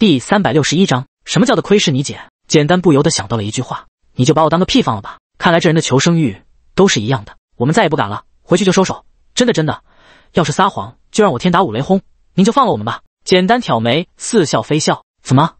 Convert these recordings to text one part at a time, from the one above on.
第三百六十一章，什么叫做窥视你姐？简单不由得想到了一句话：你就把我当个屁放了吧！看来这人的求生欲都是一样的，我们再也不敢了，回去就收手。真的，真的，要是撒谎，就让我天打五雷轰！您就放了我们吧。简单挑眉，似笑非笑。怎么？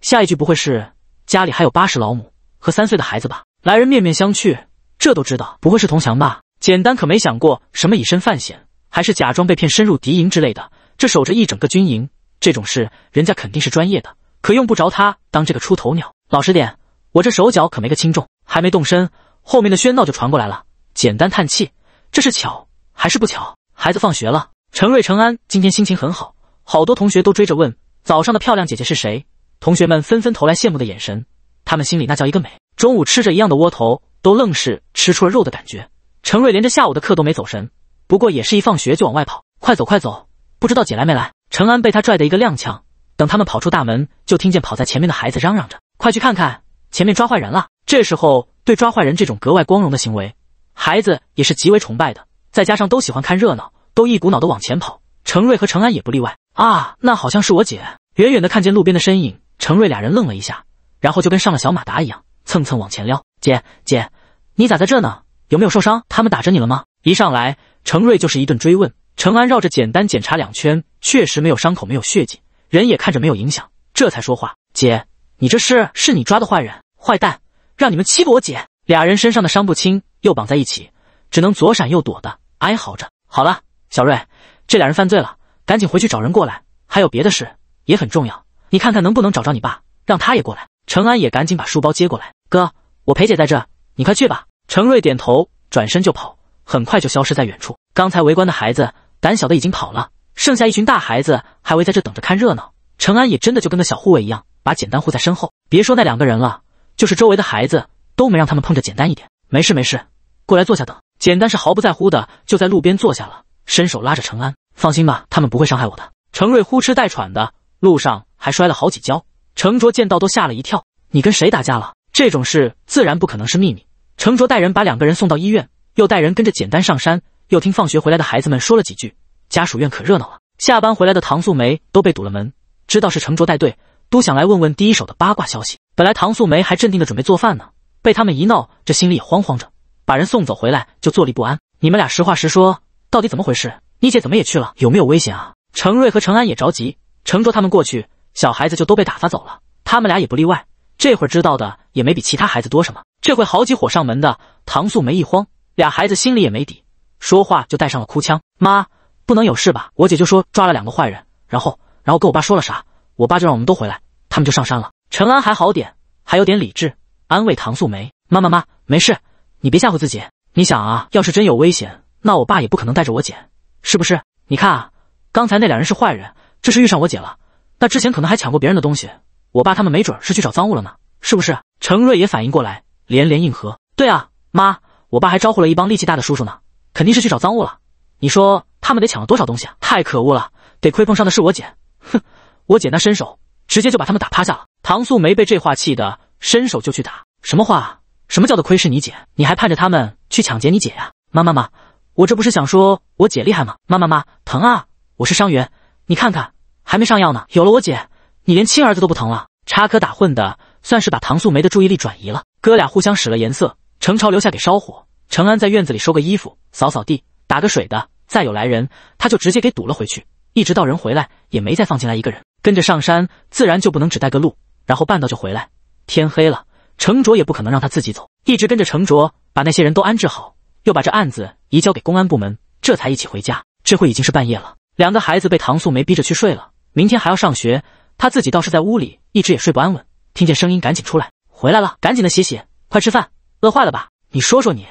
下一句不会是家里还有八十老母和三岁的孩子吧？来人面面相觑，这都知道，不会是同降吧？简单可没想过什么以身犯险，还是假装被骗深入敌营之类的。这守着一整个军营。这种事人家肯定是专业的，可用不着他当这个出头鸟。老实点，我这手脚可没个轻重。还没动身，后面的喧闹就传过来了。简单叹气，这是巧还是不巧？孩子放学了。陈瑞、陈安今天心情很好，好多同学都追着问早上的漂亮姐姐是谁。同学们纷纷投来羡慕的眼神，他们心里那叫一个美。中午吃着一样的窝头，都愣是吃出了肉的感觉。陈瑞连着下午的课都没走神，不过也是一放学就往外跑。快走快走，不知道姐来没来。陈安被他拽得一个踉跄，等他们跑出大门，就听见跑在前面的孩子嚷嚷着：“快去看看，前面抓坏人了！”这时候，对抓坏人这种格外光荣的行为，孩子也是极为崇拜的。再加上都喜欢看热闹，都一股脑的往前跑。程瑞和程安也不例外啊！那好像是我姐。远远的看见路边的身影，程瑞俩人愣了一下，然后就跟上了小马达一样，蹭蹭往前撩。姐姐，你咋在这呢？有没有受伤？他们打着你了吗？一上来，程瑞就是一顿追问。陈安绕着简单检查两圈，确实没有伤口，没有血迹，人也看着没有影响，这才说话：“姐，你这是是你抓的坏人，坏蛋，让你们欺负我姐！”俩人身上的伤不轻，又绑在一起，只能左闪右躲的哀嚎着。好了，小瑞，这俩人犯罪了，赶紧回去找人过来。还有别的事也很重要，你看看能不能找着你爸，让他也过来。陈安也赶紧把书包接过来：“哥，我陪姐在这，你快去吧。”陈瑞点头，转身就跑，很快就消失在远处。刚才围观的孩子。胆小的已经跑了，剩下一群大孩子还围在这等着看热闹。陈安也真的就跟个小护卫一样，把简单护在身后。别说那两个人了，就是周围的孩子都没让他们碰着简单一点。没事没事，过来坐下等。简单是毫不在乎的，就在路边坐下了，伸手拉着陈安：“放心吧，他们不会伤害我的。”程瑞呼哧带喘的，路上还摔了好几跤。程卓见到都吓了一跳：“你跟谁打架了？这种事自然不可能是秘密。”程卓带人把两个人送到医院，又带人跟着简单上山，又听放学回来的孩子们说了几句。家属院可热闹了，下班回来的唐素梅都被堵了门，知道是程卓带队，都想来问问第一手的八卦消息。本来唐素梅还镇定的准备做饭呢，被他们一闹，这心里也慌慌着，把人送走回来就坐立不安。你们俩实话实说，到底怎么回事？你姐怎么也去了？有没有危险啊？程瑞和程安也着急，程卓他们过去，小孩子就都被打发走了，他们俩也不例外。这会知道的也没比其他孩子多什么。这会好几伙上门的，唐素梅一慌，俩孩子心里也没底，说话就带上了哭腔，妈。不能有事吧？我姐就说抓了两个坏人，然后然后跟我爸说了啥，我爸就让我们都回来，他们就上山了。陈安还好点，还有点理智，安慰唐素梅妈妈妈，没事，你别吓唬自己。你想啊，要是真有危险，那我爸也不可能带着我姐，是不是？你看啊，刚才那两人是坏人，这是遇上我姐了，那之前可能还抢过别人的东西，我爸他们没准是去找赃物了呢，是不是？程瑞也反应过来，连连应和，对啊，妈，我爸还招呼了一帮力气大的叔叔呢，肯定是去找赃物了。你说他们得抢了多少东西啊！太可恶了，得亏碰上的是我姐，哼，我姐那身手，直接就把他们打趴下了。唐素梅被这话气得伸手就去打，什么话？什么叫做亏是你姐？你还盼着他们去抢劫你姐呀？妈妈妈，我这不是想说我姐厉害吗？妈妈妈，疼啊，我是伤员，你看看还没上药呢。有了我姐，你连亲儿子都不疼了。插科打诨的，算是把唐素梅的注意力转移了。哥俩互相使了颜色，程潮留下给烧火，程安在院子里收个衣服，扫扫地。打个水的，再有来人，他就直接给堵了回去，一直到人回来，也没再放进来一个人。跟着上山，自然就不能只带个路，然后半道就回来。天黑了，程卓也不可能让他自己走，一直跟着程卓，把那些人都安置好，又把这案子移交给公安部门，这才一起回家。这会已经是半夜了，两个孩子被唐素梅逼着去睡了，明天还要上学。他自己倒是在屋里一直也睡不安稳，听见声音赶紧出来。回来了，赶紧的洗洗，快吃饭，饿坏了吧？你说说你，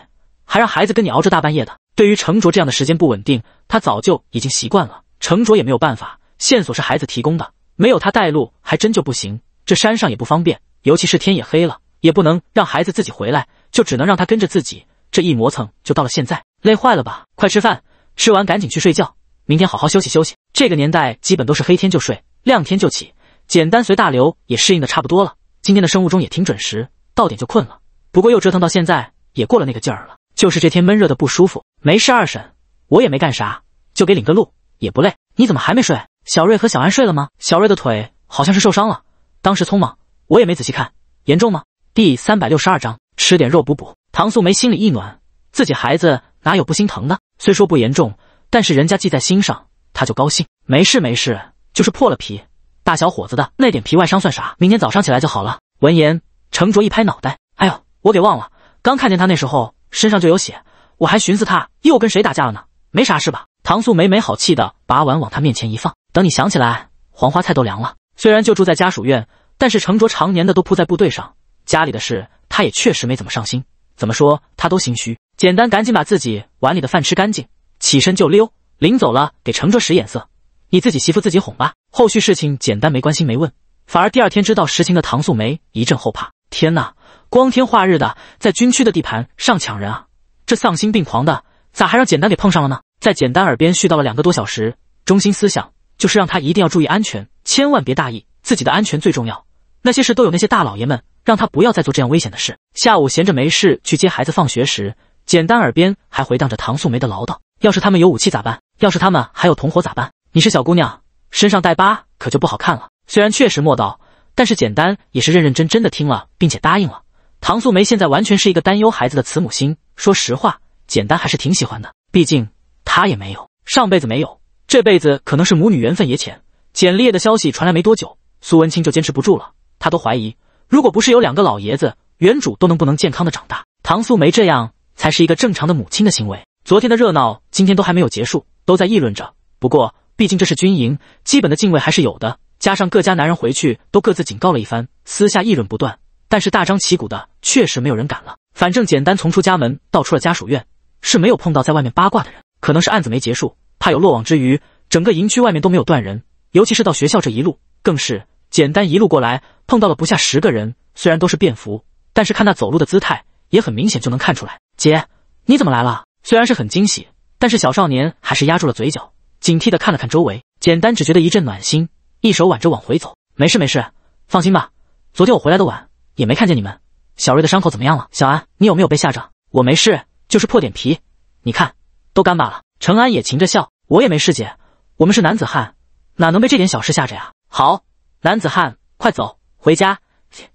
还让孩子跟你熬着大半夜的。对于程卓这样的时间不稳定，他早就已经习惯了。程卓也没有办法，线索是孩子提供的，没有他带路还真就不行。这山上也不方便，尤其是天也黑了，也不能让孩子自己回来，就只能让他跟着自己。这一磨蹭就到了现在，累坏了吧？快吃饭，吃完赶紧去睡觉，明天好好休息休息。这个年代基本都是黑天就睡，亮天就起，简单随大流也适应的差不多了。今天的生物钟也挺准时，到点就困了。不过又折腾到现在，也过了那个劲儿了。就是这天闷热的不舒服，没事，二婶，我也没干啥，就给领个路，也不累。你怎么还没睡？小瑞和小安睡了吗？小瑞的腿好像是受伤了，当时匆忙，我也没仔细看，严重吗？第三百六十二章吃点肉补补。唐素梅心里一暖，自己孩子哪有不心疼的？虽说不严重，但是人家记在心上，她就高兴。没事没事，就是破了皮，大小伙子的那点皮外伤算啥？明天早上起来就好了。闻言，程卓一拍脑袋，哎呦，我给忘了，刚看见他那时候。身上就有血，我还寻思他又跟谁打架了呢？没啥事吧？唐素梅没好气的把碗往他面前一放，等你想起来，黄花菜都凉了。虽然就住在家属院，但是程卓常年的都扑在部队上，家里的事他也确实没怎么上心。怎么说他都心虚。简单赶紧把自己碗里的饭吃干净，起身就溜。临走了给程卓使眼色，你自己媳妇自己哄吧。后续事情简单没关心没问，反而第二天知道实情的唐素梅一阵后怕。天哪！光天化日的，在军区的地盘上抢人啊！这丧心病狂的，咋还让简单给碰上了呢？在简单耳边絮叨了两个多小时，中心思想就是让他一定要注意安全，千万别大意，自己的安全最重要。那些事都有那些大老爷们，让他不要再做这样危险的事。下午闲着没事去接孩子放学时，简单耳边还回荡着唐素梅的唠叨：要是他们有武器咋办？要是他们还有同伙咋办？你是小姑娘，身上带疤可就不好看了。虽然确实莫道。但是简单也是认认真真的听了，并且答应了唐素梅。现在完全是一个担忧孩子的慈母心。说实话，简单还是挺喜欢的，毕竟她也没有上辈子没有，这辈子可能是母女缘分也浅。简烈的消息传来没多久，苏文清就坚持不住了。他都怀疑，如果不是有两个老爷子，原主都能不能健康的长大？唐素梅这样才是一个正常的母亲的行为。昨天的热闹，今天都还没有结束，都在议论着。不过，毕竟这是军营，基本的敬畏还是有的。加上各家男人回去都各自警告了一番，私下议论不断，但是大张旗鼓的确实没有人敢了。反正简单从出家门到出了家属院是没有碰到在外面八卦的人，可能是案子没结束，怕有落网之鱼。整个营区外面都没有断人，尤其是到学校这一路，更是简单一路过来碰到了不下十个人。虽然都是便服，但是看那走路的姿态，也很明显就能看出来。姐，你怎么来了？虽然是很惊喜，但是小少年还是压住了嘴角，警惕的看了看周围。简单只觉得一阵暖心。一手挽着往回走，没事没事，放心吧。昨天我回来的晚，也没看见你们。小瑞的伤口怎么样了？小安，你有没有被吓着？我没事，就是破点皮，你看都干巴了。程安也噙着笑，我也没事姐，我们是男子汉，哪能被这点小事吓着呀？好，男子汉，快走回家，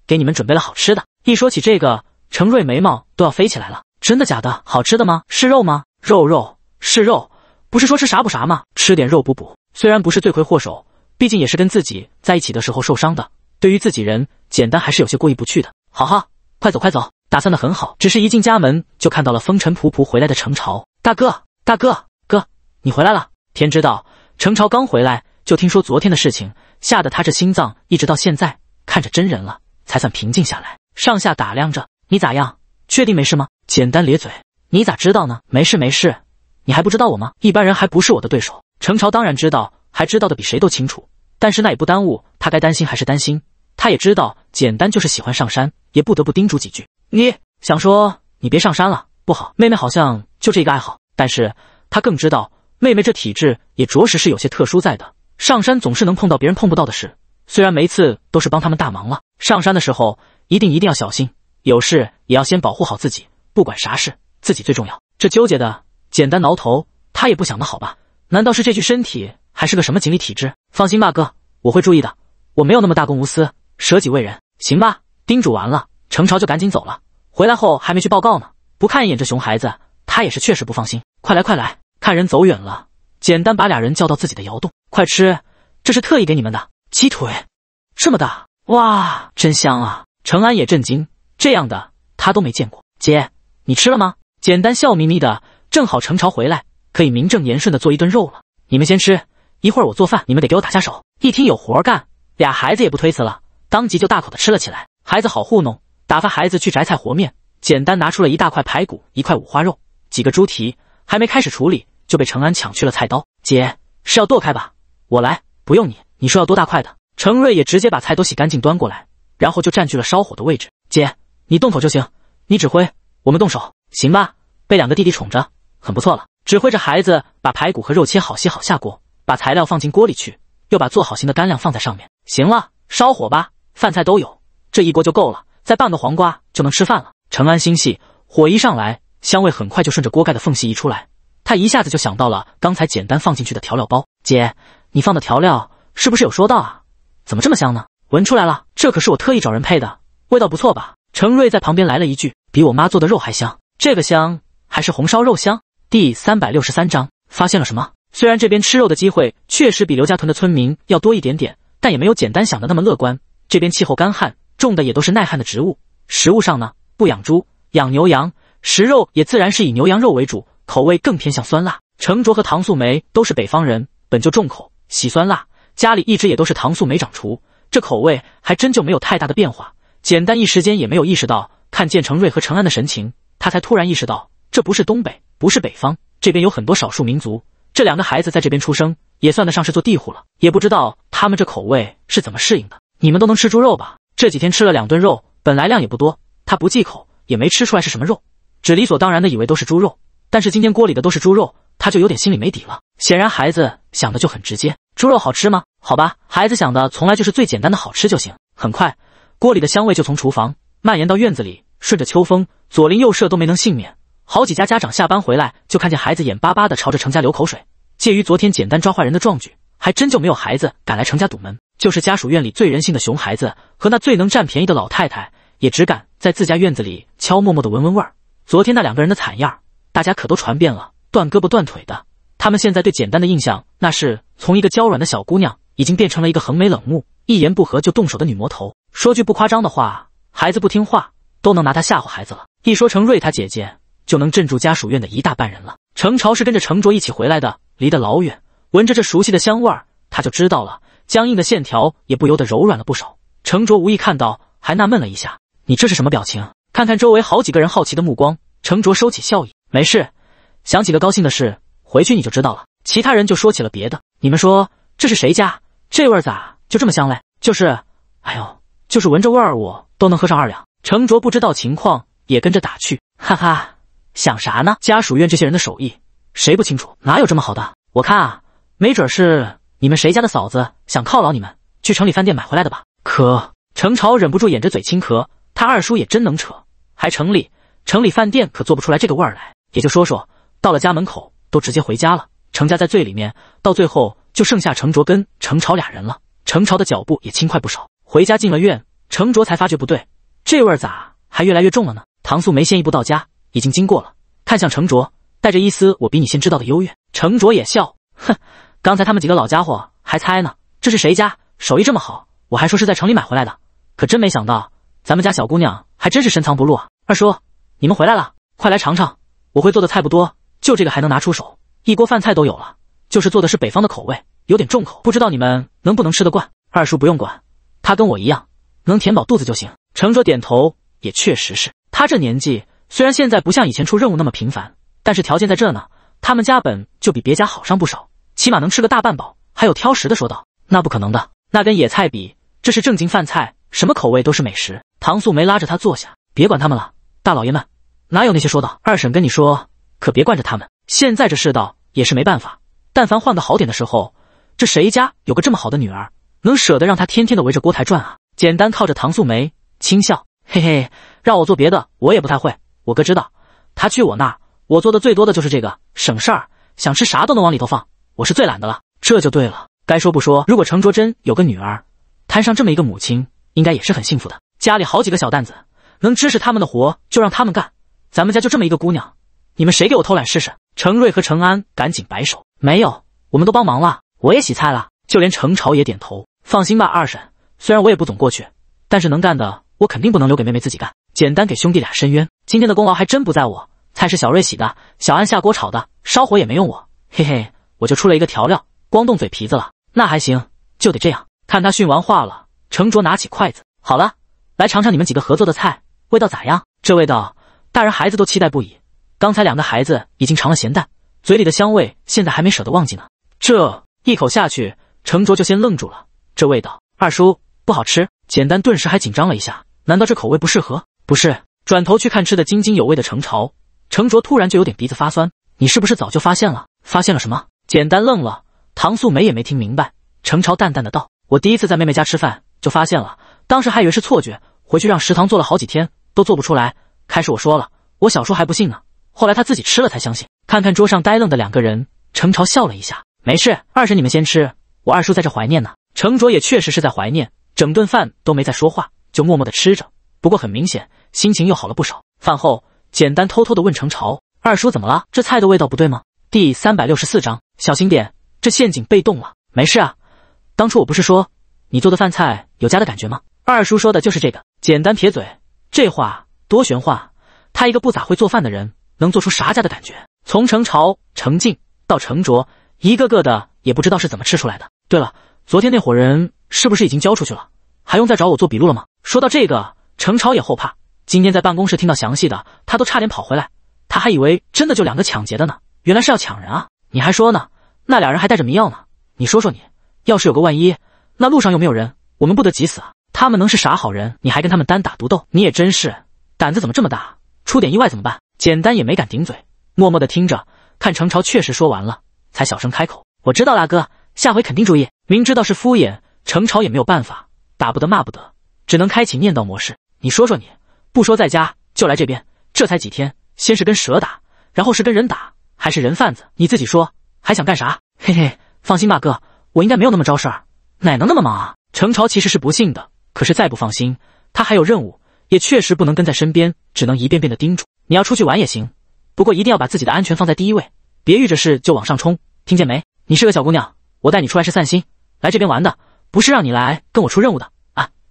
给你们准备了好吃的。一说起这个，程瑞眉毛都要飞起来了。真的假的？好吃的吗？是肉吗？肉肉是肉，不是说吃啥补啥吗？吃点肉补补，虽然不是罪魁祸首。毕竟也是跟自己在一起的时候受伤的，对于自己人，简单还是有些过意不去的。好好，快走快走，打算的很好，只是一进家门就看到了风尘仆仆回来的程潮大哥。大哥，哥，你回来了。天知道，程潮刚回来就听说昨天的事情，吓得他这心脏一直到现在。看着真人了，才算平静下来，上下打量着你咋样，确定没事吗？简单咧嘴，你咋知道呢？没事没事，你还不知道我吗？一般人还不是我的对手。程潮当然知道。还知道的比谁都清楚，但是那也不耽误他该担心还是担心。他也知道简单就是喜欢上山，也不得不叮嘱几句。你想说你别上山了不好，妹妹好像就这一个爱好。但是他更知道妹妹这体质也着实是有些特殊在的。上山总是能碰到别人碰不到的事，虽然每次都是帮他们大忙了。上山的时候一定一定要小心，有事也要先保护好自己，不管啥事，自己最重要。这纠结的简单挠头，他也不想的好吧？难道是这具身体？还是个什么锦鲤体质？放心吧，哥，我会注意的。我没有那么大公无私，舍己为人，行吧？叮嘱完了，程潮就赶紧走了。回来后还没去报告呢，不看一眼这熊孩子，他也是确实不放心。快来，快来！看人走远了，简单把俩人叫到自己的窑洞，快吃，这是特意给你们的鸡腿，这么大哇，真香啊！程安也震惊，这样的他都没见过。姐，你吃了吗？简单笑眯眯的，正好程潮回来，可以名正言顺的做一顿肉了。你们先吃。一会儿我做饭，你们得给我打下手。一听有活干，俩孩子也不推辞了，当即就大口的吃了起来。孩子好糊弄，打发孩子去摘菜和面，简单拿出了一大块排骨、一块五花肉、几个猪蹄，还没开始处理就被程安抢去了菜刀。姐是要剁开吧？我来，不用你。你说要多大块的？程瑞也直接把菜都洗干净端过来，然后就占据了烧火的位置。姐，你动口就行，你指挥，我们动手，行吧？被两个弟弟宠着，很不错了。指挥着孩子把排骨和肉切好、洗好下锅。把材料放进锅里去，又把做好型的干粮放在上面。行了，烧火吧，饭菜都有，这一锅就够了。再拌个黄瓜就能吃饭了。程安心细，火一上来，香味很快就顺着锅盖的缝隙溢出来。他一下子就想到了刚才简单放进去的调料包。姐，你放的调料是不是有说道啊？怎么这么香呢？闻出来了，这可是我特意找人配的，味道不错吧？程瑞在旁边来了一句：“比我妈做的肉还香，这个香还是红烧肉香。”第三百六十三章，发现了什么？虽然这边吃肉的机会确实比刘家屯的村民要多一点点，但也没有简单想的那么乐观。这边气候干旱，种的也都是耐旱的植物。食物上呢，不养猪，养牛羊，食肉也自然是以牛羊肉为主，口味更偏向酸辣。程卓和唐素梅都是北方人，本就重口喜酸辣，家里一直也都是唐素梅掌厨，这口味还真就没有太大的变化。简单一时间也没有意识到，看见程瑞和程安的神情，他才突然意识到，这不是东北，不是北方，这边有很多少数民族。这两个孩子在这边出生也算得上是做地户了，也不知道他们这口味是怎么适应的。你们都能吃猪肉吧？这几天吃了两顿肉，本来量也不多，他不忌口，也没吃出来是什么肉，只理所当然的以为都是猪肉。但是今天锅里的都是猪肉，他就有点心里没底了。显然孩子想的就很直接，猪肉好吃吗？好吧，孩子想的从来就是最简单的好吃就行。很快，锅里的香味就从厨房蔓延到院子里，顺着秋风，左邻右舍都没能幸免。好几家家长下班回来，就看见孩子眼巴巴的朝着程家流口水。介于昨天简单抓坏人的壮举，还真就没有孩子敢来程家堵门。就是家属院里最人性的熊孩子和那最能占便宜的老太太，也只敢在自家院子里悄默默的闻闻味儿。昨天那两个人的惨样，大家可都传遍了。断胳膊断腿的，他们现在对简单的印象，那是从一个娇软的小姑娘，已经变成了一个横眉冷目、一言不合就动手的女魔头。说句不夸张的话，孩子不听话都能拿她吓唬孩子了。一说成瑞，她姐姐。就能镇住家属院的一大半人了。程潮是跟着程卓一起回来的，离得老远，闻着这熟悉的香味儿，他就知道了。僵硬的线条也不由得柔软了不少。程卓无意看到，还纳闷了一下：“你这是什么表情？”看看周围好几个人好奇的目光，程卓收起笑意：“没事，想起个高兴的事，回去你就知道了。”其他人就说起了别的：“你们说这是谁家？这味儿咋就这么香嘞？就是，哎呦，就是闻着味儿我都能喝上二两。”程卓不知道情况，也跟着打趣：“哈哈。”想啥呢？家属院这些人的手艺，谁不清楚？哪有这么好的？我看啊，没准是你们谁家的嫂子想犒劳你们，去城里饭店买回来的吧？可程潮忍不住掩着嘴轻咳，他二叔也真能扯，还城里，城里饭店可做不出来这个味儿来。也就说说，到了家门口都直接回家了。程家在最里面，到最后就剩下程卓跟程潮俩人了。程潮的脚步也轻快不少，回家进了院，程卓才发觉不对，这味儿咋还越来越重了呢？唐素梅先一步到家。已经经过了，看向程卓，带着一丝我比你先知道的优越。程卓也笑，哼，刚才他们几个老家伙还猜呢，这是谁家手艺这么好？我还说是在城里买回来的，可真没想到，咱们家小姑娘还真是深藏不露啊。二叔，你们回来了，快来尝尝，我会做的菜不多，就这个还能拿出手。一锅饭菜都有了，就是做的是北方的口味，有点重口，不知道你们能不能吃得惯。二叔不用管，他跟我一样，能填饱肚子就行。程卓点头，也确实是，他这年纪。虽然现在不像以前出任务那么频繁，但是条件在这呢。他们家本就比别家好上不少，起码能吃个大半饱。还有挑食的说道：“那不可能的，那跟野菜比，这是正经饭菜，什么口味都是美食。”唐素梅拉着他坐下，别管他们了。大老爷们哪有那些说道？二婶跟你说，可别惯着他们。现在这世道也是没办法，但凡换个好点的时候，这谁家有个这么好的女儿，能舍得让她天天的围着锅台转啊？简单靠着唐素梅轻笑，嘿嘿，让我做别的，我也不太会。我哥知道，他去我那儿，我做的最多的就是这个，省事儿，想吃啥都能往里头放。我是最懒的了，这就对了。该说不说，如果程卓真有个女儿，摊上这么一个母亲，应该也是很幸福的。家里好几个小担子，能支持他们的活就让他们干。咱们家就这么一个姑娘，你们谁给我偷懒试试？程瑞和程安赶紧摆手，没有，我们都帮忙了。我也洗菜了，就连程朝也点头。放心吧，二婶，虽然我也不总过去，但是能干的。我肯定不能留给妹妹自己干，简单给兄弟俩伸冤。今天的功劳还真不在我，菜是小瑞洗的，小安下锅炒的，烧火也没用我，嘿嘿，我就出了一个调料，光动嘴皮子了，那还行，就得这样。看他训完话了，程卓拿起筷子，好了，来尝尝你们几个合作的菜，味道咋样？这味道，大人孩子都期待不已。刚才两个孩子已经尝了咸淡，嘴里的香味现在还没舍得忘记呢。这一口下去，程卓就先愣住了，这味道，二叔不好吃。简单顿时还紧张了一下。难道这口味不适合？不是，转头去看吃的津津有味的程潮、程卓，突然就有点鼻子发酸。你是不是早就发现了？发现了什么？简单愣了，唐素梅也没听明白。程潮淡淡的道：“我第一次在妹妹家吃饭就发现了，当时还以为是错觉，回去让食堂做了好几天都做不出来。开始我说了，我小叔还不信呢，后来他自己吃了才相信。”看看桌上呆愣的两个人，程潮笑了一下：“没事，二婶你们先吃，我二叔在这怀念呢。”程卓也确实是在怀念，整顿饭都没再说话。就默默地吃着，不过很明显心情又好了不少。饭后，简单偷偷地问程朝：“二叔怎么了？这菜的味道不对吗？”第三百六十四章，小心点，这陷阱被动了。没事啊，当初我不是说你做的饭菜有家的感觉吗？二叔说的就是这个。简单撇嘴，这话多玄幻，他一个不咋会做饭的人能做出啥家的感觉？从程朝、程静到程卓，一个个的也不知道是怎么吃出来的。对了，昨天那伙人是不是已经交出去了？还用再找我做笔录了吗？说到这个，程超也后怕。今天在办公室听到详细的，他都差点跑回来。他还以为真的就两个抢劫的呢，原来是要抢人啊！你还说呢，那俩人还带着迷药呢。你说说你，要是有个万一，那路上又没有人，我们不得急死啊？他们能是啥好人？你还跟他们单打独斗，你也真是胆子怎么这么大？出点意外怎么办？简单也没敢顶嘴，默默的听着，看程超确实说完了，才小声开口：“我知道啦，哥，下回肯定注意。”明知道是敷衍，程超也没有办法，打不得骂不得。只能开启念叨模式。你说说你，不说在家就来这边，这才几天，先是跟蛇打，然后是跟人打，还是人贩子，你自己说，还想干啥？嘿嘿，放心吧哥，我应该没有那么招事儿，哪能那么忙啊？程潮其实是不信的，可是再不放心，他还有任务，也确实不能跟在身边，只能一遍遍的叮嘱。你要出去玩也行，不过一定要把自己的安全放在第一位，别遇着事就往上冲，听见没？你是个小姑娘，我带你出来是散心，来这边玩的，不是让你来跟我出任务的。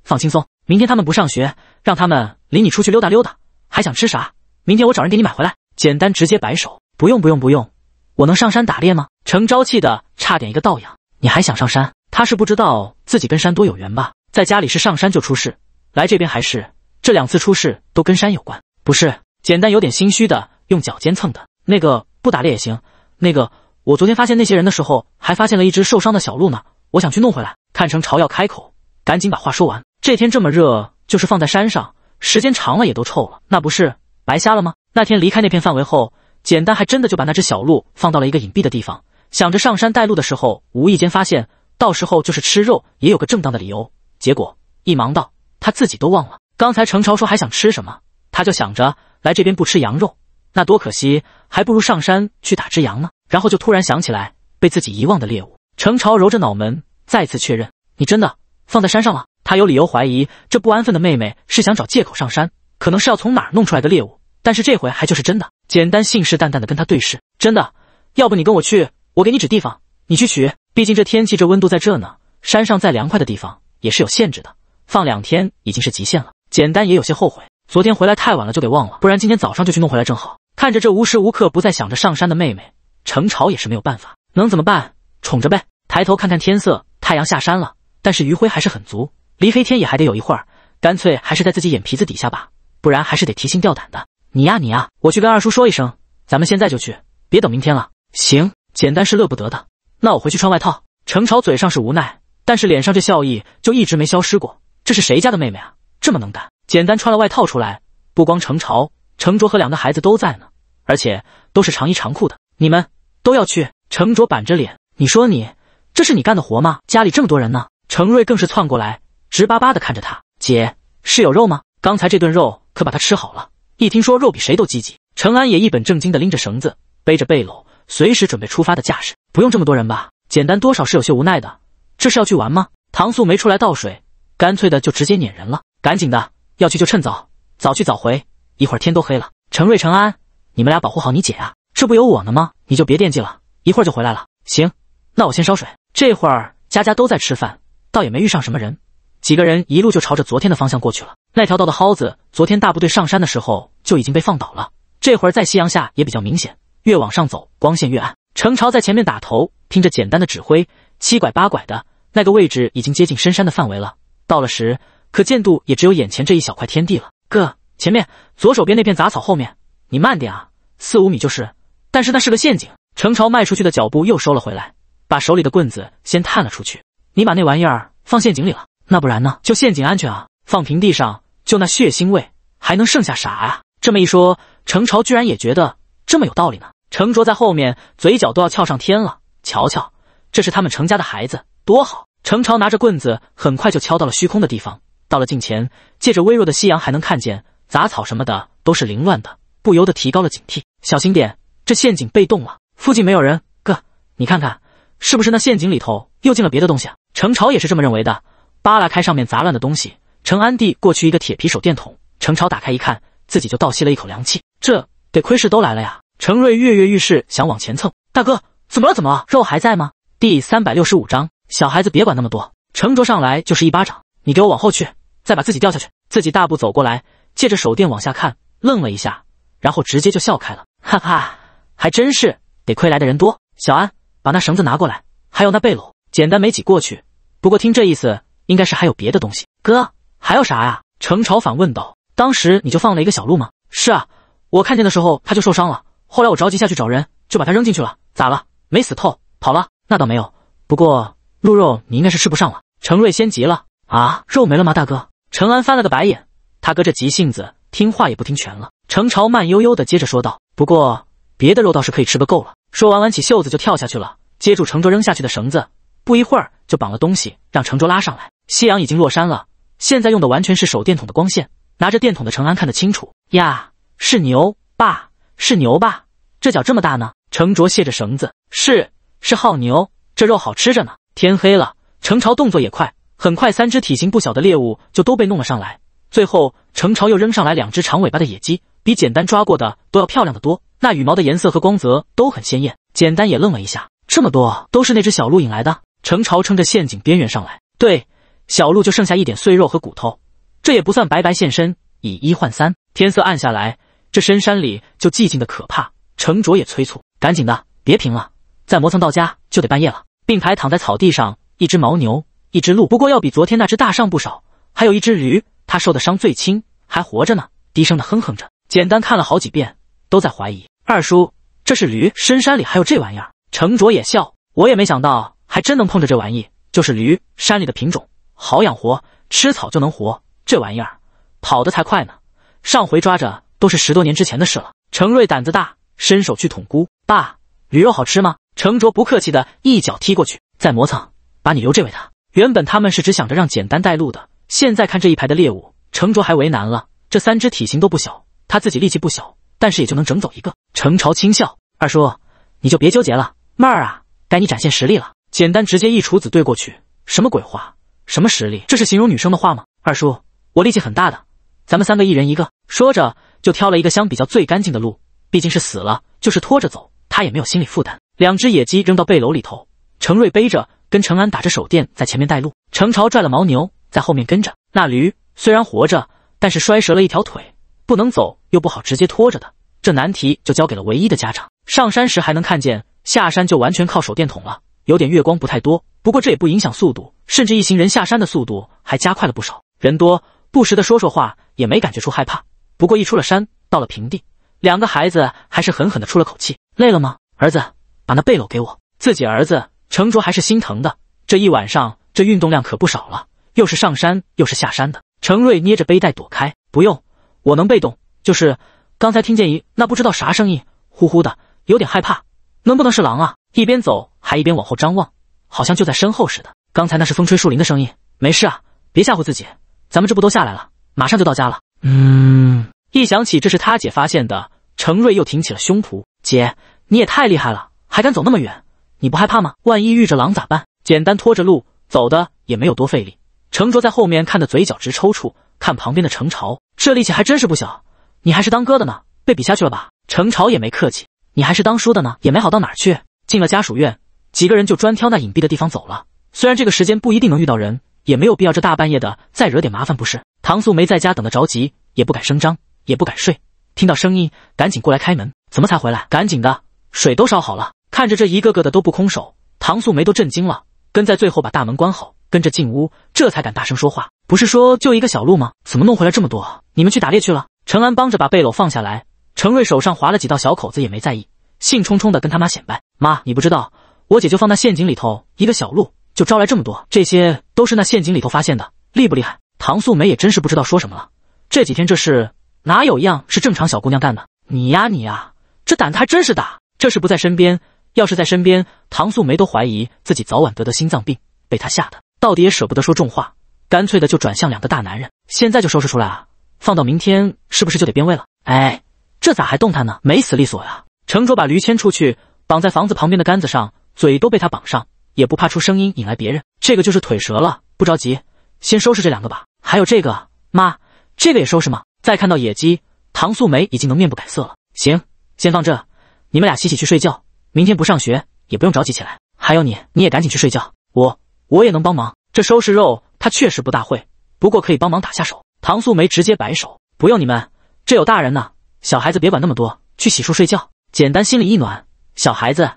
放轻松，明天他们不上学，让他们领你出去溜达溜达。还想吃啥？明天我找人给你买回来。简单直接摆手，不用不用不用，我能上山打猎吗？程朝气的差点一个倒仰，你还想上山？他是不知道自己跟山多有缘吧？在家里是上山就出事，来这边还是这两次出事都跟山有关。不是，简单有点心虚的用脚尖蹭的那个不打猎也行。那个我昨天发现那些人的时候还发现了一只受伤的小鹿呢，我想去弄回来。看程朝要开口，赶紧把话说完。这天这么热，就是放在山上，时间长了也都臭了，那不是白瞎了吗？那天离开那片范围后，简单还真的就把那只小鹿放到了一个隐蔽的地方，想着上山带路的时候，无意间发现，到时候就是吃肉也有个正当的理由。结果一忙到，他自己都忘了。刚才程潮说还想吃什么，他就想着来这边不吃羊肉，那多可惜，还不如上山去打只羊呢。然后就突然想起来被自己遗忘的猎物。程潮揉着脑门，再次确认：“你真的放在山上了？”他有理由怀疑这不安分的妹妹是想找借口上山，可能是要从哪儿弄出来的猎物。但是这回还就是真的。简单信誓旦旦的跟他对视，真的。要不你跟我去，我给你指地方，你去取。毕竟这天气这温度在这呢，山上再凉快的地方也是有限制的，放两天已经是极限了。简单也有些后悔，昨天回来太晚了就给忘了，不然今天早上就去弄回来正好。看着这无时无刻不在想着上山的妹妹，程潮也是没有办法，能怎么办？宠着呗。抬头看看天色，太阳下山了，但是余晖还是很足。离飞天也还得有一会儿，干脆还是在自己眼皮子底下吧，不然还是得提心吊胆的。你呀你呀，我去跟二叔说一声，咱们现在就去，别等明天了。行，简单是乐不得的。那我回去穿外套。程潮嘴上是无奈，但是脸上这笑意就一直没消失过。这是谁家的妹妹啊？这么能干。简单穿了外套出来，不光程潮、程卓和两个孩子都在呢，而且都是长衣长裤的。你们都要去？程卓板着脸，你说你这是你干的活吗？家里这么多人呢。程瑞更是窜过来。直巴巴的看着他，姐是有肉吗？刚才这顿肉可把他吃好了。一听说肉，比谁都积极。陈安也一本正经的拎着绳子，背着背篓，随时准备出发的架势。不用这么多人吧？简单多少是有些无奈的。这是要去玩吗？唐素没出来倒水，干脆的就直接撵人了。赶紧的，要去就趁早，早去早回。一会儿天都黑了。陈瑞、陈安，你们俩保护好你姐啊，这不有我呢吗？你就别惦记了，一会儿就回来了。行，那我先烧水。这会儿家家都在吃饭，倒也没遇上什么人。几个人一路就朝着昨天的方向过去了。那条道的蒿子，昨天大部队上山的时候就已经被放倒了，这会儿在夕阳下也比较明显。越往上走，光线越暗。程潮在前面打头，听着简单的指挥，七拐八拐的。那个位置已经接近深山的范围了。到了时，可见度也只有眼前这一小块天地了。哥，前面左手边那片杂草后面，你慢点啊，四五米就是。但是那是个陷阱。程潮迈出去的脚步又收了回来，把手里的棍子先探了出去。你把那玩意儿放陷阱里了。那不然呢？就陷阱安全啊！放平地上，就那血腥味，还能剩下啥啊？这么一说，程潮居然也觉得这么有道理呢。程卓在后面，嘴角都要翘上天了。瞧瞧，这是他们程家的孩子，多好！程潮拿着棍子，很快就敲到了虚空的地方。到了近前，借着微弱的夕阳，还能看见杂草什么的都是凌乱的，不由得提高了警惕，小心点。这陷阱被动了，附近没有人。哥，你看看，是不是那陷阱里头又进了别的东西？程潮也是这么认为的。扒拉开上面杂乱的东西，程安递过去一个铁皮手电筒，程超打开一看，自己就倒吸了一口凉气。这得亏是都来了呀！程瑞跃跃欲试，想往前蹭。大哥，怎么了？怎么了？肉还在吗？第三百六十五章，小孩子别管那么多。程卓上来就是一巴掌，你给我往后去，再把自己掉下去。自己大步走过来，借着手电往下看，愣了一下，然后直接就笑开了，哈哈，还真是得亏来的人多。小安，把那绳子拿过来，还有那背篓。简单没挤过去，不过听这意思。应该是还有别的东西，哥，还有啥呀？程朝反问道。当时你就放了一个小鹿吗？是啊，我看见的时候他就受伤了，后来我着急下去找人，就把他扔进去了。咋了？没死透？跑了？那倒没有，不过鹿肉你应该是吃不上了。程瑞先急了，啊，肉没了吗，大哥？程安翻了个白眼，他哥这急性子，听话也不听全了。程朝慢悠悠地接着说道：“不过别的肉倒是可以吃个够了。”说完挽起袖子就跳下去了，接住程卓扔下去的绳子，不一会儿就绑了东西，让程卓拉上来。夕阳已经落山了，现在用的完全是手电筒的光线。拿着电筒的程安看得清楚呀，是牛爸，是牛爸，这脚这么大呢。程卓卸着绳子，是是耗牛，这肉好吃着呢。天黑了，程潮动作也快，很快三只体型不小的猎物就都被弄了上来。最后程潮又扔上来两只长尾巴的野鸡，比简单抓过的都要漂亮的多，那羽毛的颜色和光泽都很鲜艳。简单也愣了一下，这么多都是那只小鹿引来的。程潮撑着陷阱边缘上来，对。小鹿就剩下一点碎肉和骨头，这也不算白白献身，以一换三。天色暗下来，这深山里就寂静的可怕。程卓也催促：“赶紧的，别贫了，再磨蹭到家就得半夜了。”并排躺在草地上，一只牦牛，一只鹿，不过要比昨天那只大上不少，还有一只驴，它受的伤最轻，还活着呢，低声的哼哼着。简单看了好几遍，都在怀疑：“二叔，这是驴？深山里还有这玩意？”程卓也笑：“我也没想到，还真能碰着这玩意，就是驴，山里的品种。”好养活，吃草就能活。这玩意儿跑得才快呢。上回抓着都是十多年之前的事了。程瑞胆子大，伸手去捅咕，爸。驴肉好吃吗？程卓不客气的一脚踢过去，再磨蹭，把你留这位他。原本他们是只想着让简单带路的，现在看这一排的猎物，程卓还为难了。这三只体型都不小，他自己力气不小，但是也就能整走一个。程朝轻笑，二叔，你就别纠结了，妹儿啊，该你展现实力了。简单直接一杵子对过去，什么鬼话？什么实力？这是形容女生的话吗？二叔，我力气很大的，咱们三个一人一个。说着就挑了一个相比较最干净的路，毕竟是死了，就是拖着走，他也没有心理负担。两只野鸡扔到背篓里头，程瑞背着，跟程安打着手电在前面带路，程朝拽了牦牛在后面跟着。那驴虽然活着，但是摔折了一条腿，不能走，又不好直接拖着的，这难题就交给了唯一的家长。上山时还能看见，下山就完全靠手电筒了。有点月光不太多，不过这也不影响速度，甚至一行人下山的速度还加快了不少。人多，不时的说说话，也没感觉出害怕。不过一出了山，到了平地，两个孩子还是狠狠的出了口气。累了吗，儿子？把那背篓给我。自己儿子，程卓还是心疼的。这一晚上这运动量可不少了，又是上山又是下山的。程瑞捏着背带躲开，不用，我能被动。就是刚才听见一那不知道啥声音，呼呼的，有点害怕。能不能是狼啊？一边走还一边往后张望，好像就在身后似的。刚才那是风吹树林的声音，没事啊，别吓唬自己。咱们这不都下来了，马上就到家了。嗯，一想起这是他姐发现的，程瑞又挺起了胸脯。姐，你也太厉害了，还敢走那么远？你不害怕吗？万一遇着狼咋办？简单拖着路走的也没有多费力。程卓在后面看的嘴角直抽搐，看旁边的程潮，这力气还真是不小。你还是当哥的呢，被比下去了吧？程潮也没客气，你还是当叔的呢，也没好到哪去。进了家属院，几个人就专挑那隐蔽的地方走了。虽然这个时间不一定能遇到人，也没有必要这大半夜的再惹点麻烦，不是？唐素梅在家等得着急，也不敢声张，也不敢睡。听到声音，赶紧过来开门。怎么才回来？赶紧的，水都烧好了。看着这一个个的都不空手，唐素梅都震惊了。跟在最后把大门关好，跟着进屋，这才敢大声说话。不是说就一个小路吗？怎么弄回来这么多？你们去打猎去了？陈安帮着把背篓放下来，陈瑞手上划了几道小口子也没在意。兴冲冲的跟他妈显摆，妈，你不知道，我姐就放那陷阱里头，一个小鹿就招来这么多，这些都是那陷阱里头发现的，厉不厉害？唐素梅也真是不知道说什么了。这几天这事哪有一样是正常小姑娘干的？你呀你呀，这胆子还真是大。这事不在身边，要是在身边，唐素梅都怀疑自己早晚得得心脏病。被他吓得，到底也舍不得说重话，干脆的就转向两个大男人。现在就收拾出来啊，放到明天是不是就得变味了？哎，这咋还动弹呢？没死利索呀？程卓把驴牵出去，绑在房子旁边的杆子上，嘴都被他绑上，也不怕出声音引来别人。这个就是腿折了，不着急，先收拾这两个吧。还有这个，妈，这个也收拾吗？再看到野鸡，唐素梅已经能面不改色了。行，先放这，你们俩洗洗去睡觉，明天不上学，也不用着急起来。还有你，你也赶紧去睡觉。我我也能帮忙，这收拾肉他确实不大会，不过可以帮忙打下手。唐素梅直接摆手，不用你们，这有大人呢，小孩子别管那么多，去洗漱睡觉。简单心里一暖，小孩子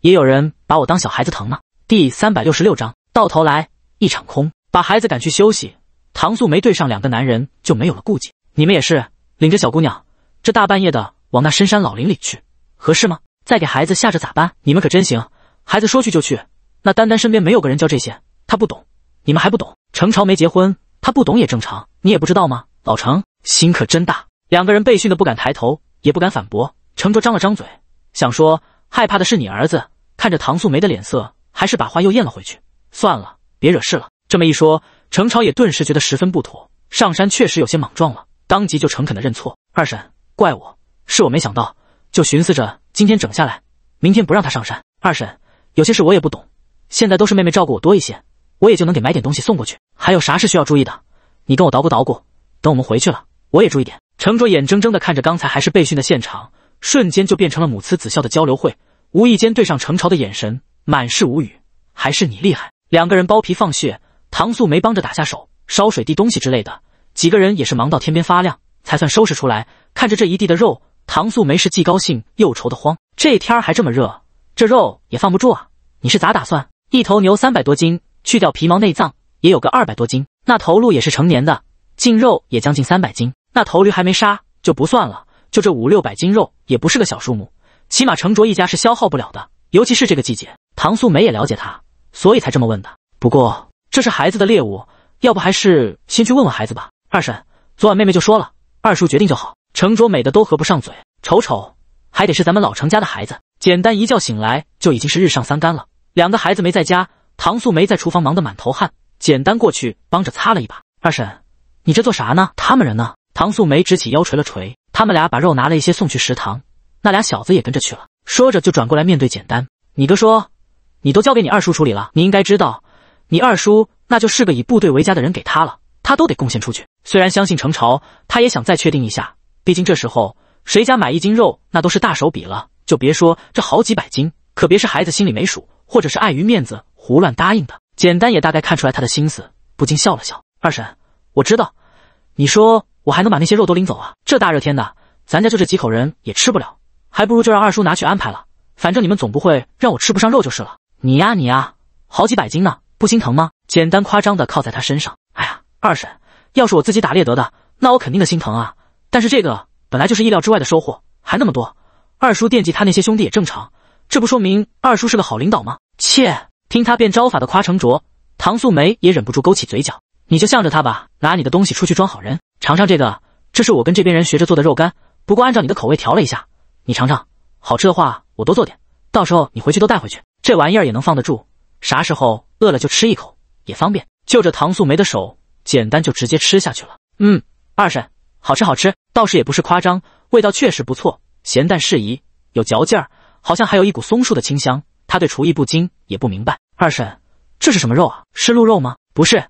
也有人把我当小孩子疼呢。第三百六十六章，到头来一场空，把孩子赶去休息。唐素梅对上两个男人就没有了顾忌。你们也是领着小姑娘，这大半夜的往那深山老林里去，合适吗？再给孩子吓着咋办？你们可真行，孩子说去就去。那丹丹身边没有个人教这些，她不懂，你们还不懂。程朝没结婚，她不懂也正常，你也不知道吗？老程心可真大，两个人被训得不敢抬头，也不敢反驳。程卓张了张嘴，想说害怕的是你儿子，看着唐素梅的脸色，还是把话又咽了回去。算了，别惹事了。这么一说，程朝也顿时觉得十分不妥，上山确实有些莽撞了，当即就诚恳的认错：“二婶，怪我，是我没想到，就寻思着今天整下来，明天不让他上山。二婶，有些事我也不懂，现在都是妹妹照顾我多一些，我也就能给买点东西送过去。还有啥事需要注意的，你跟我捣鼓捣鼓，等我们回去了，我也注意点。”程卓眼睁睁的看着刚才还是被训的现场。瞬间就变成了母慈子孝的交流会，无意间对上程朝的眼神，满是无语。还是你厉害，两个人剥皮放血，唐素梅帮着打下手，烧水、递东西之类的，几个人也是忙到天边发亮，才算收拾出来。看着这一地的肉，唐素梅是既高兴又愁得慌。这天儿还这么热，这肉也放不住啊！你是咋打算？一头牛三百多斤，去掉皮毛内脏也有个二百多斤，那头鹿也是成年的，净肉也将近三百斤，那头驴还没杀就不算了。就这五六百斤肉也不是个小数目，起码程卓一家是消耗不了的，尤其是这个季节。唐素梅也了解他，所以才这么问的。不过这是孩子的猎物，要不还是先去问问孩子吧。二婶，昨晚妹妹就说了，二叔决定就好。程卓美的都合不上嘴，瞅瞅，还得是咱们老程家的孩子。简单一觉醒来就已经是日上三竿了，两个孩子没在家，唐素梅在厨房忙得满头汗，简单过去帮着擦了一把。二婶，你这做啥呢？他们人呢？唐素梅直起腰捶了捶。他们俩把肉拿了一些送去食堂，那俩小子也跟着去了。说着就转过来面对简单，你哥说，你都交给你二叔处理了，你应该知道，你二叔那就是个以部队为家的人，给他了，他都得贡献出去。虽然相信程朝，他也想再确定一下，毕竟这时候谁家买一斤肉那都是大手笔了，就别说这好几百斤，可别是孩子心里没数，或者是碍于面子胡乱答应的。简单也大概看出来他的心思，不禁笑了笑。二婶，我知道，你说。我还能把那些肉都拎走啊？这大热天的，咱家就这几口人也吃不了，还不如就让二叔拿去安排了。反正你们总不会让我吃不上肉就是了。你呀你呀，好几百斤呢，不心疼吗？简单夸张的靠在他身上。哎呀，二婶，要是我自己打猎得的，那我肯定的心疼啊。但是这个本来就是意料之外的收获，还那么多，二叔惦记他那些兄弟也正常。这不说明二叔是个好领导吗？切，听他变招法的夸成卓，唐素梅也忍不住勾起嘴角。你就向着他吧，拿你的东西出去装好人。尝尝这个，这是我跟这边人学着做的肉干，不过按照你的口味调了一下，你尝尝。好吃的话，我多做点，到时候你回去都带回去。这玩意儿也能放得住，啥时候饿了就吃一口，也方便。就着唐素梅的手，简单就直接吃下去了。嗯，二婶，好吃好吃，倒是也不是夸张，味道确实不错，咸淡适宜，有嚼劲儿，好像还有一股松树的清香。他对厨艺不精，也不明白，二婶，这是什么肉啊？是鹿肉吗？不是。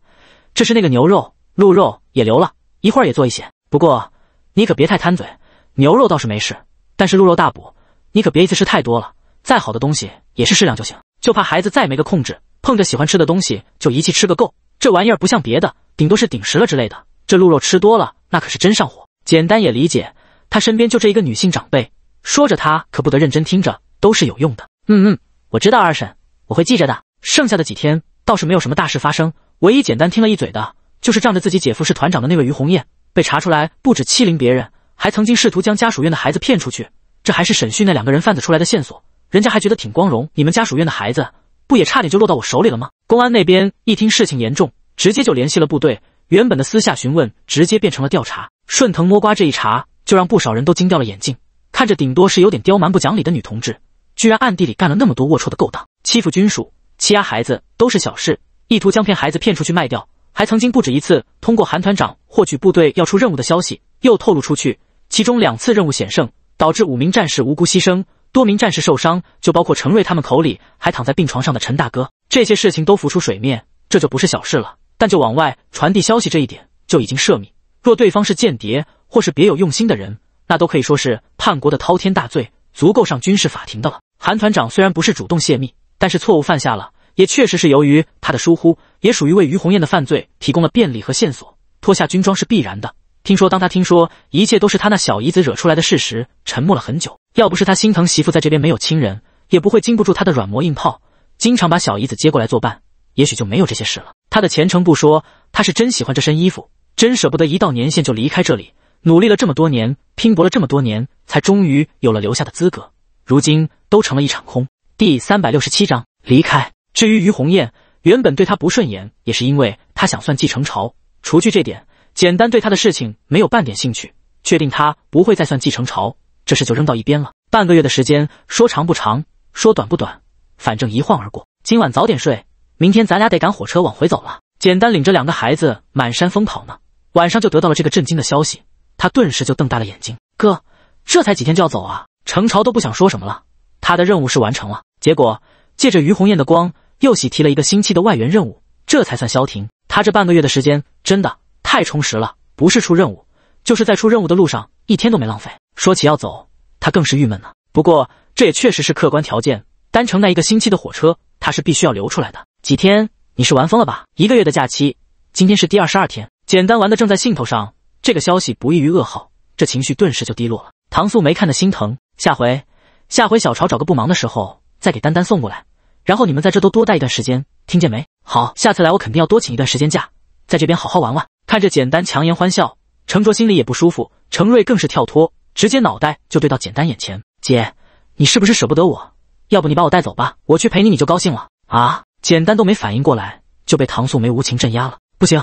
这是那个牛肉，鹿肉也留了一会儿也做一些，不过你可别太贪嘴，牛肉倒是没事，但是鹿肉大补，你可别一次吃太多了，再好的东西也是适量就行，就怕孩子再没个控制，碰着喜欢吃的东西就一气吃个够，这玩意儿不像别的，顶多是顶食了之类的，这鹿肉吃多了那可是真上火。简单也理解，他身边就这一个女性长辈，说着他可不得认真听着，都是有用的。嗯嗯，我知道二婶，我会记着的。剩下的几天倒是没有什么大事发生。唯一简单听了一嘴的，就是仗着自己姐夫是团长的那位于红艳，被查出来不止欺凌别人，还曾经试图将家属院的孩子骗出去。这还是审讯那两个人贩子出来的线索，人家还觉得挺光荣。你们家属院的孩子，不也差点就落到我手里了吗？公安那边一听事情严重，直接就联系了部队。原本的私下询问，直接变成了调查，顺藤摸瓜。这一查，就让不少人都惊掉了眼镜。看着顶多是有点刁蛮不讲理的女同志，居然暗地里干了那么多龌龊的勾当，欺负军属、欺压孩子，都是小事。意图将骗孩子骗出去卖掉，还曾经不止一次通过韩团长获取部队要出任务的消息，又透露出去。其中两次任务险胜，导致五名战士无辜牺牲，多名战士受伤，就包括陈瑞他们口里还躺在病床上的陈大哥。这些事情都浮出水面，这就不是小事了。但就往外传递消息这一点，就已经涉密。若对方是间谍或是别有用心的人，那都可以说是叛国的滔天大罪，足够上军事法庭的了。韩团长虽然不是主动泄密，但是错误犯下了。也确实是由于他的疏忽，也属于为于红艳的犯罪提供了便利和线索。脱下军装是必然的。听说，当他听说一切都是他那小姨子惹出来的事时，沉默了很久。要不是他心疼媳妇在这边没有亲人，也不会经不住他的软磨硬泡，经常把小姨子接过来作伴，也许就没有这些事了。他的前程不说，他是真喜欢这身衣服，真舍不得一到年限就离开这里。努力了这么多年，拼搏了这么多年，才终于有了留下的资格，如今都成了一场空。第三百六十七章：离开。至于于红艳，原本对他不顺眼，也是因为他想算继承朝。除去这点，简单对他的事情没有半点兴趣，确定他不会再算继承朝，这事就扔到一边了。半个月的时间，说长不长，说短不短，反正一晃而过。今晚早点睡，明天咱俩得赶火车往回走了。简单领着两个孩子满山疯跑呢，晚上就得到了这个震惊的消息，他顿时就瞪大了眼睛。哥，这才几天就要走啊？程朝都不想说什么了，他的任务是完成了。结果借着于红艳的光。又喜提了一个星期的外援任务，这才算消停。他这半个月的时间真的太充实了，不是出任务，就是在出任务的路上，一天都没浪费。说起要走，他更是郁闷呢。不过这也确实是客观条件，单程那一个星期的火车，他是必须要留出来的。几天，你是玩疯了吧？一个月的假期，今天是第二十二天，简单玩的正在兴头上，这个消息不易于噩耗，这情绪顿时就低落了。唐素梅看得心疼，下回下回小潮找个不忙的时候，再给丹丹送过来。然后你们在这都多待一段时间，听见没？好，下次来我肯定要多请一段时间假，在这边好好玩玩。看着简单强颜欢笑，程卓心里也不舒服。程瑞更是跳脱，直接脑袋就对到简单眼前。姐，你是不是舍不得我？要不你把我带走吧，我去陪你你就高兴了啊？简单都没反应过来，就被唐素梅无情镇压了。不行，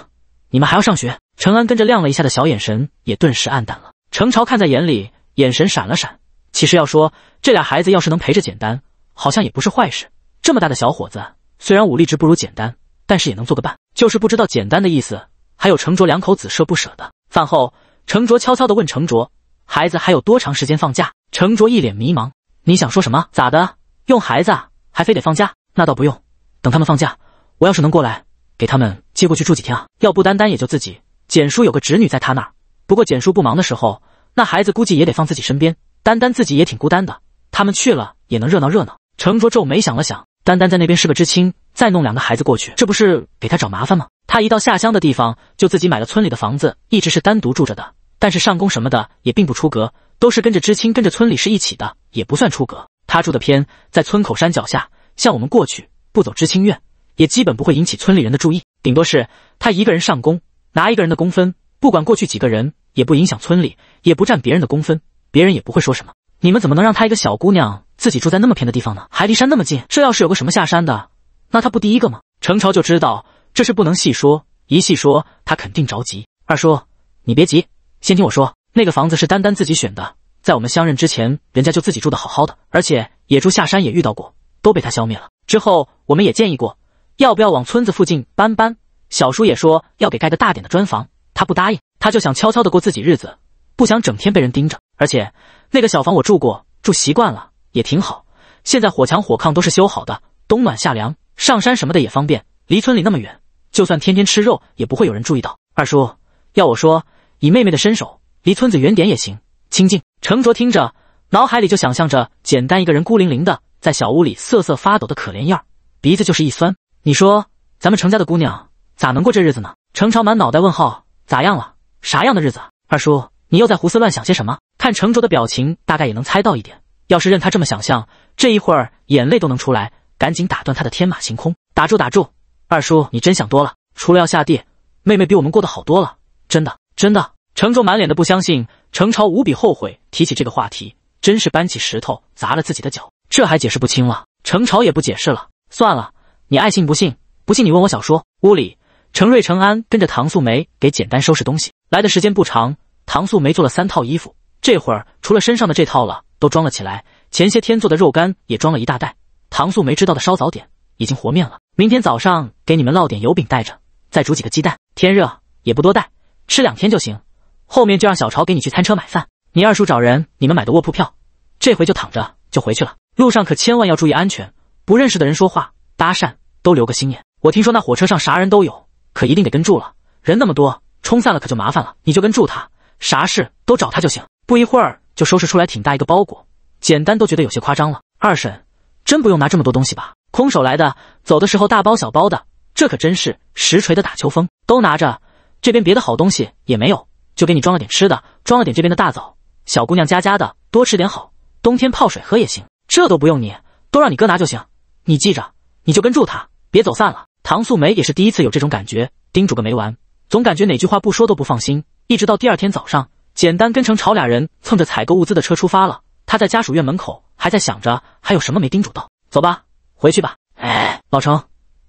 你们还要上学。程安跟着亮了一下的小眼神也顿时暗淡了。程朝看在眼里，眼神闪了闪。其实要说这俩孩子要是能陪着简单，好像也不是坏事。这么大的小伙子，虽然武力值不如简单，但是也能做个伴。就是不知道简单的意思，还有程卓两口子舍不舍得。饭后，程卓悄悄地问程卓：“孩子还有多长时间放假？”程卓一脸迷茫：“你想说什么？咋的？用孩子还非得放假？那倒不用，等他们放假，我要是能过来，给他们接过去住几天啊？要不单单也就自己。简叔有个侄女在他那儿，不过简叔不忙的时候，那孩子估计也得放自己身边。单单自己也挺孤单的，他们去了也能热闹热闹。”程卓皱眉想了想。丹丹在那边是个知青，再弄两个孩子过去，这不是给他找麻烦吗？他一到下乡的地方，就自己买了村里的房子，一直是单独住着的。但是上工什么的也并不出格，都是跟着知青，跟着村里是一起的，也不算出格。他住的偏，在村口山脚下，像我们过去不走知青院，也基本不会引起村里人的注意。顶多是他一个人上工，拿一个人的工分，不管过去几个人，也不影响村里，也不占别人的工分，别人也不会说什么。你们怎么能让他一个小姑娘？自己住在那么偏的地方呢，还离山那么近，这要是有个什么下山的，那他不第一个吗？程潮就知道这事不能细说，一细说他肯定着急。二叔，你别急，先听我说。那个房子是丹丹自己选的，在我们相认之前，人家就自己住的好好的。而且野猪下山也遇到过，都被他消灭了。之后我们也建议过，要不要往村子附近搬搬？小叔也说要给盖个大点的砖房，他不答应，他就想悄悄的过自己日子，不想整天被人盯着。而且那个小房我住过，住习惯了。也挺好，现在火墙火炕都是修好的，冬暖夏凉，上山什么的也方便。离村里那么远，就算天天吃肉，也不会有人注意到。二叔，要我说，以妹妹的身手，离村子远点也行，清静。程卓听着，脑海里就想象着简单一个人孤零零的在小屋里瑟瑟发抖的可怜样，鼻子就是一酸。你说咱们程家的姑娘咋能过这日子呢？程超满脑袋问号，咋样了？啥样的日子？二叔，你又在胡思乱想些什么？看程卓的表情，大概也能猜到一点。要是任他这么想象，这一会儿眼泪都能出来。赶紧打断他的天马行空，打住打住！二叔，你真想多了。除了要下地，妹妹比我们过得好多了，真的真的。程卓满脸的不相信，程朝无比后悔提起这个话题，真是搬起石头砸了自己的脚，这还解释不清了。程朝也不解释了，算了，你爱信不信，不信你问我小叔。屋里，程瑞、程安跟着唐素梅给简单收拾东西。来的时间不长，唐素梅做了三套衣服，这会儿除了身上的这套了。都装了起来，前些天做的肉干也装了一大袋。唐素梅知道的烧早点，已经和面了。明天早上给你们烙点油饼带着，再煮几个鸡蛋。天热也不多带，吃两天就行。后面就让小朝给你去餐车买饭。你二叔找人，你们买的卧铺票，这回就躺着就回去了。路上可千万要注意安全，不认识的人说话搭讪都留个心眼。我听说那火车上啥人都有，可一定得跟住了。人那么多，冲散了可就麻烦了。你就跟住他，啥事都找他就行。不一会儿。就收拾出来挺大一个包裹，简单都觉得有些夸张了。二婶，真不用拿这么多东西吧？空手来的，走的时候大包小包的，这可真是实锤的打秋风。都拿着，这边别的好东西也没有，就给你装了点吃的，装了点这边的大枣。小姑娘家家的，多吃点好，冬天泡水喝也行。这都不用你，都让你哥拿就行。你记着，你就跟住他，别走散了。唐素梅也是第一次有这种感觉，叮嘱个没完，总感觉哪句话不说都不放心。一直到第二天早上。简单跟程朝俩人蹭着采购物资的车出发了。他在家属院门口还在想着还有什么没叮嘱到。走吧，回去吧。哎，老程，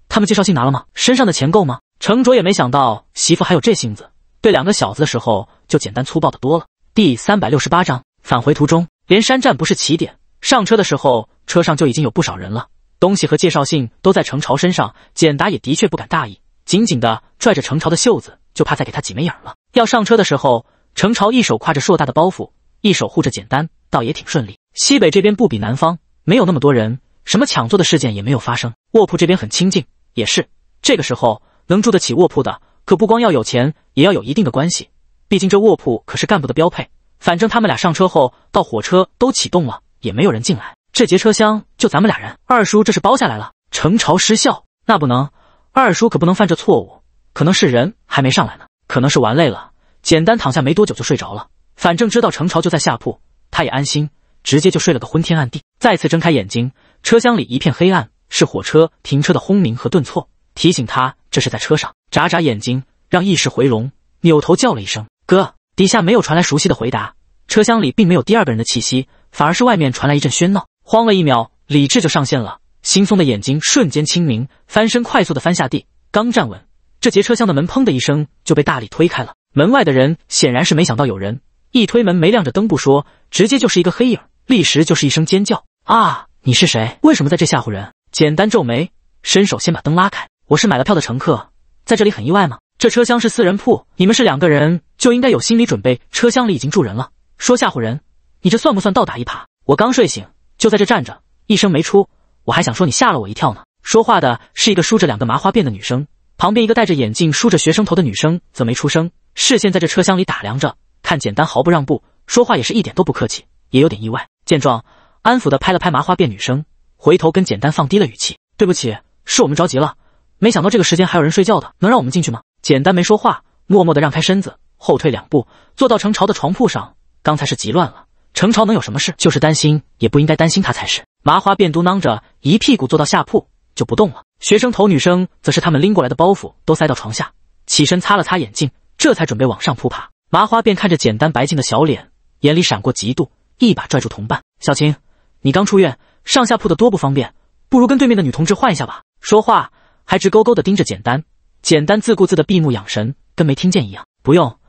他们介绍信拿了吗？身上的钱够吗？程卓也没想到媳妇还有这性子，对两个小子的时候就简单粗暴的多了。第三百六十八章返回途中，连山站不是起点。上车的时候，车上就已经有不少人了。东西和介绍信都在程朝身上。简达也的确不敢大意，紧紧的拽着程朝的袖子，就怕再给他挤没眼了。要上车的时候。程潮一手挎着硕大的包袱，一手护着简单，倒也挺顺利。西北这边不比南方，没有那么多人，什么抢座的事件也没有发生。卧铺这边很清静，也是这个时候能住得起卧铺的，可不光要有钱，也要有一定的关系，毕竟这卧铺可是干部的标配。反正他们俩上车后，到火车都启动了，也没有人进来，这节车厢就咱们俩人。二叔这是包下来了？程潮失笑，那不能，二叔可不能犯这错误。可能是人还没上来呢，可能是玩累了。简单躺下没多久就睡着了，反正知道程潮就在下铺，他也安心，直接就睡了个昏天暗地。再次睁开眼睛，车厢里一片黑暗，是火车停车的轰鸣和顿挫，提醒他这是在车上。眨眨眼睛，让意识回笼，扭头叫了一声“哥”，底下没有传来熟悉的回答，车厢里并没有第二个人的气息，反而是外面传来一阵喧闹。慌了一秒，理智就上线了，惺忪的眼睛瞬间清明，翻身快速的翻下地，刚站稳，这节车厢的门砰的一声就被大力推开了。门外的人显然是没想到有人一推门没亮着灯不说，直接就是一个黑影，立时就是一声尖叫：“啊！你是谁？为什么在这吓唬人？”简单皱眉，伸手先把灯拉开。我是买了票的乘客，在这里很意外吗？这车厢是四人铺，你们是两个人就应该有心理准备。车厢里已经住人了，说吓唬人，你这算不算倒打一耙？我刚睡醒就在这站着，一声没出，我还想说你吓了我一跳呢。说话的是一个梳着两个麻花辫的女生，旁边一个戴着眼镜梳着学生头的女生则没出声。视线在这车厢里打量着，看简单毫不让步，说话也是一点都不客气，也有点意外。见状，安抚的拍了拍麻花辫女生，回头跟简单放低了语气：“对不起，是我们着急了，没想到这个时间还有人睡觉的，能让我们进去吗？”简单没说话，默默的让开身子，后退两步，坐到程潮的床铺上。刚才是急乱了，程潮能有什么事？就是担心，也不应该担心他才是。麻花辫嘟囔着，一屁股坐到下铺就不动了。学生头女生则是他们拎过来的包袱都塞到床下，起身擦了擦眼镜。这才准备往上扑爬，麻花便看着简单白净的小脸，眼里闪过嫉妒，一把拽住同伴：“小青，你刚出院，上下铺的多不方便，不如跟对面的女同志换一下吧。”说话还直勾勾的盯着简单。简单自顾自的闭目养神，跟没听见一样。不用，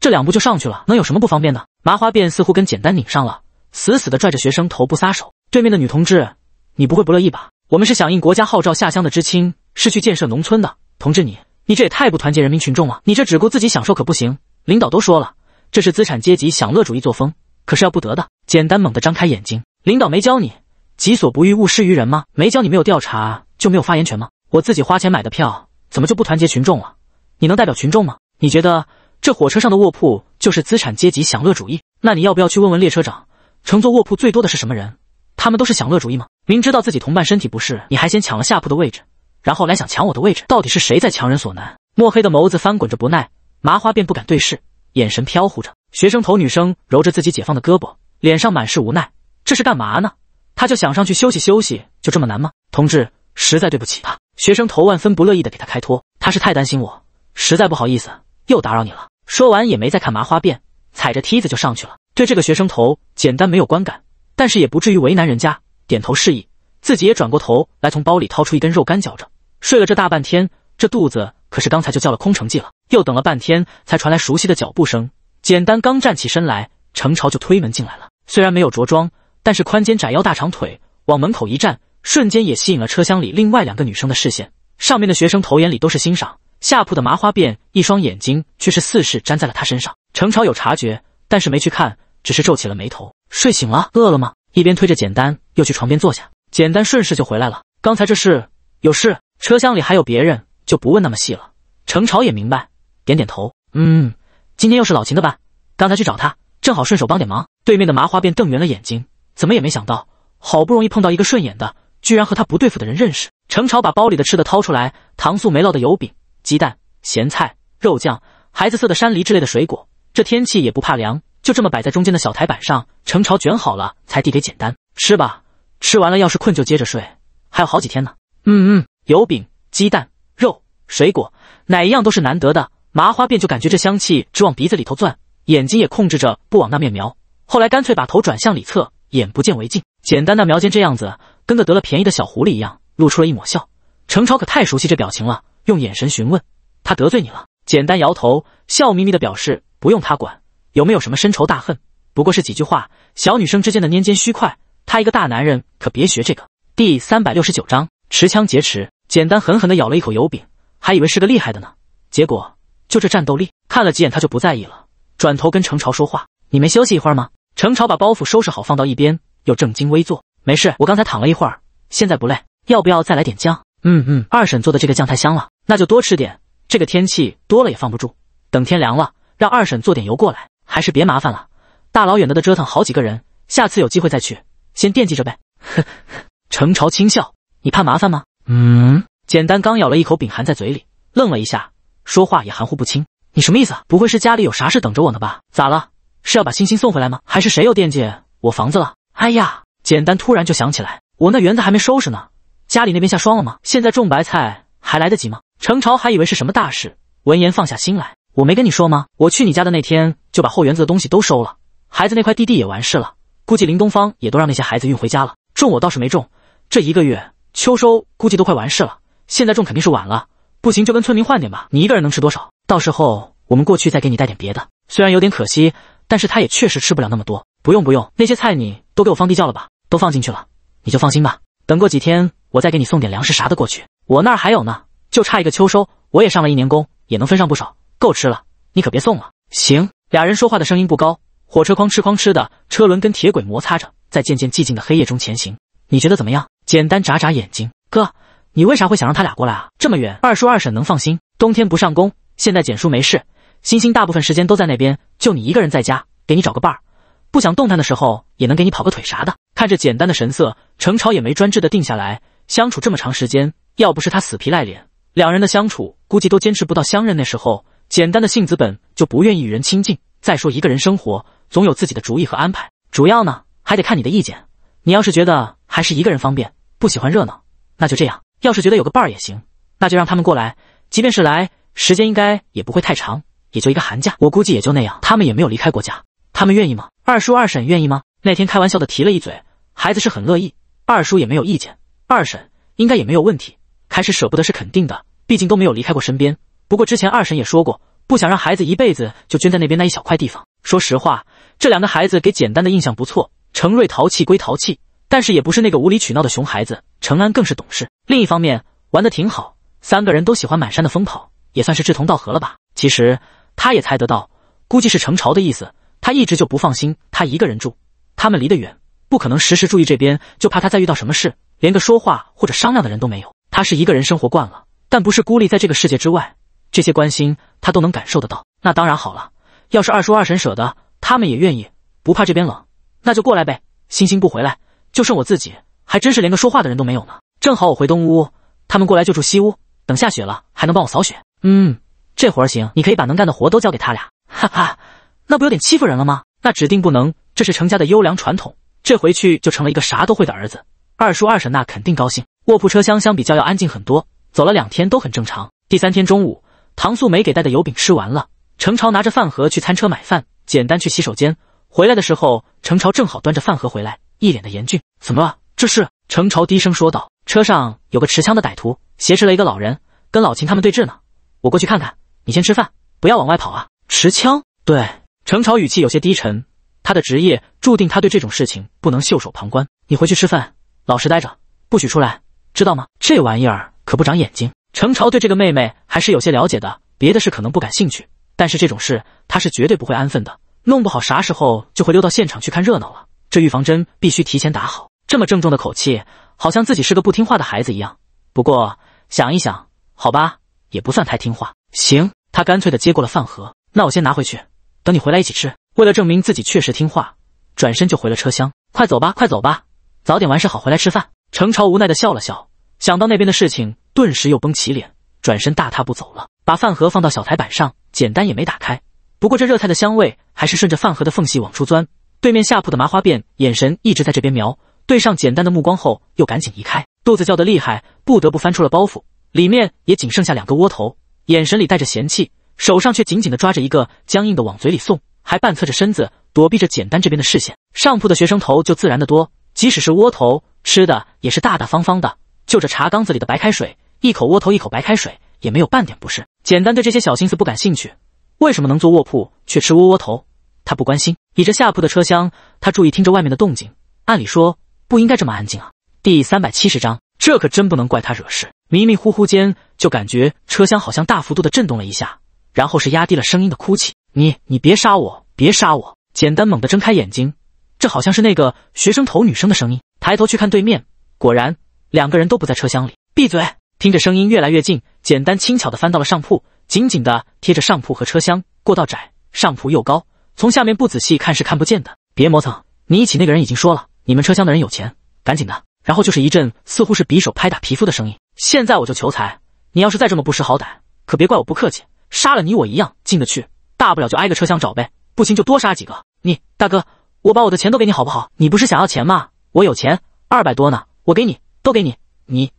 这两步就上去了，能有什么不方便的？麻花辫似乎跟简单拧上了，死死的拽着学生头不撒手。对面的女同志，你不会不乐意吧？我们是响应国家号召下乡的知青，是去建设农村的。同志你。你这也太不团结人民群众了！你这只顾自己享受可不行，领导都说了，这是资产阶级享乐主义作风，可是要不得的。简单猛地张开眼睛，领导没教你“己所不欲，勿施于人”吗？没教你没有调查就没有发言权吗？我自己花钱买的票，怎么就不团结群众了？你能代表群众吗？你觉得这火车上的卧铺就是资产阶级享乐主义？那你要不要去问问列车长，乘坐卧铺最多的是什么人？他们都是享乐主义吗？明知道自己同伴身体不适，你还先抢了下铺的位置？然后来想抢我的位置，到底是谁在强人所难？墨黑的眸子翻滚着不耐，麻花辫不敢对视，眼神飘忽着。学生头女生揉着自己解放的胳膊，脸上满是无奈，这是干嘛呢？她就想上去休息休息，就这么难吗？同志，实在对不起啊！学生头万分不乐意的给他开脱，他是太担心我，实在不好意思，又打扰你了。说完也没再看麻花辫，踩着梯子就上去了。对这个学生头，简单没有观感，但是也不至于为难人家，点头示意。自己也转过头来，从包里掏出一根肉干嚼着。睡了这大半天，这肚子可是刚才就叫了空城计了。又等了半天，才传来熟悉的脚步声。简单刚站起身来，程潮就推门进来了。虽然没有着装，但是宽肩窄腰大长腿，往门口一站，瞬间也吸引了车厢里另外两个女生的视线。上面的学生头眼里都是欣赏，下铺的麻花辫一双眼睛却是似是粘在了他身上。程潮有察觉，但是没去看，只是皱起了眉头。睡醒了，饿了吗？一边推着简单，又去床边坐下。简单顺势就回来了。刚才这事有事，车厢里还有别人，就不问那么细了。程潮也明白，点点头，嗯，今天又是老秦的班，刚才去找他，正好顺手帮点忙。对面的麻花便瞪圆了眼睛，怎么也没想到，好不容易碰到一个顺眼的，居然和他不对付的人认识。程潮把包里的吃的掏出来，糖醋没烙的油饼、鸡蛋、咸菜、肉酱、孩子色的山梨之类的水果，这天气也不怕凉，就这么摆在中间的小台板上。程潮卷好了，才递给简单吃吧。吃完了，要是困就接着睡，还有好几天呢。嗯嗯，油饼、鸡蛋、肉、水果，哪一样都是难得的。麻花辫就感觉这香气直往鼻子里头钻，眼睛也控制着不往那面瞄，后来干脆把头转向里侧，眼不见为净。简单的瞄见这样子，跟个得了便宜的小狐狸一样，露出了一抹笑。程超可太熟悉这表情了，用眼神询问他得罪你了。简单摇头，笑眯眯的表示不用他管，有没有什么深仇大恨，不过是几句话，小女生之间的拈尖虚快。他一个大男人，可别学这个。第三百六十九章持枪劫持。简单狠狠地咬了一口油饼，还以为是个厉害的呢，结果就这战斗力，看了几眼他就不在意了，转头跟程潮说话：“你没休息一会儿吗？”程潮把包袱收拾好，放到一边，又正襟危坐：“没事，我刚才躺了一会儿，现在不累。要不要再来点酱？嗯嗯，二婶做的这个酱太香了，那就多吃点。这个天气多了也放不住，等天凉了，让二婶做点油过来。还是别麻烦了，大老远的的折腾好几个人，下次有机会再去。”先惦记着呗，哼！程朝轻笑，你怕麻烦吗？嗯。简单刚咬了一口饼，含在嘴里，愣了一下，说话也含糊不清。你什么意思？不会是家里有啥事等着我呢吧？咋了？是要把星星送回来吗？还是谁又惦记我房子了？哎呀，简单突然就想起来，我那园子还没收拾呢。家里那边下霜了吗？现在种白菜还来得及吗？程朝还以为是什么大事，闻言放下心来。我没跟你说吗？我去你家的那天就把后园子的东西都收了，孩子那块地地也完事了。估计林东方也都让那些孩子运回家了。种我倒是没种，这一个月秋收估计都快完事了，现在种肯定是晚了。不行就跟村民换点吧，你一个人能吃多少？到时候我们过去再给你带点别的。虽然有点可惜，但是他也确实吃不了那么多。不用不用，那些菜你都给我放地窖了吧？都放进去了，你就放心吧。等过几天我再给你送点粮食啥的过去，我那儿还有呢，就差一个秋收。我也上了一年工，也能分上不少，够吃了。你可别送了。行。俩人说话的声音不高。火车哐哧哐哧的，车轮跟铁轨摩擦着，在渐渐寂静的黑夜中前行。你觉得怎么样？简单眨眨眼睛，哥，你为啥会想让他俩过来啊？这么远，二叔二婶能放心？冬天不上工，现在简叔没事，星星大部分时间都在那边，就你一个人在家，给你找个伴儿，不想动弹的时候也能给你跑个腿啥的。看着简单的神色，程朝也没专制的定下来。相处这么长时间，要不是他死皮赖脸，两人的相处估计都坚持不到相认那时候。简单的性子本就不愿意与人亲近，再说一个人生活。总有自己的主意和安排，主要呢还得看你的意见。你要是觉得还是一个人方便，不喜欢热闹，那就这样；要是觉得有个伴儿也行，那就让他们过来。即便是来，时间应该也不会太长，也就一个寒假，我估计也就那样。他们也没有离开过家，他们愿意吗？二叔、二婶愿意吗？那天开玩笑的提了一嘴，孩子是很乐意，二叔也没有意见，二婶应该也没有问题。开始舍不得是肯定的，毕竟都没有离开过身边。不过之前二婶也说过，不想让孩子一辈子就捐在那边那一小块地方。说实话。这两个孩子给简单的印象不错。程瑞淘气归淘气，但是也不是那个无理取闹的熊孩子。程安更是懂事。另一方面，玩的挺好，三个人都喜欢满山的疯跑，也算是志同道合了吧。其实他也猜得到，估计是程潮的意思。他一直就不放心他一个人住，他们离得远，不可能时时注意这边，就怕他再遇到什么事，连个说话或者商量的人都没有。他是一个人生活惯了，但不是孤立在这个世界之外，这些关心他都能感受得到。那当然好了，要是二叔二婶舍得。他们也愿意，不怕这边冷，那就过来呗。星星不回来，就剩我自己，还真是连个说话的人都没有呢。正好我回东屋，他们过来就住西屋。等下雪了，还能帮我扫雪。嗯，这活儿行，你可以把能干的活都交给他俩。哈哈，那不有点欺负人了吗？那指定不能，这是程家的优良传统。这回去就成了一个啥都会的儿子，二叔二婶那肯定高兴。卧铺车厢相比较要安静很多，走了两天都很正常。第三天中午，唐素梅给带的油饼吃完了，程朝拿着饭盒去餐车买饭。简单去洗手间，回来的时候，程潮正好端着饭盒回来，一脸的严峻。怎么了？这是？程潮低声说道。车上有个持枪的歹徒，挟持了一个老人，跟老秦他们对峙呢。我过去看看，你先吃饭，不要往外跑啊。持枪？对。程潮语气有些低沉。他的职业注定他对这种事情不能袖手旁观。你回去吃饭，老实待着，不许出来，知道吗？这玩意儿可不长眼睛。程潮对这个妹妹还是有些了解的，别的事可能不感兴趣。但是这种事他是绝对不会安分的，弄不好啥时候就会溜到现场去看热闹了。这预防针必须提前打好。这么郑重的口气，好像自己是个不听话的孩子一样。不过想一想，好吧，也不算太听话。行，他干脆的接过了饭盒，那我先拿回去，等你回来一起吃。为了证明自己确实听话，转身就回了车厢。快走吧，快走吧，早点完事好回来吃饭。程潮无奈的笑了笑，想到那边的事情，顿时又绷起脸。转身大踏步走了，把饭盒放到小台板上，简单也没打开。不过这热菜的香味还是顺着饭盒的缝隙往出钻。对面下铺的麻花辫眼神一直在这边瞄，对上简单的目光后又赶紧移开。肚子叫得厉害，不得不翻出了包袱，里面也仅剩下两个窝头。眼神里带着嫌弃，手上却紧紧地抓着一个僵硬的往嘴里送，还半侧着身子躲避着简单这边的视线。上铺的学生头就自然的多，即使是窝头吃的也是大大方方的，就着茶缸子里的白开水。一口窝头，一口白开水，也没有半点不适。简单对这些小心思不感兴趣。为什么能坐卧铺却吃窝窝头？他不关心。倚着下铺的车厢，他注意听着外面的动静。按理说不应该这么安静啊。第三百七十章，这可真不能怪他惹事。迷迷糊糊间，就感觉车厢好像大幅度的震动了一下，然后是压低了声音的哭泣：“你你别杀我，别杀我！”简单猛地睁开眼睛，这好像是那个学生头女生的声音。抬头去看对面，果然两个人都不在车厢里。闭嘴。听着声音越来越近，简单轻巧的翻到了上铺，紧紧的贴着上铺和车厢。过道窄，上铺又高，从下面不仔细看是看不见的。别磨蹭，你一起那个人已经说了，你们车厢的人有钱，赶紧的。然后就是一阵似乎是匕首拍打皮肤的声音。现在我就求财，你要是再这么不识好歹，可别怪我不客气，杀了你我一样进得去。大不了就挨个车厢找呗，不行就多杀几个。你大哥，我把我的钱都给你好不好？你不是想要钱吗？我有钱，二百多呢，我给你，都给你。你。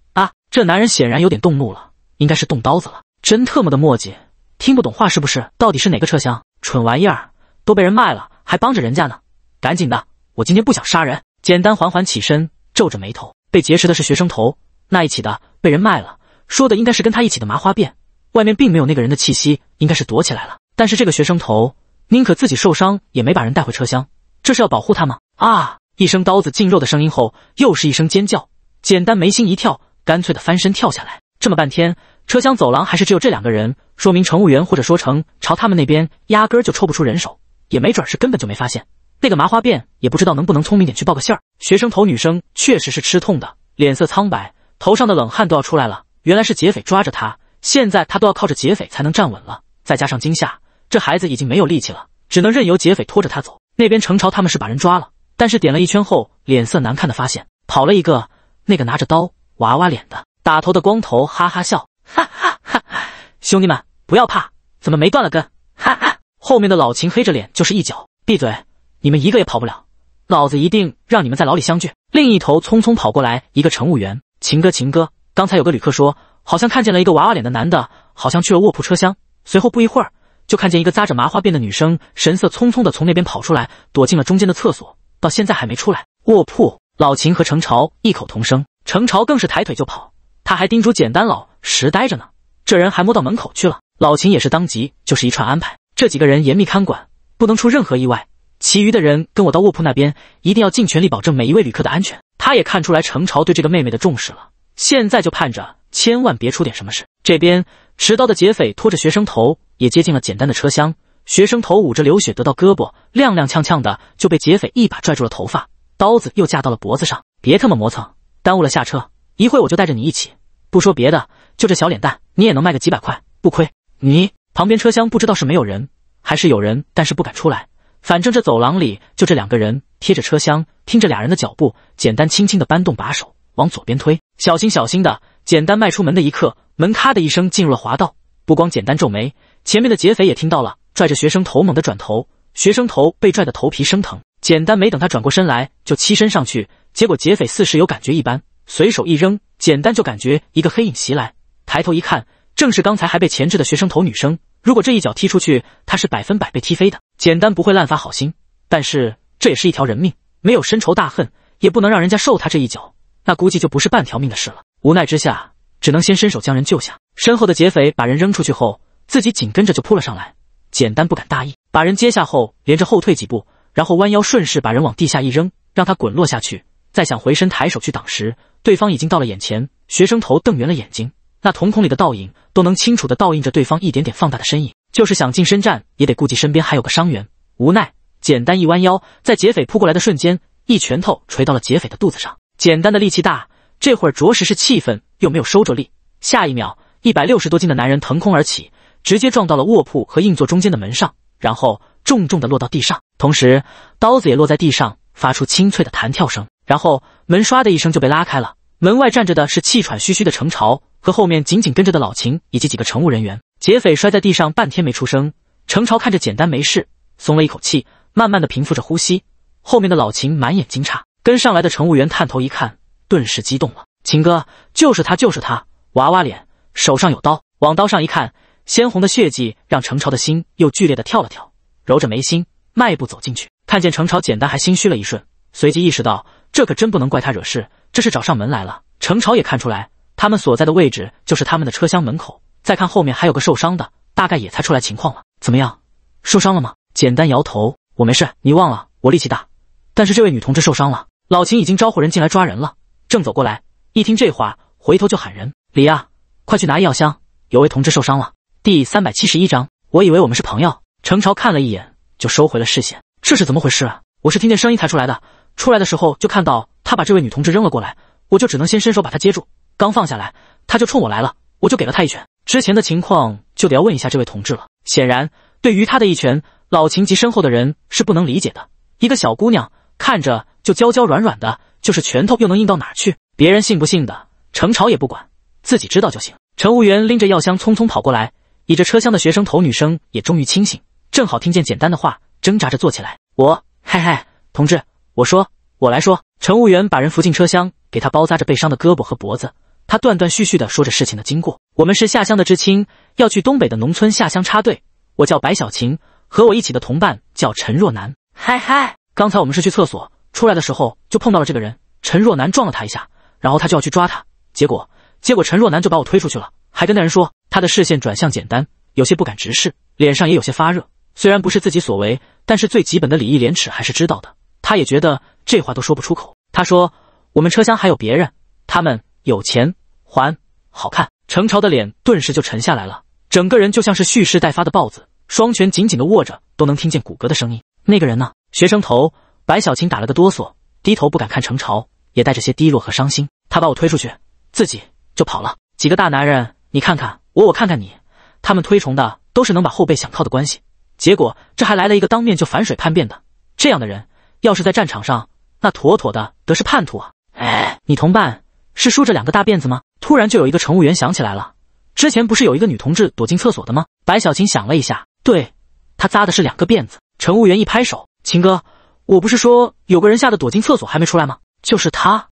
这男人显然有点动怒了，应该是动刀子了。真特么的墨迹，听不懂话是不是？到底是哪个车厢？蠢玩意儿，都被人卖了还帮着人家呢！赶紧的，我今天不想杀人。简单缓缓起身，皱着眉头。被劫持的是学生头，那一起的被人卖了，说的应该是跟他一起的麻花辫。外面并没有那个人的气息，应该是躲起来了。但是这个学生头宁可自己受伤也没把人带回车厢，这是要保护他吗？啊！一声刀子进肉的声音后，又是一声尖叫。简单眉心一跳。干脆的翻身跳下来，这么半天，车厢走廊还是只有这两个人，说明乘务员或者说程朝他们那边压根就抽不出人手，也没准是根本就没发现。那个麻花辫也不知道能不能聪明点去报个信儿。学生头女生确实是吃痛的，脸色苍白，头上的冷汗都要出来了。原来是劫匪抓着她，现在她都要靠着劫匪才能站稳了，再加上惊吓，这孩子已经没有力气了，只能任由劫匪拖着他走。那边程朝他们是把人抓了，但是点了一圈后，脸色难看的发现跑了一个，那个拿着刀。娃娃脸的打头的光头哈哈笑，哈哈哈哈，兄弟们不要怕，怎么没断了根？哈哈，后面的老秦黑着脸就是一脚，闭嘴，你们一个也跑不了，老子一定让你们在牢里相聚。另一头匆匆跑过来一个乘务员，秦哥，秦哥，刚才有个旅客说，好像看见了一个娃娃脸的男的，好像去了卧铺车厢。随后不一会儿，就看见一个扎着麻花辫的女生神色匆匆的从那边跑出来，躲进了中间的厕所，到现在还没出来。卧铺，老秦和程潮异口同声。程潮更是抬腿就跑，他还叮嘱简单老实待着呢。这人还摸到门口去了。老秦也是当即就是一串安排，这几个人严密看管，不能出任何意外。其余的人跟我到卧铺那边，一定要尽全力保证每一位旅客的安全。他也看出来程潮对这个妹妹的重视了，现在就盼着千万别出点什么事。这边持刀的劫匪拖着学生头也接近了简单的车厢，学生头捂着流血得到胳膊，踉踉跄跄的就被劫匪一把拽住了头发，刀子又架到了脖子上，别他妈磨蹭！耽误了下车，一会我就带着你一起。不说别的，就这小脸蛋，你也能卖个几百块，不亏。你旁边车厢不知道是没有人还是有人，但是不敢出来。反正这走廊里就这两个人贴着车厢，听着俩人的脚步。简单轻轻的扳动把手，往左边推，小心小心的。简单迈出门的一刻，门咔的一声进入了滑道。不光简单皱眉，前面的劫匪也听到了，拽着学生头猛地转头，学生头被拽的头皮生疼。简单没等他转过身来，就欺身上去。结果劫匪似是有感觉一般，随手一扔，简单就感觉一个黑影袭来。抬头一看，正是刚才还被钳制的学生头女生。如果这一脚踢出去，他是百分百被踢飞的。简单不会滥发好心，但是这也是一条人命，没有深仇大恨，也不能让人家受他这一脚，那估计就不是半条命的事了。无奈之下，只能先伸手将人救下。身后的劫匪把人扔出去后，自己紧跟着就扑了上来。简单不敢大意，把人接下后，连着后退几步。然后弯腰顺势把人往地下一扔，让他滚落下去。再想回身抬手去挡时，对方已经到了眼前。学生头瞪圆了眼睛，那瞳孔里的倒影都能清楚地倒映着对方一点点放大的身影。就是想近身战，也得顾及身边还有个伤员。无奈，简单一弯腰，在劫匪扑过来的瞬间，一拳头捶到了劫匪的肚子上。简单的力气大，这会儿着实是气愤又没有收着力。下一秒，一百六十多斤的男人腾空而起，直接撞到了卧铺和硬座中间的门上，然后。重重的落到地上，同时刀子也落在地上，发出清脆的弹跳声。然后门唰的一声就被拉开了，门外站着的是气喘吁吁的程潮和后面紧紧跟着的老秦以及几个乘务人员。劫匪摔在地上，半天没出声。程潮看着简单没事，松了一口气，慢慢的平复着呼吸。后面的老秦满眼惊诧，跟上来的乘务员探头一看，顿时激动了：“秦哥，就是他，就是他！娃娃脸，手上有刀。往刀上一看，鲜红的血迹让程潮的心又剧烈的跳了跳。”揉着眉心，迈步走进去，看见程朝，简单还心虚了一瞬，随即意识到这可真不能怪他惹事，这是找上门来了。程朝也看出来，他们所在的位置就是他们的车厢门口，再看后面还有个受伤的，大概也猜出来情况了。怎么样，受伤了吗？简单摇头，我没事，你忘了我力气大，但是这位女同志受伤了。老秦已经招呼人进来抓人了，正走过来，一听这话，回头就喊人：“李亚，快去拿医药箱，有位同志受伤了。”第三百七十一章，我以为我们是朋友。程潮看了一眼，就收回了视线。这是怎么回事啊？我是听见声音才出来的，出来的时候就看到他把这位女同志扔了过来，我就只能先伸手把她接住。刚放下来，他就冲我来了，我就给了他一拳。之前的情况就得要问一下这位同志了。显然，对于他的一拳，老秦及身后的人是不能理解的。一个小姑娘，看着就娇娇软软的，就是拳头又能硬到哪去？别人信不信的，程潮也不管，自己知道就行。乘务员拎着药箱匆匆跑过来，倚着车厢的学生头女生也终于清醒。正好听见简单的话，挣扎着坐起来。我嘿嘿，同志，我说，我来说。乘务员把人扶进车厢，给他包扎着被伤的胳膊和脖子。他断断续续地说着事情的经过。我们是下乡的知青，要去东北的农村下乡插队。我叫白小晴，和我一起的同伴叫陈若楠。嗨嗨，刚才我们是去厕所，出来的时候就碰到了这个人。陈若楠撞了他一下，然后他就要去抓他，结果，结果陈若楠就把我推出去了，还跟那人说。他的视线转向简单，有些不敢直视，脸上也有些发热。虽然不是自己所为，但是最基本的礼义廉耻还是知道的。他也觉得这话都说不出口。他说：“我们车厢还有别人，他们有钱还好看。”程朝的脸顿时就沉下来了，整个人就像是蓄势待发的豹子，双拳紧紧的握着，都能听见骨骼的声音。那个人呢？学生头白小青打了个哆嗦，低头不敢看程朝，也带着些低落和伤心。他把我推出去，自己就跑了。几个大男人，你看看我，我看看你，他们推崇的都是能把后背想靠的关系。结果这还来了一个当面就反水叛变的这样的人，要是在战场上，那妥妥的得是叛徒啊！哎，你同伴是梳着两个大辫子吗？突然就有一个乘务员想起来了，之前不是有一个女同志躲进厕所的吗？白小琴想了一下，对，她扎的是两个辫子。乘务员一拍手：“秦哥，我不是说有个人吓得躲进厕所还没出来吗？就是他，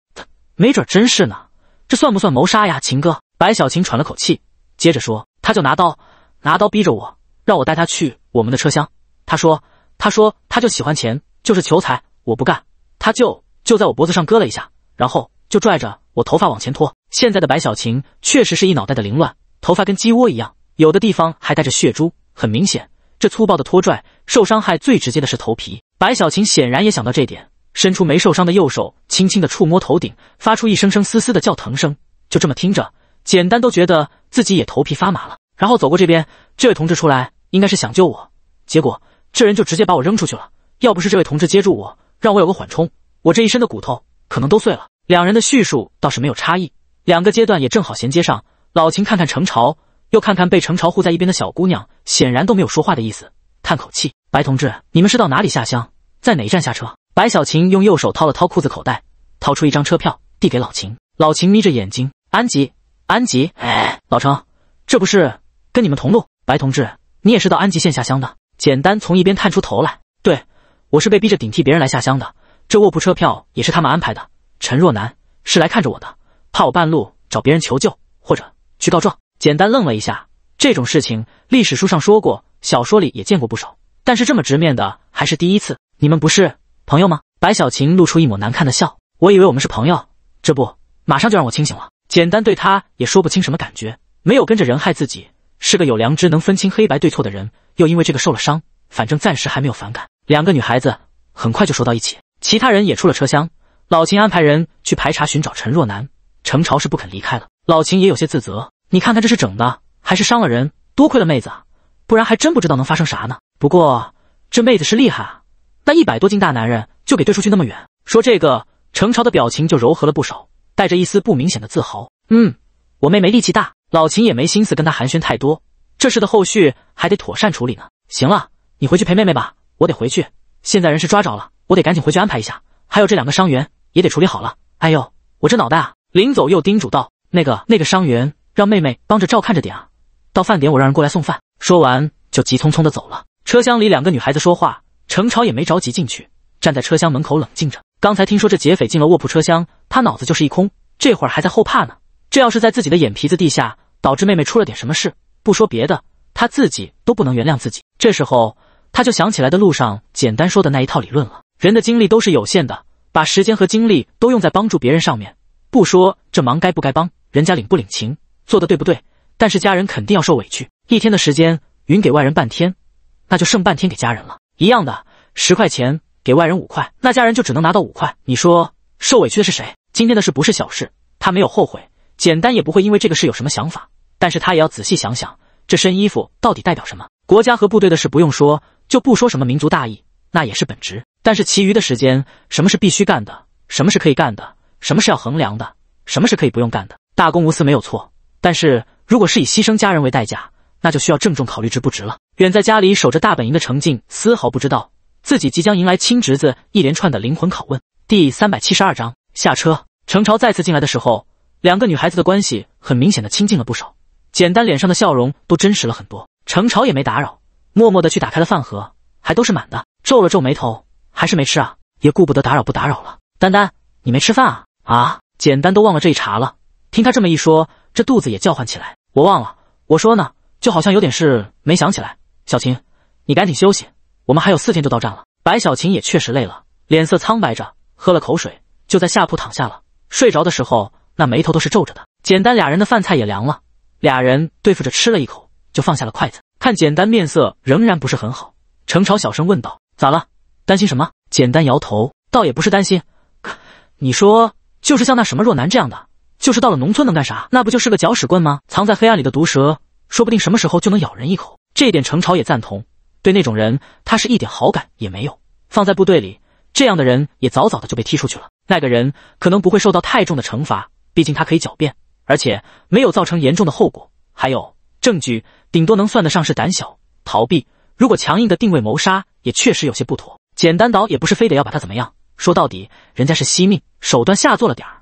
没准真是呢。这算不算谋杀呀，秦哥？”白小琴喘了口气，接着说：“他就拿刀，拿刀逼着我，让我带他去。”我们的车厢，他说，他说，他就喜欢钱，就是求财，我不干，他就就在我脖子上割了一下，然后就拽着我头发往前拖。现在的白小琴确实是一脑袋的凌乱，头发跟鸡窝一样，有的地方还带着血珠，很明显，这粗暴的拖拽受伤害最直接的是头皮。白小琴显然也想到这点，伸出没受伤的右手，轻轻的触摸头顶，发出一声声嘶嘶的叫疼声，就这么听着，简单都觉得自己也头皮发麻了。然后走过这边，这位同志出来。应该是想救我，结果这人就直接把我扔出去了。要不是这位同志接住我，让我有个缓冲，我这一身的骨头可能都碎了。两人的叙述倒是没有差异，两个阶段也正好衔接上。老秦看看程潮，又看看被程潮护在一边的小姑娘，显然都没有说话的意思，叹口气：“白同志，你们是到哪里下乡？在哪一站下车？”白小琴用右手掏了掏裤子口袋，掏出一张车票递给老秦。老秦眯着眼睛：“安吉，安吉，哎，老程，这不是跟你们同路？白同志。”你也是到安吉县下乡的？简单从一边探出头来，对，我是被逼着顶替别人来下乡的，这卧铺车票也是他们安排的。陈若楠是来看着我的，怕我半路找别人求救或者去告状。简单愣了一下，这种事情历史书上说过，小说里也见过不少，但是这么直面的还是第一次。你们不是朋友吗？白小琴露出一抹难看的笑，我以为我们是朋友，这不，马上就让我清醒了。简单对他也说不清什么感觉，没有跟着人害自己。是个有良知、能分清黑白对错的人，又因为这个受了伤，反正暂时还没有反感。两个女孩子很快就说到一起，其他人也出了车厢。老秦安排人去排查寻找陈若楠，程潮是不肯离开了。老秦也有些自责，你看看这是整的，还是伤了人？多亏了妹子啊，不然还真不知道能发生啥呢。不过这妹子是厉害啊，那一百多斤大男人就给怼出去那么远。说这个，程潮的表情就柔和了不少，带着一丝不明显的自豪。嗯，我妹妹力气大。老秦也没心思跟他寒暄太多，这事的后续还得妥善处理呢。行了，你回去陪妹妹吧，我得回去。现在人是抓着了，我得赶紧回去安排一下，还有这两个伤员也得处理好了。哎呦，我这脑袋啊！临走又叮嘱道：“那个那个伤员，让妹妹帮着照看着点啊。到饭点我让人过来送饭。”说完就急匆匆的走了。车厢里两个女孩子说话，程潮也没着急进去，站在车厢门口冷静着。刚才听说这劫匪进了卧铺车厢，他脑子就是一空，这会儿还在后怕呢。这要是在自己的眼皮子底下，导致妹妹出了点什么事，不说别的，他自己都不能原谅自己。这时候他就想起来的路上，简单说的那一套理论了。人的精力都是有限的，把时间和精力都用在帮助别人上面，不说这忙该不该帮，人家领不领情，做的对不对，但是家人肯定要受委屈。一天的时间，匀给外人半天，那就剩半天给家人了。一样的，十块钱给外人五块，那家人就只能拿到五块。你说受委屈的是谁？今天的事不是小事，他没有后悔。简单也不会因为这个事有什么想法，但是他也要仔细想想，这身衣服到底代表什么？国家和部队的事不用说，就不说什么民族大义，那也是本职。但是其余的时间，什么是必须干的，什么是可以干的，什么是要衡量的，什么是可以不用干的？大公无私没有错，但是如果是以牺牲家人为代价，那就需要郑重考虑值不值了。远在家里守着大本营的程静丝毫不知道自己即将迎来亲侄子一连串的灵魂拷问。第三百七十二章下车。程朝再次进来的时候。两个女孩子的关系很明显的亲近了不少，简单脸上的笑容都真实了很多。程潮也没打扰，默默地去打开了饭盒，还都是满的。皱了皱眉头，还是没吃啊？也顾不得打扰不打扰了。丹丹，你没吃饭啊？啊？简单都忘了这一茬了。听他这么一说，这肚子也叫唤起来。我忘了，我说呢，就好像有点事没想起来。小琴，你赶紧休息，我们还有四天就到站了。白小琴也确实累了，脸色苍白着，喝了口水，就在下铺躺下了。睡着的时候。那眉头都是皱着的。简单，俩人的饭菜也凉了，俩人对付着吃了一口，就放下了筷子。看简单面色仍然不是很好，程朝小声问道：“咋了？担心什么？”简单摇头，倒也不是担心。你说，就是像那什么若男这样的，就是到了农村能干啥？那不就是个搅屎棍吗？藏在黑暗里的毒蛇，说不定什么时候就能咬人一口。这点程朝也赞同，对那种人他是一点好感也没有。放在部队里，这样的人也早早的就被踢出去了。那个人可能不会受到太重的惩罚。毕竟他可以狡辩，而且没有造成严重的后果。还有证据，顶多能算得上是胆小逃避。如果强硬的定位谋杀，也确实有些不妥。简单岛也不是非得要把他怎么样。说到底，人家是惜命，手段下作了点儿。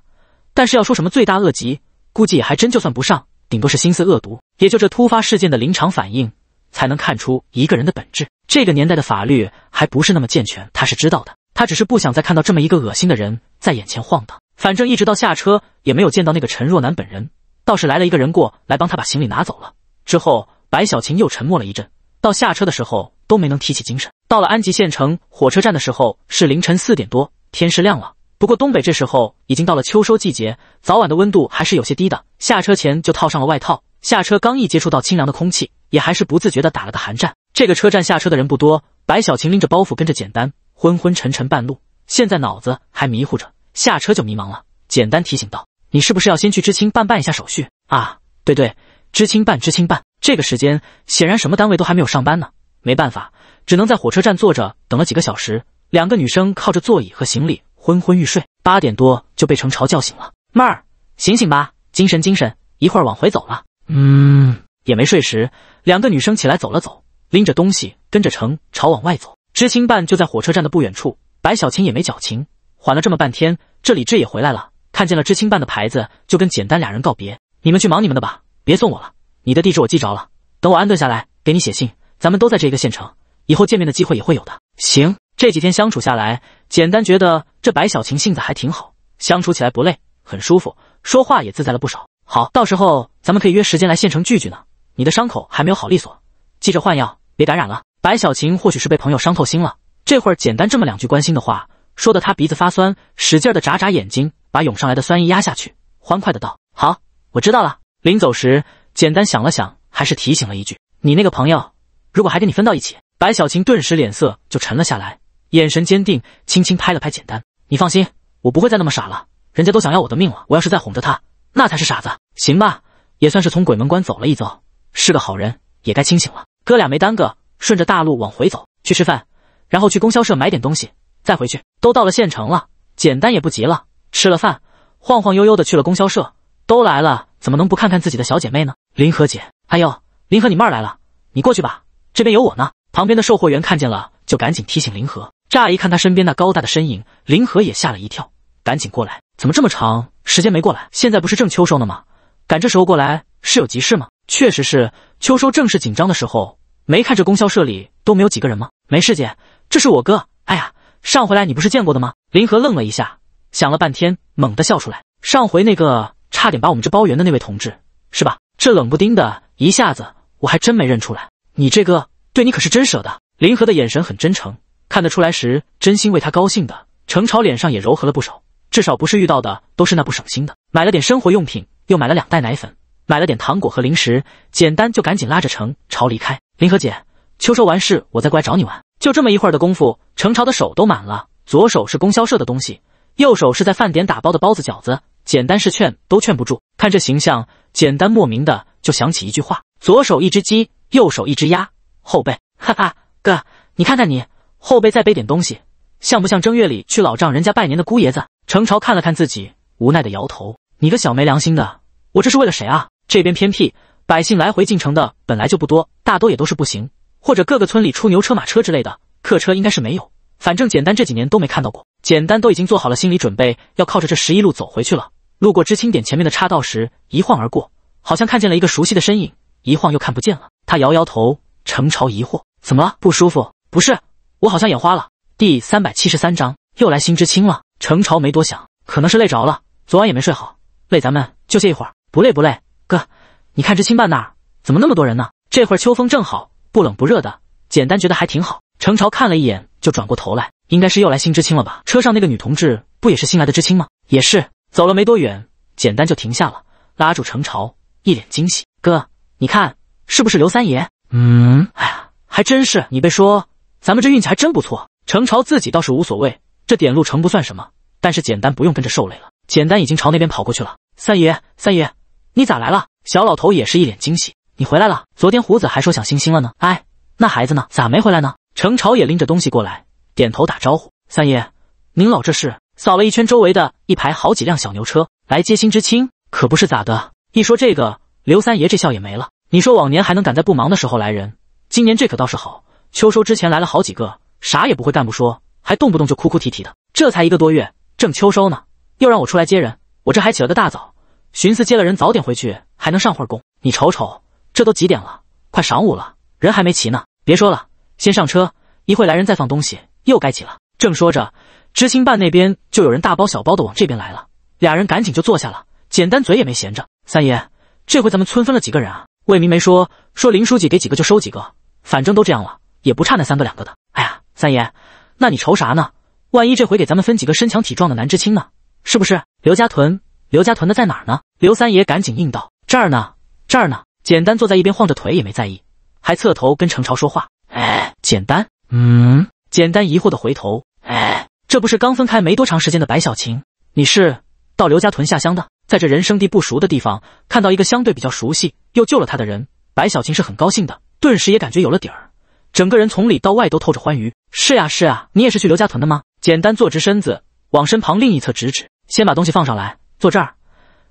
但是要说什么罪大恶极，估计也还真就算不上，顶多是心思恶毒。也就这突发事件的临场反应，才能看出一个人的本质。这个年代的法律还不是那么健全，他是知道的。他只是不想再看到这么一个恶心的人在眼前晃荡。反正一直到下车也没有见到那个陈若楠本人，倒是来了一个人过来帮他把行李拿走了。之后白小琴又沉默了一阵，到下车的时候都没能提起精神。到了安吉县城火车站的时候是凌晨四点多，天是亮了，不过东北这时候已经到了秋收季节，早晚的温度还是有些低的。下车前就套上了外套，下车刚一接触到清凉的空气，也还是不自觉的打了个寒战。这个车站下车的人不多，白小琴拎着包袱跟着简单昏昏沉沉，半路现在脑子还迷糊着。下车就迷茫了，简单提醒道：“你是不是要先去知青办办一下手续啊？”“对对，知青办，知青办。”这个时间显然什么单位都还没有上班呢，没办法，只能在火车站坐着等了几个小时。两个女生靠着座椅和行李昏昏欲睡，八点多就被程潮叫醒了：“妹儿，醒醒吧，精神精神，一会儿往回走了。”“嗯。”也没睡时，两个女生起来走了走，拎着东西跟着程潮往外走。知青办就在火车站的不远处，白小青也没矫情。缓了这么半天，这李志也回来了，看见了知青办的牌子，就跟简单俩人告别：“你们去忙你们的吧，别送我了。你的地址我记着了，等我安顿下来给你写信。咱们都在这一个县城，以后见面的机会也会有的。”行，这几天相处下来，简单觉得这白小琴性子还挺好，相处起来不累，很舒服，说话也自在了不少。好，到时候咱们可以约时间来县城聚聚呢。你的伤口还没有好利索，记着换药，别感染了。白小琴或许是被朋友伤透心了，这会儿简单这么两句关心的话。说的他鼻子发酸，使劲的眨眨眼睛，把涌上来的酸意压下去，欢快的道：“好，我知道了。”临走时，简单想了想，还是提醒了一句：“你那个朋友，如果还跟你分到一起。”白小青顿时脸色就沉了下来，眼神坚定，轻轻拍了拍简单：“你放心，我不会再那么傻了。人家都想要我的命了，我要是再哄着他，那才是傻子，行吧？也算是从鬼门关走了一遭，是个好人，也该清醒了。”哥俩没耽搁，顺着大路往回走去吃饭，然后去供销社买点东西。再回去，都到了县城了，简单也不急了。吃了饭，晃晃悠悠的去了供销社。都来了，怎么能不看看自己的小姐妹呢？林和姐，哎呦，林和你妹儿来了，你过去吧，这边有我呢。旁边的售货员看见了，就赶紧提醒林和。乍一看他身边那高大的身影，林和也吓了一跳，赶紧过来。怎么这么长时间没过来？现在不是正秋收呢吗？赶这时候过来是有急事吗？确实是，秋收正是紧张的时候，没看这供销社里都没有几个人吗？没事姐，这是我哥。哎呀。上回来你不是见过的吗？林河愣了一下，想了半天，猛地笑出来。上回那个差点把我们这包圆的那位同志是吧？这冷不丁的一下子，我还真没认出来。你这个对你可是真舍得。林河的眼神很真诚，看得出来时真心为他高兴的。程朝脸上也柔和了不少，至少不是遇到的都是那不省心的。买了点生活用品，又买了两袋奶粉，买了点糖果和零食，简单就赶紧拉着程朝离开。林河姐，秋收完事我再过来找你玩。就这么一会儿的功夫，程潮的手都满了，左手是供销社的东西，右手是在饭点打包的包子饺子，简单是劝都劝不住。看这形象，简单莫名的就想起一句话：左手一只鸡，右手一只鸭。后背，哈哈，哥，你看看你后背再背点东西，像不像正月里去老丈人家拜年的姑爷子？程潮看了看自己，无奈的摇头：“你个小没良心的，我这是为了谁啊？这边偏僻，百姓来回进城的本来就不多，大多也都是步行。”或者各个村里出牛车、马车之类的客车应该是没有，反正简单这几年都没看到过。简单都已经做好了心理准备，要靠着这十一路走回去了。路过知青点前面的岔道时，一晃而过，好像看见了一个熟悉的身影，一晃又看不见了。他摇摇头，程朝疑惑：“怎么了？不舒服？不是，我好像眼花了。”第三百七十三章又来新知青了。程朝没多想，可能是累着了，昨晚也没睡好，累咱们就歇一会儿。不累不累，哥，你看知青办那儿怎么那么多人呢？这会儿秋风正好。不冷不热的，简单觉得还挺好。程潮看了一眼，就转过头来，应该是又来新知青了吧？车上那个女同志不也是新来的知青吗？也是。走了没多远，简单就停下了，拉住程潮，一脸惊喜：“哥，你看是不是刘三爷？”“嗯，哎呀，还真是。你别说，咱们这运气还真不错。”程潮自己倒是无所谓，这点路程不算什么，但是简单不用跟着受累了。简单已经朝那边跑过去了。“三爷，三爷，你咋来了？”小老头也是一脸惊喜。你回来了，昨天胡子还说想星星了呢。哎，那孩子呢？咋没回来呢？程朝也拎着东西过来，点头打招呼。三爷，您老这是扫了一圈周围的一排好几辆小牛车，来接星之青？可不是咋的？一说这个，刘三爷这笑也没了。你说往年还能赶在不忙的时候来人，今年这可倒是好，秋收之前来了好几个，啥也不会干不说，还动不动就哭哭啼啼的。这才一个多月，正秋收呢，又让我出来接人，我这还起了个大早，寻思接了人早点回去，还能上会儿工。你瞅瞅。这都几点了？快晌午了，人还没齐呢。别说了，先上车，一会来人再放东西，又该挤了。正说着，知青办那边就有人大包小包的往这边来了。俩人赶紧就坐下了，简单嘴也没闲着。三爷，这回咱们村分了几个人啊？魏明没说，说林书记给几个就收几个，反正都这样了，也不差那三个两个的。哎呀，三爷，那你愁啥呢？万一这回给咱们分几个身强体壮的男知青呢？是不是？刘家屯，刘家屯的在哪儿呢？刘三爷赶紧应道：“这儿呢，这儿呢。”简单坐在一边晃着腿也没在意，还侧头跟程超说话。哎，简单，嗯。简单疑惑的回头，哎，这不是刚分开没多长时间的白小晴？你是到刘家屯下乡的，在这人生地不熟的地方，看到一个相对比较熟悉又救了他的人，白小晴是很高兴的，顿时也感觉有了底儿，整个人从里到外都透着欢愉。是呀，是呀，你也是去刘家屯的吗？简单坐直身子往身旁另一侧指指，先把东西放上来，坐这儿。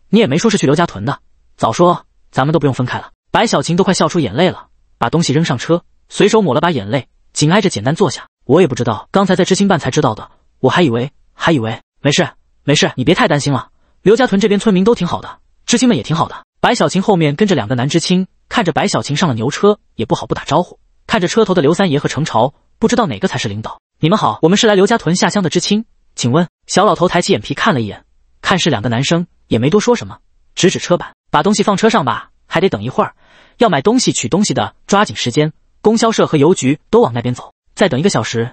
你也没说是去刘家屯的，早说。咱们都不用分开了。白小琴都快笑出眼泪了，把东西扔上车，随手抹了把眼泪，紧挨着简单坐下。我也不知道，刚才在知青办才知道的。我还以为，还以为没事，没事，你别太担心了。刘家屯这边村民都挺好的，知青们也挺好的。白小琴后面跟着两个男知青，看着白小琴上了牛车，也不好不打招呼。看着车头的刘三爷和程朝，不知道哪个才是领导。你们好，我们是来刘家屯下乡的知青，请问？小老头抬起眼皮看了一眼，看是两个男生，也没多说什么，指指车板。把东西放车上吧，还得等一会儿。要买东西取东西的抓紧时间，供销社和邮局都往那边走。再等一个小时。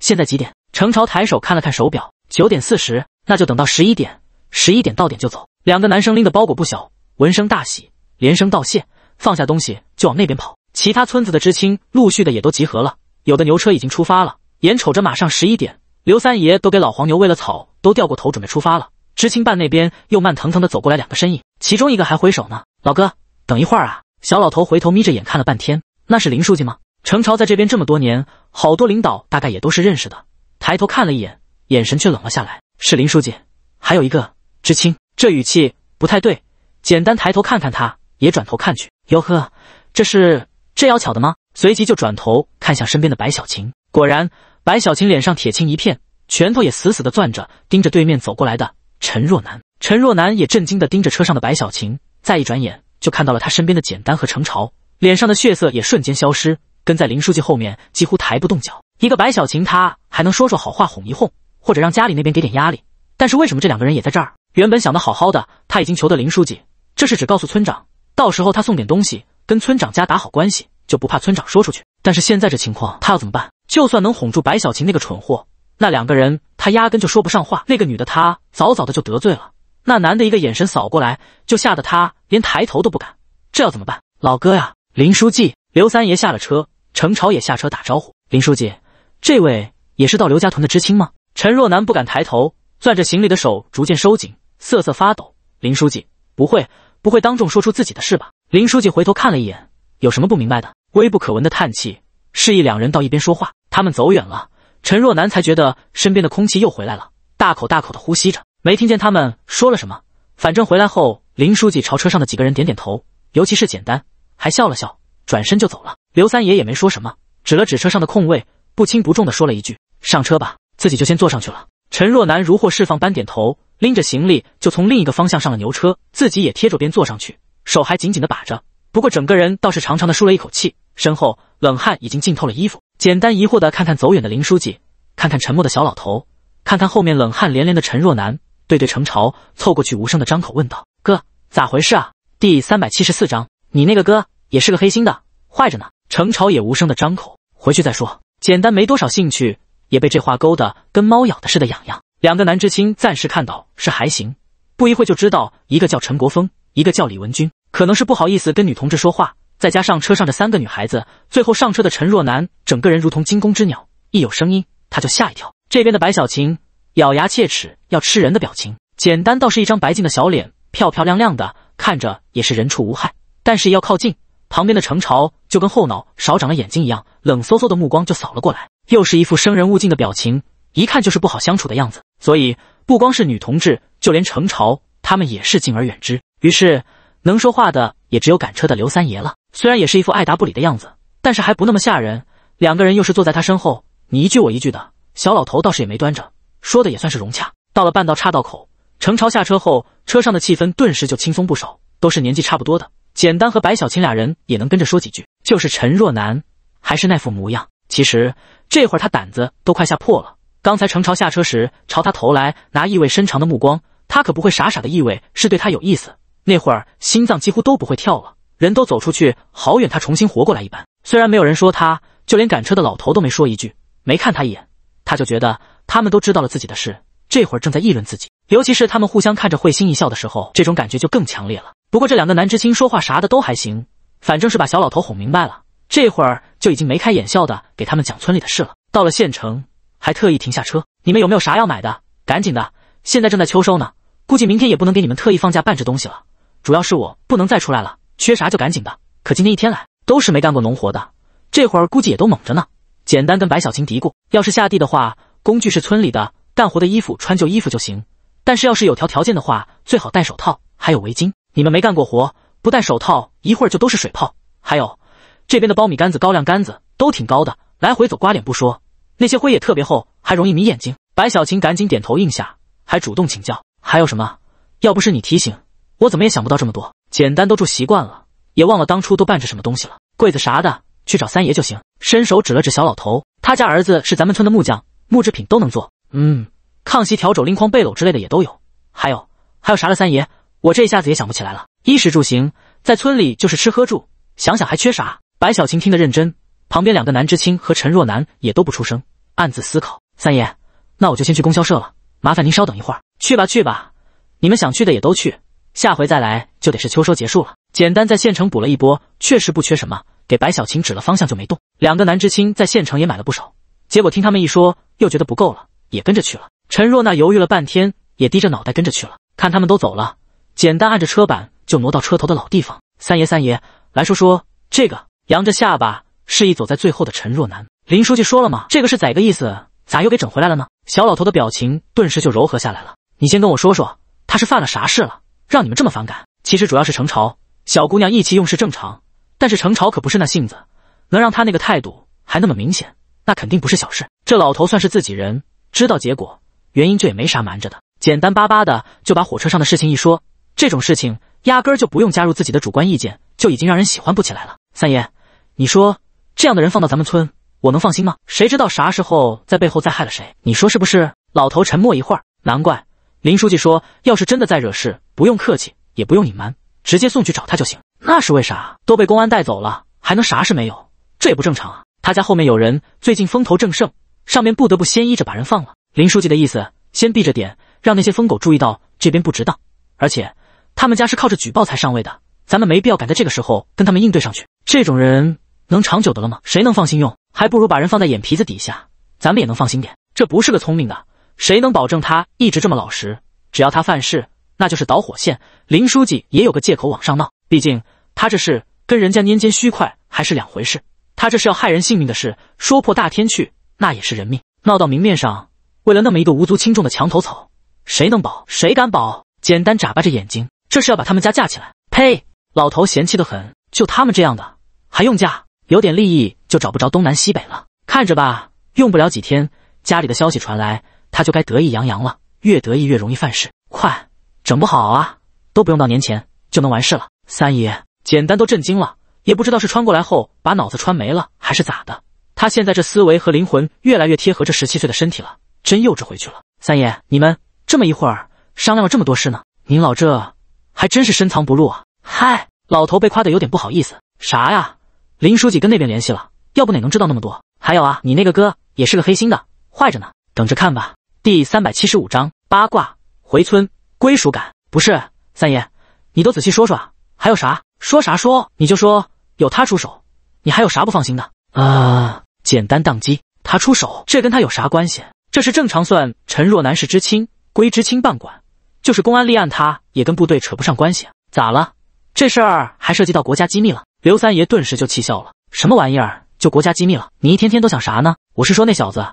现在几点？程朝抬手看了看手表，九点四十。那就等到十一点，十一点到点就走。两个男生拎的包裹不小，闻声大喜，连声道谢，放下东西就往那边跑。其他村子的知青陆续的也都集合了，有的牛车已经出发了。眼瞅着马上十一点，刘三爷都给老黄牛喂了草，都掉过头准备出发了。知青办那边又慢腾腾的走过来两个身影，其中一个还挥手呢。老哥，等一会儿啊！小老头回头眯着眼看了半天，那是林书记吗？程朝在这边这么多年，好多领导大概也都是认识的。抬头看了一眼，眼神却冷了下来。是林书记，还有一个知青。这语气不太对。简单抬头看看他，也转头看去。哟呵，这是这要巧的吗？随即就转头看向身边的白小琴。果然，白小琴脸上铁青一片，拳头也死死的攥着，盯着对面走过来的。陈若男，陈若男也震惊地盯着车上的白小琴，再一转眼就看到了他身边的简单和程潮，脸上的血色也瞬间消失，跟在林书记后面几乎抬不动脚。一个白小琴，他还能说说好话哄一哄，或者让家里那边给点压力。但是为什么这两个人也在这儿？原本想得好好的，他已经求的林书记，这是只告诉村长，到时候他送点东西，跟村长家打好关系，就不怕村长说出去。但是现在这情况，他要怎么办？就算能哄住白小琴那个蠢货。那两个人，他压根就说不上话。那个女的，他早早的就得罪了。那男的一个眼神扫过来，就吓得他连抬头都不敢。这要怎么办？老哥呀，林书记，刘三爷下了车，程朝也下车打招呼。林书记，这位也是到刘家屯的知青吗？陈若楠不敢抬头，攥着行李的手逐渐收紧，瑟瑟发抖。林书记，不会，不会当众说出自己的事吧？林书记回头看了一眼，有什么不明白的？微不可闻的叹气，示意两人到一边说话。他们走远了。陈若男才觉得身边的空气又回来了，大口大口的呼吸着，没听见他们说了什么。反正回来后，林书记朝车上的几个人点点头，尤其是简单，还笑了笑，转身就走了。刘三爷也没说什么，指了指车上的空位，不轻不重的说了一句：“上车吧。”自己就先坐上去了。陈若男如获释放般点头，拎着行李就从另一个方向上了牛车，自己也贴着边坐上去，手还紧紧的把着，不过整个人倒是长长的舒了一口气，身后冷汗已经浸透了衣服。简单疑惑的看看走远的林书记，看看沉默的小老头，看看后面冷汗连连的陈若男，对对程潮凑过去无声的张口问道：“哥，咋回事啊？”第三百七十四章，你那个哥也是个黑心的，坏着呢。程潮也无声的张口：“回去再说。”简单没多少兴趣，也被这话勾的跟猫咬的似的痒痒。两个男知青暂时看到是还行，不一会就知道一个叫陈国峰，一个叫李文军，可能是不好意思跟女同志说话。再加上车上的三个女孩子，最后上车的陈若男整个人如同惊弓之鸟，一有声音她就吓一跳。这边的白小晴咬牙切齿要吃人的表情，简单倒是一张白净的小脸，漂漂亮亮的，看着也是人畜无害。但是要靠近旁边的程潮，就跟后脑少长了眼睛一样，冷飕飕的目光就扫了过来，又是一副生人勿近的表情，一看就是不好相处的样子。所以不光是女同志，就连程潮他们也是敬而远之。于是能说话的也只有赶车的刘三爷了。虽然也是一副爱答不理的样子，但是还不那么吓人。两个人又是坐在他身后，你一句我一句的，小老头倒是也没端着，说的也算是融洽。到了半道岔道口，程超下车后，车上的气氛顿时就轻松不少，都是年纪差不多的，简单和白小琴俩人也能跟着说几句。就是陈若楠，还是那副模样，其实这会儿他胆子都快吓破了。刚才程超下车时朝他投来拿意味深长的目光，他可不会傻傻的意味是对他有意思。那会儿心脏几乎都不会跳了。人都走出去好远，他重新活过来一般。虽然没有人说他，就连赶车的老头都没说一句，没看他一眼，他就觉得他们都知道了自己的事。这会儿正在议论自己，尤其是他们互相看着会心一笑的时候，这种感觉就更强烈了。不过这两个男知青说话啥的都还行，反正是把小老头哄明白了。这会儿就已经眉开眼笑的给他们讲村里的事了。到了县城还特意停下车，你们有没有啥要买的？赶紧的，现在正在秋收呢，估计明天也不能给你们特意放假办这东西了。主要是我不能再出来了。缺啥就赶紧的，可今天一天来都是没干过农活的，这会儿估计也都懵着呢。简单跟白小琴嘀咕，要是下地的话，工具是村里的，干活的衣服穿旧衣服就行。但是要是有条条件的话，最好戴手套，还有围巾。你们没干过活，不戴手套一会儿就都是水泡。还有这边的苞米杆子、高粱杆子都挺高的，来回走刮脸不说，那些灰也特别厚，还容易迷眼睛。白小琴赶紧点头应下，还主动请教。还有什么？要不是你提醒，我怎么也想不到这么多。简单都住习惯了，也忘了当初都办着什么东西了。柜子啥的，去找三爷就行。伸手指了指小老头，他家儿子是咱们村的木匠，木制品都能做。嗯，炕席、笤肘、拎筐、背篓之类的也都有。还有还有啥了？三爷，我这一下子也想不起来了。衣食住行，在村里就是吃喝住，想想还缺啥？白小琴听得认真，旁边两个男知青和陈若男也都不出声，暗自思考。三爷，那我就先去供销社了，麻烦您稍等一会儿。去吧去吧，你们想去的也都去。下回再来就得是秋收结束了。简单在县城补了一波，确实不缺什么，给白小琴指了方向就没动。两个男知青在县城也买了不少，结果听他们一说，又觉得不够了，也跟着去了。陈若娜犹豫了半天，也低着脑袋跟着去了。看他们都走了，简单按着车板就挪到车头的老地方。三爷，三爷，来说说这个。扬着下巴示意走在最后的陈若南，林书记说了吗？这个是咋个意思？咋又给整回来了呢？小老头的表情顿时就柔和下来了。你先跟我说说，他是犯了啥事了？让你们这么反感，其实主要是程潮小姑娘意气用事正常，但是程潮可不是那性子，能让他那个态度还那么明显，那肯定不是小事。这老头算是自己人，知道结果原因就也没啥瞒着的，简单巴巴的就把火车上的事情一说，这种事情压根就不用加入自己的主观意见，就已经让人喜欢不起来了。三爷，你说这样的人放到咱们村，我能放心吗？谁知道啥时候在背后再害了谁？你说是不是？老头沉默一会儿，难怪。林书记说：“要是真的再惹事，不用客气，也不用隐瞒，直接送去找他就行。那是为啥？都被公安带走了，还能啥事没有？这也不正常啊！他家后面有人，最近风头正盛，上面不得不先依着把人放了。林书记的意思，先避着点，让那些疯狗注意到这边不值当。而且他们家是靠着举报才上位的，咱们没必要赶在这个时候跟他们应对上去。这种人能长久的了吗？谁能放心用？还不如把人放在眼皮子底下，咱们也能放心点。这不是个聪明的。”谁能保证他一直这么老实？只要他犯事，那就是导火线。林书记也有个借口往上闹，毕竟他这事跟人家拈尖虚快还是两回事。他这是要害人性命的事，说破大天去那也是人命。闹到明面上，为了那么一个无足轻重的墙头草，谁能保？谁敢保？简单眨巴着眼睛，这是要把他们家架起来？呸！老头嫌弃的很，就他们这样的还用架？有点利益就找不着东南西北了。看着吧，用不了几天，家里的消息传来。他就该得意洋洋了，越得意越容易犯事，快整不好啊！都不用到年前就能完事了。三爷，简单都震惊了，也不知道是穿过来后把脑子穿没了，还是咋的？他现在这思维和灵魂越来越贴合这十七岁的身体了，真幼稚回去了。三爷，你们这么一会儿商量了这么多事呢？您老这还真是深藏不露啊！嗨，老头被夸得有点不好意思。啥呀？林书记跟那边联系了，要不哪能知道那么多？还有啊，你那个哥也是个黑心的，坏着呢，等着看吧。第三百七十五章八卦。回村归属感不是三爷，你都仔细说说，还有啥？说啥说？你就说有他出手，你还有啥不放心的？啊，简单宕机。他出手，这跟他有啥关系？这是正常，算陈若男是知青，归知青办管，就是公安立案，他也跟部队扯不上关系。咋了？这事儿还涉及到国家机密了？刘三爷顿时就气笑了。什么玩意儿？就国家机密了？你一天天都想啥呢？我是说那小子。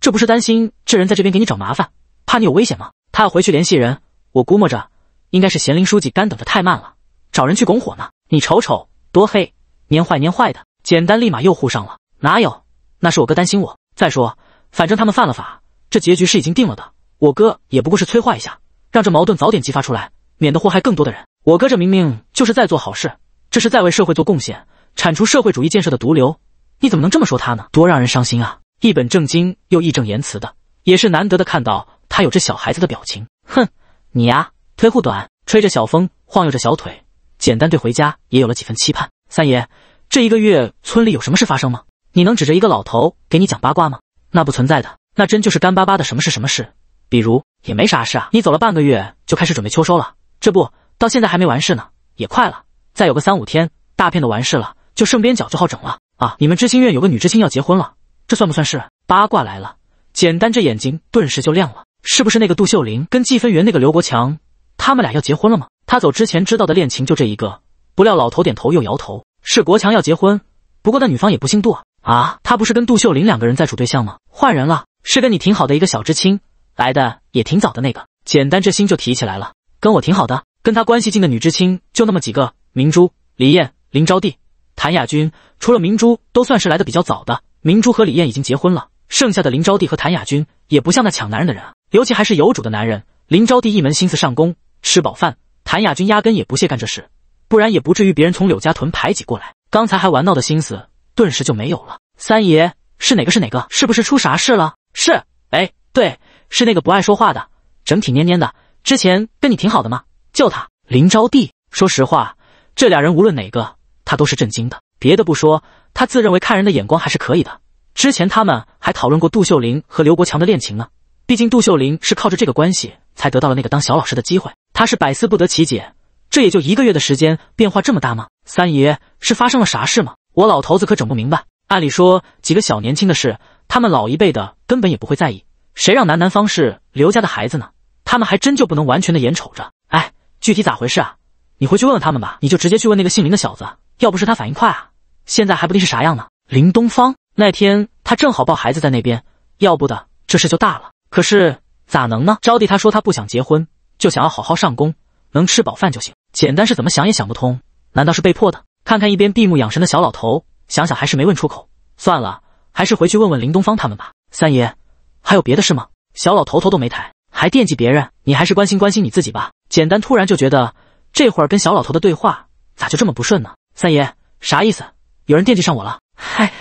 这不是担心这人在这边给你找麻烦，怕你有危险吗？他要回去联系人，我估摸着应该是贤林书记干等着太慢了，找人去拱火呢。你瞅瞅，多黑，蔫坏蔫坏的。简单立马又护上了，哪有？那是我哥担心我。再说，反正他们犯了法，这结局是已经定了的。我哥也不过是催化一下，让这矛盾早点激发出来，免得祸害更多的人。我哥这明明就是在做好事，这是在为社会做贡献，铲除社会主义建设的毒瘤。你怎么能这么说他呢？多让人伤心啊！一本正经又义正言辞的，也是难得的看到他有这小孩子的表情。哼，你呀，腿护短，吹着小风，晃悠着小腿，简单对回家也有了几分期盼。三爷，这一个月村里有什么事发生吗？你能指着一个老头给你讲八卦吗？那不存在的，那真就是干巴巴的什么事什么事。比如也没啥事啊，你走了半个月就开始准备秋收了，这不到现在还没完事呢，也快了，再有个三五天，大片的完事了，就剩边角就好整了啊。你们知青院有个女知青要结婚了。这算不算是八卦来了？简单，这眼睛顿时就亮了。是不是那个杜秀玲跟计分员那个刘国强，他们俩要结婚了吗？他走之前知道的恋情就这一个。不料老头点头又摇头，是国强要结婚，不过那女方也不姓杜啊啊！他不是跟杜秀玲两个人在处对象吗？换人了，是跟你挺好的一个小知青来的，也挺早的那个。简单，这心就提起来了。跟我挺好的，跟他关系近的女知青就那么几个，明珠、李艳、林招娣、谭雅君，除了明珠都算是来的比较早的。明珠和李艳已经结婚了，剩下的林招娣和谭雅君也不像那抢男人的人，尤其还是有主的男人。林招娣一门心思上工，吃饱饭；谭雅君压根也不屑干这事，不然也不至于别人从柳家屯排挤过来。刚才还玩闹的心思，顿时就没有了。三爷是哪个？是哪个？是不是出啥事了？是，哎，对，是那个不爱说话的，整体蔫蔫的。之前跟你挺好的吗？就他林招娣。说实话，这俩人无论哪个，他都是震惊的。别的不说，他自认为看人的眼光还是可以的。之前他们还讨论过杜秀玲和刘国强的恋情呢。毕竟杜秀玲是靠着这个关系才得到了那个当小老师的机会。他是百思不得其解，这也就一个月的时间，变化这么大吗？三爷是发生了啥事吗？我老头子可整不明白。按理说几个小年轻的事，他们老一辈的根本也不会在意。谁让楠楠方是刘家的孩子呢？他们还真就不能完全的眼瞅着。哎，具体咋回事啊？你回去问问他们吧。你就直接去问那个姓林的小子。要不是他反应快啊，现在还不定是啥样呢。林东方那天他正好抱孩子在那边，要不的这事就大了。可是咋能呢？招娣他说他不想结婚，就想要好好上工，能吃饱饭就行。简单是怎么想也想不通，难道是被迫的？看看一边闭目养神的小老头，想想还是没问出口。算了，还是回去问问林东方他们吧。三爷，还有别的事吗？小老头头都没抬，还惦记别人？你还是关心关心你自己吧。简单突然就觉得这会儿跟小老头的对话咋就这么不顺呢？三爷，啥意思？有人惦记上我了？嗨，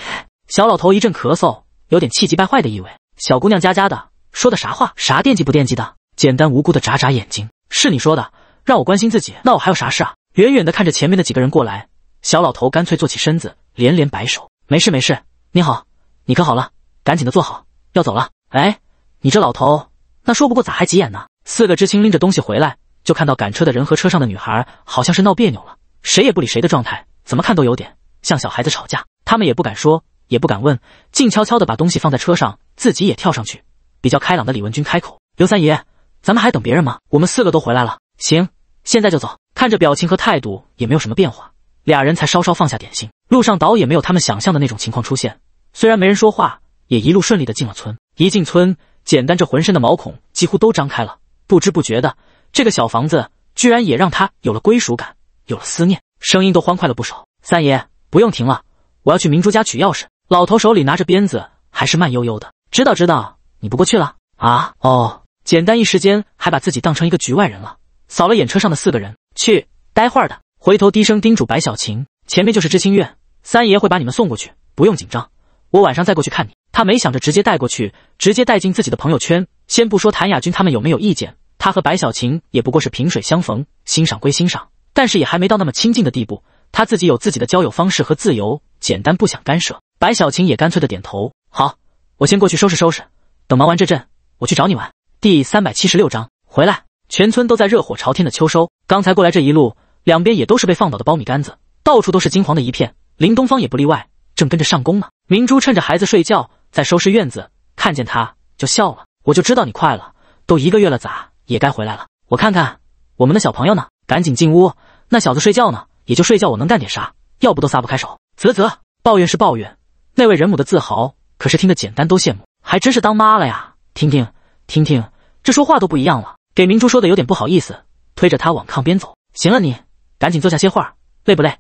小老头一阵咳嗽，有点气急败坏的意味。小姑娘家家的，说的啥话？啥惦记不惦记的？简单无辜的眨眨眼睛。是你说的，让我关心自己，那我还有啥事啊？远远的看着前面的几个人过来，小老头干脆坐起身子，连连摆手：“没事没事，你好，你可好了，赶紧的坐好，要走了。”哎，你这老头，那说不过咋还急眼呢？四个知青拎着东西回来，就看到赶车的人和车上的女孩好像是闹别扭了。谁也不理谁的状态，怎么看都有点像小孩子吵架。他们也不敢说，也不敢问，静悄悄的把东西放在车上，自己也跳上去。比较开朗的李文军开口：“刘三爷，咱们还等别人吗？我们四个都回来了，行，现在就走。”看着表情和态度也没有什么变化，俩人才稍稍放下点心。路上倒也没有他们想象的那种情况出现，虽然没人说话，也一路顺利的进了村。一进村，简单这浑身的毛孔几乎都张开了，不知不觉的，这个小房子居然也让他有了归属感。有了思念，声音都欢快了不少。三爷，不用停了，我要去明珠家取钥匙。老头手里拿着鞭子，还是慢悠悠的。知道，知道，你不过去了啊？哦，简单一时间还把自己当成一个局外人了，扫了眼车上的四个人，去，待会儿的。回头低声叮嘱白小晴，前面就是知青院，三爷会把你们送过去，不用紧张。我晚上再过去看你。他没想着直接带过去，直接带进自己的朋友圈。先不说谭雅君他们有没有意见，他和白小晴也不过是萍水相逢，欣赏归欣赏。但是也还没到那么亲近的地步，他自己有自己的交友方式和自由，简单不想干涉。白小琴也干脆的点头，好，我先过去收拾收拾，等忙完这阵，我去找你玩。第三百七十六章回来，全村都在热火朝天的秋收。刚才过来这一路，两边也都是被放倒的苞米杆子，到处都是金黄的一片，林东方也不例外，正跟着上工呢。明珠趁着孩子睡觉在收拾院子，看见他就笑了，我就知道你快了，都一个月了，咋也该回来了。我看看我们的小朋友呢，赶紧进屋。那小子睡觉呢，也就睡觉，我能干点啥？要不都撒不开手。啧啧，抱怨是抱怨，那位人母的自豪可是听得简单都羡慕，还真是当妈了呀！听听听听，这说话都不一样了。给明珠说的有点不好意思，推着他往炕边走。行了，你赶紧坐下歇会儿，累不累？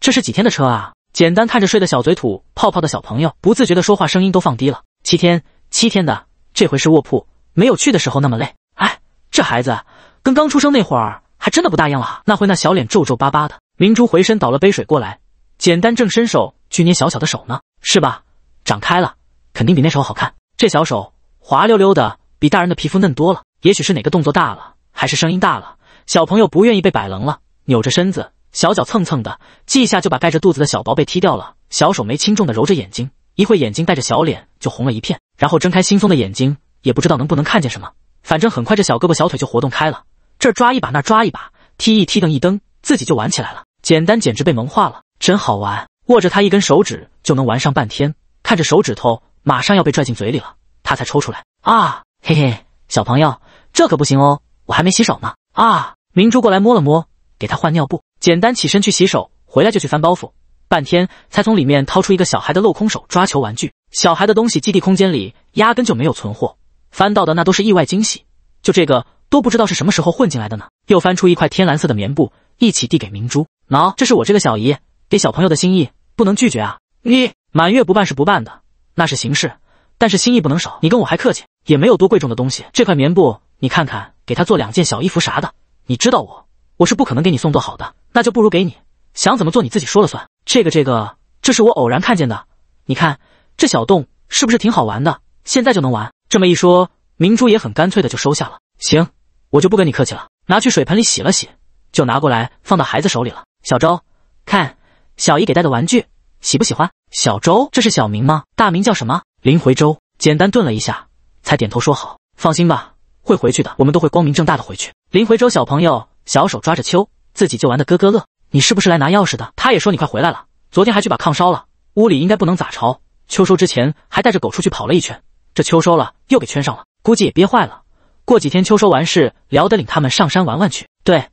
这是几天的车啊？简单看着睡的小嘴吐泡泡的小朋友，不自觉的说话声音都放低了。七天，七天的，这回是卧铺，没有去的时候那么累。哎，这孩子跟刚出生那会儿。真的不答应了？那会那小脸皱皱巴巴的，明珠回身倒了杯水过来，简单正伸手去捏小小的手呢，是吧？长开了，肯定比那时候好看。这小手滑溜溜的，比大人的皮肤嫩多了。也许是哪个动作大了，还是声音大了，小朋友不愿意被摆楞了，扭着身子，小脚蹭蹭的，一下就把盖着肚子的小薄被踢掉了。小手没轻重的揉着眼睛，一会眼睛带着小脸就红了一片，然后睁开惺忪的眼睛，也不知道能不能看见什么，反正很快这小胳膊小腿就活动开了。这抓一把，那抓一把，踢一踢蹬一蹬，自己就玩起来了。简单简直被萌化了，真好玩。握着他一根手指就能玩上半天，看着手指头马上要被拽进嘴里了，他才抽出来。啊，嘿嘿，小朋友，这可不行哦，我还没洗手呢。啊，明珠过来摸了摸，给他换尿布。简单起身去洗手，回来就去翻包袱，半天才从里面掏出一个小孩的镂空手抓球玩具。小孩的东西基地空间里压根就没有存货，翻到的那都是意外惊喜。就这个。都不知道是什么时候混进来的呢？又翻出一块天蓝色的棉布，一起递给明珠。喏，这是我这个小姨给小朋友的心意，不能拒绝啊！你满月不办是不办的，那是形式，但是心意不能少。你跟我还客气，也没有多贵重的东西。这块棉布你看看，给他做两件小衣服啥的。你知道我，我是不可能给你送多好的，那就不如给你，想怎么做你自己说了算。这个这个，这是我偶然看见的，你看这小洞是不是挺好玩的？现在就能玩。这么一说，明珠也很干脆的就收下了。行。我就不跟你客气了，拿去水盆里洗了洗，就拿过来放到孩子手里了。小周，看小姨给带的玩具，喜不喜欢？小周，这是小明吗？大名叫什么？林回周。简单顿了一下，才点头说好。放心吧，会回去的，我们都会光明正大的回去。林回周小朋友小手抓着秋，自己就玩的咯咯乐。你是不是来拿钥匙的？他也说你快回来了，昨天还去把炕烧了，屋里应该不能咋潮。秋收之前还带着狗出去跑了一圈，这秋收了又给圈上了，估计也憋坏了。过几天秋收完事，聊得领他们上山玩玩去。对，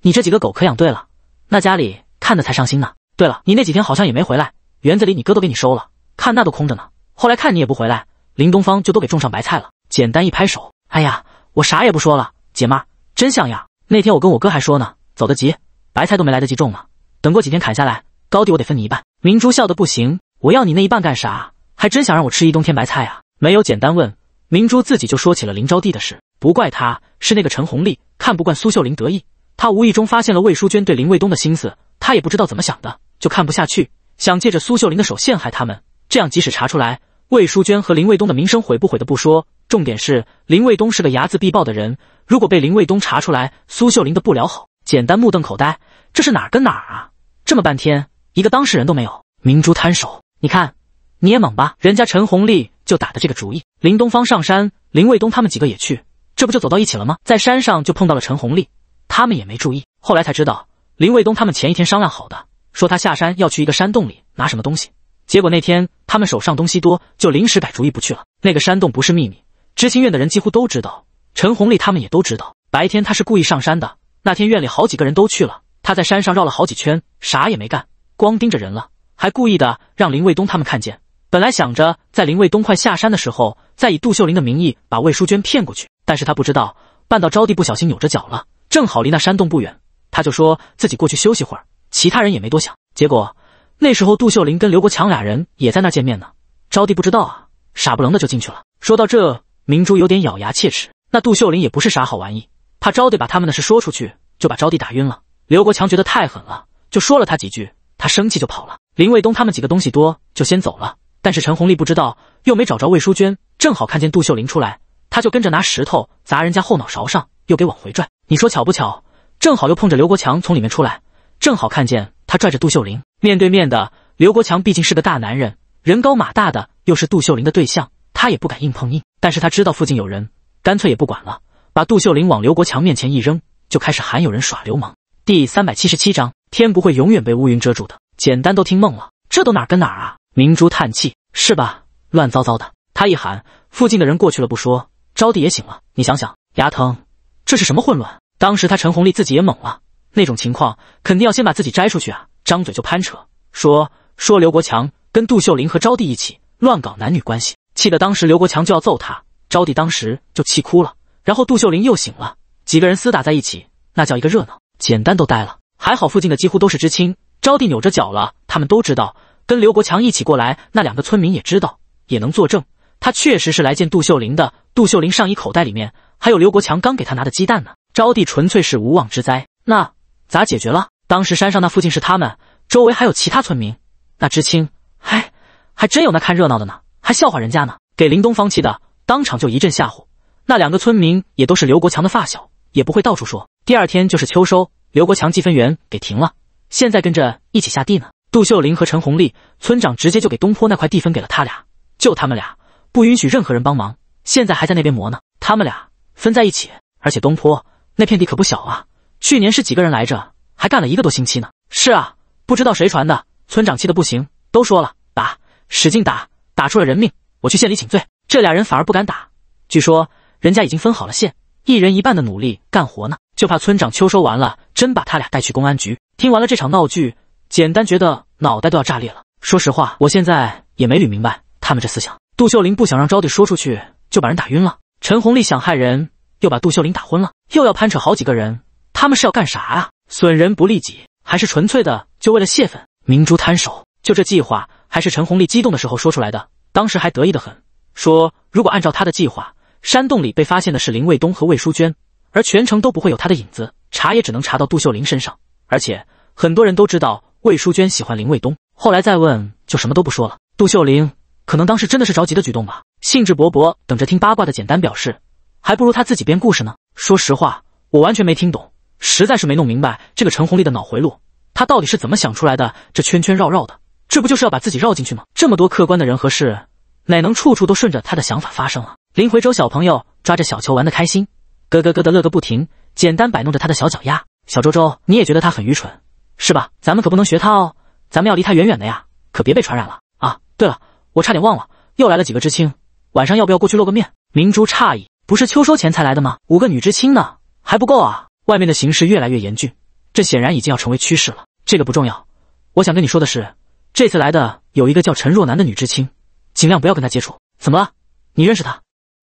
你这几个狗可养对了，那家里看的才上心呢。对了，你那几天好像也没回来，园子里你哥都给你收了，看那都空着呢。后来看你也不回来，林东方就都给种上白菜了。简单一拍手，哎呀，我啥也不说了，姐们真像样。那天我跟我哥还说呢，走得急，白菜都没来得及种呢。等过几天砍下来，高低我得分你一半。明珠笑得不行，我要你那一半干啥？还真想让我吃一冬天白菜啊？没有，简单问。明珠自己就说起了林招娣的事，不怪他，是那个陈红丽看不惯苏秀玲得意，她无意中发现了魏淑娟对林卫东的心思，她也不知道怎么想的，就看不下去，想借着苏秀玲的手陷害他们，这样即使查出来，魏淑娟和林卫东的名声毁不毁的不说，重点是林卫东是个睚眦必报的人，如果被林卫东查出来，苏秀玲的不了好，简单目瞪口呆，这是哪儿跟哪儿啊？这么半天一个当事人都没有，明珠摊手，你看，你也猛吧？人家陈红丽。就打的这个主意，林东方上山，林卫东他们几个也去，这不就走到一起了吗？在山上就碰到了陈红丽，他们也没注意，后来才知道林卫东他们前一天商量好的，说他下山要去一个山洞里拿什么东西，结果那天他们手上东西多，就临时改主意不去了。那个山洞不是秘密，知青院的人几乎都知道，陈红丽他们也都知道。白天他是故意上山的，那天院里好几个人都去了，他在山上绕了好几圈，啥也没干，光盯着人了，还故意的让林卫东他们看见。本来想着在林卫东快下山的时候，再以杜秀玲的名义把魏淑娟骗过去，但是他不知道，绊到招娣不小心扭着脚了，正好离那山洞不远，他就说自己过去休息会儿，其他人也没多想。结果那时候杜秀玲跟刘国强俩人也在那见面呢，招娣不知道啊，傻不愣的就进去了。说到这，明珠有点咬牙切齿。那杜秀玲也不是啥好玩意，怕招娣把他们的事说出去，就把招娣打晕了。刘国强觉得太狠了，就说了他几句，他生气就跑了。林卫东他们几个东西多，就先走了。但是陈红丽不知道，又没找着魏淑娟，正好看见杜秀玲出来，他就跟着拿石头砸人家后脑勺上，又给往回拽。你说巧不巧？正好又碰着刘国强从里面出来，正好看见他拽着杜秀玲，面对面的刘国强毕竟是个大男人，人高马大的，又是杜秀玲的对象，他也不敢硬碰硬。但是他知道附近有人，干脆也不管了，把杜秀玲往刘国强面前一扔，就开始喊有人耍流氓。第三百七十七章：天不会永远被乌云遮住的。简单都听懵了，这都哪跟哪啊？明珠叹气，是吧？乱糟糟的。他一喊，附近的人过去了不说，招娣也醒了。你想想，牙疼，这是什么混乱？当时他陈红丽自己也懵了，那种情况肯定要先把自己摘出去啊！张嘴就攀扯，说说刘国强跟杜秀玲和招娣一起乱搞男女关系，气得当时刘国强就要揍他。招娣当时就气哭了，然后杜秀玲又醒了，几个人厮打在一起，那叫一个热闹。简单都呆了，还好附近的几乎都是知青，招娣扭着脚了，他们都知道。跟刘国强一起过来，那两个村民也知道，也能作证，他确实是来见杜秀玲的。杜秀玲上衣口袋里面还有刘国强刚给他拿的鸡蛋呢。招娣纯粹是无妄之灾，那咋解决了？当时山上那附近是他们，周围还有其他村民。那知青，哎，还真有那看热闹的呢，还笑话人家呢，给林东方气的，当场就一阵吓唬。那两个村民也都是刘国强的发小，也不会到处说。第二天就是秋收，刘国强记分员给停了，现在跟着一起下地呢。杜秀玲和陈红丽，村长直接就给东坡那块地分给了他俩，就他们俩，不允许任何人帮忙。现在还在那边磨呢，他们俩分在一起，而且东坡那片地可不小啊。去年是几个人来着？还干了一个多星期呢。是啊，不知道谁传的，村长气得不行，都说了打，使劲打，打出了人命，我去县里请罪。这俩人反而不敢打，据说人家已经分好了线，一人一半的努力干活呢，就怕村长秋收完了真把他俩带去公安局。听完了这场闹剧。简单觉得脑袋都要炸裂了。说实话，我现在也没捋明白他们这思想。杜秀玲不想让招弟说出去，就把人打晕了。陈红丽想害人，又把杜秀玲打昏了，又要攀扯好几个人，他们是要干啥啊？损人不利己，还是纯粹的就为了泄愤？明珠摊手，就这计划还是陈红丽激动的时候说出来的，当时还得意的很，说如果按照他的计划，山洞里被发现的是林卫东和魏淑娟，而全程都不会有他的影子，查也只能查到杜秀玲身上，而且很多人都知道。魏淑娟喜欢林卫东，后来再问就什么都不说了。杜秀玲可能当时真的是着急的举动吧，兴致勃勃等着听八卦的。简单表示，还不如他自己编故事呢。说实话，我完全没听懂，实在是没弄明白这个陈红丽的脑回路，她到底是怎么想出来的？这圈圈绕绕的，这不就是要把自己绕进去吗？这么多客观的人和事，哪能处处都顺着他的想法发生啊？林回州小朋友抓着小球玩得开心，咯咯咯的乐个不停，简单摆弄着他的小脚丫。小周周，你也觉得他很愚蠢？是吧？咱们可不能学他哦，咱们要离他远远的呀，可别被传染了啊！对了，我差点忘了，又来了几个知青，晚上要不要过去露个面？明珠诧异，不是秋收前才来的吗？五个女知青呢，还不够啊！外面的形势越来越严峻，这显然已经要成为趋势了。这个不重要，我想跟你说的是，这次来的有一个叫陈若楠的女知青，尽量不要跟她接触。怎么了？你认识她？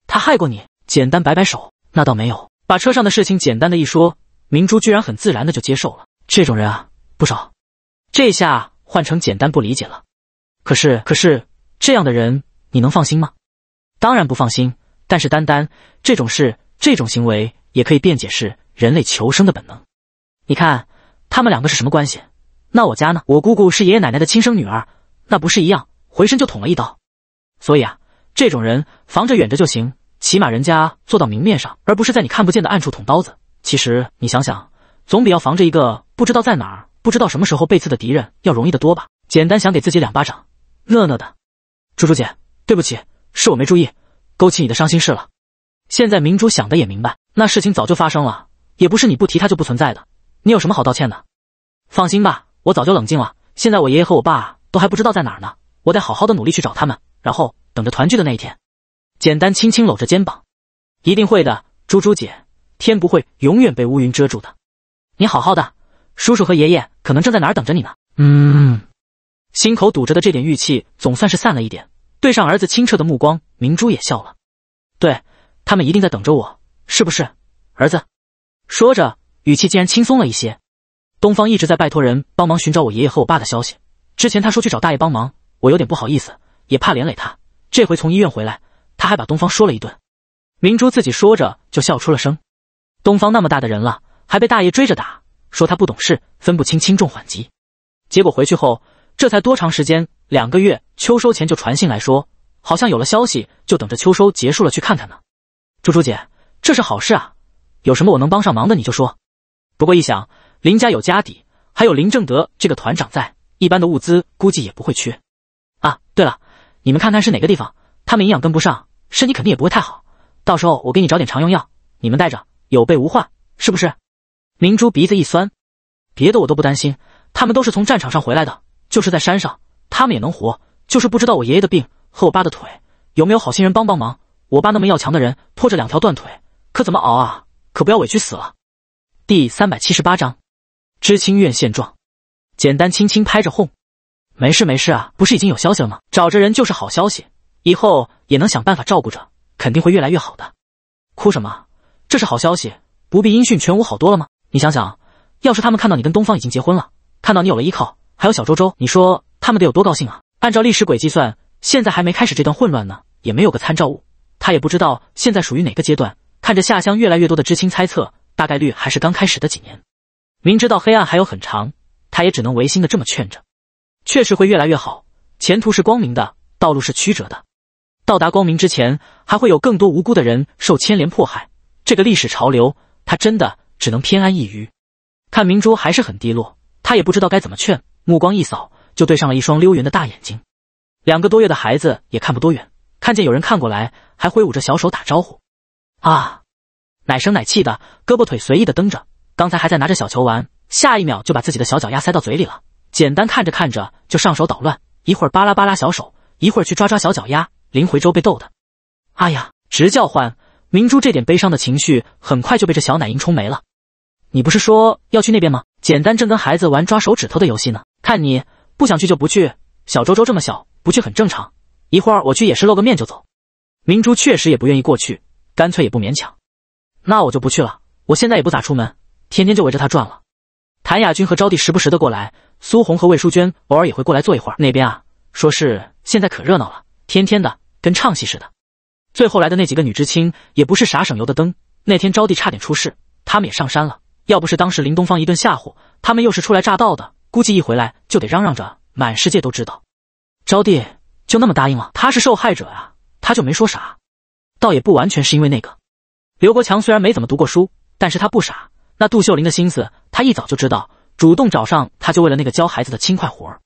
她害过你？简单摆摆手，那倒没有。把车上的事情简单的一说，明珠居然很自然的就接受了。这种人啊。不少，这下换成简单不理解了。可是，可是这样的人你能放心吗？当然不放心。但是，单单这种事、这种行为，也可以辩解是人类求生的本能。你看，他们两个是什么关系？那我家呢？我姑姑是爷爷奶奶的亲生女儿，那不是一样，回身就捅了一刀。所以啊，这种人防着远着就行，起码人家做到明面上，而不是在你看不见的暗处捅刀子。其实你想想，总比要防着一个不知道在哪儿。不知道什么时候被刺的敌人要容易的多吧？简单想给自己两巴掌，讷讷的。猪猪姐，对不起，是我没注意，勾起你的伤心事了。现在明珠想的也明白，那事情早就发生了，也不是你不提它就不存在的。你有什么好道歉的？放心吧，我早就冷静了。现在我爷爷和我爸都还不知道在哪呢，我得好好的努力去找他们，然后等着团聚的那一天。简单轻轻搂着肩膀，一定会的，猪猪姐，天不会永远被乌云遮住的。你好好的。叔叔和爷爷可能正在哪儿等着你呢。嗯，心口堵着的这点郁气总算是散了一点。对上儿子清澈的目光，明珠也笑了。对他们一定在等着我，是不是，儿子？说着，语气竟然轻松了一些。东方一直在拜托人帮忙寻找我爷爷和我爸的消息。之前他说去找大爷帮忙，我有点不好意思，也怕连累他。这回从医院回来，他还把东方说了一顿。明珠自己说着就笑出了声。东方那么大的人了，还被大爷追着打。说他不懂事，分不清轻重缓急，结果回去后，这才多长时间，两个月秋收前就传信来说，好像有了消息，就等着秋收结束了去看看呢。朱朱姐，这是好事啊，有什么我能帮上忙的你就说。不过一想，林家有家底，还有林正德这个团长在，一般的物资估计也不会缺。啊，对了，你们看看是哪个地方，他们营养跟不上，身体肯定也不会太好，到时候我给你找点常用药，你们带着，有备无患，是不是？明珠鼻子一酸，别的我都不担心，他们都是从战场上回来的，就是在山上，他们也能活，就是不知道我爷爷的病和我爸的腿有没有好心人帮帮忙。我爸那么要强的人，拖着两条断腿，可怎么熬啊？可不要委屈死了。第三百七十八章，知青院现状。简单轻轻拍着哄，没事没事啊，不是已经有消息了吗？找着人就是好消息，以后也能想办法照顾着，肯定会越来越好的。哭什么？这是好消息，不必音讯全无，好多了吗？你想想，要是他们看到你跟东方已经结婚了，看到你有了依靠，还有小周周，你说他们得有多高兴啊？按照历史轨迹算，现在还没开始这段混乱呢，也没有个参照物，他也不知道现在属于哪个阶段。看着下乡越来越多的知青，猜测大概率还是刚开始的几年。明知道黑暗还有很长，他也只能违心的这么劝着：确实会越来越好，前途是光明的，道路是曲折的。到达光明之前，还会有更多无辜的人受牵连迫害。这个历史潮流，他真的。只能偏安一隅，看明珠还是很低落，他也不知道该怎么劝，目光一扫就对上了一双溜圆的大眼睛。两个多月的孩子也看不多远，看见有人看过来，还挥舞着小手打招呼，啊，奶声奶气的，胳膊腿随意的蹬着，刚才还在拿着小球玩，下一秒就把自己的小脚丫塞到嘴里了。简单看着看着就上手捣乱，一会儿巴拉巴拉小手，一会儿去抓抓小脚丫。林回洲被逗的，哎呀，直叫唤。明珠这点悲伤的情绪很快就被这小奶音冲没了。你不是说要去那边吗？简单正跟孩子玩抓手指头的游戏呢。看你不想去就不去。小周周这么小，不去很正常。一会儿我去也是露个面就走。明珠确实也不愿意过去，干脆也不勉强。那我就不去了。我现在也不咋出门，天天就围着他转了。谭雅君和招娣时不时的过来，苏红和魏淑娟偶尔也会过来坐一会儿。那边啊，说是现在可热闹了，天天的跟唱戏似的。最后来的那几个女知青也不是啥省油的灯。那天招娣差点出事，他们也上山了。要不是当时林东方一顿吓唬，他们又是初来乍到的，估计一回来就得嚷嚷着满世界都知道。招娣就那么答应了，她是受害者啊，他就没说啥，倒也不完全是因为那个。刘国强虽然没怎么读过书，但是他不傻，那杜秀玲的心思他一早就知道，主动找上他就为了那个教孩子的轻快活儿。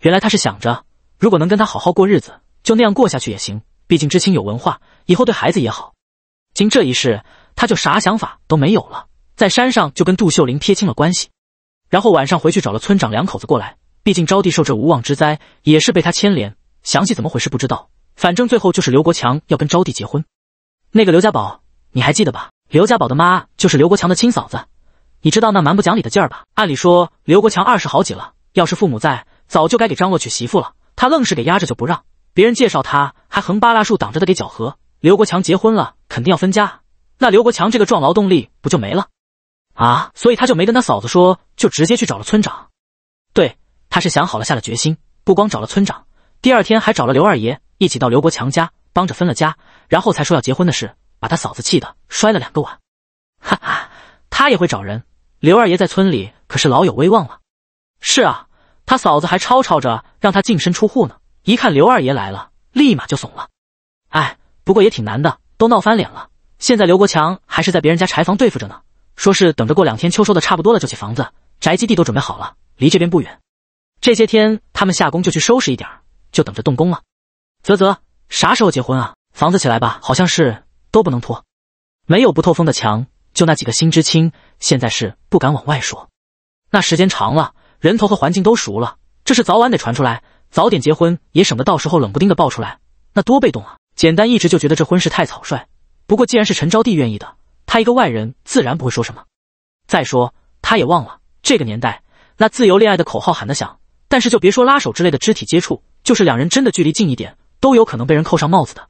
原来他是想着，如果能跟他好好过日子，就那样过下去也行，毕竟知青有文化，以后对孩子也好。经这一事，他就啥想法都没有了。在山上就跟杜秀玲撇清了关系，然后晚上回去找了村长两口子过来。毕竟招娣受这无妄之灾也是被他牵连，详细怎么回事不知道，反正最后就是刘国强要跟招娣结婚。那个刘家宝你还记得吧？刘家宝的妈就是刘国强的亲嫂子，你知道那蛮不讲理的劲儿吧？按理说刘国强二十好几了，要是父母在，早就该给张洛娶媳妇了，他愣是给压着就不让别人介绍，他还横扒拉竖挡着的给搅和。刘国强结婚了肯定要分家，那刘国强这个壮劳动力不就没了？啊，所以他就没跟他嫂子说，就直接去找了村长。对，他是想好了，下了决心，不光找了村长，第二天还找了刘二爷，一起到刘国强家帮着分了家，然后才说要结婚的事，把他嫂子气的摔了两个碗。哈哈，他也会找人。刘二爷在村里可是老有威望了。是啊，他嫂子还吵吵着让他净身出户呢，一看刘二爷来了，立马就怂了。哎，不过也挺难的，都闹翻脸了，现在刘国强还是在别人家柴房对付着呢。说是等着过两天秋收的差不多了就起房子，宅基地都准备好了，离这边不远。这些天他们下工就去收拾一点儿，就等着动工了。啧啧，啥时候结婚啊？房子起来吧，好像是都不能拖。没有不透风的墙，就那几个新知青现在是不敢往外说。那时间长了，人头和环境都熟了，这是早晚得传出来。早点结婚也省得到时候冷不丁的爆出来，那多被动啊。简单一直就觉得这婚事太草率，不过既然是陈招娣愿意的。他一个外人，自然不会说什么。再说，他也忘了这个年代，那自由恋爱的口号喊得响，但是就别说拉手之类的肢体接触，就是两人真的距离近一点，都有可能被人扣上帽子的。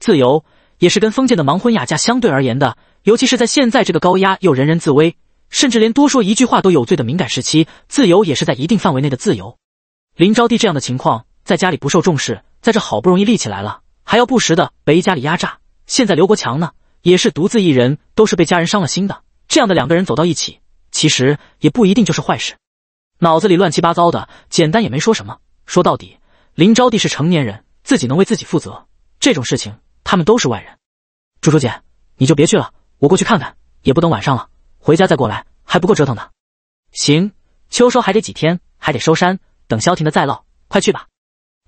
自由也是跟封建的盲婚哑嫁相对而言的，尤其是在现在这个高压又人人自危，甚至连多说一句话都有罪的敏感时期，自由也是在一定范围内的自由。林招娣这样的情况，在家里不受重视，在这好不容易立起来了，还要不时的被一家里压榨。现在刘国强呢？也是独自一人，都是被家人伤了心的。这样的两个人走到一起，其实也不一定就是坏事。脑子里乱七八糟的，简单也没说什么。说到底，林招娣是成年人，自己能为自己负责。这种事情，他们都是外人。朱朱姐，你就别去了，我过去看看。也不等晚上了，回家再过来，还不够折腾的。行，秋收还得几天，还得收山，等消停的再唠。快去吧，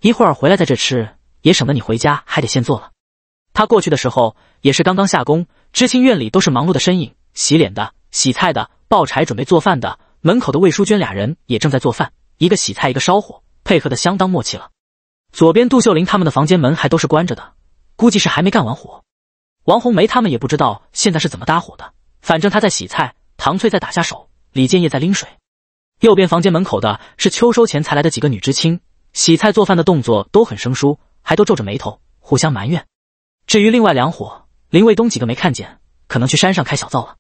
一会儿回来在这吃，也省得你回家还得现做了。他过去的时候，也是刚刚下工。知青院里都是忙碌的身影，洗脸的、洗菜的、抱柴准备做饭的。门口的魏淑娟俩人也正在做饭，一个洗菜，一个烧火，配合的相当默契了。左边杜秀玲他们的房间门还都是关着的，估计是还没干完活。王红梅他们也不知道现在是怎么搭伙的，反正她在洗菜，唐翠在打下手，李建业在拎水。右边房间门口的是秋收前才来的几个女知青，洗菜做饭的动作都很生疏，还都皱着眉头互相埋怨。至于另外两伙，林卫东几个没看见，可能去山上开小灶了。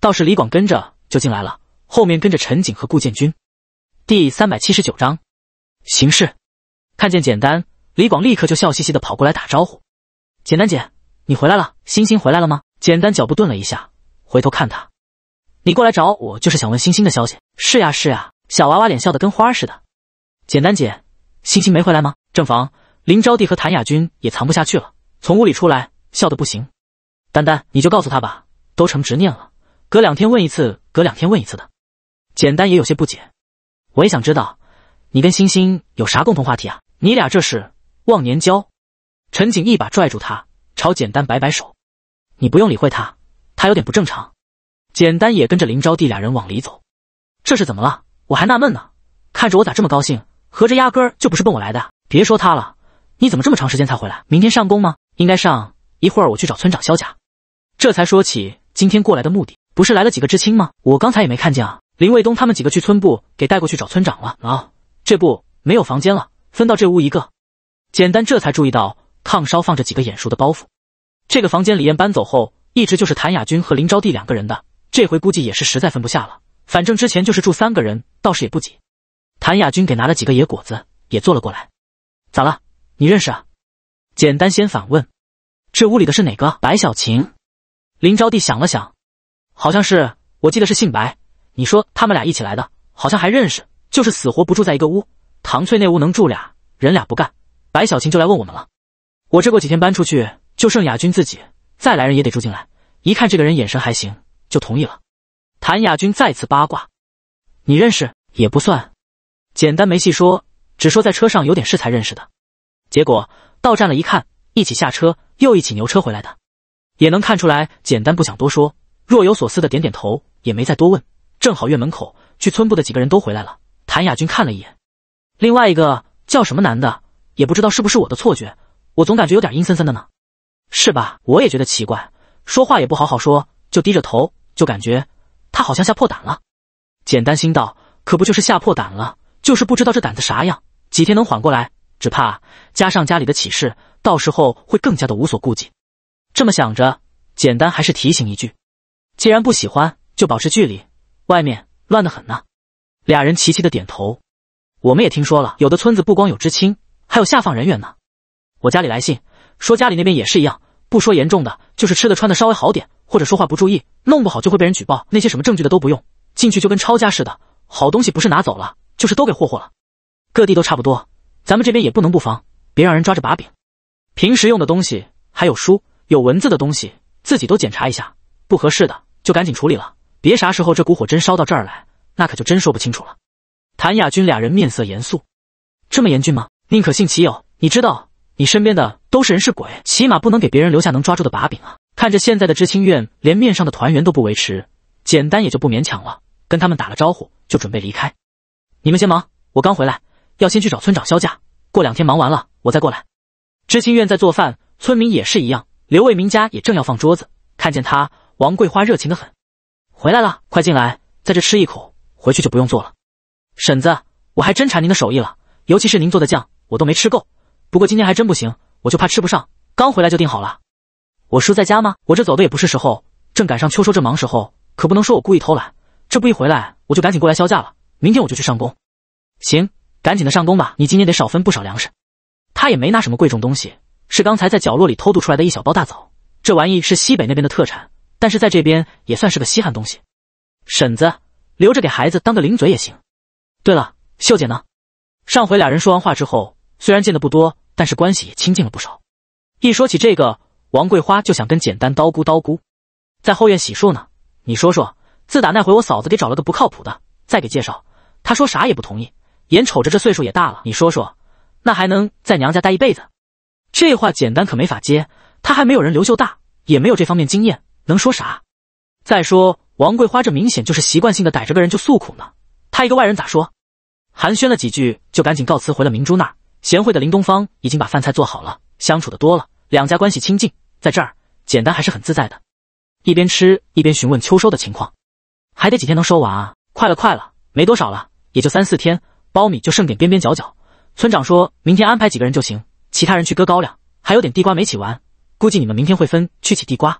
倒是李广跟着就进来了，后面跟着陈景和顾建军。第三百七十九章，形事。看见简单，李广立刻就笑嘻嘻的跑过来打招呼：“简单姐，你回来了，星星回来了吗？”简单脚步顿了一下，回头看他：“你过来找我就是想问星星的消息。”“是呀是呀。”小娃娃脸笑得跟花似的。“简单姐，星星没回来吗？”正房林招娣和谭雅君也藏不下去了。从屋里出来，笑得不行。丹丹，你就告诉他吧，都成执念了，隔两天问一次，隔两天问一次的。简单也有些不解，我也想知道，你跟星星有啥共同话题啊？你俩这是忘年交？陈景一把拽住他，朝简单摆摆手：“你不用理会他，他有点不正常。”简单也跟着林招娣俩人往里走。这是怎么了？我还纳闷呢，看着我咋这么高兴？合着压根就不是奔我来的。别说他了，你怎么这么长时间才回来？明天上工吗？应该上一会儿，我去找村长肖家，这才说起今天过来的目的。不是来了几个知青吗？我刚才也没看见啊。林卫东他们几个去村部给带过去找村长了啊。这不没有房间了，分到这屋一个。简单这才注意到炕梢放着几个眼熟的包袱。这个房间里燕搬走后一直就是谭雅君和林招娣两个人的，这回估计也是实在分不下了。反正之前就是住三个人，倒是也不挤。谭雅君给拿了几个野果子，也坐了过来。咋了？你认识啊？简单先反问：“这屋里的是哪个？”白小晴，林招娣想了想，好像是，我记得是姓白。你说他们俩一起来的，好像还认识，就是死活不住在一个屋。唐翠那屋能住俩人，俩不干，白小晴就来问我们了。我这过几天搬出去，就剩雅君自己，再来人也得住进来。一看这个人眼神还行，就同意了。谭雅君再次八卦：“你认识也不算。”简单没细说，只说在车上有点事才认识的。结果到站了一看，一起下车，又一起牛车回来的，也能看出来。简单不想多说，若有所思的点点头，也没再多问。正好院门口去村部的几个人都回来了，谭雅君看了一眼，另外一个叫什么男的，也不知道是不是我的错觉，我总感觉有点阴森森的呢，是吧？我也觉得奇怪，说话也不好好说，就低着头，就感觉他好像吓破胆了。简单心道，可不就是吓破胆了，就是不知道这胆子啥样，几天能缓过来。只怕加上家里的启示，到时候会更加的无所顾忌。这么想着，简单还是提醒一句：既然不喜欢，就保持距离。外面乱得很呢。俩人齐齐的点头。我们也听说了，有的村子不光有知青，还有下放人员呢。我家里来信说，家里那边也是一样。不说严重的，就是吃的穿的稍微好点，或者说话不注意，弄不好就会被人举报。那些什么证据的都不用，进去就跟抄家似的，好东西不是拿走了，就是都给霍霍了。各地都差不多。咱们这边也不能不防，别让人抓着把柄。平时用的东西，还有书、有文字的东西，自己都检查一下，不合适的就赶紧处理了，别啥时候这股火真烧到这儿来，那可就真说不清楚了。谭雅君俩人面色严肃，这么严峻吗？宁可信其有，你知道你身边的都是人是鬼，起码不能给别人留下能抓住的把柄啊！看着现在的知青院连面上的团圆都不维持，简单也就不勉强了，跟他们打了招呼就准备离开。你们先忙，我刚回来。要先去找村长销假，过两天忙完了我再过来。知青院在做饭，村民也是一样。刘卫民家也正要放桌子，看见他，王桂花热情的很。回来了，快进来，在这吃一口，回去就不用做了。婶子，我还真馋您的手艺了，尤其是您做的酱，我都没吃够。不过今天还真不行，我就怕吃不上，刚回来就订好了。我叔在家吗？我这走的也不是时候，正赶上秋收这忙时候，可不能说我故意偷懒。这不一回来我就赶紧过来销假了，明天我就去上工。行。赶紧的上工吧，你今年得少分不少粮食。他也没拿什么贵重东西，是刚才在角落里偷渡出来的一小包大枣。这玩意是西北那边的特产，但是在这边也算是个稀罕东西。婶子，留着给孩子当个零嘴也行。对了，秀姐呢？上回俩人说完话之后，虽然见的不多，但是关系也亲近了不少。一说起这个，王桂花就想跟简单叨咕叨咕。在后院洗漱呢，你说说，自打那回我嫂子给找了个不靠谱的，再给介绍，她说啥也不同意。眼瞅着这岁数也大了，你说说，那还能在娘家待一辈子？这话简单可没法接。他还没有人刘秀大，也没有这方面经验，能说啥？再说王桂花这明显就是习惯性的逮着个人就诉苦呢，他一个外人咋说？寒暄了几句，就赶紧告辞回了明珠那儿。贤惠的林东方已经把饭菜做好了，相处的多了，两家关系亲近，在这儿简单还是很自在的。一边吃一边询问秋收的情况，还得几天能收完啊？快了，快了，没多少了，也就三四天。苞米就剩点边边角角，村长说明天安排几个人就行，其他人去割高粱，还有点地瓜没起完，估计你们明天会分去起地瓜。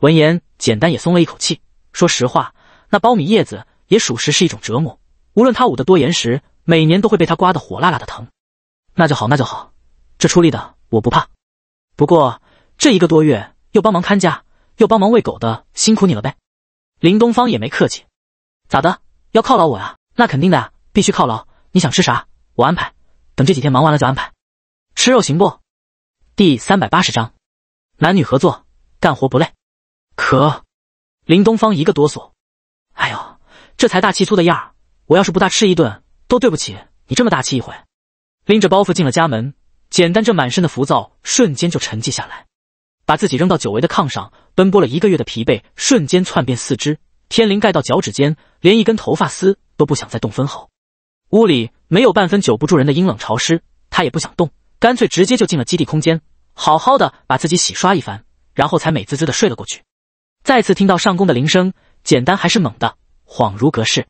闻言，简单也松了一口气。说实话，那苞米叶子也属实是一种折磨，无论他捂得多严实，每年都会被他刮得火辣辣的疼。那就好，那就好，这出力的我不怕。不过这一个多月又帮忙看家又帮忙喂狗的，辛苦你了呗。林东方也没客气，咋的要犒劳我啊？那肯定的啊，必须犒劳。你想吃啥？我安排。等这几天忙完了就安排。吃肉行不？第三百八十章，男女合作干活不累。可林东方一个哆嗦，哎呦，这财大气粗的样儿，我要是不大吃一顿都对不起你这么大气一回。拎着包袱进了家门，简单这满身的浮躁瞬间就沉寂下来，把自己扔到久违的炕上，奔波了一个月的疲惫瞬间窜遍四肢，天灵盖到脚趾间，连一根头发丝都不想再动分毫。屋里没有半分久不住人的阴冷潮湿，他也不想动，干脆直接就进了基地空间，好好的把自己洗刷一番，然后才美滋滋的睡了过去。再次听到上工的铃声，简单还是猛的，恍如隔世。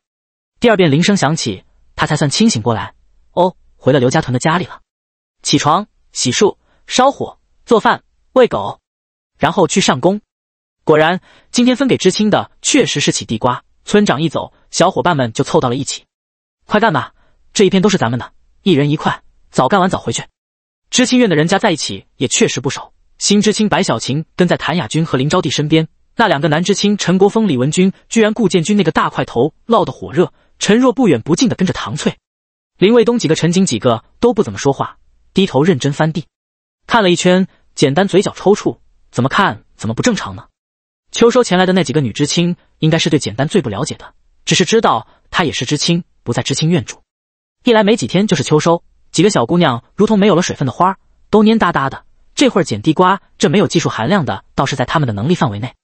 第二遍铃声响起，他才算清醒过来。哦，回了刘家屯的家里了。起床、洗漱、烧火、做饭、喂狗，然后去上工。果然，今天分给知青的确实是起地瓜。村长一走，小伙伴们就凑到了一起。快干吧！这一片都是咱们的，一人一块，早干完早回去。知青院的人家在一起也确实不少，新知青白小琴跟在谭雅君和林招娣身边，那两个男知青陈国峰、李文军居然顾建军那个大块头唠得火热，陈若不远不近的跟着唐翠、林卫东几个，陈景几个都不怎么说话，低头认真翻地。看了一圈，简单嘴角抽搐，怎么看怎么不正常呢？秋收前来的那几个女知青应该是对简单最不了解的，只是知道。他也是知青，不在知青院住。一来没几天，就是秋收。几个小姑娘如同没有了水分的花，都蔫哒哒的。这会儿捡地瓜，这没有技术含量的，倒是在他们的能力范围内。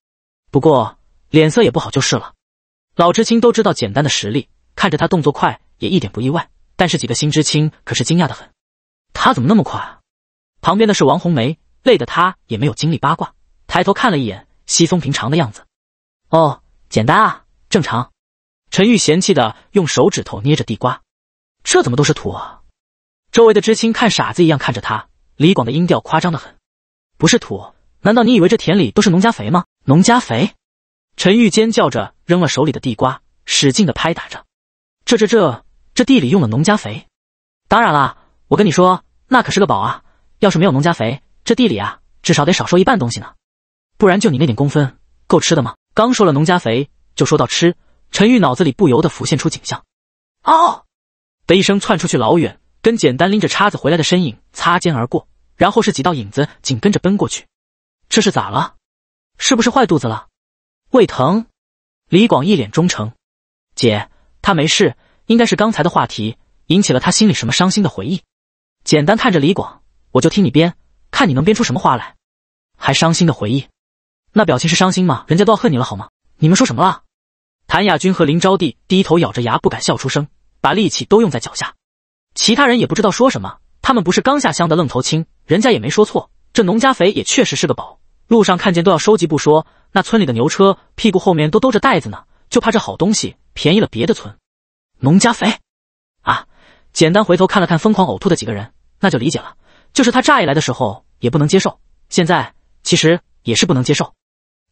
不过脸色也不好，就是了。老知青都知道简单的实力，看着他动作快，也一点不意外。但是几个新知青可是惊讶的很，他怎么那么快？旁边的是王红梅，累得她也没有精力八卦，抬头看了一眼，稀松平常的样子。哦，简单啊，正常。陈玉嫌弃的用手指头捏着地瓜，这怎么都是土啊？周围的知青看傻子一样看着他。李广的音调夸张的很，不是土？难道你以为这田里都是农家肥吗？农家肥？陈玉尖叫着扔了手里的地瓜，使劲的拍打着。这这这这地里用了农家肥？当然啦，我跟你说，那可是个宝啊！要是没有农家肥，这地里啊，至少得少收一半东西呢。不然就你那点工分，够吃的吗？刚说了农家肥，就说到吃。陈玉脑子里不由得浮现出景象，啊！的一声窜出去老远，跟简单拎着叉子回来的身影擦肩而过，然后是几道影子紧跟着奔过去。这是咋了？是不是坏肚子了？胃疼？李广一脸忠诚，姐，他没事，应该是刚才的话题引起了他心里什么伤心的回忆。简单看着李广，我就听你编，看你能编出什么话来？还伤心的回忆？那表情是伤心吗？人家都要恨你了好吗？你们说什么了？谭雅君和林招娣低头咬着牙，不敢笑出声，把力气都用在脚下。其他人也不知道说什么。他们不是刚下乡的愣头青，人家也没说错。这农家肥也确实是个宝，路上看见都要收集不说，那村里的牛车屁股后面都兜着袋子呢，就怕这好东西便宜了别的村。农家肥啊！简单回头看了看疯狂呕吐的几个人，那就理解了。就是他乍一来的时候也不能接受，现在其实也是不能接受。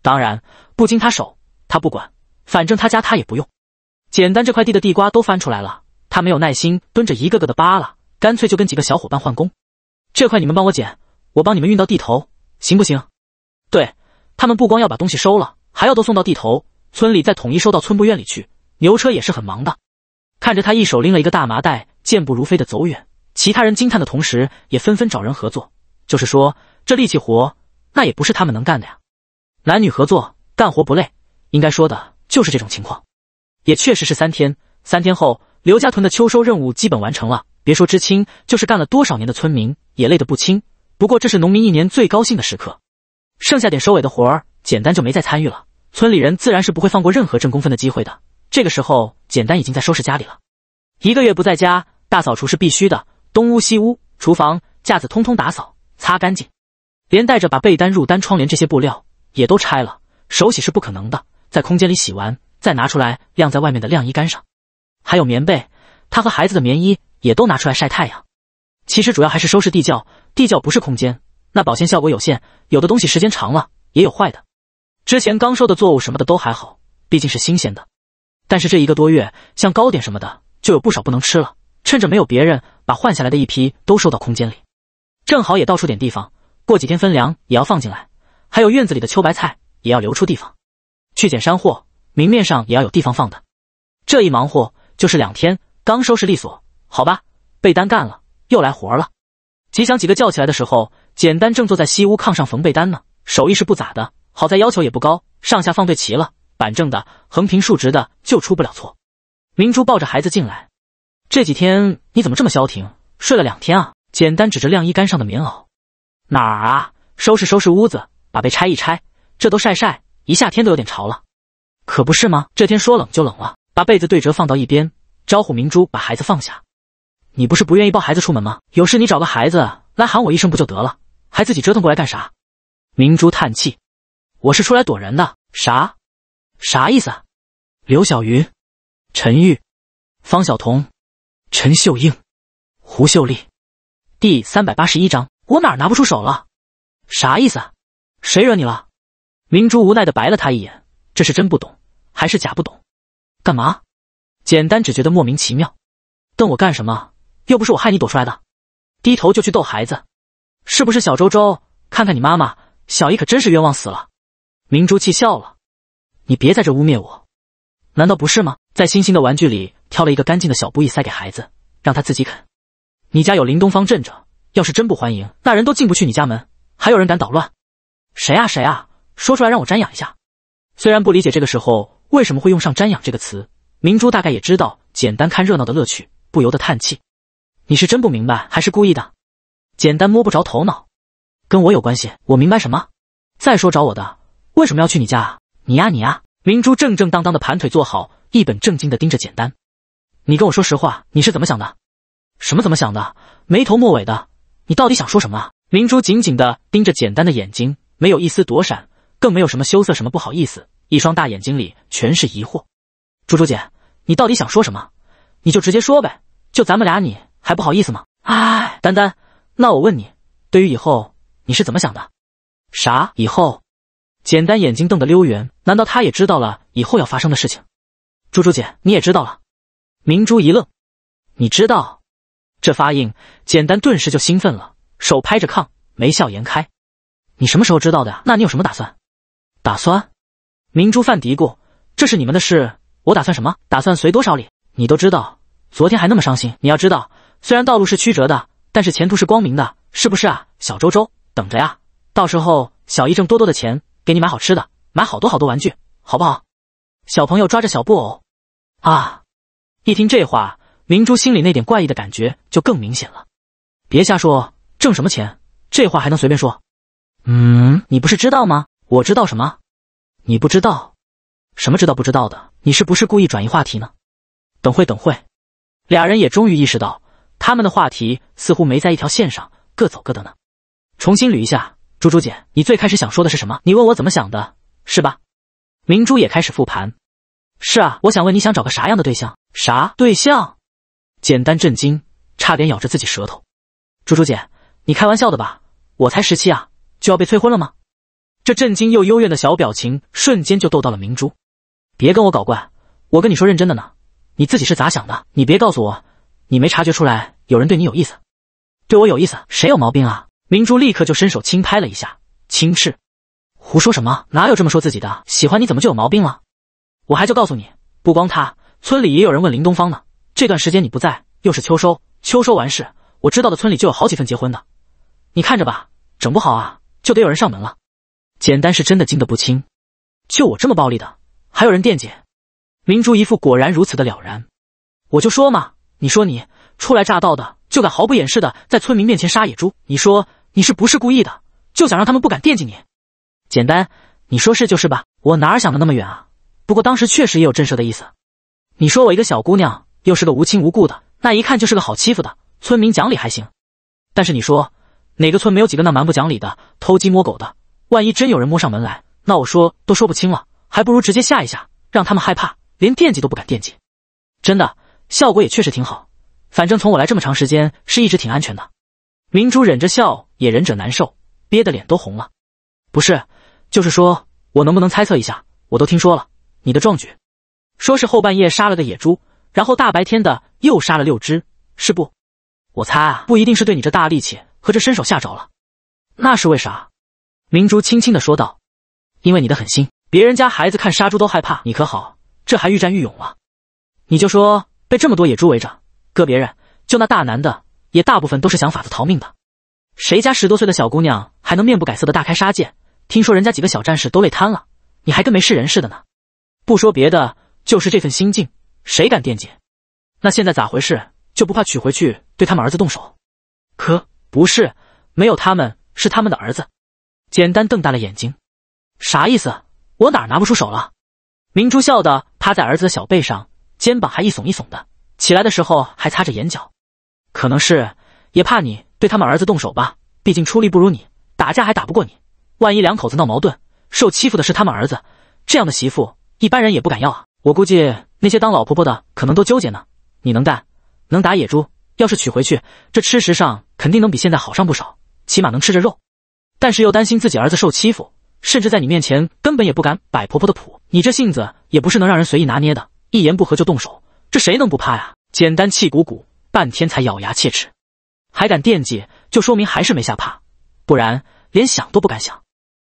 当然，不经他手，他不管。反正他家他也不用，简单这块地的地瓜都翻出来了，他没有耐心蹲着一个个的扒拉，干脆就跟几个小伙伴换工，这块你们帮我捡，我帮你们运到地头，行不行？对他们不光要把东西收了，还要都送到地头，村里再统一收到村部院里去。牛车也是很忙的，看着他一手拎了一个大麻袋，健步如飞的走远，其他人惊叹的同时，也纷纷找人合作。就是说这力气活，那也不是他们能干的呀。男女合作干活不累，应该说的。就是这种情况，也确实是三天。三天后，刘家屯的秋收任务基本完成了。别说知青，就是干了多少年的村民，也累得不轻。不过这是农民一年最高兴的时刻。剩下点收尾的活儿，简单就没再参与了。村里人自然是不会放过任何挣工分的机会的。这个时候，简单已经在收拾家里了。一个月不在家，大扫除是必须的。东屋西屋、厨房、架子，通通打扫、擦干净，连带着把被单、褥单、窗帘这些布料也都拆了。手洗是不可能的。在空间里洗完，再拿出来晾在外面的晾衣杆上。还有棉被，他和孩子的棉衣也都拿出来晒太阳。其实主要还是收拾地窖，地窖不是空间，那保鲜效果有限，有的东西时间长了也有坏的。之前刚收的作物什么的都还好，毕竟是新鲜的。但是这一个多月，像糕点什么的就有不少不能吃了。趁着没有别人，把换下来的一批都收到空间里，正好也到处点地方。过几天分粮也要放进来，还有院子里的秋白菜也要留出地方。去捡山货，明面上也要有地方放的。这一忙活就是两天，刚收拾利索，好吧，被单干了，又来活了。吉祥几个叫起来的时候，简单正坐在西屋炕上缝被单呢，手艺是不咋的，好在要求也不高，上下放对齐了，板正的，横平竖直的就出不了错。明珠抱着孩子进来，这几天你怎么这么消停？睡了两天啊？简单指着晾衣杆上的棉袄，哪儿啊？收拾收拾屋子，把被拆一拆，这都晒晒。一夏天都有点潮了，可不是吗？这天说冷就冷了，把被子对折放到一边，招呼明珠把孩子放下。你不是不愿意抱孩子出门吗？有事你找个孩子来喊我一声不就得了，还自己折腾过来干啥？明珠叹气，我是出来躲人的。啥？啥意思？刘小云、陈玉、方晓彤、陈秀英、胡秀丽。第三百八十一章，我哪拿不出手了？啥意思？谁惹你了？明珠无奈的白了他一眼，这是真不懂还是假不懂？干嘛？简单只觉得莫名其妙，瞪我干什么？又不是我害你躲出来的。低头就去逗孩子，是不是小周周？看看你妈妈，小姨可真是冤枉死了。明珠气笑了，你别在这污蔑我，难道不是吗？在星星的玩具里挑了一个干净的小布艺，塞给孩子，让他自己啃。你家有林东方镇着，要是真不欢迎，那人都进不去你家门，还有人敢捣乱？谁啊谁啊？说出来让我瞻仰一下，虽然不理解这个时候为什么会用上瞻仰这个词，明珠大概也知道简单看热闹的乐趣，不由得叹气。你是真不明白还是故意的？简单摸不着头脑，跟我有关系？我明白什么？再说找我的，为什么要去你家？你呀你呀！明珠正正当当的盘腿坐好，一本正经的盯着简单。你跟我说实话，你是怎么想的？什么怎么想的？没头没尾的，你到底想说什么？明珠紧紧的盯着简单的眼睛，没有一丝躲闪。更没有什么羞涩，什么不好意思，一双大眼睛里全是疑惑。猪猪姐，你到底想说什么？你就直接说呗，就咱们俩，你还不好意思吗？哎，丹丹，那我问你，对于以后你是怎么想的？啥？以后？简单眼睛瞪得溜圆，难道他也知道了以后要发生的事情？猪猪姐，你也知道了？明珠一愣，你知道？这发应，简单顿时就兴奋了，手拍着炕，眉笑颜开。你什么时候知道的呀？那你有什么打算？打算，明珠犯嘀咕：“这是你们的事，我打算什么？打算随多少礼？你都知道。昨天还那么伤心，你要知道，虽然道路是曲折的，但是前途是光明的，是不是啊，小周周？等着呀，到时候小姨挣多多的钱，给你买好吃的，买好多好多玩具，好不好？”小朋友抓着小布偶，啊！一听这话，明珠心里那点怪异的感觉就更明显了。别瞎说，挣什么钱？这话还能随便说？嗯，你不是知道吗？我知道什么？你不知道？什么知道不知道的？你是不是故意转移话题呢？等会等会，俩人也终于意识到，他们的话题似乎没在一条线上，各走各的呢。重新捋一下，猪猪姐，你最开始想说的是什么？你问我怎么想的，是吧？明珠也开始复盘。是啊，我想问你想找个啥样的对象？啥对象？简单震惊，差点咬着自己舌头。猪猪姐，你开玩笑的吧？我才十七啊，就要被催婚了吗？这震惊又幽怨的小表情，瞬间就逗到了明珠。别跟我搞怪，我跟你说认真的呢。你自己是咋想的？你别告诉我，你没察觉出来有人对你有意思，对我有意思？谁有毛病啊？明珠立刻就伸手轻拍了一下，轻斥：“胡说什么？哪有这么说自己的？喜欢你怎么就有毛病了？”我还就告诉你，不光他，村里也有人问林东方呢。这段时间你不在，又是秋收，秋收完事，我知道的村里就有好几份结婚的。你看着吧，整不好啊，就得有人上门了。简单是真的惊得不轻，就我这么暴力的，还有人惦记？明珠一副果然如此的了然，我就说嘛，你说你初来乍到的，就敢毫不掩饰的在村民面前杀野猪，你说你是不是故意的，就想让他们不敢惦记你？简单，你说是就是吧，我哪儿想的那么远啊？不过当时确实也有震慑的意思。你说我一个小姑娘，又是个无亲无故的，那一看就是个好欺负的。村民讲理还行，但是你说哪个村没有几个那蛮不讲理的、偷鸡摸狗的？万一真有人摸上门来，那我说都说不清了，还不如直接吓一吓，让他们害怕，连惦记都不敢惦记。真的效果也确实挺好，反正从我来这么长时间是一直挺安全的。明珠忍着笑也忍着难受，憋得脸都红了。不是，就是说我能不能猜测一下？我都听说了你的壮举，说是后半夜杀了个野猪，然后大白天的又杀了六只，是不？我猜啊，不一定是对你这大力气和这身手吓着了，那是为啥？明珠轻轻的说道：“因为你的狠心，别人家孩子看杀猪都害怕，你可好，这还愈战愈勇了。你就说，被这么多野猪围着，搁别人，就那大男的，也大部分都是想法子逃命的。谁家十多岁的小姑娘还能面不改色的大开杀戒？听说人家几个小战士都累瘫了，你还跟没事人似的呢。不说别的，就是这份心境，谁敢惦记？那现在咋回事？就不怕娶回去对他们儿子动手？可不是，没有他们是他们的儿子。”简单瞪大了眼睛，啥意思？我哪拿不出手了？明珠笑的趴在儿子的小背上，肩膀还一耸一耸的，起来的时候还擦着眼角，可能是也怕你对他们儿子动手吧。毕竟出力不如你，打架还打不过你，万一两口子闹矛盾，受欺负的是他们儿子。这样的媳妇，一般人也不敢要啊。我估计那些当老婆婆的可能都纠结呢。你能干，能打野猪，要是娶回去，这吃食上肯定能比现在好上不少，起码能吃着肉。但是又担心自己儿子受欺负，甚至在你面前根本也不敢摆婆婆的谱。你这性子也不是能让人随意拿捏的，一言不合就动手，这谁能不怕呀？简单气鼓鼓，半天才咬牙切齿，还敢惦记，就说明还是没吓怕，不然连想都不敢想。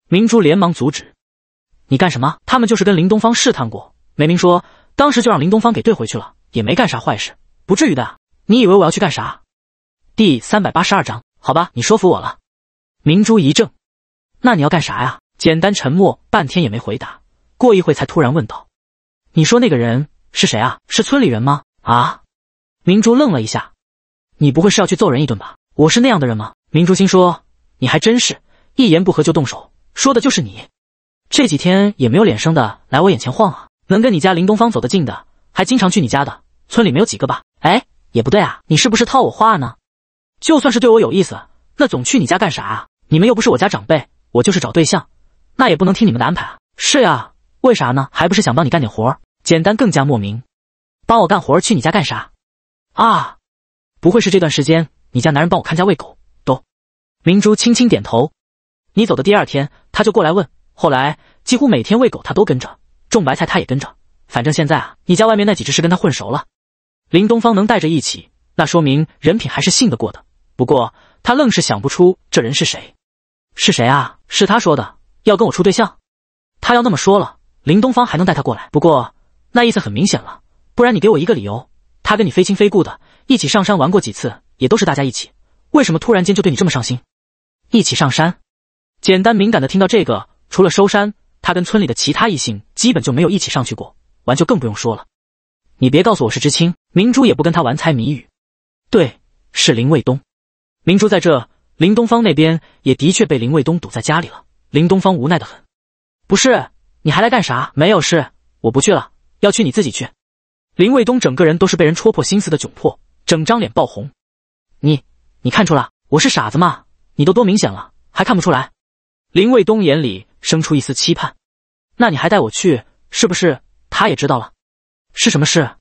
明珠连忙阻止：“你干什么？他们就是跟林东方试探过，没明说，当时就让林东方给怼回去了，也没干啥坏事，不至于的。你以为我要去干啥？”第三百八十二章，好吧，你说服我了。明珠一怔，那你要干啥呀？简单沉默半天也没回答，过一会才突然问道：“你说那个人是谁啊？是村里人吗？”啊！明珠愣了一下，“你不会是要去揍人一顿吧？我是那样的人吗？”明珠心说：“你还真是，一言不合就动手，说的就是你。这几天也没有脸生的来我眼前晃啊，能跟你家林东方走得近的，还经常去你家的，村里没有几个吧？哎，也不对啊，你是不是套我话呢？就算是对我有意思。”那总去你家干啥？啊？你们又不是我家长辈，我就是找对象，那也不能听你们的安排啊！是呀，为啥呢？还不是想帮你干点活？简单更加莫名，帮我干活去你家干啥？啊，不会是这段时间你家男人帮我看家喂狗都？明珠轻轻点头。你走的第二天他就过来问，后来几乎每天喂狗他都跟着，种白菜他也跟着，反正现在啊，你家外面那几只是跟他混熟了。林东方能带着一起，那说明人品还是信得过的。不过他愣是想不出这人是谁，是谁啊？是他说的要跟我处对象，他要那么说了，林东方还能带他过来？不过那意思很明显了，不然你给我一个理由，他跟你非亲非故的，一起上山玩过几次，也都是大家一起，为什么突然间就对你这么上心？一起上山？简单敏感的听到这个，除了收山，他跟村里的其他异性基本就没有一起上去过，玩就更不用说了。你别告诉我是知青，明珠也不跟他玩猜谜语，对，是林卫东。明珠在这，林东方那边也的确被林卫东堵在家里了。林东方无奈的很，不是，你还来干啥？没有事，我不去了，要去你自己去。林卫东整个人都是被人戳破心思的窘迫，整张脸爆红。你，你看出了？我是傻子吗？你都多明显了，还看不出来？林卫东眼里生出一丝期盼。那你还带我去，是不是？他也知道了，是什么事？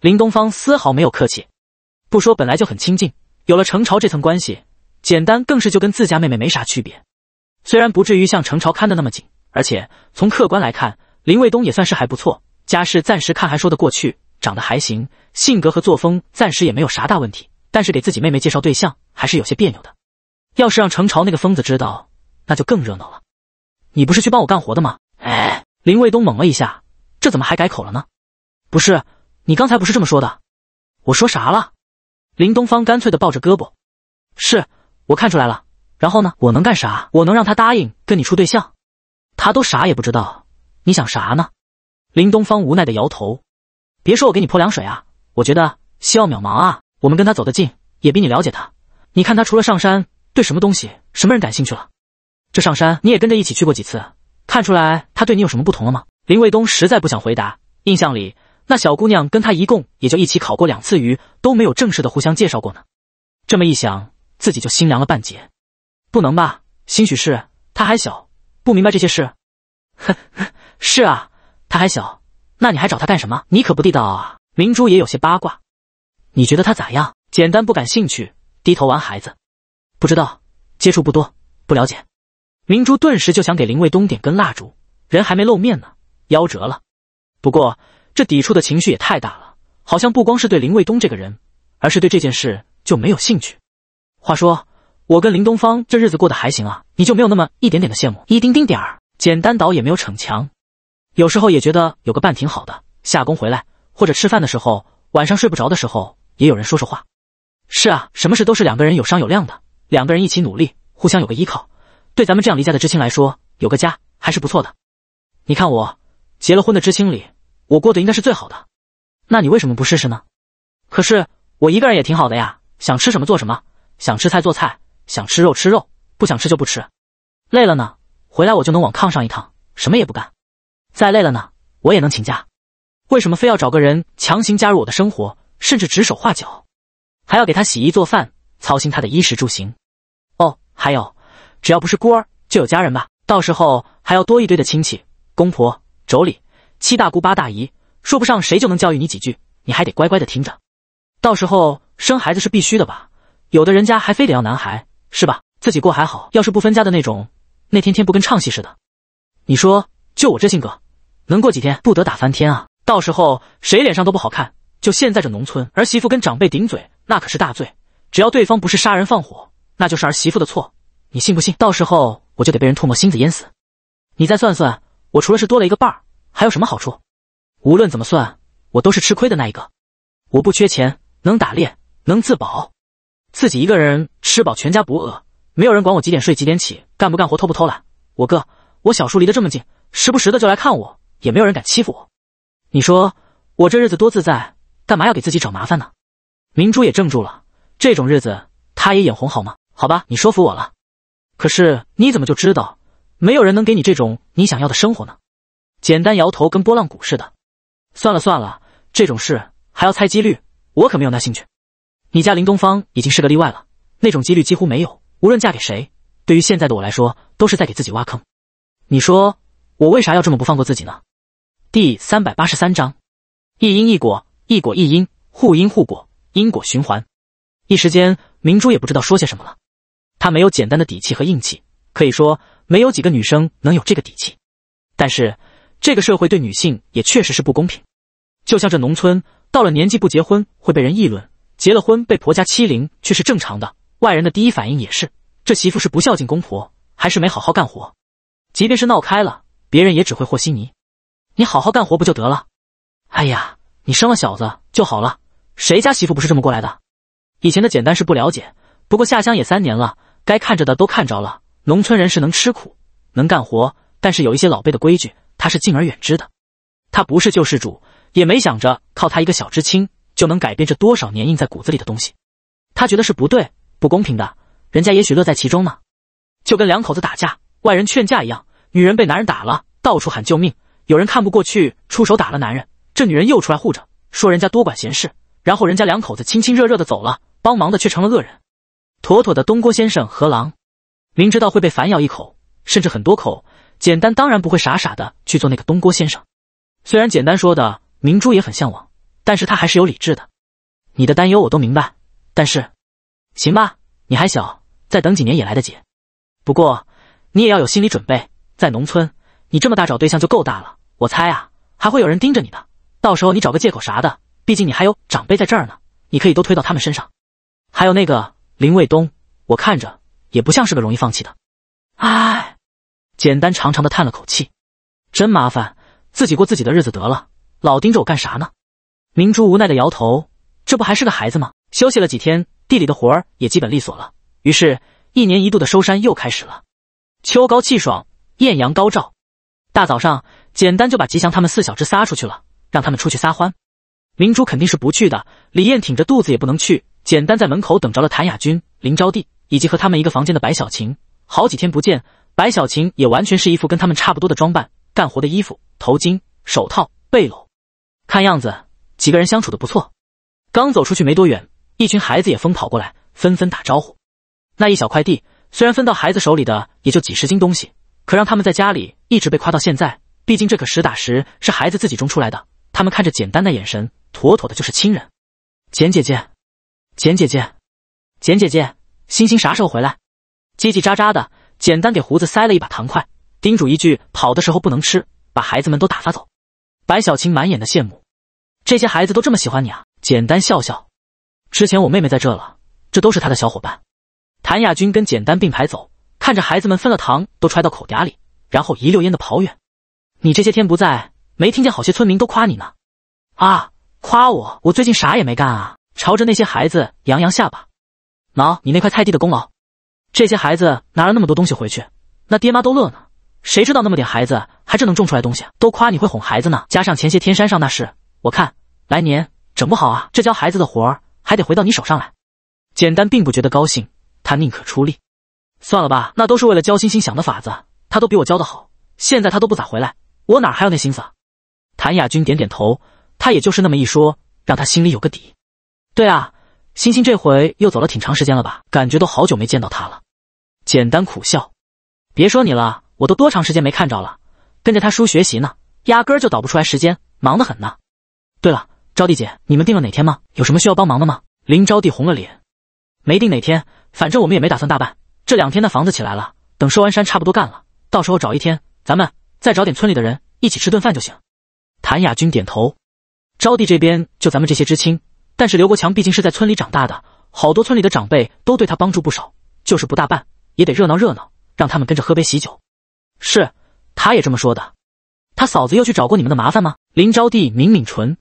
林东方丝毫没有客气，不说本来就很亲近。有了程潮这层关系，简单更是就跟自家妹妹没啥区别。虽然不至于像程潮看的那么紧，而且从客观来看，林卫东也算是还不错，家世暂时看还说得过去，长得还行，性格和作风暂时也没有啥大问题。但是给自己妹妹介绍对象还是有些别扭的。要是让程潮那个疯子知道，那就更热闹了。你不是去帮我干活的吗？哎，林卫东猛了一下，这怎么还改口了呢？不是，你刚才不是这么说的？我说啥了？林东方干脆的抱着胳膊，是我看出来了，然后呢？我能干啥？我能让他答应跟你处对象？他都啥也不知道，你想啥呢？林东方无奈的摇头，别说我给你泼凉水啊，我觉得希望渺茫啊。我们跟他走得近，也比你了解他。你看他除了上山，对什么东西、什么人感兴趣了？这上山你也跟着一起去过几次，看出来他对你有什么不同了吗？林卫东实在不想回答，印象里。那小姑娘跟他一共也就一起烤过两次鱼，都没有正式的互相介绍过呢。这么一想，自己就心凉了半截。不能吧？兴许是她还小，不明白这些事。呵呵，是啊，她还小。那你还找她干什么？你可不地道啊！明珠也有些八卦。你觉得她咋样？简单不感兴趣，低头玩孩子。不知道，接触不多，不了解。明珠顿时就想给林卫东点根蜡烛，人还没露面呢，夭折了。不过。这抵触的情绪也太大了，好像不光是对林卫东这个人，而是对这件事就没有兴趣。话说，我跟林东方这日子过得还行啊，你就没有那么一点点的羡慕，一丁丁点儿？简单岛也没有逞强，有时候也觉得有个伴挺好的。下工回来或者吃饭的时候，晚上睡不着的时候，也有人说说话。是啊，什么事都是两个人有商有量的，两个人一起努力，互相有个依靠。对咱们这样离家的知青来说，有个家还是不错的。你看我结了婚的知青里。我过得应该是最好的，那你为什么不试试呢？可是我一个人也挺好的呀，想吃什么做什么，想吃菜做菜，想吃肉吃肉，不想吃就不吃。累了呢，回来我就能往炕上一躺，什么也不干。再累了呢，我也能请假。为什么非要找个人强行加入我的生活，甚至指手画脚，还要给他洗衣做饭，操心他的衣食住行？哦，还有，只要不是孤儿，就有家人吧，到时候还要多一堆的亲戚、公婆、妯娌。七大姑八大姨说不上谁就能教育你几句，你还得乖乖的听着。到时候生孩子是必须的吧？有的人家还非得要男孩，是吧？自己过还好，要是不分家的那种，那天天不跟唱戏似的。你说，就我这性格，能过几天不得打翻天啊？到时候谁脸上都不好看。就现在这农村，儿媳妇跟长辈顶嘴那可是大罪，只要对方不是杀人放火，那就是儿媳妇的错。你信不信？到时候我就得被人唾沫星子淹死。你再算算，我除了是多了一个伴儿。还有什么好处？无论怎么算，我都是吃亏的那一个。我不缺钱，能打猎，能自保，自己一个人吃饱，全家不饿。没有人管我几点睡，几点起，干不干活，偷不偷懒。我哥，我小叔离得这么近，时不时的就来看我，也没有人敢欺负我。你说我这日子多自在，干嘛要给自己找麻烦呢？明珠也怔住了，这种日子他也眼红好吗？好吧，你说服我了。可是你怎么就知道没有人能给你这种你想要的生活呢？简单摇头，跟拨浪鼓似的。算了算了，这种事还要猜几率，我可没有那兴趣。你家林东方已经是个例外了，那种几率几乎没有。无论嫁给谁，对于现在的我来说，都是在给自己挖坑。你说我为啥要这么不放过自己呢？第三百八十三章：一因一果，一果一因，互因互果，因果循环。一时间，明珠也不知道说些什么了。她没有简单的底气和硬气，可以说没有几个女生能有这个底气。但是。这个社会对女性也确实是不公平，就像这农村，到了年纪不结婚会被人议论，结了婚被婆家欺凌却是正常的。外人的第一反应也是，这媳妇是不孝敬公婆，还是没好好干活。即便是闹开了，别人也只会和稀泥。你好好干活不就得了？哎呀，你生了小子就好了。谁家媳妇不是这么过来的？以前的简单是不了解，不过下乡也三年了，该看着的都看着了。农村人是能吃苦，能干活，但是有一些老辈的规矩。他是敬而远之的，他不是救世主，也没想着靠他一个小知青就能改变这多少年印在骨子里的东西。他觉得是不对、不公平的，人家也许乐在其中呢。就跟两口子打架，外人劝架一样，女人被男人打了，到处喊救命，有人看不过去，出手打了男人，这女人又出来护着，说人家多管闲事，然后人家两口子亲亲热热的走了，帮忙的却成了恶人，妥妥的东郭先生和狼，明知道会被反咬一口，甚至很多口。简单当然不会傻傻的去做那个东郭先生，虽然简单说的明珠也很向往，但是他还是有理智的。你的担忧我都明白，但是，行吧，你还小，再等几年也来得及。不过你也要有心理准备，在农村，你这么大找对象就够大了。我猜啊，还会有人盯着你的，到时候你找个借口啥的，毕竟你还有长辈在这儿呢，你可以都推到他们身上。还有那个林卫东，我看着也不像是个容易放弃的。哎。简单长长的叹了口气，真麻烦，自己过自己的日子得了，老盯着我干啥呢？明珠无奈的摇头，这不还是个孩子吗？休息了几天，地里的活儿也基本利索了，于是，一年一度的收山又开始了。秋高气爽，艳阳高照，大早上，简单就把吉祥他们四小只撒出去了，让他们出去撒欢。明珠肯定是不去的，李艳挺着肚子也不能去。简单在门口等着了，谭雅君、林招娣以及和他们一个房间的白小晴，好几天不见。白小琴也完全是一副跟他们差不多的装扮，干活的衣服、头巾、手套、背篓，看样子几个人相处的不错。刚走出去没多远，一群孩子也疯跑过来，纷纷打招呼。那一小块地虽然分到孩子手里的也就几十斤东西，可让他们在家里一直被夸到现在，毕竟这可实打实是孩子自己种出来的。他们看着简单的眼神，妥妥的就是亲人。简姐姐，简姐姐，简姐姐，星星啥时候回来？叽叽喳喳的。简单给胡子塞了一把糖块，叮嘱一句：“跑的时候不能吃。”把孩子们都打发走。白小青满眼的羡慕，这些孩子都这么喜欢你啊！简单笑笑。之前我妹妹在这了，这都是她的小伙伴。谭亚军跟简单并排走，看着孩子们分了糖，都揣到口嗲里，然后一溜烟的跑远。你这些天不在，没听见好些村民都夸你呢？啊，夸我？我最近啥也没干啊！朝着那些孩子扬扬下巴，喏，你那块菜地的功劳。这些孩子拿了那么多东西回去，那爹妈都乐呢。谁知道那么点孩子还真能种出来东西，都夸你会哄孩子呢。加上前些天山上那事，我看来年整不好啊，这教孩子的活儿还得回到你手上来。简单并不觉得高兴，他宁可出力。算了吧，那都是为了教星星想的法子，他都比我教的好。现在他都不咋回来，我哪还有那心思？谭雅君点点头，他也就是那么一说，让他心里有个底。对啊，星星这回又走了挺长时间了吧？感觉都好久没见到他了。简单苦笑，别说你了，我都多长时间没看着了，跟着他叔学习呢，压根儿就倒不出来时间，忙得很呢。对了，招娣姐，你们定了哪天吗？有什么需要帮忙的吗？林招娣红了脸，没定哪天，反正我们也没打算大办，这两天那房子起来了，等收完山差不多干了，到时候找一天，咱们再找点村里的人一起吃顿饭就行。谭雅君点头，招娣这边就咱们这些知青，但是刘国强毕竟是在村里长大的，好多村里的长辈都对他帮助不少，就是不大办。也得热闹热闹，让他们跟着喝杯喜酒。是，他也这么说的。他嫂子又去找过你们的麻烦吗？林招娣抿抿唇，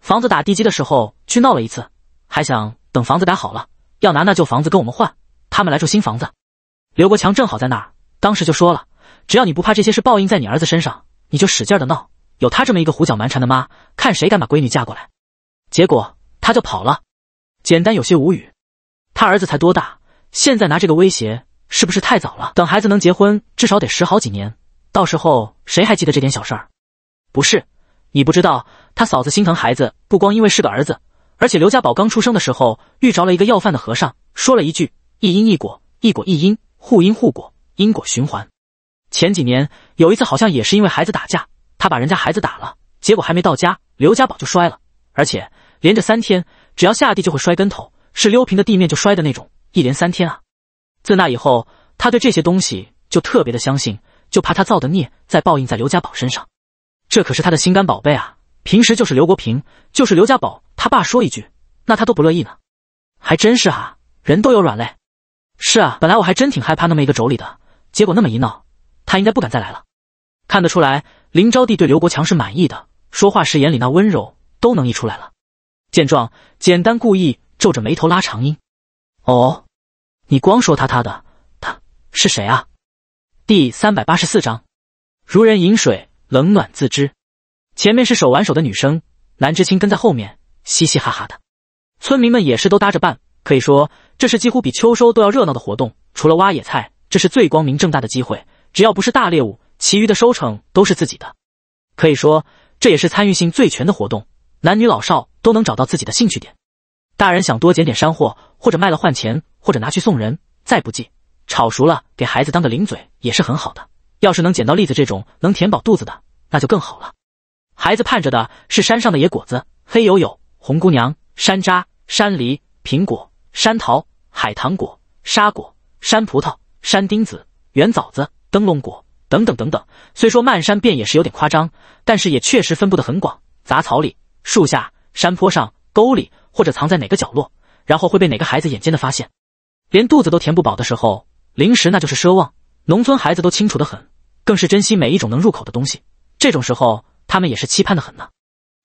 房子打地基的时候去闹了一次，还想等房子打好了，要拿那旧房子跟我们换，他们来住新房子。刘国强正好在那儿，当时就说了：只要你不怕这些事报应在你儿子身上，你就使劲的闹。有他这么一个胡搅蛮缠的妈，看谁敢把闺女嫁过来。结果他就跑了。简单有些无语，他儿子才多大，现在拿这个威胁？是不是太早了？等孩子能结婚，至少得十好几年。到时候谁还记得这点小事儿？不是，你不知道，他嫂子心疼孩子，不光因为是个儿子，而且刘家宝刚出生的时候，遇着了一个要饭的和尚，说了一句“一因一果，一果一因，互因互果，因果循环”。前几年有一次，好像也是因为孩子打架，他把人家孩子打了，结果还没到家，刘家宝就摔了，而且连着三天，只要下地就会摔跟头，是溜平的地面就摔的那种，一连三天啊。自那以后，他对这些东西就特别的相信，就怕他造的孽再报应在刘家宝身上。这可是他的心肝宝贝啊！平时就是刘国平，就是刘家宝，他爸说一句，那他都不乐意呢。还真是哈，人都有软肋。是啊，本来我还真挺害怕那么一个妯娌的，结果那么一闹，他应该不敢再来了。看得出来，林招娣对刘国强是满意的，说话时眼里那温柔都能溢出来了。见状，简单故意皱着眉头拉长音：“哦。”你光说他他的他是谁啊？第三百八十四章，如人饮水，冷暖自知。前面是手挽手的女生，男知青跟在后面，嘻嘻哈哈的。村民们也是都搭着办，可以说这是几乎比秋收都要热闹的活动。除了挖野菜，这是最光明正大的机会。只要不是大猎物，其余的收成都是自己的。可以说这也是参与性最全的活动，男女老少都能找到自己的兴趣点。大人想多捡点山货，或者卖了换钱。或者拿去送人，再不济，炒熟了给孩子当个零嘴也是很好的。要是能捡到栗子这种能填饱肚子的，那就更好了。孩子盼着的是山上的野果子，黑油油、红姑娘、山楂、山梨、苹果、山桃、海棠果、沙果、山葡萄、山丁子、圆枣子、灯笼果等等等等。虽说漫山遍野是有点夸张，但是也确实分布的很广，杂草里、树下、山坡上、沟里，或者藏在哪个角落，然后会被哪个孩子眼尖的发现。连肚子都填不饱的时候，零食那就是奢望。农村孩子都清楚的很，更是珍惜每一种能入口的东西。这种时候，他们也是期盼的很呢。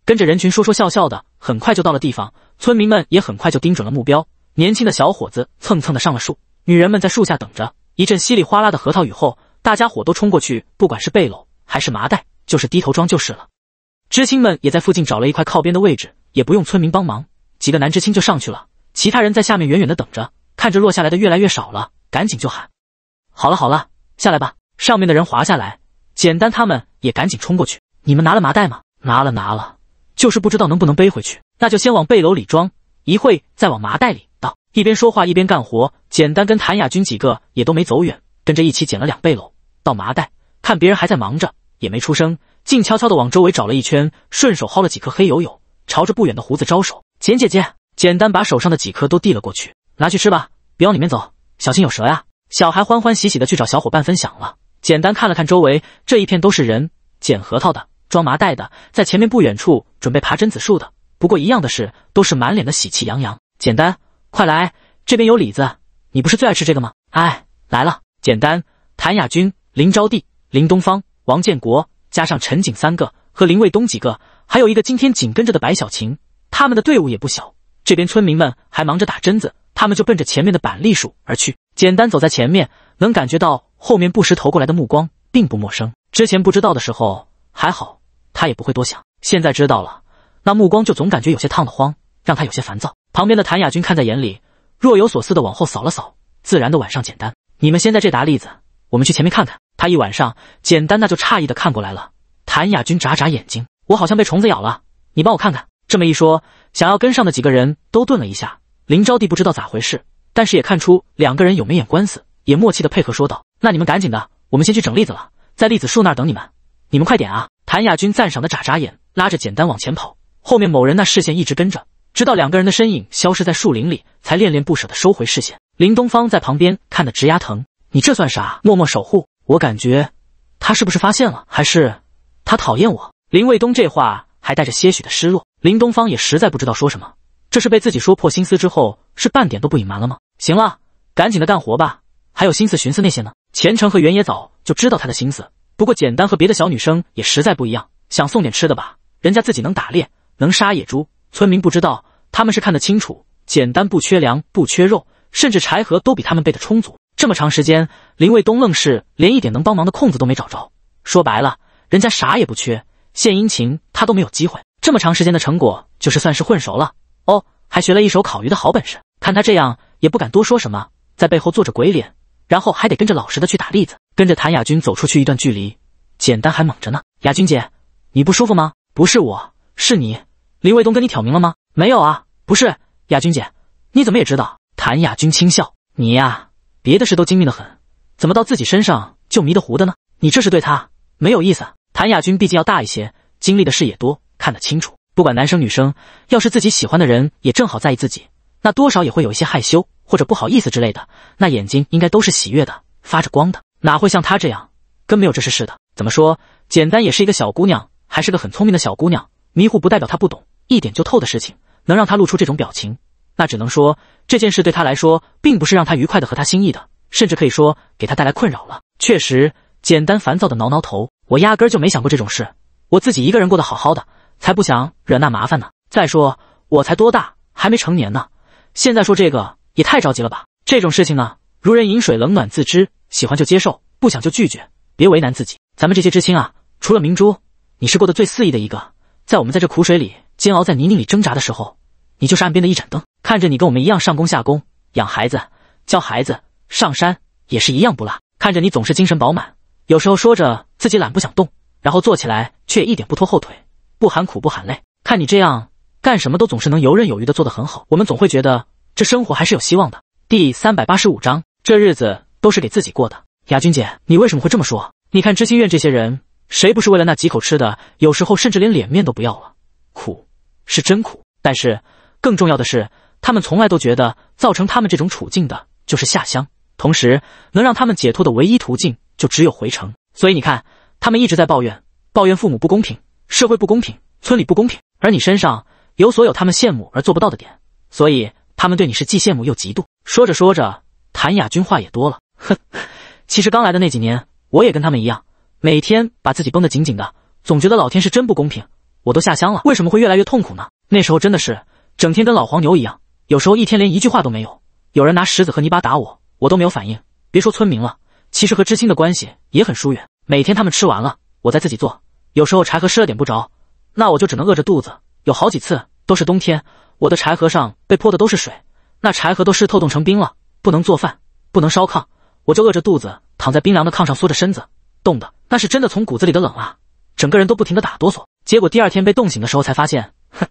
跟着人群说说笑笑的，很快就到了地方。村民们也很快就盯准了目标，年轻的小伙子蹭蹭的上了树，女人们在树下等着。一阵稀里哗啦的核桃雨后，大家伙都冲过去，不管是背篓还是麻袋，就是低头装就是了。知青们也在附近找了一块靠边的位置，也不用村民帮忙，几个男知青就上去了，其他人在下面远远的等着。看着落下来的越来越少了，赶紧就喊：“好了好了，下来吧！”上面的人滑下来，简单他们也赶紧冲过去。你们拿了麻袋吗？拿了拿了，就是不知道能不能背回去。那就先往背篓里装，一会再往麻袋里倒。一边说话一边干活，简单跟谭雅君几个也都没走远，跟着一起捡了两背篓到麻袋。看别人还在忙着，也没出声，静悄悄的往周围找了一圈，顺手薅了几颗黑油油，朝着不远的胡子招手：“简姐姐。”简单把手上的几颗都递了过去。拿去吃吧，别往里面走，小心有蛇呀！小孩欢欢喜喜的去找小伙伴分享了。简单看了看周围，这一片都是人捡核桃的，装麻袋的，在前面不远处准备爬榛子树的。不过一样的是，都是满脸的喜气洋洋。简单，快来，这边有李子，你不是最爱吃这个吗？哎，来了。简单、谭雅君、林招娣、林东方、王建国，加上陈景三个和林卫东几个，还有一个今天紧跟着的白小晴，他们的队伍也不小。这边村民们还忙着打榛子，他们就奔着前面的板栗树而去。简单走在前面，能感觉到后面不时投过来的目光，并不陌生。之前不知道的时候还好，他也不会多想。现在知道了，那目光就总感觉有些烫的慌，让他有些烦躁。旁边的谭雅君看在眼里，若有所思的往后扫了扫，自然的晚上简单：“你们先在这打栗子，我们去前面看看。”他一晚上简单，那就诧异的看过来了。谭雅君眨眨眼睛：“我好像被虫子咬了，你帮我看看。”这么一说。想要跟上的几个人都顿了一下，林招娣不知道咋回事，但是也看出两个人有眉眼官司，也默契的配合说道：“那你们赶紧的，我们先去整栗子了，在栗子树那儿等你们，你们快点啊！”谭亚军赞赏的眨眨眼，拉着简单往前跑，后面某人那视线一直跟着，直到两个人的身影消失在树林里，才恋恋不舍的收回视线。林东方在旁边看得直牙疼：“你这算啥？默默守护？我感觉他是不是发现了，还是他讨厌我？”林卫东这话还带着些许的失落。林东方也实在不知道说什么，这是被自己说破心思之后，是半点都不隐瞒了吗？行了，赶紧的干活吧，还有心思寻思那些呢？前程和原野早就知道他的心思，不过简单和别的小女生也实在不一样。想送点吃的吧，人家自己能打猎，能杀野猪，村民不知道，他们是看得清楚。简单不缺粮，不缺肉，甚至柴禾都比他们备的充足。这么长时间，林卫东愣是连一点能帮忙的空子都没找着。说白了，人家啥也不缺，献殷勤他都没有机会。这么长时间的成果，就是算是混熟了哦，还学了一手烤鱼的好本事。看他这样，也不敢多说什么，在背后做着鬼脸，然后还得跟着老实的去打栗子。跟着谭雅君走出去一段距离，简单还猛着呢。雅君姐，你不舒服吗？不是我，是你。林卫东跟你挑明了吗？没有啊。不是，雅君姐，你怎么也知道？谭雅君轻笑：“你呀，别的事都精密的很，怎么到自己身上就迷得糊的呢？你这是对他没有意思。”谭雅君毕竟要大一些，经历的事也多。看得清楚，不管男生女生，要是自己喜欢的人也正好在意自己，那多少也会有一些害羞或者不好意思之类的，那眼睛应该都是喜悦的，发着光的，哪会像他这样，跟没有这事似的？怎么说？简单也是一个小姑娘，还是个很聪明的小姑娘，迷糊不代表她不懂，一点就透的事情，能让她露出这种表情，那只能说这件事对她来说，并不是让她愉快的和她心意的，甚至可以说给她带来困扰了。确实，简单烦躁的挠挠头，我压根就没想过这种事，我自己一个人过得好好的。才不想惹那麻烦呢！再说我才多大，还没成年呢，现在说这个也太着急了吧！这种事情呢，如人饮水，冷暖自知。喜欢就接受，不想就拒绝，别为难自己。咱们这些知青啊，除了明珠，你是过得最肆意的一个。在我们在这苦水里煎熬，在泥泞里挣扎的时候，你就是岸边的一盏灯，看着你跟我们一样上工下工，养孩子，教孩子，上山也是一样不落。看着你总是精神饱满，有时候说着自己懒不想动，然后坐起来却一点不拖后腿。不喊苦不喊累，看你这样干什么都总是能游刃有余的做得很好，我们总会觉得这生活还是有希望的。第三百八十五章，这日子都是给自己过的。雅君姐，你为什么会这么说？你看知青院这些人，谁不是为了那几口吃的，有时候甚至连脸面都不要了？苦是真苦，但是更重要的是，他们从来都觉得造成他们这种处境的就是下乡，同时能让他们解脱的唯一途径就只有回城。所以你看，他们一直在抱怨，抱怨父母不公平。社会不公平，村里不公平，而你身上有所有他们羡慕而做不到的点，所以他们对你是既羡慕又嫉妒。说着说着，谭雅君话也多了。哼，其实刚来的那几年，我也跟他们一样，每天把自己绷得紧紧的，总觉得老天是真不公平。我都下乡了，为什么会越来越痛苦呢？那时候真的是整天跟老黄牛一样，有时候一天连一句话都没有。有人拿石子和泥巴打我，我都没有反应。别说村民了，其实和知青的关系也很疏远。每天他们吃完了，我再自己做。有时候柴禾湿了点不着，那我就只能饿着肚子。有好几次都是冬天，我的柴禾上被泼的都是水，那柴禾都湿透冻成冰了，不能做饭，不能烧炕，我就饿着肚子躺在冰凉的炕上缩着身子，冻的那是真的从骨子里的冷啊，整个人都不停的打哆嗦。结果第二天被冻醒的时候才发现，哼，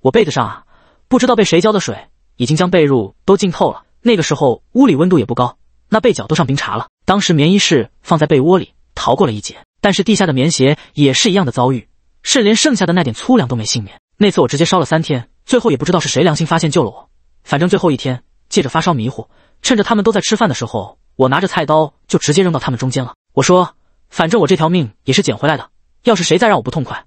我被子上啊，不知道被谁浇的水，已经将被褥都浸透了。那个时候屋里温度也不高，那被角都上冰碴了。当时棉衣是放在被窝里，逃过了一劫。但是地下的棉鞋也是一样的遭遇，甚连剩下的那点粗粮都没幸免。那次我直接烧了三天，最后也不知道是谁良心发现救了我。反正最后一天，借着发烧迷糊，趁着他们都在吃饭的时候，我拿着菜刀就直接扔到他们中间了。我说：“反正我这条命也是捡回来的，要是谁再让我不痛快，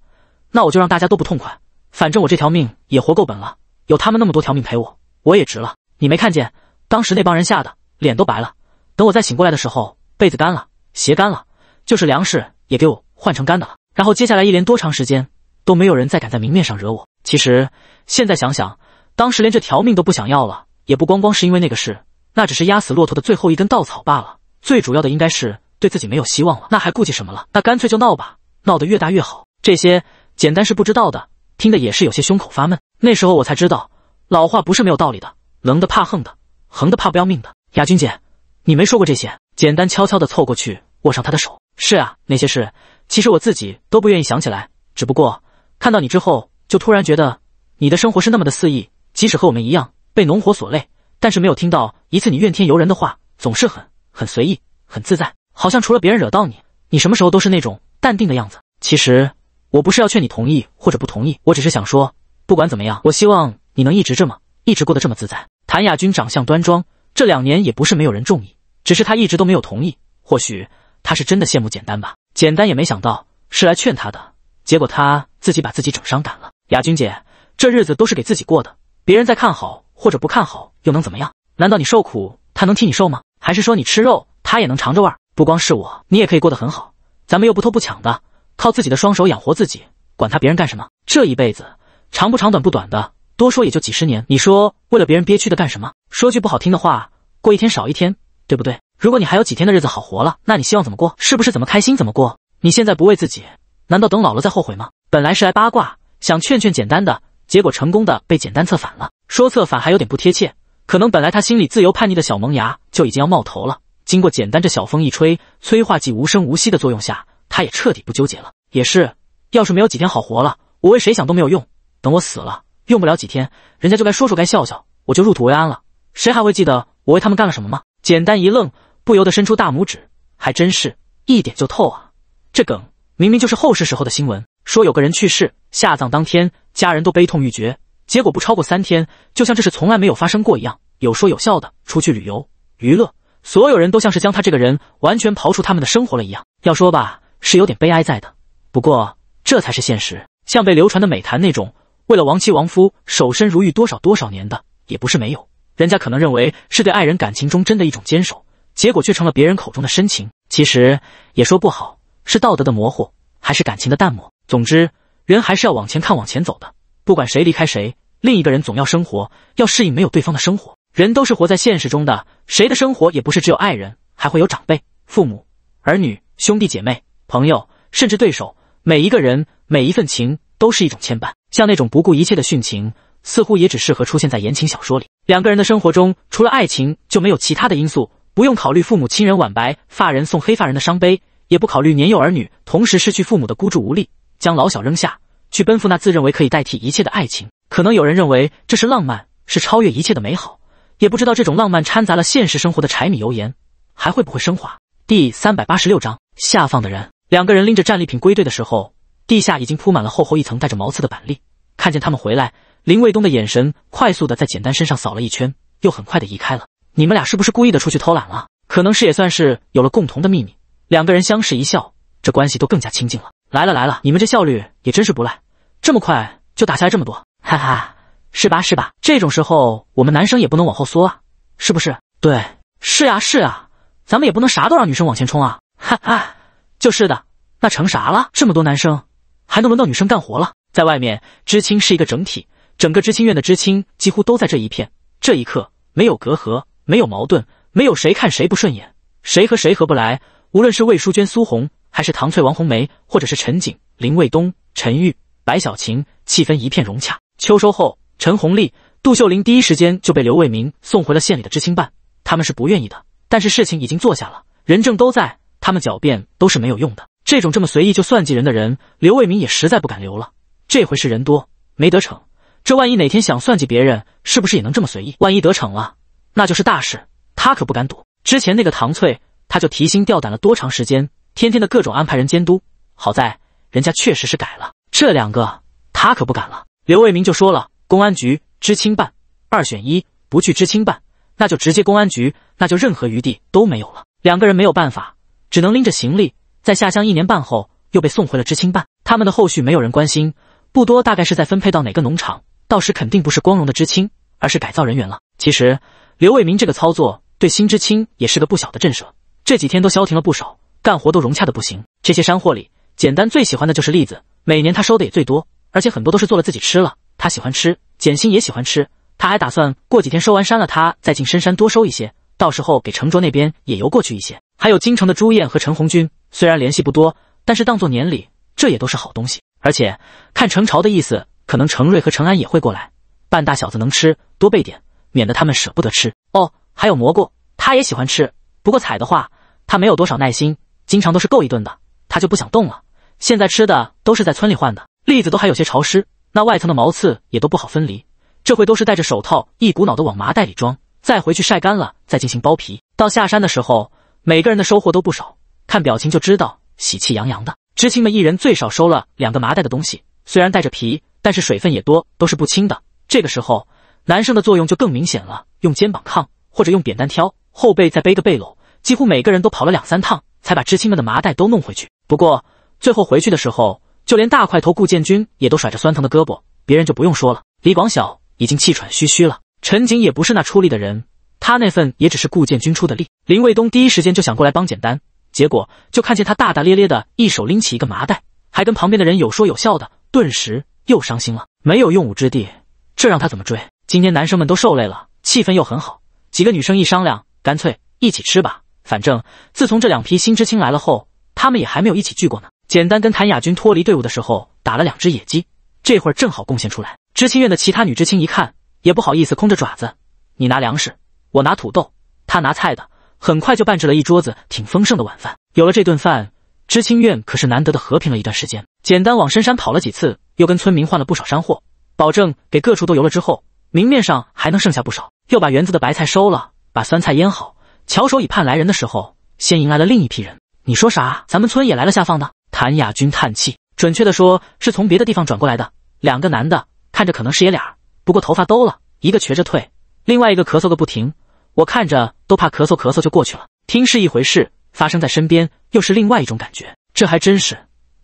那我就让大家都不痛快。反正我这条命也活够本了，有他们那么多条命陪我，我也值了。”你没看见当时那帮人吓得脸都白了。等我再醒过来的时候，被子干了，鞋干了，就是粮食。也给我换成干的了，然后接下来一连多长时间都没有人再敢在明面上惹我。其实现在想想，当时连这条命都不想要了，也不光光是因为那个事，那只是压死骆驼的最后一根稻草罢了。最主要的应该是对自己没有希望了，那还顾忌什么了？那干脆就闹吧，闹得越大越好。这些简单是不知道的，听得也是有些胸口发闷。那时候我才知道，老话不是没有道理的：冷的怕横的，横的怕不要命的。雅君姐，你没说过这些。简单悄悄的凑过去，握上他的手。是啊，那些事其实我自己都不愿意想起来。只不过看到你之后，就突然觉得你的生活是那么的肆意。即使和我们一样被农活所累，但是没有听到一次你怨天尤人的话，总是很很随意，很自在。好像除了别人惹到你，你什么时候都是那种淡定的样子。其实我不是要劝你同意或者不同意，我只是想说，不管怎么样，我希望你能一直这么一直过得这么自在。谭雅君长相端庄，这两年也不是没有人中意，只是他一直都没有同意。或许。他是真的羡慕简单吧？简单也没想到是来劝他的，结果他自己把自己整伤感了。雅君姐，这日子都是给自己过的，别人再看好或者不看好又能怎么样？难道你受苦他能替你受吗？还是说你吃肉他也能尝着味儿？不光是我，你也可以过得很好。咱们又不偷不抢的，靠自己的双手养活自己，管他别人干什么？这一辈子长不长、短不短的，多说也就几十年。你说为了别人憋屈的干什么？说句不好听的话，过一天少一天，对不对？如果你还有几天的日子好活了，那你希望怎么过？是不是怎么开心怎么过？你现在不为自己，难道等老了再后悔吗？本来是来八卦，想劝劝简单的，结果成功的被简单策反了。说策反还有点不贴切，可能本来他心里自由叛逆的小萌芽就已经要冒头了。经过简单这小风一吹，催化剂无声无息的作用下，他也彻底不纠结了。也是，要是没有几天好活了，我为谁想都没有用。等我死了，用不了几天，人家就该说说该笑笑，我就入土为安了。谁还会记得我为他们干了什么吗？简单一愣。不由得伸出大拇指，还真是一点就透啊！这梗明明就是后世时候的新闻，说有个人去世，下葬当天，家人都悲痛欲绝，结果不超过三天，就像这是从来没有发生过一样，有说有笑的出去旅游娱乐，所有人都像是将他这个人完全刨出他们的生活了一样。要说吧，是有点悲哀在的，不过这才是现实。像被流传的美谈那种，为了亡妻亡夫守身如玉多少多少年的，也不是没有，人家可能认为是对爱人感情忠贞的一种坚守。结果却成了别人口中的深情，其实也说不好是道德的模糊，还是感情的淡漠。总之，人还是要往前看，往前走的。不管谁离开谁，另一个人总要生活，要适应没有对方的生活。人都是活在现实中的，谁的生活也不是只有爱人，还会有长辈、父母、儿女、兄弟姐妹、朋友，甚至对手。每一个人，每一份情，都是一种牵绊。像那种不顾一切的殉情，似乎也只适合出现在言情小说里。两个人的生活中，除了爱情，就没有其他的因素。不用考虑父母亲人晚白发人送黑发人的伤悲，也不考虑年幼儿女同时失去父母的孤注无力，将老小扔下去奔赴那自认为可以代替一切的爱情。可能有人认为这是浪漫，是超越一切的美好，也不知道这种浪漫掺杂了现实生活的柴米油盐，还会不会升华？第三百八十六章下放的人。两个人拎着战利品归队的时候，地下已经铺满了厚厚一层带着毛刺的板栗。看见他们回来，林卫东的眼神快速的在简单身上扫了一圈，又很快的移开了。你们俩是不是故意的出去偷懒了？可能是也算是有了共同的秘密，两个人相视一笑，这关系都更加亲近了。来了来了，你们这效率也真是不赖，这么快就打下来这么多，哈哈，是吧是吧？这种时候我们男生也不能往后缩啊，是不是？对，是呀是呀，咱们也不能啥都让女生往前冲啊，哈哈，就是的，那成啥了？这么多男生还能轮到女生干活了？在外面，知青是一个整体，整个知青院的知青几乎都在这一片，这一刻没有隔阂。没有矛盾，没有谁看谁不顺眼，谁和谁合不来。无论是魏淑娟、苏红，还是唐翠、王红梅，或者是陈景、林卫东、陈玉、白小晴，气氛一片融洽。秋收后，陈红丽、杜秀玲第一时间就被刘卫民送回了县里的知青办。他们是不愿意的，但是事情已经做下了，人证都在，他们狡辩都是没有用的。这种这么随意就算计人的人，刘卫民也实在不敢留了。这回是人多没得逞，这万一哪天想算计别人，是不是也能这么随意？万一得逞了？那就是大事，他可不敢赌。之前那个唐翠，他就提心吊胆了多长时间，天天的各种安排人监督。好在人家确实是改了。这两个他可不敢了。刘卫民就说了，公安局、知青办二选一，不去知青办，那就直接公安局，那就任何余地都没有了。两个人没有办法，只能拎着行李，在下乡一年半后，又被送回了知青办。他们的后续没有人关心，不多，大概是在分配到哪个农场，到时肯定不是光荣的知青，而是改造人员了。其实。刘卫民这个操作对辛知青也是个不小的震慑，这几天都消停了不少，干活都融洽的不行。这些山货里，简单最喜欢的就是栗子，每年他收的也最多，而且很多都是做了自己吃了，他喜欢吃，简心也喜欢吃。他还打算过几天收完山了，他再进深山多收一些，到时候给程卓那边也邮过去一些。还有京城的朱燕和陈红军，虽然联系不多，但是当做年礼，这也都是好东西。而且看程潮的意思，可能程瑞和程安也会过来，半大小子能吃，多备点。免得他们舍不得吃哦，还有蘑菇，他也喜欢吃。不过采的话，他没有多少耐心，经常都是够一顿的，他就不想动了。现在吃的都是在村里换的栗子，都还有些潮湿，那外层的毛刺也都不好分离。这回都是戴着手套，一股脑的往麻袋里装，再回去晒干了再进行剥皮。到下山的时候，每个人的收获都不少，看表情就知道喜气洋洋的。知青们一人最少收了两个麻袋的东西，虽然带着皮，但是水分也多，都是不轻的。这个时候。男生的作用就更明显了，用肩膀抗，或者用扁担挑，后背再背个背篓，几乎每个人都跑了两三趟，才把知青们的麻袋都弄回去。不过最后回去的时候，就连大块头顾建军也都甩着酸疼的胳膊，别人就不用说了，李广晓已经气喘吁吁了。陈景也不是那出力的人，他那份也只是顾建军出的力。林卫东第一时间就想过来帮简单，结果就看见他大大咧咧的一手拎起一个麻袋，还跟旁边的人有说有笑的，顿时又伤心了，没有用武之地，这让他怎么追？今天男生们都受累了，气氛又很好。几个女生一商量，干脆一起吃吧。反正自从这两批新知青来了后，他们也还没有一起聚过呢。简单跟谭雅君脱离队伍的时候打了两只野鸡，这会儿正好贡献出来。知青院的其他女知青一看，也不好意思空着爪子，你拿粮食，我拿土豆，他拿菜的，很快就办置了一桌子挺丰盛的晚饭。有了这顿饭，知青院可是难得的和平了一段时间。简单往深山跑了几次，又跟村民换了不少山货，保证给各处都邮了之后。明面上还能剩下不少，又把园子的白菜收了，把酸菜腌好，翘首以盼来人的时候，先迎来了另一批人。你说啥？咱们村也来了下放的？谭雅君叹气，准确的说是从别的地方转过来的两个男的，看着可能是爷俩，不过头发兜了，一个瘸着腿，另外一个咳嗽个不停，我看着都怕咳嗽咳嗽就过去了。听是一回事，发生在身边又是另外一种感觉，这还真是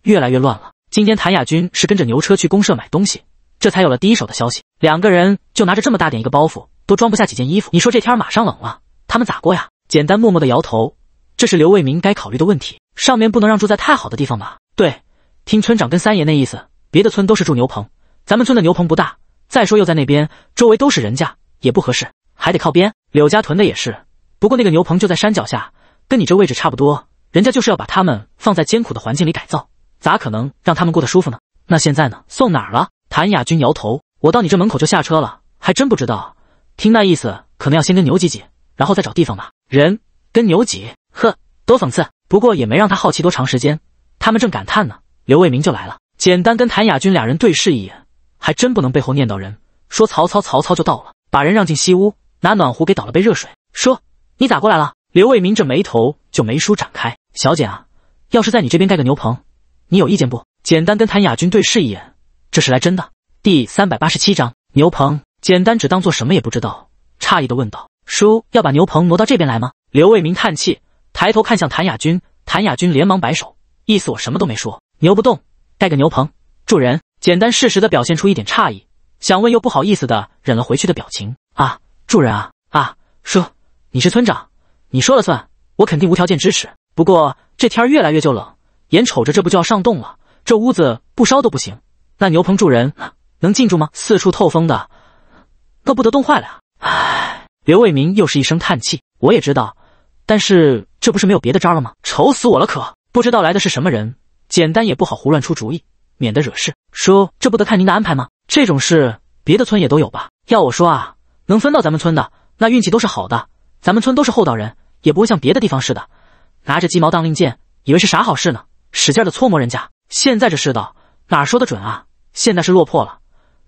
越来越乱了。今天谭雅君是跟着牛车去公社买东西，这才有了第一手的消息。两个人就拿着这么大点一个包袱，都装不下几件衣服。你说这天马上冷了，他们咋过呀？简单默默的摇头。这是刘卫民该考虑的问题。上面不能让住在太好的地方吧？对，听村长跟三爷那意思，别的村都是住牛棚，咱们村的牛棚不大。再说又在那边，周围都是人家，也不合适，还得靠边。柳家屯的也是，不过那个牛棚就在山脚下，跟你这位置差不多。人家就是要把他们放在艰苦的环境里改造，咋可能让他们过得舒服呢？那现在呢？送哪儿了？谭亚军摇头。我到你这门口就下车了，还真不知道。听那意思，可能要先跟牛挤挤，然后再找地方吧。人跟牛挤，呵，多讽刺。不过也没让他好奇多长时间，他们正感叹呢，刘卫明就来了。简单跟谭雅君俩人对视一眼，还真不能背后念叨人。说曹操，曹操就到了，把人让进西屋，拿暖壶给倒了杯热水。说你咋过来了？刘卫明这眉头就没舒展开。小简啊，要是在你这边盖个牛棚，你有意见不？简单跟谭雅君对视一眼，这是来真的。第三百八十七章牛棚。简单只当做什么也不知道，诧异的问道：“叔要把牛棚挪到这边来吗？”刘卫民叹气，抬头看向谭雅君，谭雅君连忙摆手，意思我什么都没说。牛不动，盖个牛棚住人。简单适时的表现出一点诧异，想问又不好意思的忍了回去的表情。啊，住人啊啊，叔，你是村长，你说了算，我肯定无条件支持。不过这天越来越就冷，眼瞅着这不就要上冻了，这屋子不烧都不行。那牛棚住人啊？能进住吗？四处透风的，那不得冻坏了呀！唉，刘卫民又是一声叹气。我也知道，但是这不是没有别的招了吗？愁死我了，可不知道来的是什么人，简单也不好胡乱出主意，免得惹事。说这不得看您的安排吗？这种事别的村也都有吧？要我说啊，能分到咱们村的，那运气都是好的。咱们村都是厚道人，也不会像别的地方似的，拿着鸡毛当令箭，以为是啥好事呢，使劲的搓磨人家。现在这世道哪说得准啊？现在是落魄了。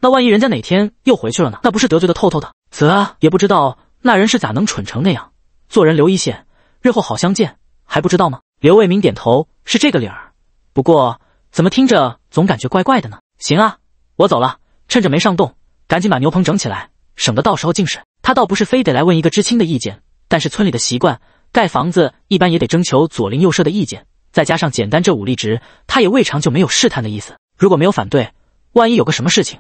那万一人家哪天又回去了呢？那不是得罪的透透的？啧，也不知道那人是咋能蠢成那样。做人留一线，日后好相见，还不知道吗？刘卫民点头，是这个理儿。不过怎么听着总感觉怪怪的呢？行啊，我走了，趁着没上冻，赶紧把牛棚整起来，省得到时候进水。他倒不是非得来问一个知青的意见，但是村里的习惯，盖房子一般也得征求左邻右舍的意见。再加上简单这武力值，他也未尝就没有试探的意思。如果没有反对，万一有个什么事情？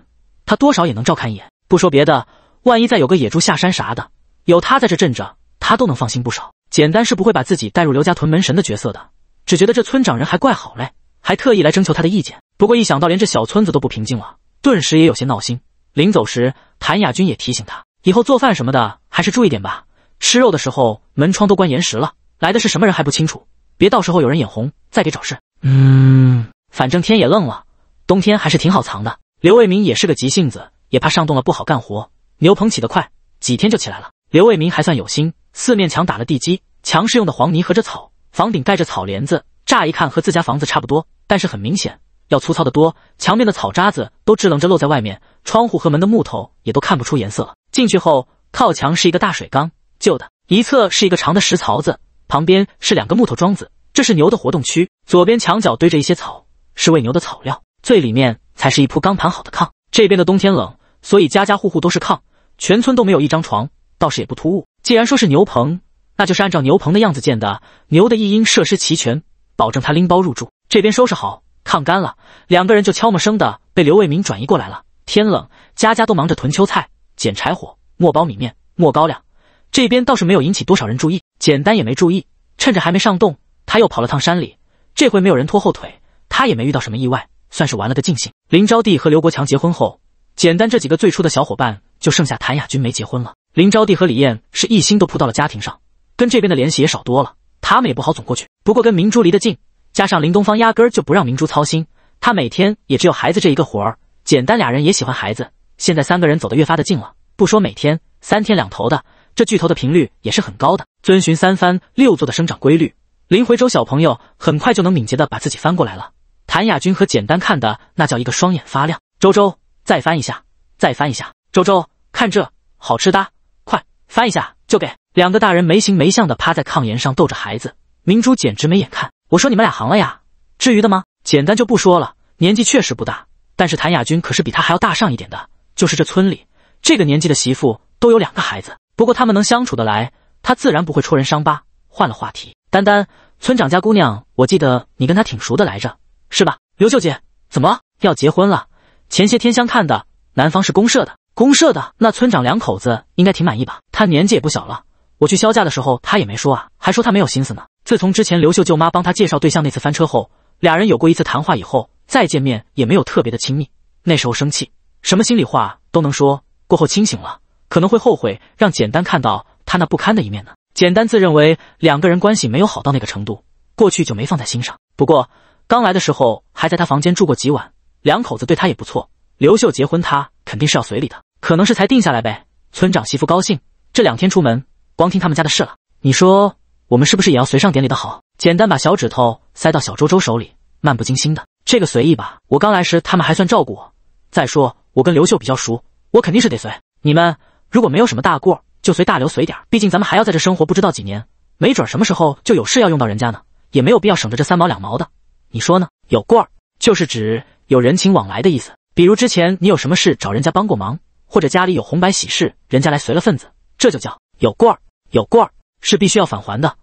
他多少也能照看一眼，不说别的，万一再有个野猪下山啥的，有他在这镇着，他都能放心不少。简单是不会把自己带入刘家屯门神的角色的，只觉得这村长人还怪好嘞，还特意来征求他的意见。不过一想到连这小村子都不平静了，顿时也有些闹心。临走时，谭雅君也提醒他，以后做饭什么的还是注意点吧。吃肉的时候门窗都关严实了，来的是什么人还不清楚，别到时候有人眼红再给找事。嗯，反正天也愣了，冬天还是挺好藏的。刘卫民也是个急性子，也怕上冻了不好干活。牛棚起得快，几天就起来了。刘卫民还算有心，四面墙打了地基，墙是用的黄泥和着草，房顶盖着草帘子，乍一看和自家房子差不多，但是很明显要粗糙的多，墙面的草渣子都支棱着露在外面，窗户和门的木头也都看不出颜色了。进去后，靠墙是一个大水缸，旧的；一侧是一个长的石槽子，旁边是两个木头桩子，这是牛的活动区。左边墙角堆着一些草，是喂牛的草料。最里面才是一铺刚盘好的炕，这边的冬天冷，所以家家户户都是炕，全村都没有一张床，倒是也不突兀。既然说是牛棚，那就是按照牛棚的样子建的，牛的一应设施齐全，保证他拎包入住。这边收拾好，炕干了，两个人就悄没声的被刘卫民转移过来了。天冷，家家都忙着囤秋菜、捡柴火、磨苞米面、磨高粱，这边倒是没有引起多少人注意，简单也没注意。趁着还没上冻，他又跑了趟山里，这回没有人拖后腿，他也没遇到什么意外。算是玩了个尽兴。林招娣和刘国强结婚后，简单这几个最初的小伙伴就剩下谭雅君没结婚了。林招娣和李艳是一心都扑到了家庭上，跟这边的联系也少多了。他们也不好总过去。不过跟明珠离得近，加上林东方压根就不让明珠操心，他每天也只有孩子这一个活儿。简单俩人也喜欢孩子，现在三个人走得越发的近了。不说每天，三天两头的这巨头的频率也是很高的。遵循三翻六坐的生长规律，林回州小朋友很快就能敏捷的把自己翻过来了。谭雅君和简单看的那叫一个双眼发亮。周周，再翻一下，再翻一下。周周，看这好吃的，快翻一下就给。两个大人没形没相的趴在炕沿上逗着孩子，明珠简直没眼看。我说你们俩行了呀，至于的吗？简单就不说了，年纪确实不大，但是谭雅君可是比他还要大上一点的。就是这村里这个年纪的媳妇都有两个孩子，不过他们能相处的来，他自然不会戳人伤疤。换了话题，丹丹，村长家姑娘，我记得你跟他挺熟的来着。是吧，刘秀姐？怎么要结婚了？前些天相看的男方是公社的，公社的那村长两口子应该挺满意吧？他年纪也不小了。我去销假的时候，他也没说啊，还说他没有心思呢。自从之前刘秀舅妈帮他介绍对象那次翻车后，俩人有过一次谈话以后，再见面也没有特别的亲密。那时候生气，什么心里话都能说。过后清醒了，可能会后悔让简单看到他那不堪的一面呢。简单自认为两个人关系没有好到那个程度，过去就没放在心上。不过。刚来的时候还在他房间住过几晚，两口子对他也不错。刘秀结婚，他肯定是要随礼的，可能是才定下来呗。村长媳妇高兴，这两天出门光听他们家的事了。你说我们是不是也要随上点礼的好？简单把小指头塞到小周周手里，漫不经心的，这个随意吧。我刚来时他们还算照顾我，再说我跟刘秀比较熟，我肯定是得随。你们如果没有什么大过，就随大流随点，毕竟咱们还要在这生活，不知道几年，没准什么时候就有事要用到人家呢，也没有必要省着这三毛两毛的。你说呢？有棍儿就是指有人情往来的意思，比如之前你有什么事找人家帮过忙，或者家里有红白喜事，人家来随了份子，这就叫有棍儿。有棍儿是必须要返还的，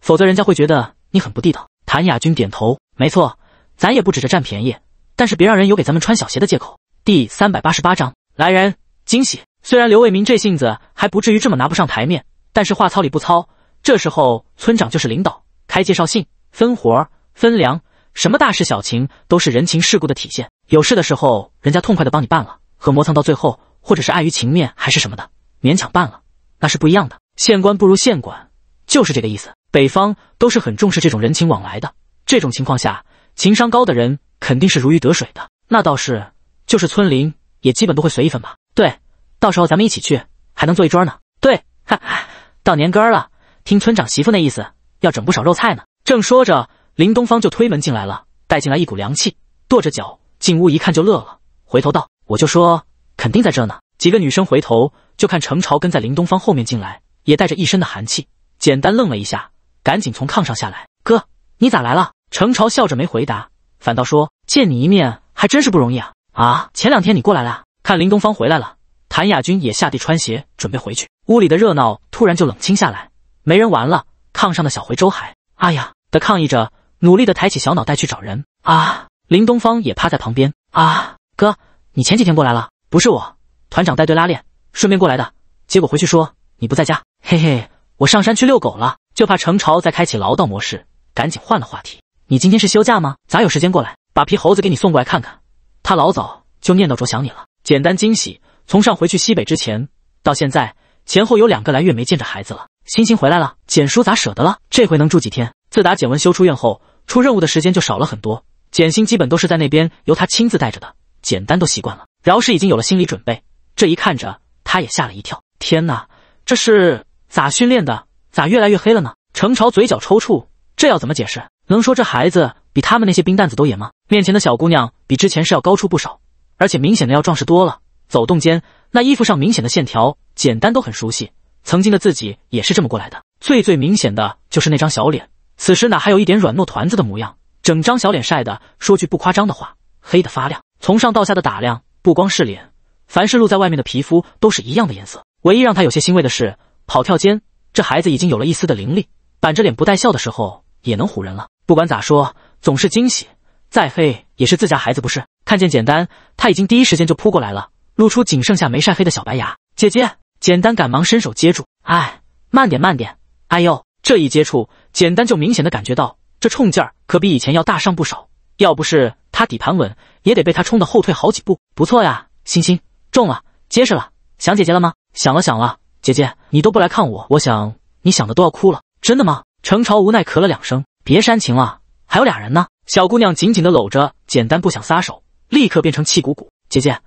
否则人家会觉得你很不地道。谭雅君点头，没错，咱也不指着占便宜，但是别让人有给咱们穿小鞋的借口。第三百八十八章来人惊喜。虽然刘卫民这性子还不至于这么拿不上台面，但是话糙理不糙。这时候村长就是领导，开介绍信，分活儿，分粮。什么大事小情都是人情世故的体现。有事的时候，人家痛快的帮你办了，和磨蹭到最后，或者是碍于情面还是什么的，勉强办了，那是不一样的。县官不如县管，就是这个意思。北方都是很重视这种人情往来的。这种情况下，情商高的人肯定是如鱼得水的。那倒是，就是村邻也基本都会随一份吧。对，到时候咱们一起去，还能坐一桌呢。对，哈哈，到年根了，听村长媳妇那意思，要整不少肉菜呢。正说着。林东方就推门进来了，带进来一股凉气，跺着脚进屋，一看就乐了，回头道：“我就说肯定在这呢。”几个女生回头就看程潮跟在林东方后面进来，也带着一身的寒气。简单愣了一下，赶紧从炕上下来：“哥，你咋来了？”程潮笑着没回答，反倒说：“见你一面还真是不容易啊啊！”前两天你过来了，看林东方回来了，谭亚军也下地穿鞋准备回去。屋里的热闹突然就冷清下来，没人玩了。炕上的小回周还“哎呀”的抗议着。努力的抬起小脑袋去找人啊！林东方也趴在旁边啊，哥，你前几天过来了？不是我，团长带队拉练，顺便过来的。结果回去说你不在家，嘿嘿，我上山去遛狗了，就怕程潮再开启唠叨模式，赶紧换了话题。你今天是休假吗？咋有时间过来？把皮猴子给你送过来看看，他老早就念叨着想你了。简单惊喜，从上回去西北之前到现在，前后有两个来月没见着孩子了。星星回来了，简叔咋舍得？了这回能住几天？自打简文修出院后。出任务的时间就少了很多，简心基本都是在那边由他亲自带着的，简单都习惯了。饶氏已经有了心理准备，这一看着他也吓了一跳。天哪，这是咋训练的？咋越来越黑了呢？程朝嘴角抽搐，这要怎么解释？能说这孩子比他们那些兵蛋子都野吗？面前的小姑娘比之前是要高出不少，而且明显的要壮实多了。走动间，那衣服上明显的线条，简单都很熟悉。曾经的自己也是这么过来的。最最明显的，就是那张小脸。此时哪还有一点软糯团子的模样？整张小脸晒的，说句不夸张的话，黑得发亮。从上到下的打量，不光是脸，凡是露在外面的皮肤都是一样的颜色。唯一让他有些欣慰的是，跑跳间，这孩子已经有了一丝的灵力。板着脸不带笑的时候也能唬人了。不管咋说，总是惊喜。再黑也是自家孩子不是？看见简单，他已经第一时间就扑过来了，露出仅剩下没晒黑的小白牙。姐姐，简单，赶忙伸手接住。哎，慢点慢点。哎呦，这一接触。简单就明显的感觉到，这冲劲儿可比以前要大上不少。要不是他底盘稳，也得被他冲的后退好几步。不错呀，欣欣中了，结实了。想姐姐了吗？想了想了，姐姐你都不来看我，我想你想的都要哭了。真的吗？程朝无奈咳了两声，别煽情了，还有俩人呢。小姑娘紧紧的搂着简单，不想撒手，立刻变成气鼓鼓。姐姐，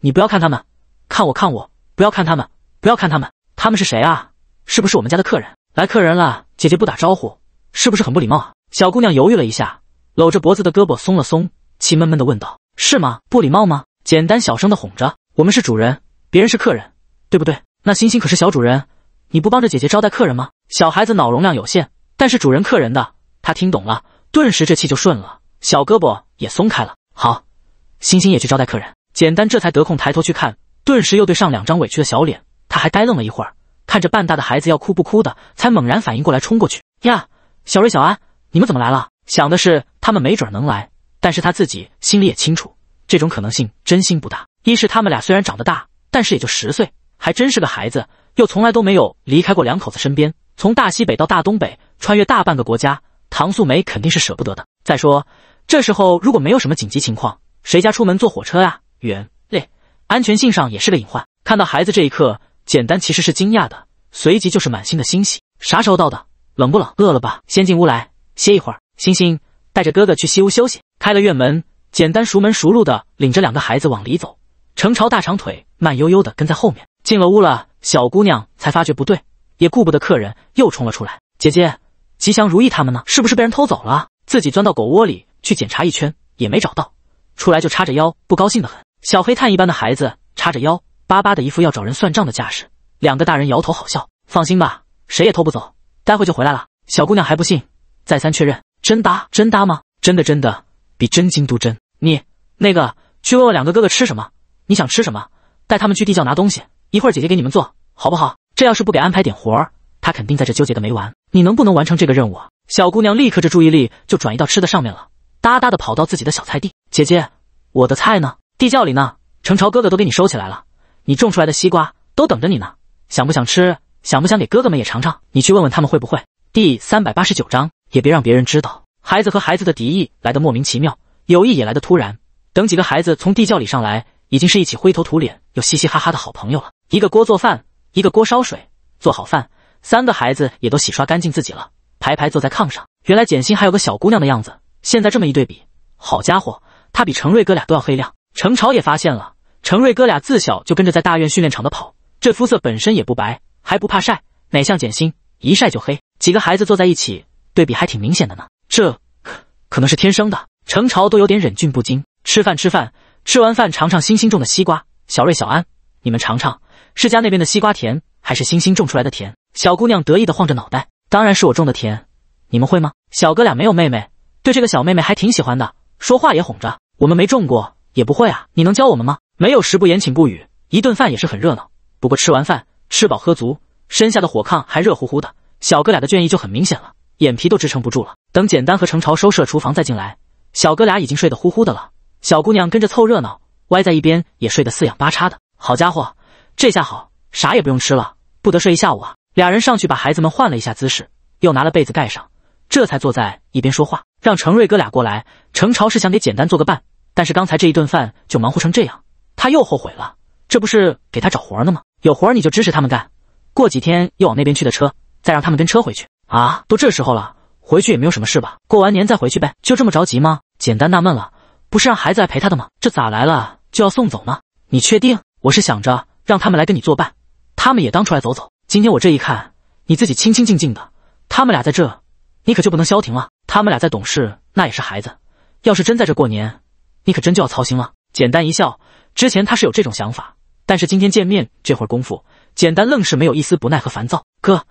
你不要看他们，看我看我，不要看他们，不要看他们，他们是谁啊？是不是我们家的客人？来客人了，姐姐不打招呼，是不是很不礼貌啊？小姑娘犹豫了一下，搂着脖子的胳膊松了松，气闷闷的问道：“是吗？不礼貌吗？”简单小声的哄着：“我们是主人，别人是客人，对不对？那星星可是小主人，你不帮着姐姐招待客人吗？”小孩子脑容量有限，但是主人客人的，他听懂了，顿时这气就顺了，小胳膊也松开了。好，星星也去招待客人。简单这才得空抬头去看，顿时又对上两张委屈的小脸，他还呆愣了一会儿。看着半大的孩子要哭不哭的，才猛然反应过来，冲过去呀！小瑞、小安，你们怎么来了？想的是他们没准能来，但是他自己心里也清楚，这种可能性真心不大。一是他们俩虽然长得大，但是也就十岁，还真是个孩子，又从来都没有离开过两口子身边。从大西北到大东北，穿越大半个国家，唐素梅肯定是舍不得的。再说这时候如果没有什么紧急情况，谁家出门坐火车呀？远累，安全性上也是个隐患。看到孩子这一刻。简单其实是惊讶的，随即就是满心的欣喜。啥时候到的？冷不冷？饿了吧？先进屋来歇一会儿。星星带着哥哥去西屋休息。开了院门，简单熟门熟路的领着两个孩子往里走。程朝大长腿慢悠悠的跟在后面。进了屋了，小姑娘才发觉不对，也顾不得客人，又冲了出来。姐姐，吉祥如意他们呢？是不是被人偷走了？自己钻到狗窝里去检查一圈，也没找到，出来就叉着腰，不高兴的很。小黑炭一般的孩子，叉着腰。巴巴的一副要找人算账的架势，两个大人摇头好笑。放心吧，谁也偷不走，待会就回来了。小姑娘还不信，再三确认，真搭真搭吗？真的真的，比真金都真。你那个去问问两个哥哥吃什么，你想吃什么，带他们去地窖拿东西，一会儿姐姐给你们做好不好？这要是不给安排点活儿，他肯定在这纠结的没完。你能不能完成这个任务？小姑娘立刻这注意力就转移到吃的上面了，哒哒的跑到自己的小菜地。姐姐，我的菜呢？地窖里呢？程潮哥哥都给你收起来了。你种出来的西瓜都等着你呢，想不想吃？想不想给哥哥们也尝尝？你去问问他们会不会。第三百八十九章，也别让别人知道。孩子和孩子的敌意来得莫名其妙，友谊也来得突然。等几个孩子从地窖里上来，已经是一起灰头土脸又嘻嘻哈哈的好朋友了。一个锅做饭，一个锅烧水，做好饭，三个孩子也都洗刷干净自己了，排排坐在炕上。原来简心还有个小姑娘的样子，现在这么一对比，好家伙，她比程瑞哥俩都要黑亮。程朝也发现了。程瑞哥俩自小就跟着在大院训练场的跑，这肤色本身也不白，还不怕晒，哪像简心一晒就黑。几个孩子坐在一起，对比还挺明显的呢。这可能是天生的。程潮都有点忍俊不禁。吃饭，吃饭，吃完饭尝尝星星种的西瓜。小瑞、小安，你们尝尝，是家那边的西瓜甜，还是星星种出来的甜？小姑娘得意的晃着脑袋，当然是我种的甜。你们会吗？小哥俩没有妹妹，对这个小妹妹还挺喜欢的，说话也哄着。我们没种过，也不会啊。你能教我们吗？没有食不言寝不语，一顿饭也是很热闹。不过吃完饭吃饱喝足，身下的火炕还热乎乎的，小哥俩的倦意就很明显了，眼皮都支撑不住了。等简单和程潮收拾了厨房再进来，小哥俩已经睡得呼呼的了。小姑娘跟着凑热闹，歪在一边也睡得四仰八叉的。好家伙，这下好，啥也不用吃了，不得睡一下午啊！俩人上去把孩子们换了一下姿势，又拿了被子盖上，这才坐在一边说话，让程瑞哥俩过来。程潮是想给简单做个伴，但是刚才这一顿饭就忙活成这样。他又后悔了，这不是给他找活呢吗？有活你就支持他们干，过几天又往那边去的车，再让他们跟车回去啊！都这时候了，回去也没有什么事吧？过完年再回去呗，就这么着急吗？简单纳闷了，不是让孩子来陪他的吗？这咋来了就要送走呢？你确定？我是想着让他们来跟你作伴，他们也当出来走走。今天我这一看，你自己清清静静的，他们俩在这，你可就不能消停了。他们俩在懂事，那也是孩子，要是真在这过年，你可真就要操心了。简单一笑。之前他是有这种想法，但是今天见面这会儿功夫，简单愣是没有一丝不耐和烦躁。哥，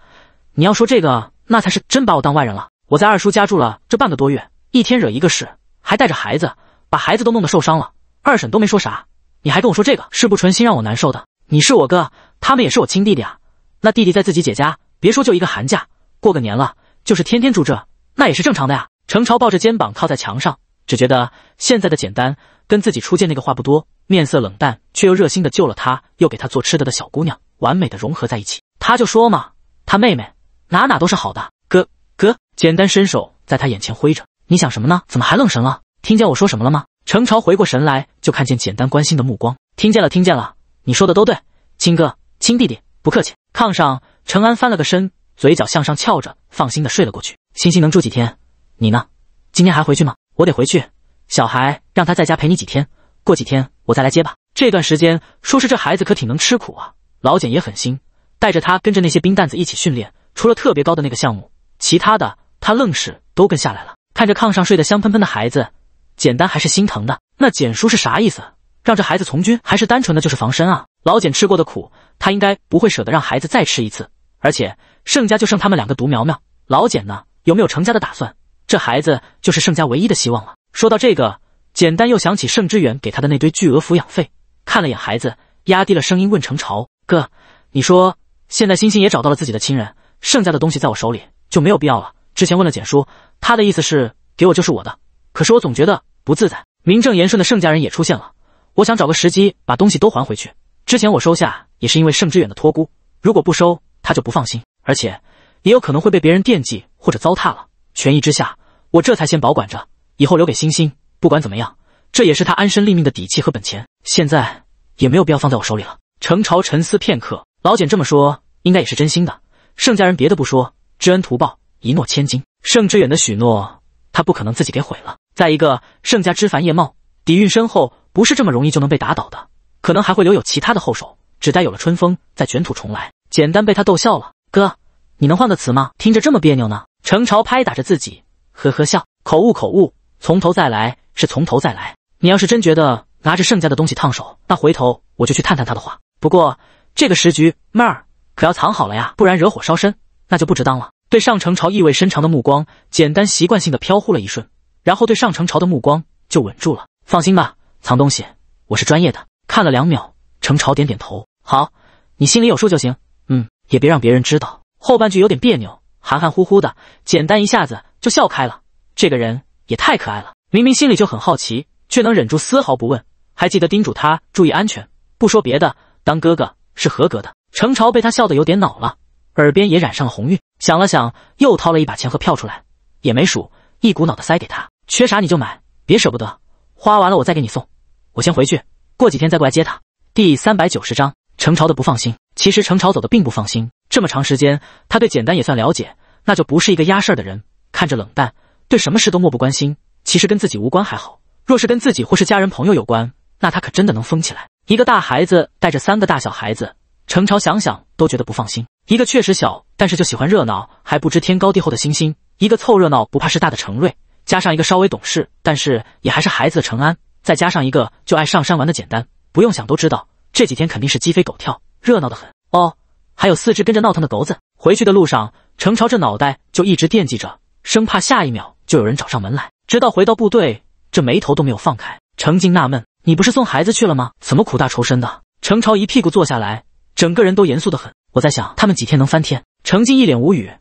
你要说这个，那才是真把我当外人了。我在二叔家住了这半个多月，一天惹一个事，还带着孩子，把孩子都弄得受伤了。二婶都没说啥，你还跟我说这个，是不纯心让我难受的？你是我哥，他们也是我亲弟弟啊。那弟弟在自己姐家，别说就一个寒假，过个年了，就是天天住这，那也是正常的呀。程潮抱着肩膀靠在墙上，只觉得现在的简单。跟自己初见那个话不多、面色冷淡却又热心的救了他又给他做吃的的小姑娘，完美的融合在一起。他就说嘛，他妹妹哪哪都是好的。哥哥简单伸手在他眼前挥着，你想什么呢？怎么还愣神了？听见我说什么了吗？程潮回过神来，就看见简单关心的目光。听见了，听见了，你说的都对。亲哥，亲弟弟，不客气。炕上，程安翻了个身，嘴角向上翘着，放心的睡了过去。星星能住几天？你呢？今天还回去吗？我得回去。小孩让他在家陪你几天，过几天我再来接吧。这段时间说是这孩子可挺能吃苦啊，老简也狠心带着他跟着那些兵蛋子一起训练，除了特别高的那个项目，其他的他愣是都跟下来了。看着炕上睡得香喷喷的孩子，简单还是心疼的。那简叔是啥意思？让这孩子从军，还是单纯的就是防身啊？老简吃过的苦，他应该不会舍得让孩子再吃一次。而且盛家就剩他们两个独苗苗，老简呢有没有成家的打算？这孩子就是盛家唯一的希望了。说到这个，简单又想起盛之远给他的那堆巨额抚养费，看了眼孩子，压低了声音问程潮哥：“你说，现在星星也找到了自己的亲人，盛家的东西在我手里就没有必要了。之前问了简叔，他的意思是给我就是我的，可是我总觉得不自在。名正言顺的盛家人也出现了，我想找个时机把东西都还回去。之前我收下也是因为盛之远的托孤，如果不收，他就不放心，而且也有可能会被别人惦记或者糟蹋了。权宜之下，我这才先保管着。”以后留给星星。不管怎么样，这也是他安身立命的底气和本钱。现在也没有必要放在我手里了。程朝沉思片刻，老简这么说，应该也是真心的。盛家人别的不说，知恩图报，一诺千金。盛之远的许诺，他不可能自己给毁了。再一个，盛家枝繁叶茂，底蕴深厚，不是这么容易就能被打倒的。可能还会留有其他的后手，只待有了春风，再卷土重来。简单被他逗笑了，哥，你能换个词吗？听着这么别扭呢。程朝拍打着自己，呵呵笑，口误口误。从头再来是从头再来。你要是真觉得拿着盛家的东西烫手，那回头我就去探探他的话。不过这个时局，妹儿可要藏好了呀，不然惹火烧身，那就不值当了。对上城朝意味深长的目光，简单习惯性的飘忽了一瞬，然后对上城朝的目光就稳住了。放心吧，藏东西我是专业的。看了两秒，程朝点点头，好，你心里有数就行。嗯，也别让别人知道。后半句有点别扭，含含糊糊的。简单一下子就笑开了。这个人。也太可爱了，明明心里就很好奇，却能忍住丝毫不问，还记得叮嘱他注意安全。不说别的，当哥哥是合格的。程潮被他笑得有点恼了，耳边也染上了红晕。想了想，又掏了一把钱和票出来，也没数，一股脑的塞给他。缺啥你就买，别舍不得。花完了我再给你送。我先回去，过几天再过来接他。第三百九十章，程潮的不放心。其实程潮走的并不放心，这么长时间，他对简单也算了解，那就不是一个压事儿的人，看着冷淡。对什么事都漠不关心，其实跟自己无关还好；若是跟自己或是家人朋友有关，那他可真的能疯起来。一个大孩子带着三个大小孩子，程朝想想都觉得不放心。一个确实小，但是就喜欢热闹，还不知天高地厚的星星；一个凑热闹不怕事大的程瑞，加上一个稍微懂事，但是也还是孩子的程安，再加上一个就爱上山玩的简单，不用想都知道，这几天肯定是鸡飞狗跳，热闹的很哦。还有四只跟着闹腾的狗子，回去的路上，程朝这脑袋就一直惦记着，生怕下一秒。就有人找上门来，直到回到部队，这眉头都没有放开。程静纳闷：“你不是送孩子去了吗？怎么苦大仇深的？”程朝一屁股坐下来，整个人都严肃得很。我在想，他们几天能翻天？程静一脸无语：“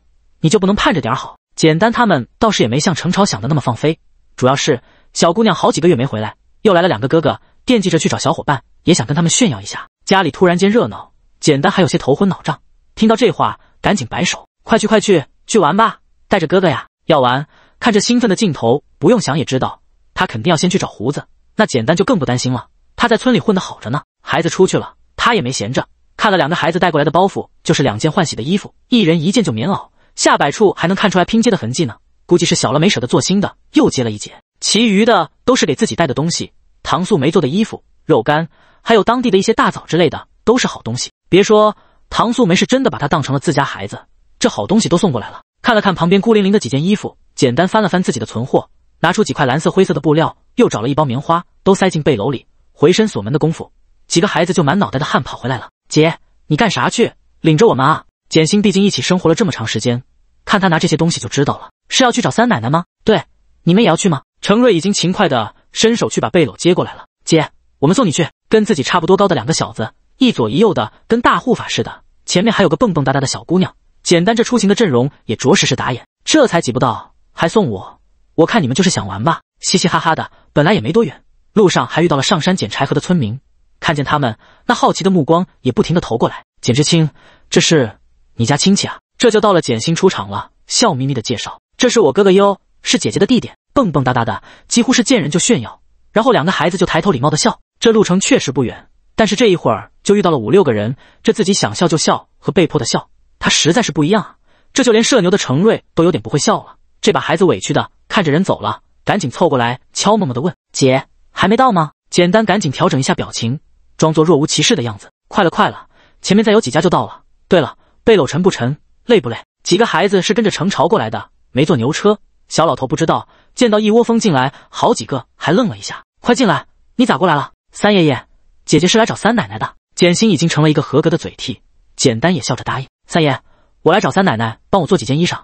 你就不能盼着点好？”简单他们倒是也没像程朝想的那么放飞，主要是小姑娘好几个月没回来，又来了两个哥哥，惦记着去找小伙伴，也想跟他们炫耀一下。家里突然间热闹，简单还有些头昏脑胀。听到这话，赶紧摆手：“快去快去，去玩吧，带着哥哥呀，要玩。”看着兴奋的镜头，不用想也知道，他肯定要先去找胡子。那简单就更不担心了，他在村里混得好着呢。孩子出去了，他也没闲着。看了两个孩子带过来的包袱，就是两件换洗的衣服，一人一件旧棉袄，下摆处还能看出来拼接的痕迹呢，估计是小了没舍得做新的，又接了一截。其余的都是给自己带的东西，唐素梅做的衣服、肉干，还有当地的一些大枣之类的，都是好东西。别说唐素梅是真的把他当成了自家孩子，这好东西都送过来了。看了看旁边孤零零的几件衣服，简单翻了翻自己的存货，拿出几块蓝色、灰色的布料，又找了一包棉花，都塞进背篓里。回身锁门的功夫，几个孩子就满脑袋的汗跑回来了。姐，你干啥去？领着我们啊！简星毕竟一起生活了这么长时间，看他拿这些东西就知道了，是要去找三奶奶吗？对，你们也要去吗？程瑞已经勤快的伸手去把背篓接过来了。姐，我们送你去。跟自己差不多高的两个小子，一左一右的，跟大护法似的，前面还有个蹦蹦哒哒的小姑娘。简单这出行的阵容也着实是打眼，这才挤不到，还送我，我看你们就是想玩吧，嘻嘻哈哈的。本来也没多远，路上还遇到了上山捡柴禾的村民，看见他们那好奇的目光也不停的投过来。简之青，这是你家亲戚啊？这就到了简星出场了，笑眯眯的介绍：“这是我哥哥哟，是姐姐的弟弟。”蹦蹦哒哒的，几乎是见人就炫耀。然后两个孩子就抬头礼貌的笑。这路程确实不远，但是这一会儿就遇到了五六个人，这自己想笑就笑和被迫的笑。他实在是不一样啊！这就连社牛的程瑞都有点不会笑了。这把孩子委屈的看着人走了，赶紧凑过来，悄默默的问：“姐还没到吗？”简单赶紧调整一下表情，装作若无其事的样子：“快了，快了，前面再有几家就到了。对了，背篓沉不沉？累不累？”几个孩子是跟着程潮过来的，没坐牛车。小老头不知道，见到一窝蜂进来好几个，还愣了一下：“快进来，你咋过来了？”三爷爷，姐姐是来找三奶奶的。简心已经成了一个合格的嘴替，简单也笑着答应。三爷，我来找三奶奶帮我做几件衣裳。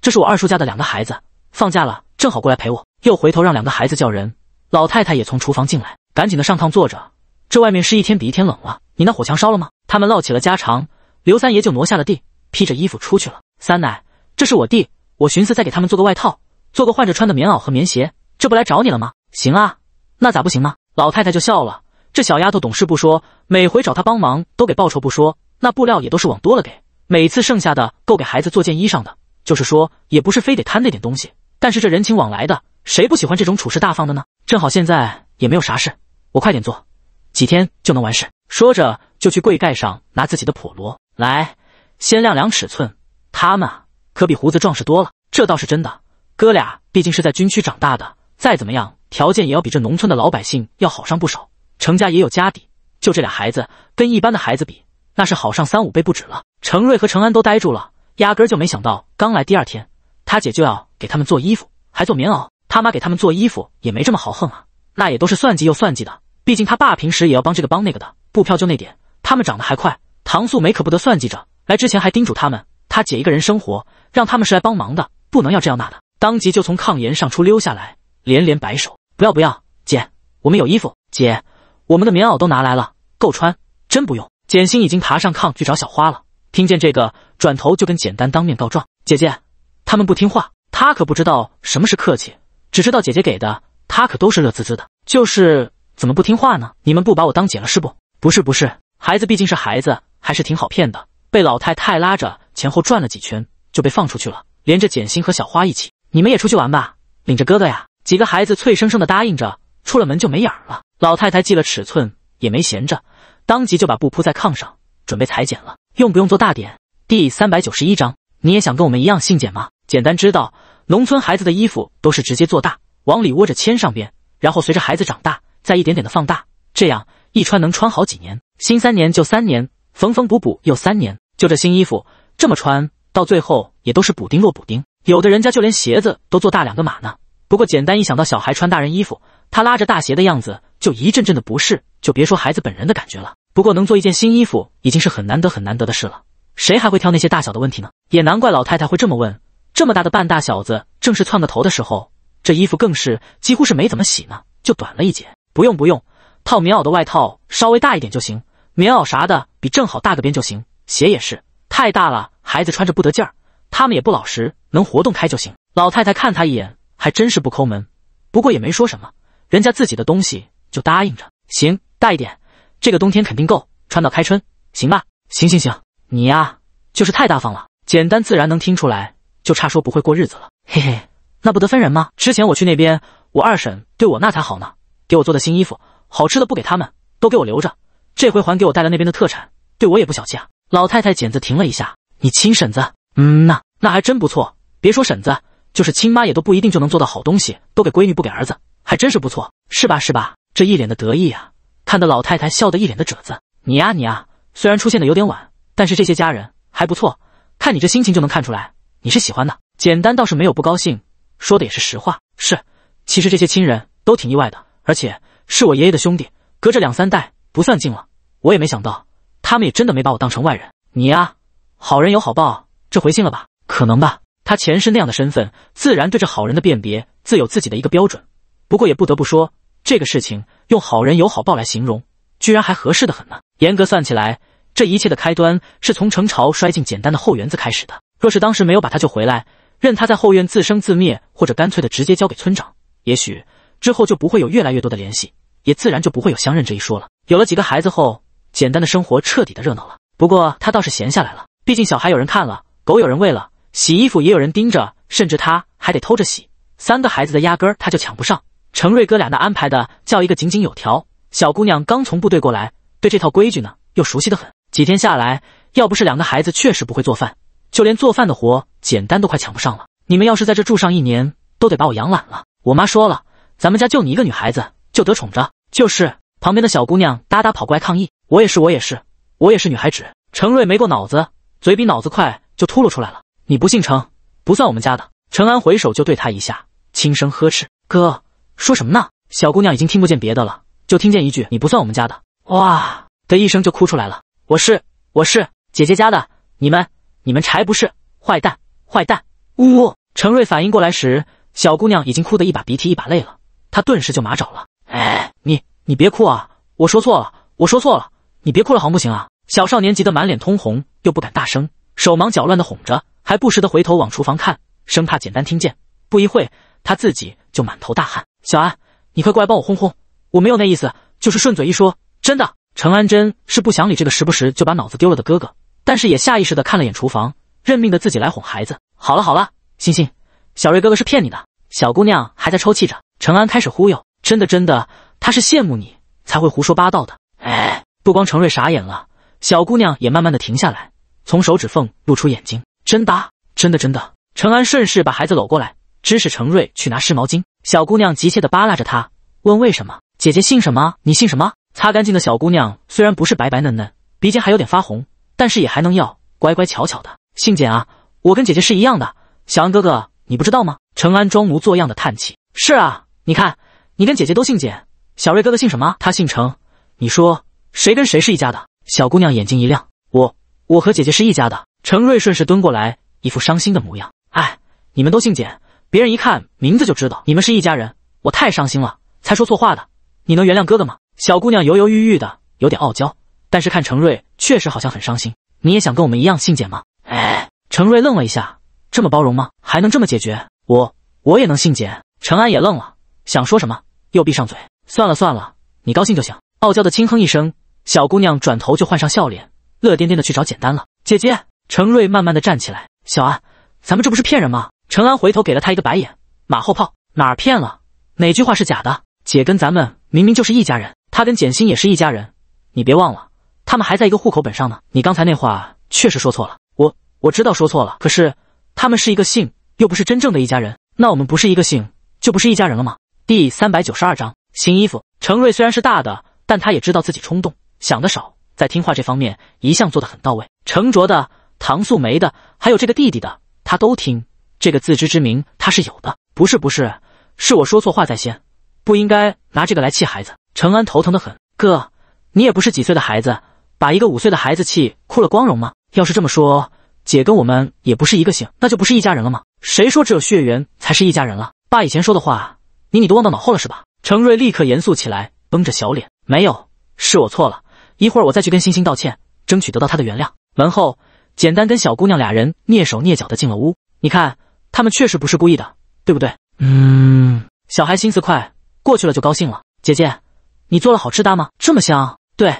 这是我二叔家的两个孩子，放假了正好过来陪我。又回头让两个孩子叫人。老太太也从厨房进来，赶紧的上炕坐着。这外面是一天比一天冷了，你那火墙烧了吗？他们唠起了家常，刘三爷就挪下了地，披着衣服出去了。三奶，这是我弟，我寻思再给他们做个外套，做个换着穿的棉袄和棉鞋，这不来找你了吗？行啊，那咋不行呢？老太太就笑了，这小丫头懂事不说，每回找她帮忙都给报酬不说，那布料也都是往多了给。每次剩下的够给孩子做件衣裳的，就是说也不是非得贪那点东西。但是这人情往来的，谁不喜欢这种处事大方的呢？正好现在也没有啥事，我快点做，几天就能完事。说着就去柜盖上拿自己的婆罗来，先量量尺寸。他们可比胡子壮实多了，这倒是真的。哥俩毕竟是在军区长大的，再怎么样条件也要比这农村的老百姓要好上不少。成家也有家底，就这俩孩子跟一般的孩子比。那是好上三五倍不止了。程瑞和程安都呆住了，压根就没想到，刚来第二天，他姐就要给他们做衣服，还做棉袄。他妈给他们做衣服也没这么豪横啊！那也都是算计又算计的。毕竟他爸平时也要帮这个帮那个的，布票就那点，他们长得还快。唐素梅可不得算计着，来之前还叮嘱他们，他姐一个人生活，让他们是来帮忙的，不能要这样那的。当即就从炕沿上出溜下来，连连摆手：“不要不要，姐，我们有衣服，姐，我们的棉袄都拿来了，够穿，真不用。”简心已经爬上炕去找小花了，听见这个，转头就跟简单当面告状：“姐姐，他们不听话，他可不知道什么是客气，只知道姐姐给的，他可都是乐滋滋的。就是怎么不听话呢？你们不把我当姐了是不？不是不是，孩子毕竟是孩子，还是挺好骗的。被老太太拉着前后转了几圈，就被放出去了。连着简心和小花一起，你们也出去玩吧，领着哥哥呀。几个孩子脆生生的答应着，出了门就没影儿了。老太太记了尺寸，也没闲着。”当即就把布铺在炕上，准备裁剪了。用不用做大点？第三百九十一章，你也想跟我们一样信剪吗？简单知道，农村孩子的衣服都是直接做大，往里窝着签上边，然后随着孩子长大再一点点的放大，这样一穿能穿好几年。新三年就三年，缝缝补补又三年，就这新衣服这么穿，到最后也都是补丁落补丁。有的人家就连鞋子都做大两个码呢。不过简单一想到小孩穿大人衣服，他拉着大鞋的样子，就一阵阵的不适。就别说孩子本人的感觉了。不过能做一件新衣服已经是很难得很难得的事了，谁还会挑那些大小的问题呢？也难怪老太太会这么问。这么大的半大小子正是窜个头的时候，这衣服更是几乎是没怎么洗呢，就短了一截。不用不用，套棉袄的外套稍微大一点就行，棉袄啥的比正好大个边就行。鞋也是太大了，孩子穿着不得劲儿。他们也不老实，能活动开就行。老太太看他一眼，还真是不抠门，不过也没说什么，人家自己的东西就答应着行，大一点。这个冬天肯定够穿到开春，行吧？行行行，你呀就是太大方了，简单自然能听出来，就差说不会过日子了。嘿嘿，那不得分人吗？之前我去那边，我二婶对我那才好呢，给我做的新衣服，好吃的不给他们，都给我留着。这回还给我带了那边的特产，对我也不小气啊。老太太剪子停了一下，你亲婶子？嗯，那那还真不错。别说婶子，就是亲妈也都不一定就能做到好东西都给闺女不给儿子，还真是不错，是吧？是吧？这一脸的得意呀。看的老太太笑得一脸的褶子，你呀你呀，虽然出现的有点晚，但是这些家人还不错，看你这心情就能看出来，你是喜欢的。简单倒是没有不高兴，说的也是实话。是，其实这些亲人都挺意外的，而且是我爷爷的兄弟，隔着两三代不算近了，我也没想到，他们也真的没把我当成外人。你呀，好人有好报，这回信了吧？可能吧，他前世那样的身份，自然对这好人的辨别自有自己的一个标准，不过也不得不说。这个事情用“好人有好报”来形容，居然还合适的很呢。严格算起来，这一切的开端是从程朝摔进简单的后园子开始的。若是当时没有把他救回来，任他在后院自生自灭，或者干脆的直接交给村长，也许之后就不会有越来越多的联系，也自然就不会有相认这一说了。有了几个孩子后，简单的生活彻底的热闹了。不过他倒是闲下来了，毕竟小孩有人看了，狗有人喂了，洗衣服也有人盯着，甚至他还得偷着洗。三个孩子的压根他就抢不上。程瑞哥俩那安排的叫一个井井有条，小姑娘刚从部队过来，对这套规矩呢又熟悉的很。几天下来，要不是两个孩子确实不会做饭，就连做饭的活简单都快抢不上了。你们要是在这住上一年，都得把我养懒了。我妈说了，咱们家就你一个女孩子，就得宠着。就是旁边的小姑娘哒哒跑过来抗议，我也是，我也是，我也是女孩纸。程瑞没过脑子，嘴比脑子快就秃噜出来了。你不姓程，不算我们家的。程安回首就对他一下，轻声呵斥：“哥。”说什么呢？小姑娘已经听不见别的了，就听见一句“你不算我们家的”，哇的一声就哭出来了。我是我是姐姐家的，你们你们才不是坏蛋坏蛋！呜呜！陈瑞反应过来时，小姑娘已经哭得一把鼻涕一把泪了，他顿时就麻爪了。哎，你你别哭啊！我说错了，我说错了，你别哭了行不行啊？小少年急得满脸通红，又不敢大声，手忙脚乱的哄着，还不时的回头往厨房看，生怕简单听见。不一会他自己就满头大汗。小安，你快过来帮我哄哄！我没有那意思，就是顺嘴一说，真的。程安真是不想理这个时不时就把脑子丢了的哥哥，但是也下意识的看了眼厨房，认命的自己来哄孩子。好了好了，欣欣，小瑞哥哥是骗你的。小姑娘还在抽泣着，程安开始忽悠：“真的真的，他是羡慕你才会胡说八道的。”哎，不光程瑞傻眼了，小姑娘也慢慢的停下来，从手指缝露出眼睛。真的真的真的，程安顺势把孩子搂过来，指使程瑞去拿湿毛巾。小姑娘急切地扒拉着他，问：“为什么姐姐姓什么？你姓什么？”擦干净的小姑娘虽然不是白白嫩嫩，鼻尖还有点发红，但是也还能要乖乖巧巧的。姓简啊，我跟姐姐是一样的。小安哥哥，你不知道吗？程安装模作样的叹气：“是啊，你看，你跟姐姐都姓简。小瑞哥哥姓什么？他姓程。你说谁跟谁是一家的？”小姑娘眼睛一亮：“我，我和姐姐是一家的。”程瑞顺势蹲过来，一副伤心的模样：“哎，你们都姓简。”别人一看名字就知道你们是一家人，我太伤心了，才说错话的。你能原谅哥哥吗？小姑娘犹犹豫豫的，有点傲娇，但是看程瑞确实好像很伤心。你也想跟我们一样姓简吗？哎，程瑞愣了一下，这么包容吗？还能这么解决？我我也能姓简。陈安也愣了，想说什么又闭上嘴。算了算了，你高兴就行。傲娇的轻哼一声，小姑娘转头就换上笑脸，乐颠颠的去找简单了。姐姐，程瑞慢慢的站起来，小安，咱们这不是骗人吗？陈安回头给了他一个白眼，马后炮哪儿骗了？哪句话是假的？姐跟咱们明明就是一家人，他跟简星也是一家人，你别忘了，他们还在一个户口本上呢。你刚才那话确实说错了，我我知道说错了，可是他们是一个姓，又不是真正的一家人。那我们不是一个姓，就不是一家人了吗？第三百九十二章新衣服。程瑞虽然是大的，但他也知道自己冲动，想得少，在听话这方面一向做得很到位。程卓的、唐素梅的，还有这个弟弟的，他都听。这个自知之明他是有的，不是不是，是我说错话在先，不应该拿这个来气孩子。程安头疼的很，哥，你也不是几岁的孩子，把一个五岁的孩子气哭了光荣吗？要是这么说，姐跟我们也不是一个姓，那就不是一家人了吗？谁说只有血缘才是一家人了？爸以前说的话，你你都忘到脑后了是吧？程瑞立刻严肃起来，绷着小脸，没有，是我错了，一会儿我再去跟星星道歉，争取得到他的原谅。门后，简单跟小姑娘俩人蹑手蹑脚的进了屋，你看。他们确实不是故意的，对不对？嗯，小孩心思快，过去了就高兴了。姐姐，你做了好吃的吗？这么香。对，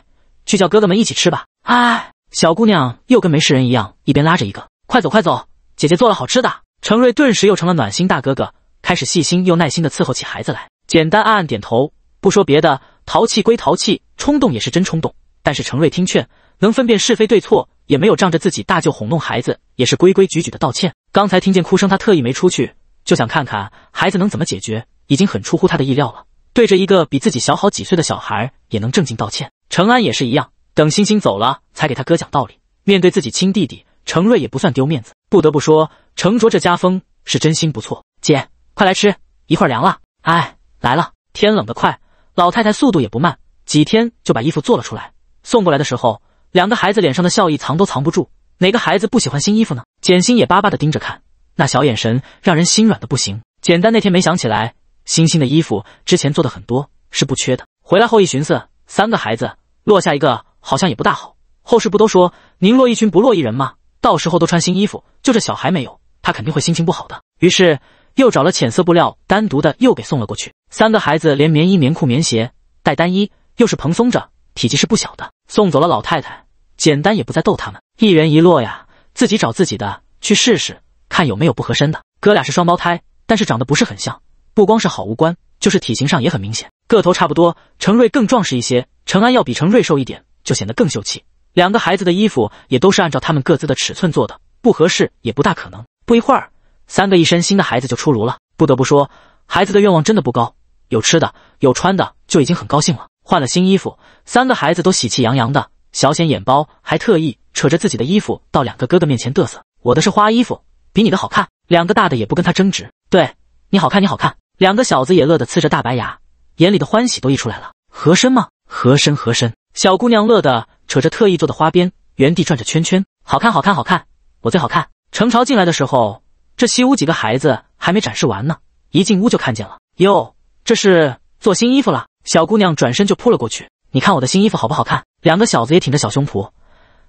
去叫哥哥们一起吃吧。哎，小姑娘又跟没事人一样，一边拉着一个，快走快走，姐姐做了好吃的。程瑞顿时又成了暖心大哥哥，开始细心又耐心的伺候起孩子来。简单暗暗点头，不说别的，淘气归淘气，冲动也是真冲动。但是程瑞听劝，能分辨是非对错，也没有仗着自己大舅哄弄孩子，也是规规矩矩的道歉。刚才听见哭声，他特意没出去，就想看看孩子能怎么解决，已经很出乎他的意料了。对着一个比自己小好几岁的小孩也能正经道歉，程安也是一样。等星星走了，才给他哥讲道理。面对自己亲弟弟，程瑞也不算丢面子。不得不说，程卓这家风是真心不错。姐，快来吃，一会儿凉了。哎，来了，天冷得快，老太太速度也不慢，几天就把衣服做了出来。送过来的时候，两个孩子脸上的笑意藏都藏不住。哪个孩子不喜欢新衣服呢？简心也巴巴的盯着看，那小眼神让人心软的不行。简单那天没想起来，星星的衣服之前做的很多，是不缺的。回来后一寻思，三个孩子落下一个，好像也不大好。后世不都说宁落一群不落一人吗？到时候都穿新衣服，就这小孩没有，他肯定会心情不好的。于是又找了浅色布料，单独的又给送了过去。三个孩子连棉衣、棉裤、棉鞋带单衣，又是蓬松着，体积是不小的。送走了老太太。简单也不再逗他们，一人一落呀，自己找自己的去试试看有没有不合身的。哥俩是双胞胎，但是长得不是很像，不光是好无关，就是体型上也很明显，个头差不多。程瑞更壮实一些，程安要比程瑞瘦一点，就显得更秀气。两个孩子的衣服也都是按照他们各自的尺寸做的，不合适也不大可能。不一会儿，三个一身新的孩子就出炉了。不得不说，孩子的愿望真的不高，有吃的有穿的就已经很高兴了。换了新衣服，三个孩子都喜气洋洋的。小显眼包还特意扯着自己的衣服到两个哥哥面前嘚瑟，我的是花衣服，比你的好看。两个大的也不跟他争执，对你好看，你好看。两个小子也乐得呲着大白牙，眼里的欢喜都溢出来了。合身吗？合身，合身。小姑娘乐得扯着特意做的花边，原地转着圈圈，好看，好看，好看，我最好看。程潮进来的时候，这西屋几个孩子还没展示完呢，一进屋就看见了，哟，这是做新衣服了。小姑娘转身就扑了过去。你看我的新衣服好不好看？两个小子也挺着小胸脯，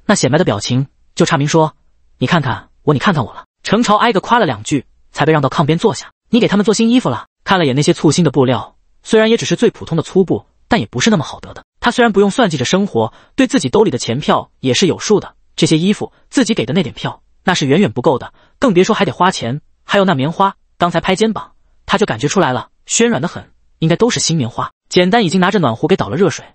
那显摆的表情就差明说。你看看我，你看看我了。程朝挨个夸了两句，才被让到炕边坐下。你给他们做新衣服了？看了眼那些簇新的布料，虽然也只是最普通的粗布，但也不是那么好得的。他虽然不用算计着生活，对自己兜里的钱票也是有数的。这些衣服自己给的那点票那是远远不够的，更别说还得花钱。还有那棉花，刚才拍肩膀，他就感觉出来了，暄软的很，应该都是新棉花。简单已经拿着暖壶给倒了热水。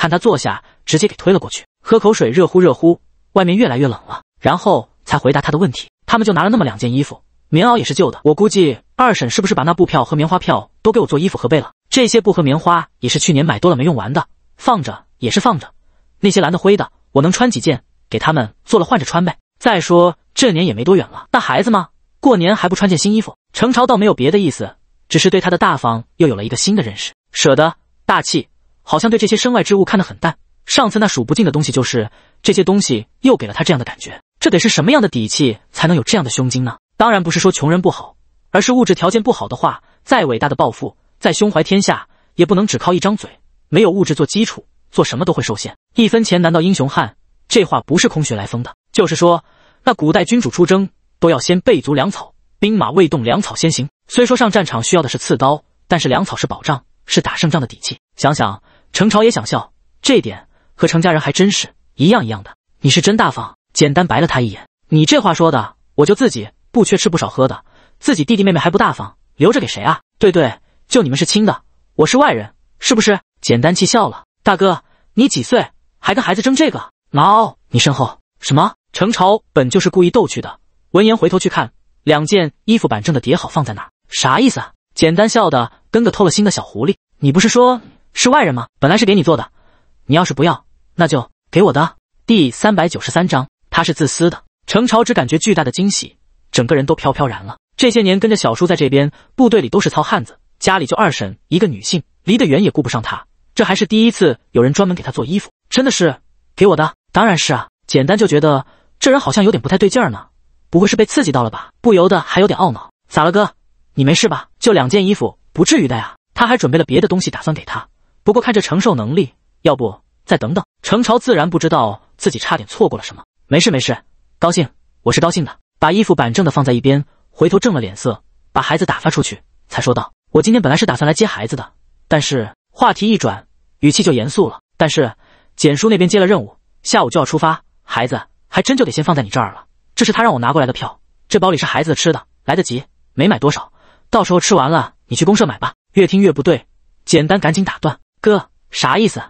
看他坐下，直接给推了过去，喝口水，热乎热乎。外面越来越冷了，然后才回答他的问题。他们就拿了那么两件衣服，棉袄也是旧的。我估计二婶是不是把那布票和棉花票都给我做衣服、和被了？这些布和棉花也是去年买多了没用完的，放着也是放着。那些蓝的、灰的，我能穿几件，给他们做了换着穿呗。再说这年也没多远了，那孩子嘛，过年还不穿件新衣服？程潮倒没有别的意思，只是对他的大方又有了一个新的认识，舍得、大气。好像对这些身外之物看得很淡。上次那数不尽的东西就是这些东西，又给了他这样的感觉。这得是什么样的底气才能有这样的胸襟呢？当然不是说穷人不好，而是物质条件不好的话，再伟大的抱负，再胸怀天下，也不能只靠一张嘴。没有物质做基础，做什么都会受限。一分钱难道英雄汉？这话不是空穴来风的。就是说，那古代君主出征都要先备足粮草，兵马未动，粮草先行。虽说上战场需要的是刺刀，但是粮草是保障，是打胜仗的底气。想想。程潮也想笑，这点和程家人还真是一样一样的。你是真大方。简单白了他一眼：“你这话说的，我就自己不缺吃不少喝的，自己弟弟妹妹还不大方，留着给谁啊？”“对对，就你们是亲的，我是外人，是不是？”简单气笑了：“大哥，你几岁，还跟孩子争这个？毛，你身后什么？”程朝本就是故意逗趣的，闻言回头去看，两件衣服板正的叠好放在那啥意思啊？简单笑的跟个偷了心的小狐狸：“你不是说？”是外人吗？本来是给你做的，你要是不要，那就给我的。第三百九十三章，他是自私的。程朝只感觉巨大的惊喜，整个人都飘飘然了。这些年跟着小叔在这边，部队里都是糙汉子，家里就二婶一个女性，离得远也顾不上他。这还是第一次有人专门给他做衣服，真的是给我的？当然是啊。简单就觉得这人好像有点不太对劲儿呢，不会是被刺激到了吧？不由得还有点懊恼。咋了哥？你没事吧？就两件衣服，不至于的呀。他还准备了别的东西，打算给他。不过看这承受能力，要不再等等？程潮自然不知道自己差点错过了什么。没事没事，高兴，我是高兴的。把衣服板正的放在一边，回头正了脸色，把孩子打发出去，才说道：“我今天本来是打算来接孩子的，但是话题一转，语气就严肃了。但是简叔那边接了任务，下午就要出发，孩子还真就得先放在你这儿了。这是他让我拿过来的票，这包里是孩子的吃的，来得及，没买多少，到时候吃完了你去公社买吧。”越听越不对，简单赶紧打断。哥，啥意思？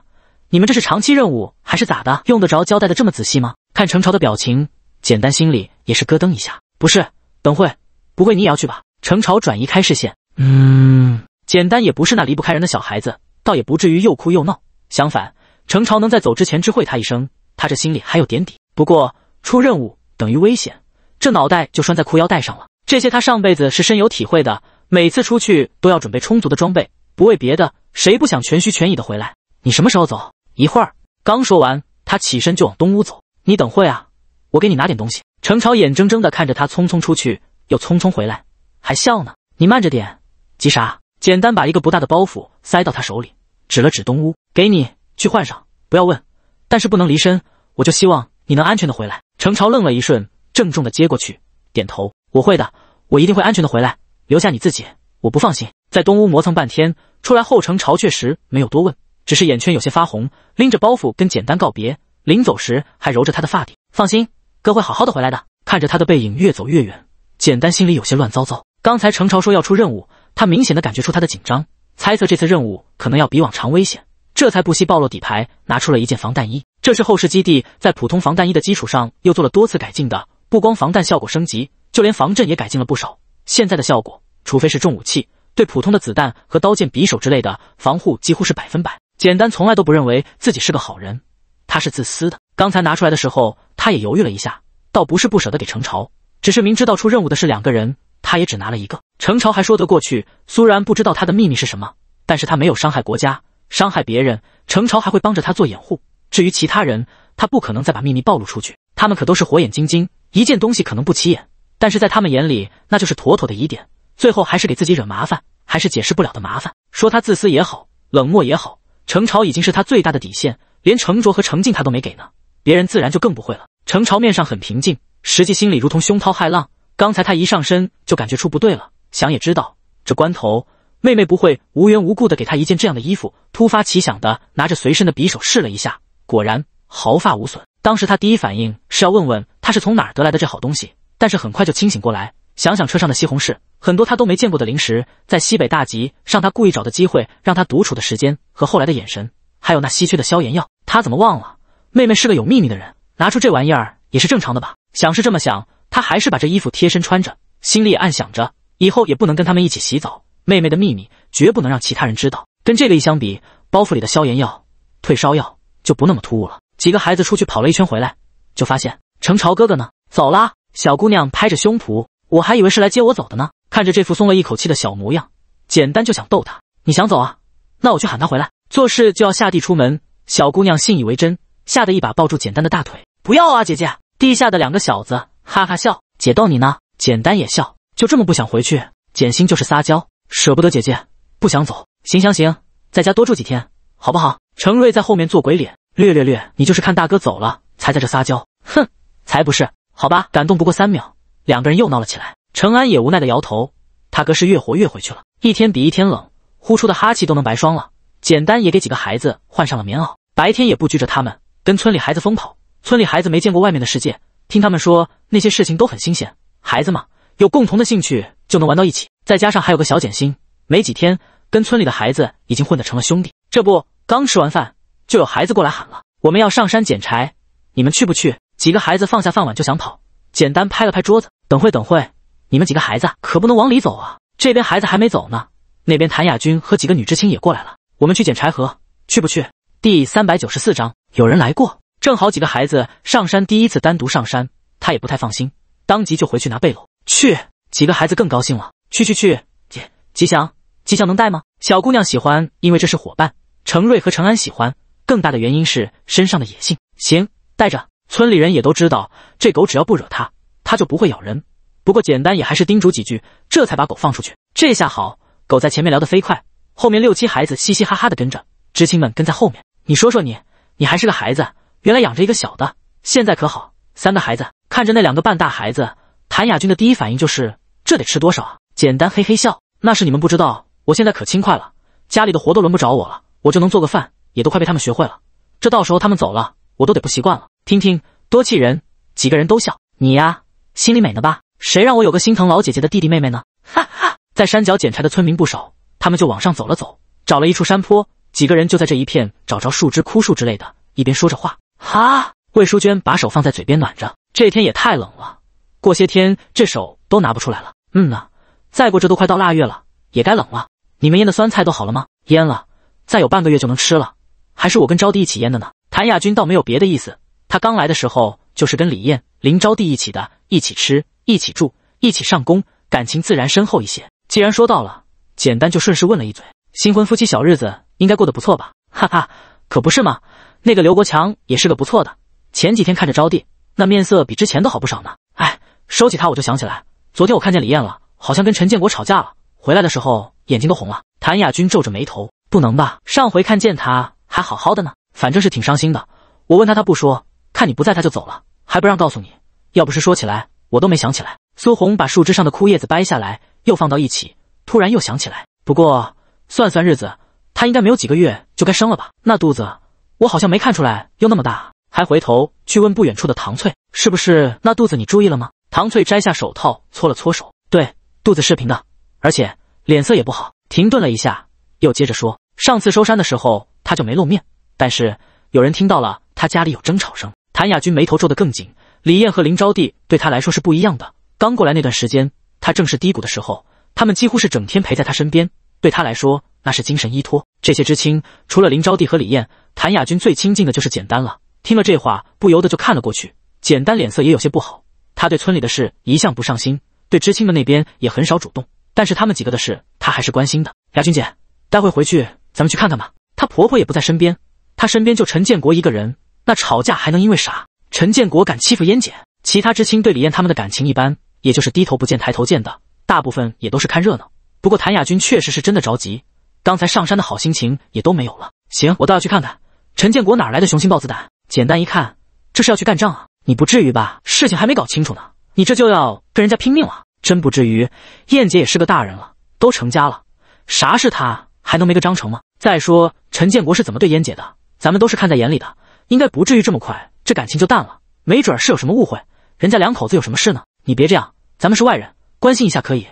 你们这是长期任务还是咋的？用得着交代的这么仔细吗？看程潮的表情，简单心里也是咯噔一下。不是，等会，不会你也要去吧？程潮转移开视线。嗯，简单也不是那离不开人的小孩子，倒也不至于又哭又闹。相反，程潮能在走之前知会他一声，他这心里还有点底。不过出任务等于危险，这脑袋就拴在裤腰带上了。这些他上辈子是深有体会的，每次出去都要准备充足的装备，不为别的。谁不想全虚全倚的回来？你什么时候走？一会儿。刚说完，他起身就往东屋走。你等会啊，我给你拿点东西。程朝眼睁睁的看着他匆匆出去，又匆匆回来，还笑呢。你慢着点，急啥？简单把一个不大的包袱塞到他手里，指了指东屋，给你去换上，不要问，但是不能离身。我就希望你能安全的回来。程朝愣了一瞬，郑重的接过去，点头。我会的，我一定会安全的回来。留下你自己，我不放心，在东屋磨蹭半天。出来后，程朝确实没有多问，只是眼圈有些发红，拎着包袱跟简单告别。临走时还揉着他的发顶，放心，哥会好好的回来的。看着他的背影越走越远，简单心里有些乱糟糟。刚才程朝说要出任务，他明显的感觉出他的紧张，猜测这次任务可能要比往常危险，这才不惜暴露底牌，拿出了一件防弹衣。这是后世基地在普通防弹衣的基础上又做了多次改进的，不光防弹效果升级，就连防震也改进了不少。现在的效果，除非是重武器。对普通的子弹和刀剑、匕首之类的防护几乎是百分百。简单从来都不认为自己是个好人，他是自私的。刚才拿出来的时候，他也犹豫了一下，倒不是不舍得给程潮，只是明知道出任务的是两个人，他也只拿了一个。程潮还说得过去。苏然不知道他的秘密是什么，但是他没有伤害国家，伤害别人。程潮还会帮着他做掩护。至于其他人，他不可能再把秘密暴露出去。他们可都是火眼金睛，一件东西可能不起眼，但是在他们眼里那就是妥妥的疑点，最后还是给自己惹麻烦。还是解释不了的麻烦。说他自私也好，冷漠也好，程朝已经是他最大的底线，连程卓和程静他都没给呢，别人自然就更不会了。程朝面上很平静，实际心里如同凶涛骇浪。刚才他一上身就感觉出不对了，想也知道，这关头妹妹不会无缘无故的给他一件这样的衣服。突发奇想的拿着随身的匕首试了一下，果然毫发无损。当时他第一反应是要问问他是从哪儿得来的这好东西，但是很快就清醒过来。想想车上的西红柿，很多他都没见过的零食，在西北大集上他故意找的机会让他独处的时间和后来的眼神，还有那稀缺的消炎药，他怎么忘了？妹妹是个有秘密的人，拿出这玩意儿也是正常的吧？想是这么想，他还是把这衣服贴身穿着，心里也暗想着，以后也不能跟他们一起洗澡，妹妹的秘密绝不能让其他人知道。跟这个一相比，包袱里的消炎药、退烧药就不那么突兀了。几个孩子出去跑了一圈回来，就发现程潮哥哥呢，走啦。小姑娘拍着胸脯。我还以为是来接我走的呢，看着这副松了一口气的小模样，简单就想逗他。你想走啊？那我去喊他回来。做事就要下地出门，小姑娘信以为真，吓得一把抱住简单的大腿。不要啊，姐姐！地下的两个小子哈哈笑，姐逗你呢。简单也笑，就这么不想回去？简心就是撒娇，舍不得姐姐，不想走。行行行，在家多住几天，好不好？程瑞在后面做鬼脸，略略略，你就是看大哥走了才在这撒娇。哼，才不是好吧？感动不过三秒。两个人又闹了起来，程安也无奈的摇头，他哥是越活越回去了，一天比一天冷，呼出的哈气都能白霜了。简单也给几个孩子换上了棉袄，白天也不拘着他们，跟村里孩子疯跑。村里孩子没见过外面的世界，听他们说那些事情都很新鲜。孩子嘛，有共同的兴趣就能玩到一起，再加上还有个小简心，没几天跟村里的孩子已经混得成了兄弟。这不，刚吃完饭，就有孩子过来喊了，我们要上山捡柴，你们去不去？几个孩子放下饭碗就想跑，简单拍了拍桌子。等会等会，你们几个孩子可不能往里走啊！这边孩子还没走呢，那边谭雅君和几个女知青也过来了。我们去捡柴禾，去不去？第三百九十四章有人来过。正好几个孩子上山，第一次单独上山，他也不太放心，当即就回去拿背篓去。几个孩子更高兴了，去去去，姐吉祥吉祥能带吗？小姑娘喜欢，因为这是伙伴。程瑞和程安喜欢，更大的原因是身上的野性。行，带着。村里人也都知道，这狗只要不惹他，他就不会咬人，不过简单也还是叮嘱几句，这才把狗放出去。这下好，狗在前面聊得飞快，后面六七孩子嘻嘻哈哈的跟着，知青们跟在后面。你说说你，你还是个孩子，原来养着一个小的，现在可好，三个孩子看着那两个半大孩子，谭雅君的第一反应就是这得吃多少啊！简单嘿嘿笑，那是你们不知道，我现在可轻快了，家里的活都轮不着我了，我就能做个饭，也都快被他们学会了。这到时候他们走了，我都得不习惯了。听听，多气人！几个人都笑，你呀。心里美呢吧？谁让我有个心疼老姐姐的弟弟妹妹呢？哈哈，在山脚捡柴的村民不少，他们就往上走了走，找了一处山坡，几个人就在这一片找着树枝、枯树之类的，一边说着话。哈，魏淑娟把手放在嘴边暖着，这天也太冷了，过些天这手都拿不出来了。嗯呢，再过这都快到腊月了，也该冷了。你们腌的酸菜都好了吗？腌了，再有半个月就能吃了，还是我跟招弟一起腌的呢。谭亚军倒没有别的意思，他刚来的时候。就是跟李艳、林招娣一起的，一起吃、一起住、一起上工，感情自然深厚一些。既然说到了，简单就顺势问了一嘴：新婚夫妻小日子应该过得不错吧？哈哈，可不是吗？那个刘国强也是个不错的。前几天看着招娣那面色比之前都好不少呢。哎，收起他我就想起来，昨天我看见李艳了，好像跟陈建国吵架了，回来的时候眼睛都红了。谭雅君皱着眉头：不能吧？上回看见他还好好的呢，反正是挺伤心的。我问他，他不说，看你不在他就走了。还不让告诉你，要不是说起来，我都没想起来。苏红把树枝上的枯叶子掰下来，又放到一起。突然又想起来，不过算算日子，她应该没有几个月就该生了吧？那肚子我好像没看出来又那么大。还回头去问不远处的唐翠，是不是那肚子？你注意了吗？唐翠摘下手套，搓了搓手，对，肚子是平的，而且脸色也不好。停顿了一下，又接着说，上次收山的时候，他就没露面，但是有人听到了他家里有争吵声。谭雅君眉头皱得更紧。李艳和林招娣对他来说是不一样的。刚过来那段时间，他正是低谷的时候，他们几乎是整天陪在他身边，对他来说那是精神依托。这些知青除了林招娣和李艳，谭雅君最亲近的就是简单了。听了这话，不由得就看了过去。简单脸色也有些不好。他对村里的事一向不上心，对知青们那边也很少主动，但是他们几个的事，他还是关心的。雅君姐，待会回去咱们去看看吧。她婆婆也不在身边，她身边就陈建国一个人。那吵架还能因为啥？陈建国敢欺负燕姐？其他知青对李艳他们的感情一般，也就是低头不见抬头见的，大部分也都是看热闹。不过谭雅君确实是真的着急，刚才上山的好心情也都没有了。行，我倒要去看看陈建国哪来的雄心豹子胆。简单一看，这是要去干仗啊！你不至于吧？事情还没搞清楚呢，你这就要跟人家拼命了？真不至于。燕姐也是个大人了，都成家了，啥事他还能没个章程吗？再说陈建国是怎么对燕姐的，咱们都是看在眼里的。应该不至于这么快，这感情就淡了。没准儿是有什么误会，人家两口子有什么事呢？你别这样，咱们是外人，关心一下可以。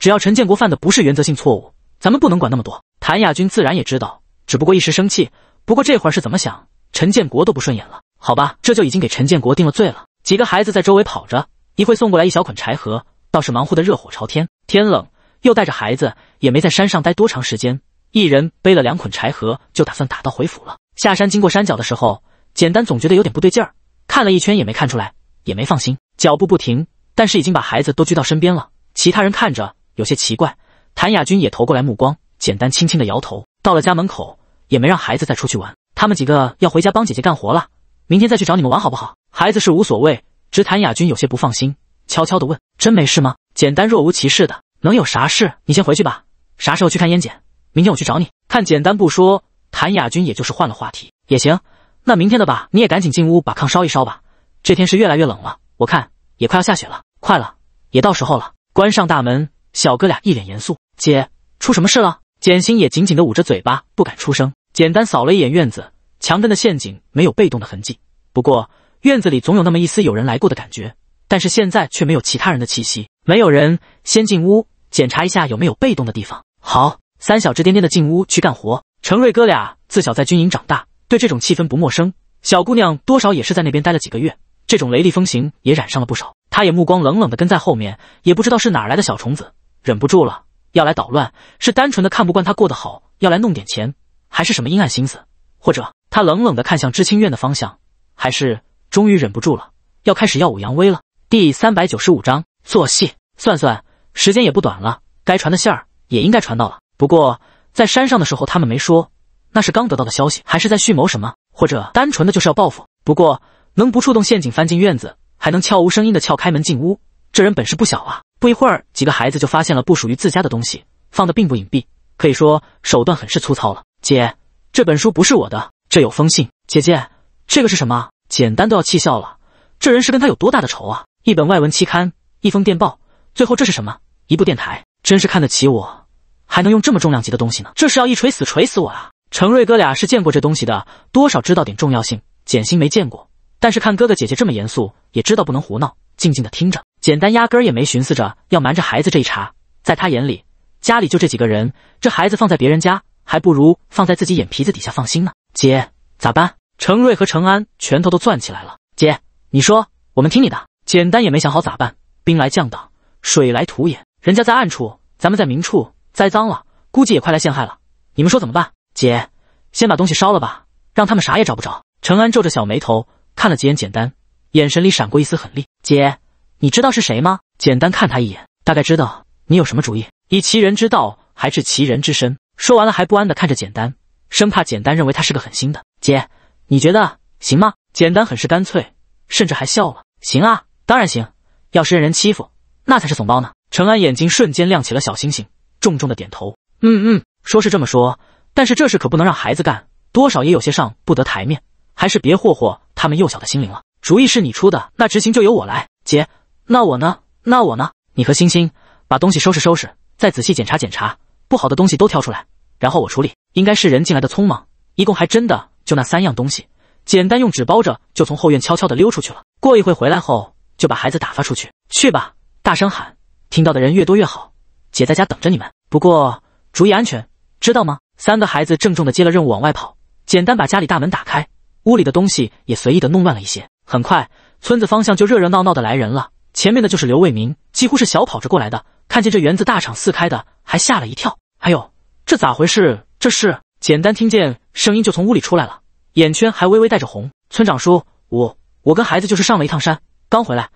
只要陈建国犯的不是原则性错误，咱们不能管那么多。谭亚军自然也知道，只不过一时生气。不过这会儿是怎么想，陈建国都不顺眼了。好吧，这就已经给陈建国定了罪了。几个孩子在周围跑着，一会送过来一小捆柴禾，倒是忙乎的热火朝天。天冷，又带着孩子，也没在山上待多长时间，一人背了两捆柴禾，就打算打道回府了。下山经过山脚的时候。简单总觉得有点不对劲儿，看了一圈也没看出来，也没放心，脚步不停，但是已经把孩子都拘到身边了。其他人看着有些奇怪，谭雅君也投过来目光。简单轻轻的摇头。到了家门口，也没让孩子再出去玩，他们几个要回家帮姐姐干活了。明天再去找你们玩好不好？孩子是无所谓，只谭雅君有些不放心，悄悄的问：“真没事吗？”简单若无其事的：“能有啥事？你先回去吧，啥时候去看烟姐？明天我去找你。”看简单不说，谭雅君也就是换了话题，也行。那明天的吧，你也赶紧进屋把炕烧一烧吧。这天是越来越冷了，我看也快要下雪了，快了，也到时候了。关上大门，小哥俩一脸严肃。姐，出什么事了？简星也紧紧的捂着嘴巴，不敢出声。简单扫了一眼院子，墙根的陷阱没有被动的痕迹，不过院子里总有那么一丝有人来过的感觉，但是现在却没有其他人的气息，没有人。先进屋检查一下有没有被动的地方。好，三小只颠颠的进屋去干活。程瑞哥俩自小在军营长大。对这种气氛不陌生，小姑娘多少也是在那边待了几个月，这种雷厉风行也染上了不少。她也目光冷冷的跟在后面，也不知道是哪来的小虫子，忍不住了要来捣乱，是单纯的看不惯他过得好，要来弄点钱，还是什么阴暗心思？或者他冷冷的看向知青院的方向，还是终于忍不住了，要开始耀武扬威了。第三百九十五章做戏，算算时间也不短了，该传的信儿也应该传到了。不过在山上的时候，他们没说。那是刚得到的消息，还是在蓄谋什么，或者单纯的就是要报复？不过能不触动陷阱翻进院子，还能悄无声音的撬开门进屋，这人本事不小啊！不一会儿，几个孩子就发现了不属于自家的东西，放的并不隐蔽，可以说手段很是粗糙了。姐，这本书不是我的，这有封信。姐姐，这个是什么？简单都要气笑了，这人是跟他有多大的仇啊？一本外文期刊，一封电报，最后这是什么？一部电台？真是看得起我，还能用这么重量级的东西呢？这是要一锤死锤死我啊！程瑞哥俩是见过这东西的，多少知道点重要性。简心没见过，但是看哥哥姐姐这么严肃，也知道不能胡闹，静静的听着。简单压根也没寻思着要瞒着孩子这一茬，在他眼里，家里就这几个人，这孩子放在别人家，还不如放在自己眼皮子底下放心呢。姐，咋办？程瑞和程安拳头都攥起来了。姐，你说，我们听你的。简单也没想好咋办。兵来将挡，水来土掩。人家在暗处，咱们在明处，栽赃了，估计也快来陷害了。你们说怎么办？姐，先把东西烧了吧，让他们啥也找不着。陈安皱着小眉头看了几眼，简单眼神里闪过一丝狠厉。姐，你知道是谁吗？简单看他一眼，大概知道你有什么主意。以其人之道还治其人之身。说完了还不安的看着简单，生怕简单认为他是个狠心的。姐，你觉得行吗？简单很是干脆，甚至还笑了。行啊，当然行。要是任人欺负，那才是怂包呢。陈安眼睛瞬间亮起了小星星，重重的点头。嗯嗯，说是这么说。但是这事可不能让孩子干，多少也有些上不得台面，还是别霍霍他们幼小的心灵了。主意是你出的，那执行就由我来。姐，那我呢？那我呢？你和星星把东西收拾收拾，再仔细检查检查，不好的东西都挑出来，然后我处理。应该是人进来的匆忙，一共还真的就那三样东西，简单用纸包着，就从后院悄悄的溜出去了。过一会回来后，就把孩子打发出去，去吧，大声喊，听到的人越多越好。姐在家等着你们，不过注意安全，知道吗？三个孩子郑重的接了任务，往外跑。简单把家里大门打开，屋里的东西也随意的弄乱了一些。很快，村子方向就热热闹闹的来人了。前面的就是刘卫民，几乎是小跑着过来的。看见这园子大敞四开的，还吓了一跳。还有这咋回事？这是？简单听见声音就从屋里出来了，眼圈还微微带着红。村长叔，我我跟孩子就是上了一趟山，刚回来。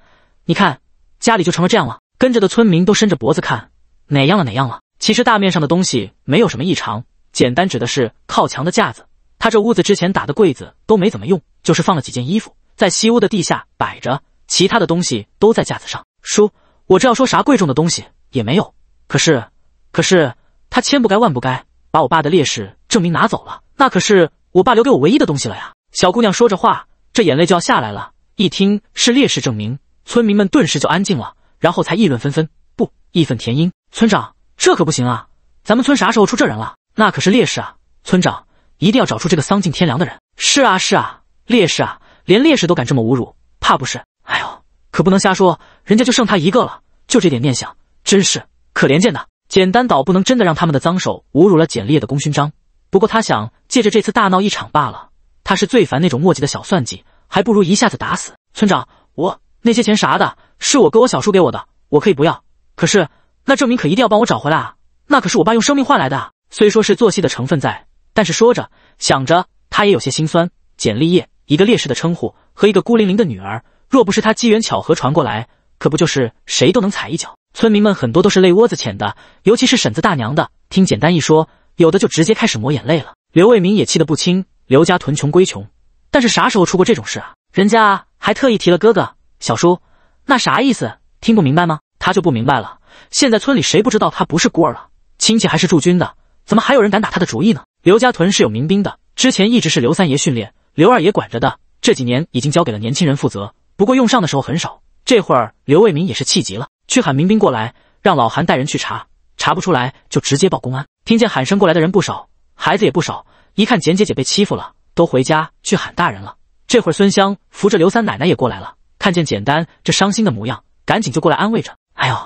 你看家里就成了这样了。跟着的村民都伸着脖子看，哪样了哪样了？其实大面上的东西没有什么异常。简单指的是靠墙的架子。他这屋子之前打的柜子都没怎么用，就是放了几件衣服，在西屋的地下摆着，其他的东西都在架子上。叔，我这要说啥贵重的东西也没有，可是，可是他千不该万不该把我爸的烈士证明拿走了，那可是我爸留给我唯一的东西了呀！小姑娘说着话，这眼泪就要下来了。一听是烈士证明，村民们顿时就安静了，然后才议论纷纷，不义愤填膺。村长，这可不行啊！咱们村啥时候出这人了？那可是烈士啊！村长，一定要找出这个丧尽天良的人！是啊，是啊，烈士啊，连烈士都敢这么侮辱，怕不是？哎呦，可不能瞎说！人家就剩他一个了，就这点念想，真是可怜见的。简单岛不能真的让他们的脏手侮辱了简烈的功勋章。不过他想借着这次大闹一场罢了。他是最烦那种墨迹的小算计，还不如一下子打死。村长，我那些钱啥的，是我哥、我小叔给我的，我可以不要。可是那证明可一定要帮我找回来啊！那可是我爸用生命换来的。虽说是做戏的成分在，但是说着想着，他也有些心酸。简立业，一个烈士的称呼和一个孤零零的女儿，若不是他机缘巧合传过来，可不就是谁都能踩一脚？村民们很多都是泪窝子浅的，尤其是婶子大娘的，听简单一说，有的就直接开始抹眼泪了。刘卫民也气得不轻。刘家屯穷归穷，但是啥时候出过这种事啊？人家还特意提了哥哥、小叔，那啥意思？听不明白吗？他就不明白了。现在村里谁不知道他不是孤儿了？亲戚还是驻军的。怎么还有人敢打他的主意呢？刘家屯是有民兵的，之前一直是刘三爷训练，刘二爷管着的。这几年已经交给了年轻人负责，不过用上的时候很少。这会儿刘卫民也是气急了，去喊民兵过来，让老韩带人去查，查不出来就直接报公安。听见喊声过来的人不少，孩子也不少，一看简姐姐被欺负了，都回家去喊大人了。这会儿孙香扶着刘三奶奶也过来了，看见简单这伤心的模样，赶紧就过来安慰着：“哎呦，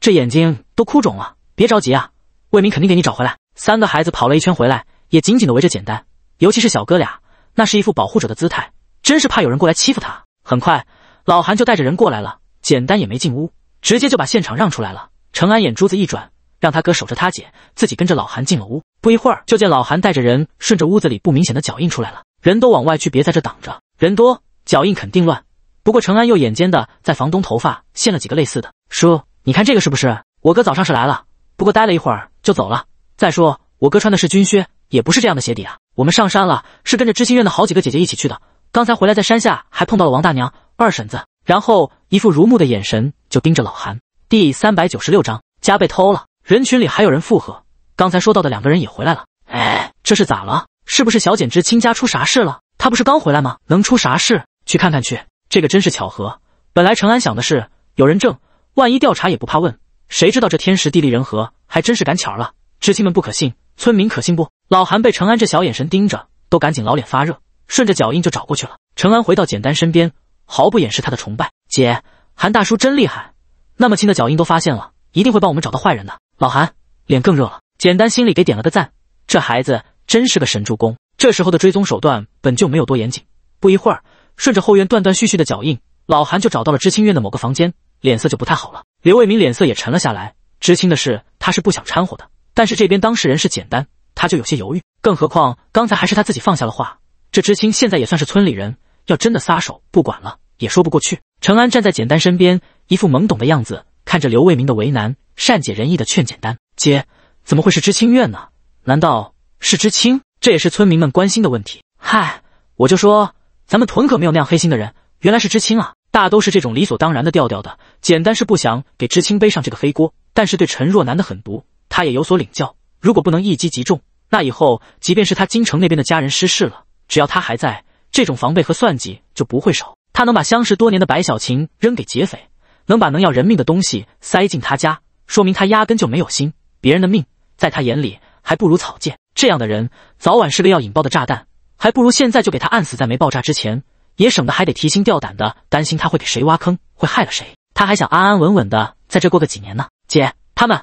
这眼睛都哭肿了，别着急啊，卫民肯定给你找回来。”三个孩子跑了一圈回来，也紧紧的围着简单，尤其是小哥俩，那是一副保护者的姿态，真是怕有人过来欺负他。很快，老韩就带着人过来了，简单也没进屋，直接就把现场让出来了。程安眼珠子一转，让他哥守着他姐，自己跟着老韩进了屋。不一会儿，就见老韩带着人顺着屋子里不明显的脚印出来了，人都往外去，别在这挡着，人多脚印肯定乱。不过程安又眼尖的在房东头发现了几个类似的，叔，你看这个是不是？我哥早上是来了，不过待了一会儿就走了。再说，我哥穿的是军靴，也不是这样的鞋底啊。我们上山了，是跟着知心院的好几个姐姐一起去的。刚才回来，在山下还碰到了王大娘、二婶子，然后一副如目的眼神就盯着老韩。第三百九十六章，家被偷了。人群里还有人附和，刚才说到的两个人也回来了。哎，这是咋了？是不是小简之亲家出啥事了？他不是刚回来吗？能出啥事？去看看去。这个真是巧合。本来陈安想的是有人证，万一调查也不怕问。谁知道这天时地利人和，还真是赶巧了。知青们不可信，村民可信不？老韩被陈安这小眼神盯着，都赶紧老脸发热，顺着脚印就找过去了。陈安回到简单身边，毫不掩饰他的崇拜：“姐，韩大叔真厉害，那么轻的脚印都发现了，一定会帮我们找到坏人的。”老韩脸更热了。简单心里给点了个赞，这孩子真是个神助攻。这时候的追踪手段本就没有多严谨，不一会儿，顺着后院断断续续的脚印，老韩就找到了知青院的某个房间，脸色就不太好了。刘卫民脸色也沉了下来，知青的事他是不想掺和的。但是这边当事人是简单，他就有些犹豫。更何况刚才还是他自己放下了话，这知青现在也算是村里人，要真的撒手不管了，也说不过去。陈安站在简单身边，一副懵懂的样子，看着刘卫民的为难，善解人意的劝简单：“姐，怎么会是知青院呢？难道是知青？这也是村民们关心的问题。”嗨，我就说咱们屯可没有那样黑心的人，原来是知青啊！大都是这种理所当然的调调的。简单是不想给知青背上这个黑锅，但是对陈若男的狠毒。他也有所领教。如果不能一击即中，那以后即便是他京城那边的家人失事了，只要他还在，这种防备和算计就不会少。他能把相识多年的白小琴扔给劫匪，能把能要人命的东西塞进他家，说明他压根就没有心。别人的命在他眼里还不如草芥。这样的人早晚是个要引爆的炸弹，还不如现在就给他按死在没爆炸之前，也省得还得提心吊胆的担心他会给谁挖坑，会害了谁。他还想安安稳稳的在这过个几年呢。姐，他们。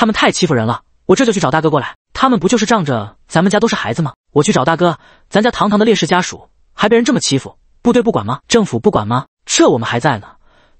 他们太欺负人了，我这就去找大哥过来。他们不就是仗着咱们家都是孩子吗？我去找大哥，咱家堂堂的烈士家属还被人这么欺负，部队不管吗？政府不管吗？这我们还在呢。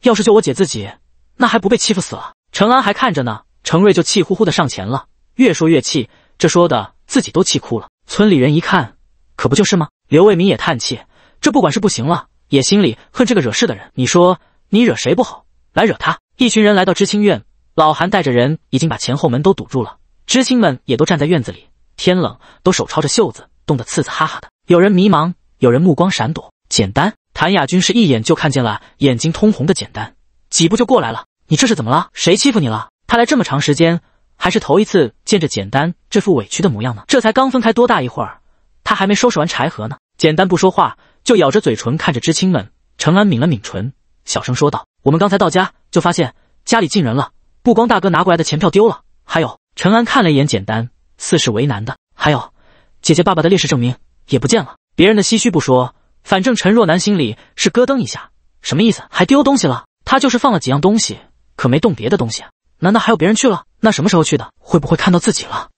要是就我姐自己，那还不被欺负死了？程安还看着呢，程瑞就气呼呼的上前了，越说越气，这说的自己都气哭了。村里人一看，可不就是吗？刘卫民也叹气，这不管是不行了，也心里恨这个惹事的人。你说你惹谁不好，来惹他？一群人来到知青院。老韩带着人已经把前后门都堵住了，知青们也都站在院子里，天冷，都手抄着袖子，冻得刺刺哈哈的。有人迷茫，有人目光闪躲。简单，谭雅君是一眼就看见了眼睛通红的简单，几步就过来了。你这是怎么了？谁欺负你了？他来这么长时间，还是头一次见着简单这副委屈的模样呢。这才刚分开多大一会儿，他还没收拾完柴禾呢。简单不说话，就咬着嘴唇看着知青们。程安抿了抿唇，小声说道：“我们刚才到家就发现家里进人了。”不光大哥拿过来的钱票丢了，还有陈安看了一眼简单，似是为难的。还有姐姐爸爸的烈士证明也不见了。别人的唏嘘不说，反正陈若男心里是咯噔一下。什么意思？还丢东西了？他就是放了几样东西，可没动别的东西。难道还有别人去了？那什么时候去的？会不会看到自己了？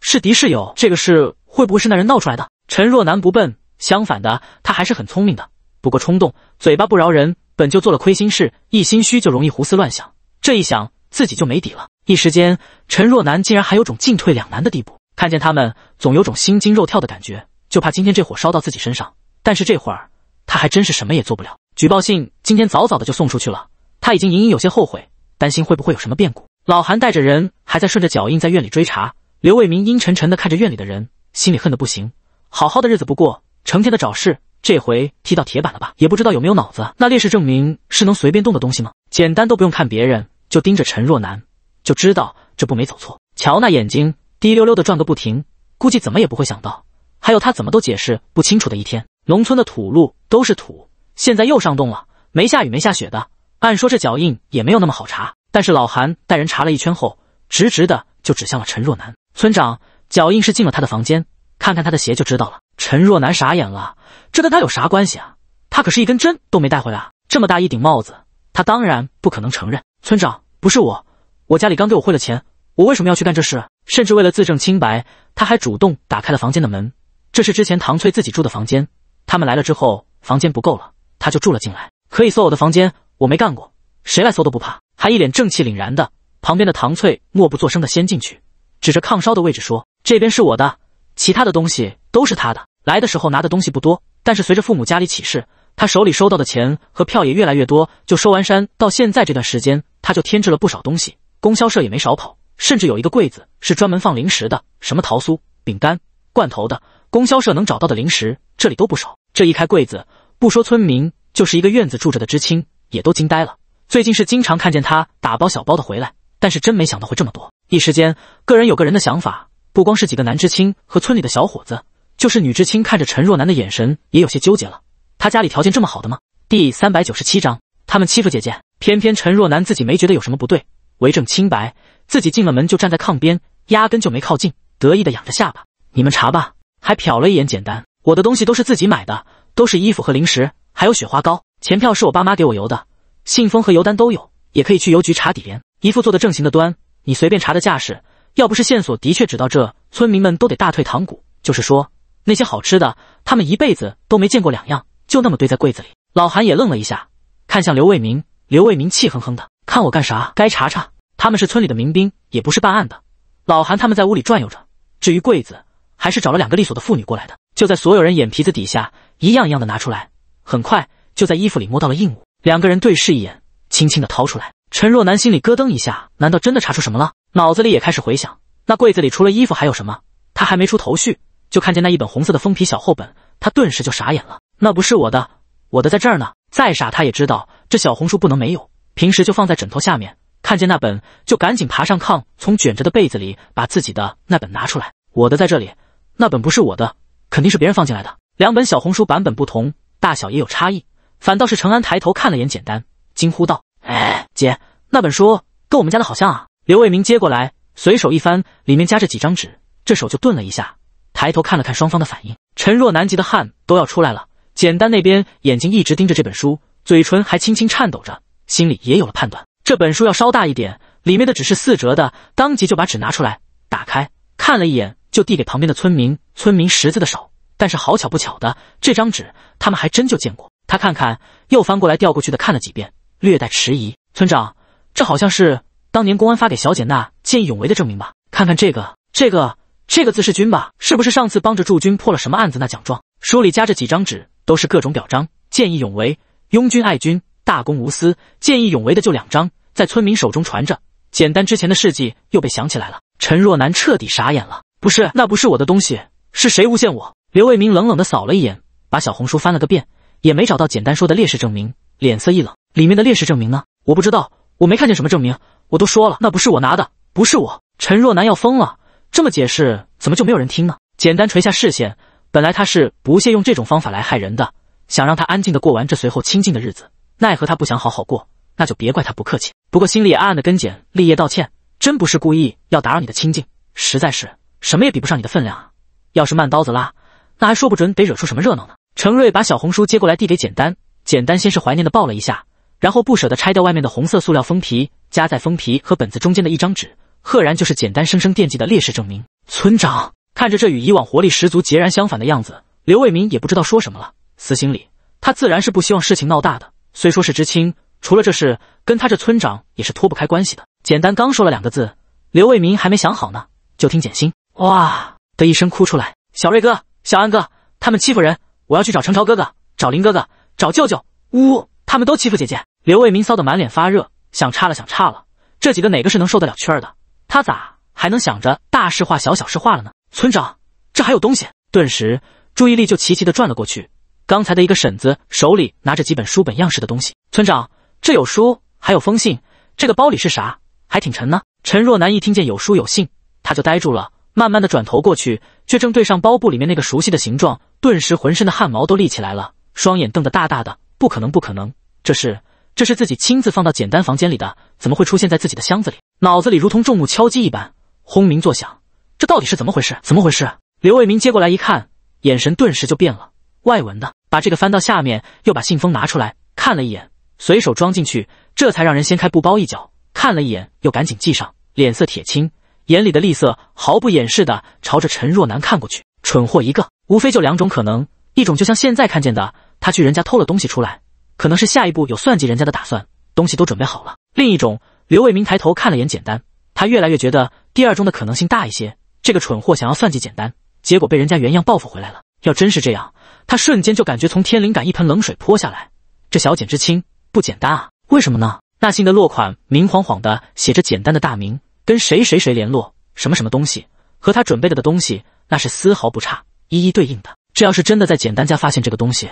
是敌是友？这个事会不会是那人闹出来的？陈若男不笨，相反的，他还是很聪明的。不过冲动，嘴巴不饶人。本就做了亏心事，一心虚就容易胡思乱想。这一想。自己就没底了，一时间，陈若楠竟然还有种进退两难的地步。看见他们，总有种心惊肉跳的感觉，就怕今天这火烧到自己身上。但是这会儿，他还真是什么也做不了。举报信今天早早的就送出去了，他已经隐隐有些后悔，担心会不会有什么变故。老韩带着人还在顺着脚印在院里追查，刘卫民阴沉沉的看着院里的人，心里恨得不行。好好的日子不过，成天的找事，这回踢到铁板了吧？也不知道有没有脑子。那烈士证明是能随便动的东西吗？简单都不用看别人。就盯着陈若男，就知道这步没走错。瞧那眼睛滴溜溜的转个不停，估计怎么也不会想到，还有他怎么都解释不清楚的一天。农村的土路都是土，现在又上冻了，没下雨没下雪的，按说这脚印也没有那么好查。但是老韩带人查了一圈后，直直的就指向了陈若男。村长，脚印是进了他的房间，看看他的鞋就知道了。陈若男傻眼了，这跟他有啥关系啊？他可是一根针都没带回来啊！这么大一顶帽子，他当然不可能承认。村长不是我，我家里刚给我汇了钱，我为什么要去干这事？甚至为了自证清白，他还主动打开了房间的门。这是之前唐翠自己住的房间，他们来了之后，房间不够了，他就住了进来。可以搜我的房间，我没干过，谁来搜都不怕。还一脸正气凛然的。旁边的唐翠默不作声的先进去，指着炕梢的位置说：“这边是我的，其他的东西都是他的。来的时候拿的东西不多，但是随着父母家里起事，他手里收到的钱和票也越来越多。就收完山到现在这段时间。”他就添置了不少东西，供销社也没少跑，甚至有一个柜子是专门放零食的，什么桃酥、饼干、罐头的，供销社能找到的零食这里都不少。这一开柜子，不说村民，就是一个院子住着的知青，也都惊呆了。最近是经常看见他打包小包的回来，但是真没想到会这么多。一时间，个人有个人的想法，不光是几个男知青和村里的小伙子，就是女知青看着陈若男的眼神也有些纠结了。他家里条件这么好的吗？第三百九十七章。他们欺负姐姐，偏偏陈若楠自己没觉得有什么不对，为证清白，自己进了门就站在炕边，压根就没靠近，得意的仰着下巴。你们查吧，还瞟了一眼简单，我的东西都是自己买的，都是衣服和零食，还有雪花膏，钱票是我爸妈给我邮的，信封和邮单都有，也可以去邮局查底联。一副做的正形的端，你随便查的架势。要不是线索的确指到这，村民们都得大退堂鼓。就是说，那些好吃的，他们一辈子都没见过两样，就那么堆在柜子里。老韩也愣了一下。看向刘卫民，刘卫民气哼哼的看我干啥？该查查，他们是村里的民兵，也不是办案的。老韩他们在屋里转悠着，至于柜子，还是找了两个利索的妇女过来的。就在所有人眼皮子底下，一样一样的拿出来，很快就在衣服里摸到了硬物。两个人对视一眼，轻轻的掏出来。陈若楠心里咯噔一下，难道真的查出什么了？脑子里也开始回想，那柜子里除了衣服还有什么？他还没出头绪，就看见那一本红色的封皮小厚本，他顿时就傻眼了。那不是我的，我的在这儿呢。再傻，他也知道这小红书不能没有。平时就放在枕头下面，看见那本就赶紧爬上炕，从卷着的被子里把自己的那本拿出来。我的在这里，那本不是我的，肯定是别人放进来的。两本小红书版本不同，大小也有差异。反倒是陈安抬头看了眼简单，惊呼道：“哎，姐，那本书跟我们家的好像啊！”刘卫民接过来，随手一翻，里面夹着几张纸，这手就顿了一下，抬头看了看双方的反应。陈若南急的汗都要出来了。简单那边眼睛一直盯着这本书，嘴唇还轻轻颤抖着，心里也有了判断。这本书要稍大一点，里面的纸是四折的。当即就把纸拿出来，打开看了一眼，就递给旁边的村民。村民识字的手，但是好巧不巧的，这张纸他们还真就见过。他看看，又翻过来调过去的看了几遍，略带迟疑。村长，这好像是当年公安发给小姐那见义勇为的证明吧？看看这个，这个，这个字是“军”吧？是不是上次帮着驻军破了什么案子那奖状？书里夹着几张纸。都是各种表彰，见义勇为，拥军爱军，大公无私。见义勇为的就两张，在村民手中传着。简单之前的事迹又被想起来了，陈若楠彻底傻眼了。不是，那不是我的东西，是谁诬陷我？刘卫民冷冷地扫了一眼，把小红书翻了个遍，也没找到简单说的烈士证明，脸色一冷。里面的烈士证明呢？我不知道，我没看见什么证明。我都说了，那不是我拿的，不是我。陈若楠要疯了，这么解释，怎么就没有人听呢？简单垂下视线。本来他是不屑用这种方法来害人的，想让他安静的过完这随后清静的日子。奈何他不想好好过，那就别怪他不客气。不过心里暗暗的跟简立业道歉，真不是故意要打扰你的清静，实在是什么也比不上你的分量啊。要是慢刀子拉，那还说不准得惹出什么热闹呢。程瑞把小红书接过来递给简单，简单先是怀念的抱了一下，然后不舍得拆掉外面的红色塑料封皮，夹在封皮和本子中间的一张纸，赫然就是简单生生惦记的烈士证明。村长。看着这与以往活力十足截然相反的样子，刘卫民也不知道说什么了。私心里，他自然是不希望事情闹大的。虽说是知青，除了这事，跟他这村长也是脱不开关系的。简单刚说了两个字，刘卫民还没想好呢，就听简心哇的一声哭出来：“小瑞哥，小安哥，他们欺负人，我要去找程潮哥哥，找林哥哥，找舅舅。呜，他们都欺负姐姐。”刘卫民臊得满脸发热，想岔了，想岔了，这几个哪个是能受得了气儿的？他咋还能想着大事化小，小事化了呢？村长，这还有东西。顿时注意力就齐齐的转了过去。刚才的一个婶子手里拿着几本书本样式的东西。村长，这有书，还有封信。这个包里是啥？还挺沉呢。陈若男一听见有书有信，她就呆住了，慢慢的转头过去，却正对上包布里面那个熟悉的形状，顿时浑身的汗毛都立起来了，双眼瞪得大大的。不可能，不可能，这是，这是自己亲自放到简单房间里的，怎么会出现在自己的箱子里？脑子里如同重木敲击一般，轰鸣作响。这到底是怎么回事？怎么回事？刘卫民接过来一看，眼神顿时就变了。外文的，把这个翻到下面，又把信封拿出来看了一眼，随手装进去，这才让人掀开布包一角看了一眼，又赶紧系上，脸色铁青，眼里的厉色毫不掩饰的朝着陈若楠看过去。蠢货一个，无非就两种可能：一种就像现在看见的，他去人家偷了东西出来，可能是下一步有算计人家的打算，东西都准备好了；另一种，刘卫民抬头看了眼简单，他越来越觉得第二中的可能性大一些。这个蠢货想要算计简单，结果被人家原样报复回来了。要真是这样，他瞬间就感觉从天灵感一盆冷水泼下来。这小简之青不简单啊！为什么呢？那信的落款明晃晃的写着简单的大名，跟谁谁谁联络什么什么东西，和他准备的的东西那是丝毫不差，一一对应的。这要是真的在简单家发现这个东西，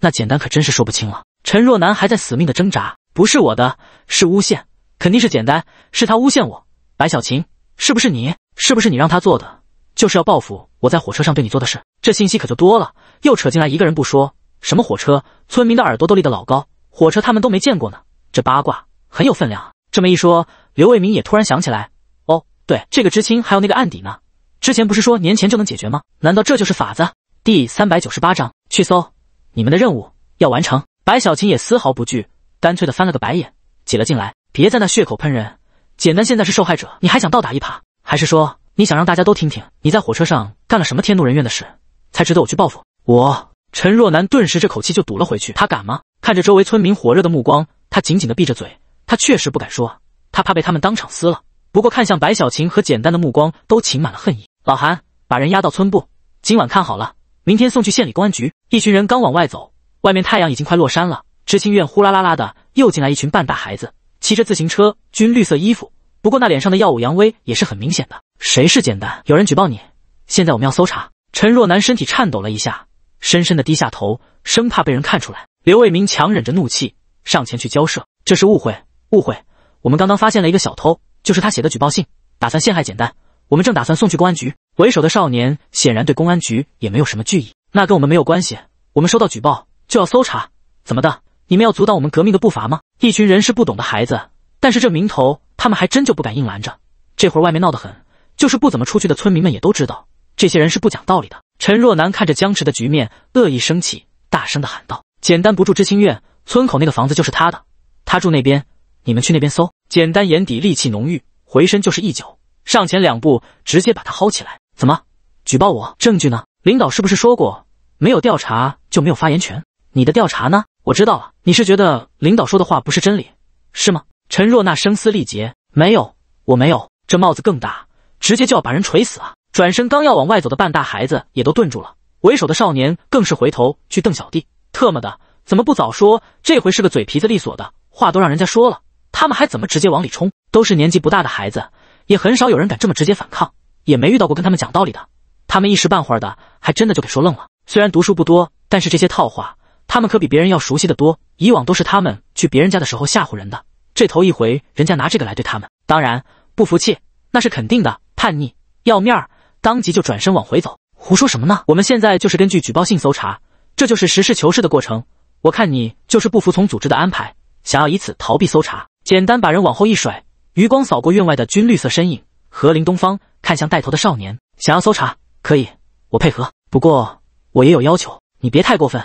那简单可真是说不清了。陈若男还在死命的挣扎，不是我的，是诬陷，肯定是简单，是他诬陷我。白小琴，是不是你？是不是你让他做的？就是要报复我在火车上对你做的事？这信息可就多了，又扯进来一个人不说，什么火车，村民的耳朵都立得老高，火车他们都没见过呢。这八卦很有分量这么一说，刘卫民也突然想起来，哦，对，这个知青还有那个案底呢，之前不是说年前就能解决吗？难道这就是法子？第三百九十八章去搜，你们的任务要完成。白小琴也丝毫不惧，干脆的翻了个白眼，挤了进来。别在那血口喷人，简单现在是受害者，你还想倒打一耙？还是说你想让大家都听听你在火车上干了什么天怒人怨的事，才值得我去报复？我陈若楠顿时这口气就堵了回去。他敢吗？看着周围村民火热的目光，他紧紧的闭着嘴。他确实不敢说，他怕被他们当场撕了。不过看向白小琴和简单的目光都噙满了恨意。老韩把人押到村部，今晚看好了，明天送去县里公安局。一群人刚往外走，外面太阳已经快落山了。知青院呼啦啦啦的又进来一群半大孩子，骑着自行车，军绿色衣服。不过那脸上的耀武扬威也是很明显的。谁是简单？有人举报你。现在我们要搜查。陈若男身体颤抖了一下，深深的低下头，生怕被人看出来。刘卫民强忍着怒气上前去交涉：“这是误会，误会。我们刚刚发现了一个小偷，就是他写的举报信，打算陷害简单。我们正打算送去公安局。”为首的少年显然对公安局也没有什么惧意，那跟我们没有关系。我们收到举报就要搜查，怎么的？你们要阻挡我们革命的步伐吗？一群人事不懂的孩子。但是这名头，他们还真就不敢硬拦着。这会儿外面闹得很，就是不怎么出去的村民们也都知道，这些人是不讲道理的。陈若楠看着僵持的局面，恶意升起，大声的喊道：“简单不住知青院村口那个房子就是他的，他住那边，你们去那边搜。”简单眼底戾气浓郁，回身就是一脚，上前两步，直接把他薅起来。怎么举报我？证据呢？领导是不是说过，没有调查就没有发言权？你的调查呢？我知道了，你是觉得领导说的话不是真理，是吗？陈若娜声嘶力竭：“没有，我没有这帽子更大，直接就要把人锤死啊！”转身刚要往外走的半大孩子也都顿住了，为首的少年更是回头去瞪小弟：“特么的，怎么不早说？这回是个嘴皮子利索的，话都让人家说了，他们还怎么直接往里冲？都是年纪不大的孩子，也很少有人敢这么直接反抗，也没遇到过跟他们讲道理的。他们一时半会儿的，还真的就给说愣了。虽然读书不多，但是这些套话他们可比别人要熟悉的多。以往都是他们去别人家的时候吓唬人的。”这头一回，人家拿这个来对他们，当然不服气，那是肯定的。叛逆要面儿，当即就转身往回走。胡说什么呢？我们现在就是根据举报信搜查，这就是实事求是的过程。我看你就是不服从组织的安排，想要以此逃避搜查。简单把人往后一甩，余光扫过院外的军绿色身影，和林东方看向带头的少年，想要搜查可以，我配合，不过我也有要求，你别太过分。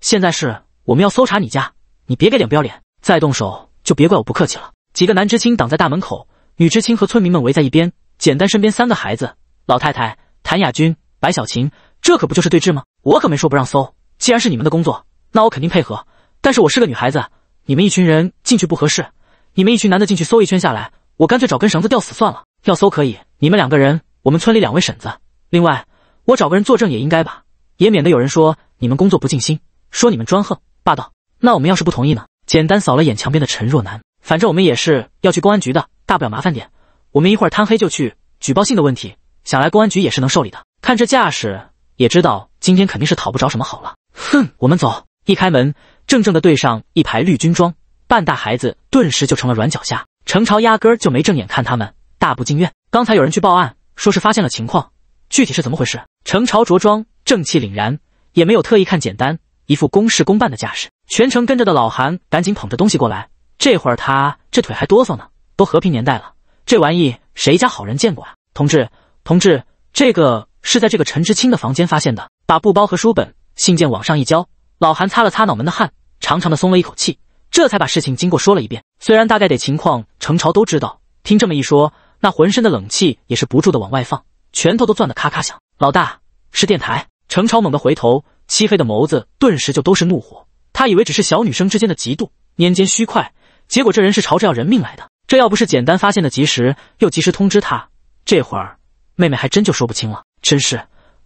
现在是我们要搜查你家，你别给脸不要脸，再动手。就别怪我不客气了。几个男知青挡在大门口，女知青和村民们围在一边。简单身边三个孩子，老太太、谭雅君、白小琴，这可不就是对峙吗？我可没说不让搜。既然是你们的工作，那我肯定配合。但是我是个女孩子，你们一群人进去不合适。你们一群男的进去搜一圈下来，我干脆找根绳子吊死算了。要搜可以，你们两个人，我们村里两位婶子，另外我找个人作证也应该吧，也免得有人说你们工作不尽心，说你们专横霸道。那我们要是不同意呢？简单扫了眼墙边的陈若男，反正我们也是要去公安局的，大不了麻烦点，我们一会儿贪黑就去举报信的问题，想来公安局也是能受理的。看这架势，也知道今天肯定是讨不着什么好了。哼，我们走。一开门，正正的对上一排绿军装，半大孩子顿时就成了软脚虾。程潮压根就没正眼看他们，大步进院。刚才有人去报案，说是发现了情况，具体是怎么回事？程潮着装正气凛然，也没有特意看简单。一副公事公办的架势，全程跟着的老韩赶紧捧着东西过来。这会儿他这腿还哆嗦呢，都和平年代了，这玩意谁家好人见过啊？同志，同志，这个是在这个陈知青的房间发现的，把布包和书本、信件往上一交，老韩擦了擦脑门的汗，长长的松了一口气，这才把事情经过说了一遍。虽然大概得情况，程朝都知道，听这么一说，那浑身的冷气也是不住的往外放，拳头都攥得咔咔响。老大是电台，程朝猛地回头。漆黑的眸子顿时就都是怒火，他以为只是小女生之间的嫉妒、拈间虚快，结果这人是朝着要人命来的。这要不是简单发现的及时，又及时通知他，这会儿妹妹还真就说不清了。真是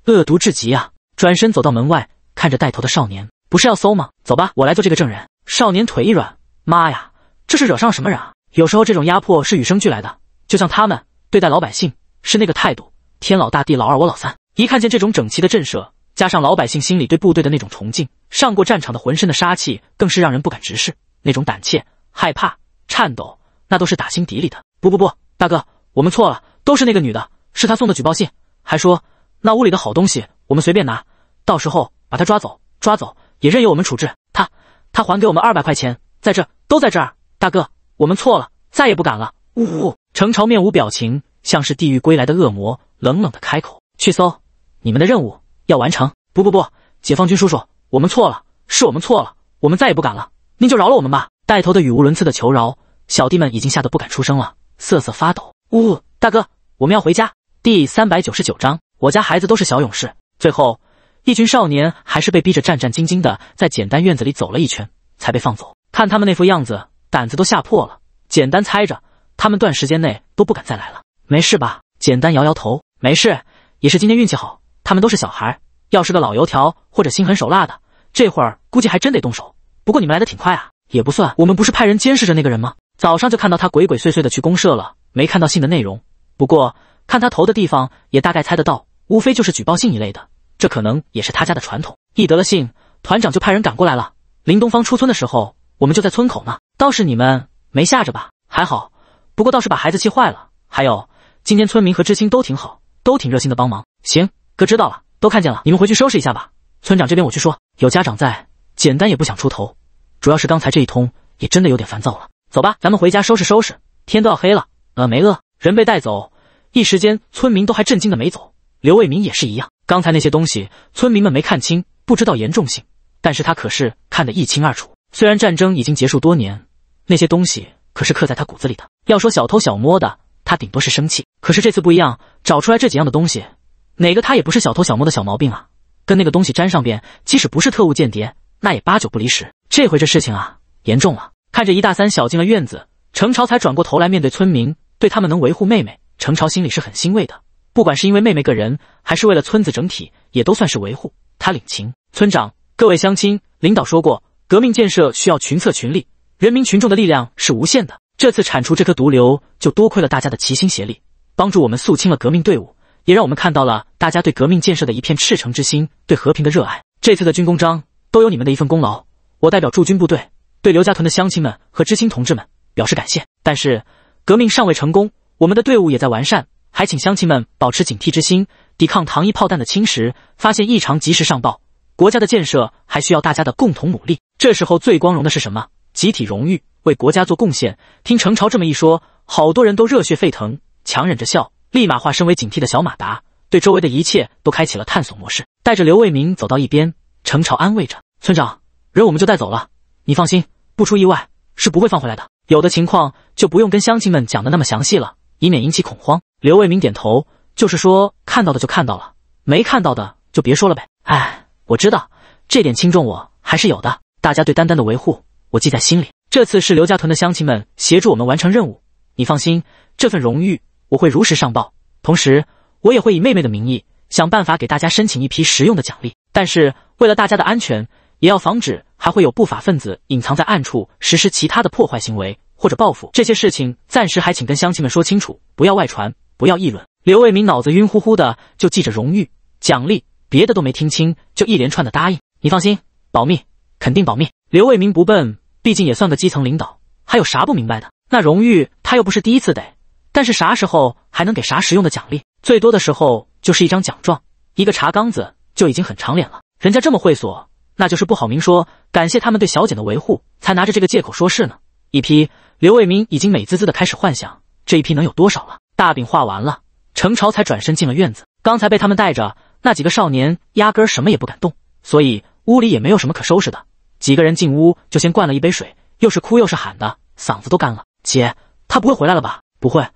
恶毒至极啊！转身走到门外，看着带头的少年，不是要搜吗？走吧，我来做这个证人。少年腿一软，妈呀，这是惹上什么人啊？有时候这种压迫是与生俱来的，就像他们对待老百姓是那个态度：天老大，地老二，我老三。一看见这种整齐的震慑。加上老百姓心里对部队的那种崇敬，上过战场的浑身的杀气，更是让人不敢直视。那种胆怯、害怕、颤抖，那都是打心底里的。不不不，大哥，我们错了，都是那个女的，是她送的举报信，还说那屋里的好东西我们随便拿，到时候把她抓走，抓走也任由我们处置。她，她还给我们二百块钱，在这都在这儿。大哥，我们错了，再也不敢了。呜呜。程潮面无表情，像是地狱归来的恶魔，冷冷的开口：“去搜，你们的任务。”要完成？不不不，解放军叔叔，我们错了，是我们错了，我们再也不敢了，您就饶了我们吧。带头的语无伦次的求饶，小弟们已经吓得不敢出声了，瑟瑟发抖。呜，大哥，我们要回家。第三百九十九章，我家孩子都是小勇士。最后，一群少年还是被逼着战战兢兢的在简单院子里走了一圈，才被放走。看他们那副样子，胆子都吓破了。简单猜着，他们段时间内都不敢再来了。没事吧？简单摇摇头，没事，也是今天运气好。他们都是小孩，要是个老油条或者心狠手辣的，这会儿估计还真得动手。不过你们来的挺快啊，也不算，我们不是派人监视着那个人吗？早上就看到他鬼鬼祟祟的去公社了，没看到信的内容。不过看他投的地方，也大概猜得到，无非就是举报信一类的。这可能也是他家的传统。一得了信，团长就派人赶过来了。林东方出村的时候，我们就在村口呢。倒是你们没吓着吧？还好，不过倒是把孩子气坏了。还有，今天村民和知青都挺好，都挺热心的帮忙。行。哥知道了，都看见了，你们回去收拾一下吧。村长这边我去说，有家长在，简单也不想出头，主要是刚才这一通也真的有点烦躁了。走吧，咱们回家收拾收拾，天都要黑了。呃，没饿。人被带走，一时间村民都还震惊的没走。刘卫民也是一样，刚才那些东西村民们没看清，不知道严重性，但是他可是看得一清二楚。虽然战争已经结束多年，那些东西可是刻在他骨子里的。要说小偷小摸的，他顶多是生气，可是这次不一样，找出来这几样的东西。哪个他也不是小偷小摸的小毛病啊，跟那个东西沾上边，即使不是特务间谍，那也八九不离十。这回这事情啊，严重了。看着一大三小进了院子，程朝才转过头来面对村民，对他们能维护妹妹，程朝心里是很欣慰的。不管是因为妹妹个人，还是为了村子整体，也都算是维护，他领情。村长，各位乡亲，领导说过，革命建设需要群策群力，人民群众的力量是无限的。这次铲除这颗毒瘤，就多亏了大家的齐心协力，帮助我们肃清了革命队伍。也让我们看到了大家对革命建设的一片赤诚之心，对和平的热爱。这次的军功章都有你们的一份功劳。我代表驻军部队，对刘家屯的乡亲们和知青同志们表示感谢。但是革命尚未成功，我们的队伍也在完善，还请乡亲们保持警惕之心，抵抗糖衣炮弹的侵蚀，发现异常及时上报。国家的建设还需要大家的共同努力。这时候最光荣的是什么？集体荣誉，为国家做贡献。听程潮这么一说，好多人都热血沸腾，强忍着笑。立马化身为警惕的小马达，对周围的一切都开启了探索模式，带着刘卫民走到一边。程潮安慰着村长：“人我们就带走了，你放心，不出意外是不会放回来的。有的情况就不用跟乡亲们讲的那么详细了，以免引起恐慌。”刘卫民点头，就是说看到的就看到了，没看到的就别说了呗。哎，我知道这点轻重，我还是有的。大家对丹丹的维护，我记在心里。这次是刘家屯的乡亲们协助我们完成任务，你放心，这份荣誉。我会如实上报，同时我也会以妹妹的名义想办法给大家申请一批实用的奖励。但是为了大家的安全，也要防止还会有不法分子隐藏在暗处实施其他的破坏行为或者报复。这些事情暂时还请跟乡亲们说清楚，不要外传，不要议论。刘卫民脑子晕乎乎的，就记着荣誉奖励，别的都没听清，就一连串的答应。你放心，保密，肯定保密。刘卫民不笨，毕竟也算个基层领导，还有啥不明白的？那荣誉他又不是第一次得。但是啥时候还能给啥实用的奖励？最多的时候就是一张奖状，一个茶缸子就已经很长脸了。人家这么会所，那就是不好明说，感谢他们对小简的维护，才拿着这个借口说事呢。一批刘卫民已经美滋滋的开始幻想这一批能有多少了。大饼画完了，程潮才转身进了院子。刚才被他们带着那几个少年压根什么也不敢动，所以屋里也没有什么可收拾的。几个人进屋就先灌了一杯水，又是哭又是喊的，嗓子都干了。姐，他不会回来了吧？不会。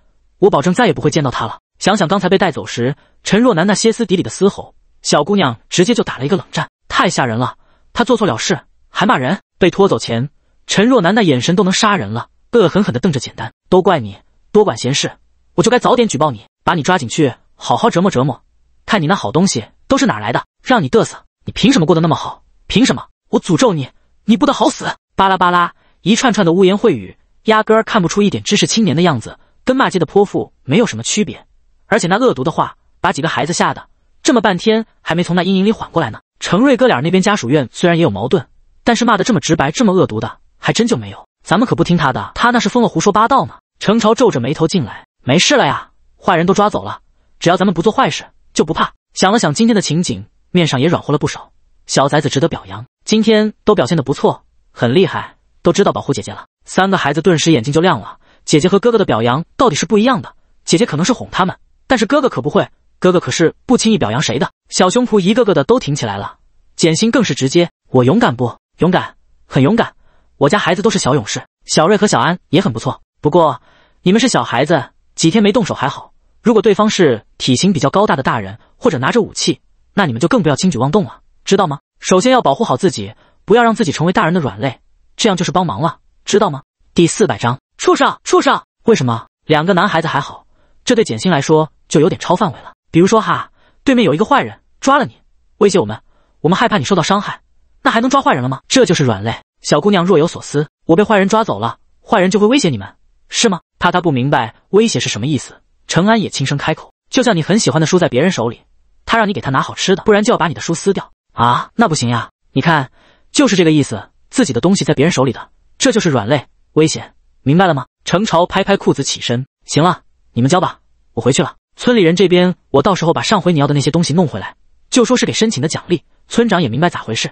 我保证再也不会见到他了。想想刚才被带走时，陈若楠那歇斯底里的嘶吼，小姑娘直接就打了一个冷战，太吓人了。她做错了事还骂人，被拖走前，陈若楠那眼神都能杀人了，恶狠狠地瞪着简单。都怪你多管闲事，我就该早点举报你，把你抓紧去好好折磨折磨，看你那好东西都是哪来的，让你得瑟。你凭什么过得那么好？凭什么？我诅咒你，你不得好死！巴拉巴拉一串串的污言秽语，压根儿看不出一点知识青年的样子。跟骂街的泼妇没有什么区别，而且那恶毒的话把几个孩子吓得这么半天还没从那阴影里缓过来呢。程瑞哥俩那边家属院虽然也有矛盾，但是骂得这么直白、这么恶毒的还真就没有。咱们可不听他的，他那是疯了，胡说八道呢。程朝皱着眉头进来，没事了呀，坏人都抓走了，只要咱们不做坏事就不怕。想了想今天的情景，面上也软和了不少。小崽子值得表扬，今天都表现得不错，很厉害，都知道保护姐姐了。三个孩子顿时眼睛就亮了。姐姐和哥哥的表扬到底是不一样的。姐姐可能是哄他们，但是哥哥可不会，哥哥可是不轻易表扬谁的。小胸脯一个个的都挺起来了，简星更是直接：“我勇敢不？勇敢，很勇敢！我家孩子都是小勇士。”小瑞和小安也很不错。不过你们是小孩子，几天没动手还好。如果对方是体型比较高大的大人，或者拿着武器，那你们就更不要轻举妄动了，知道吗？首先要保护好自己，不要让自己成为大人的软肋，这样就是帮忙了，知道吗？第四百章。畜生，畜生！为什么两个男孩子还好，这对简星来说就有点超范围了。比如说哈，对面有一个坏人抓了你，威胁我们，我们害怕你受到伤害，那还能抓坏人了吗？这就是软肋。小姑娘若有所思，我被坏人抓走了，坏人就会威胁你们，是吗？怕他不明白威胁是什么意思。程安也轻声开口，就像你很喜欢的书在别人手里，他让你给他拿好吃的，不然就要把你的书撕掉啊？那不行呀，你看，就是这个意思，自己的东西在别人手里的，这就是软肋，危险。明白了吗？程潮拍拍裤子起身，行了，你们交吧，我回去了。村里人这边，我到时候把上回你要的那些东西弄回来，就说是给申请的奖励。村长也明白咋回事，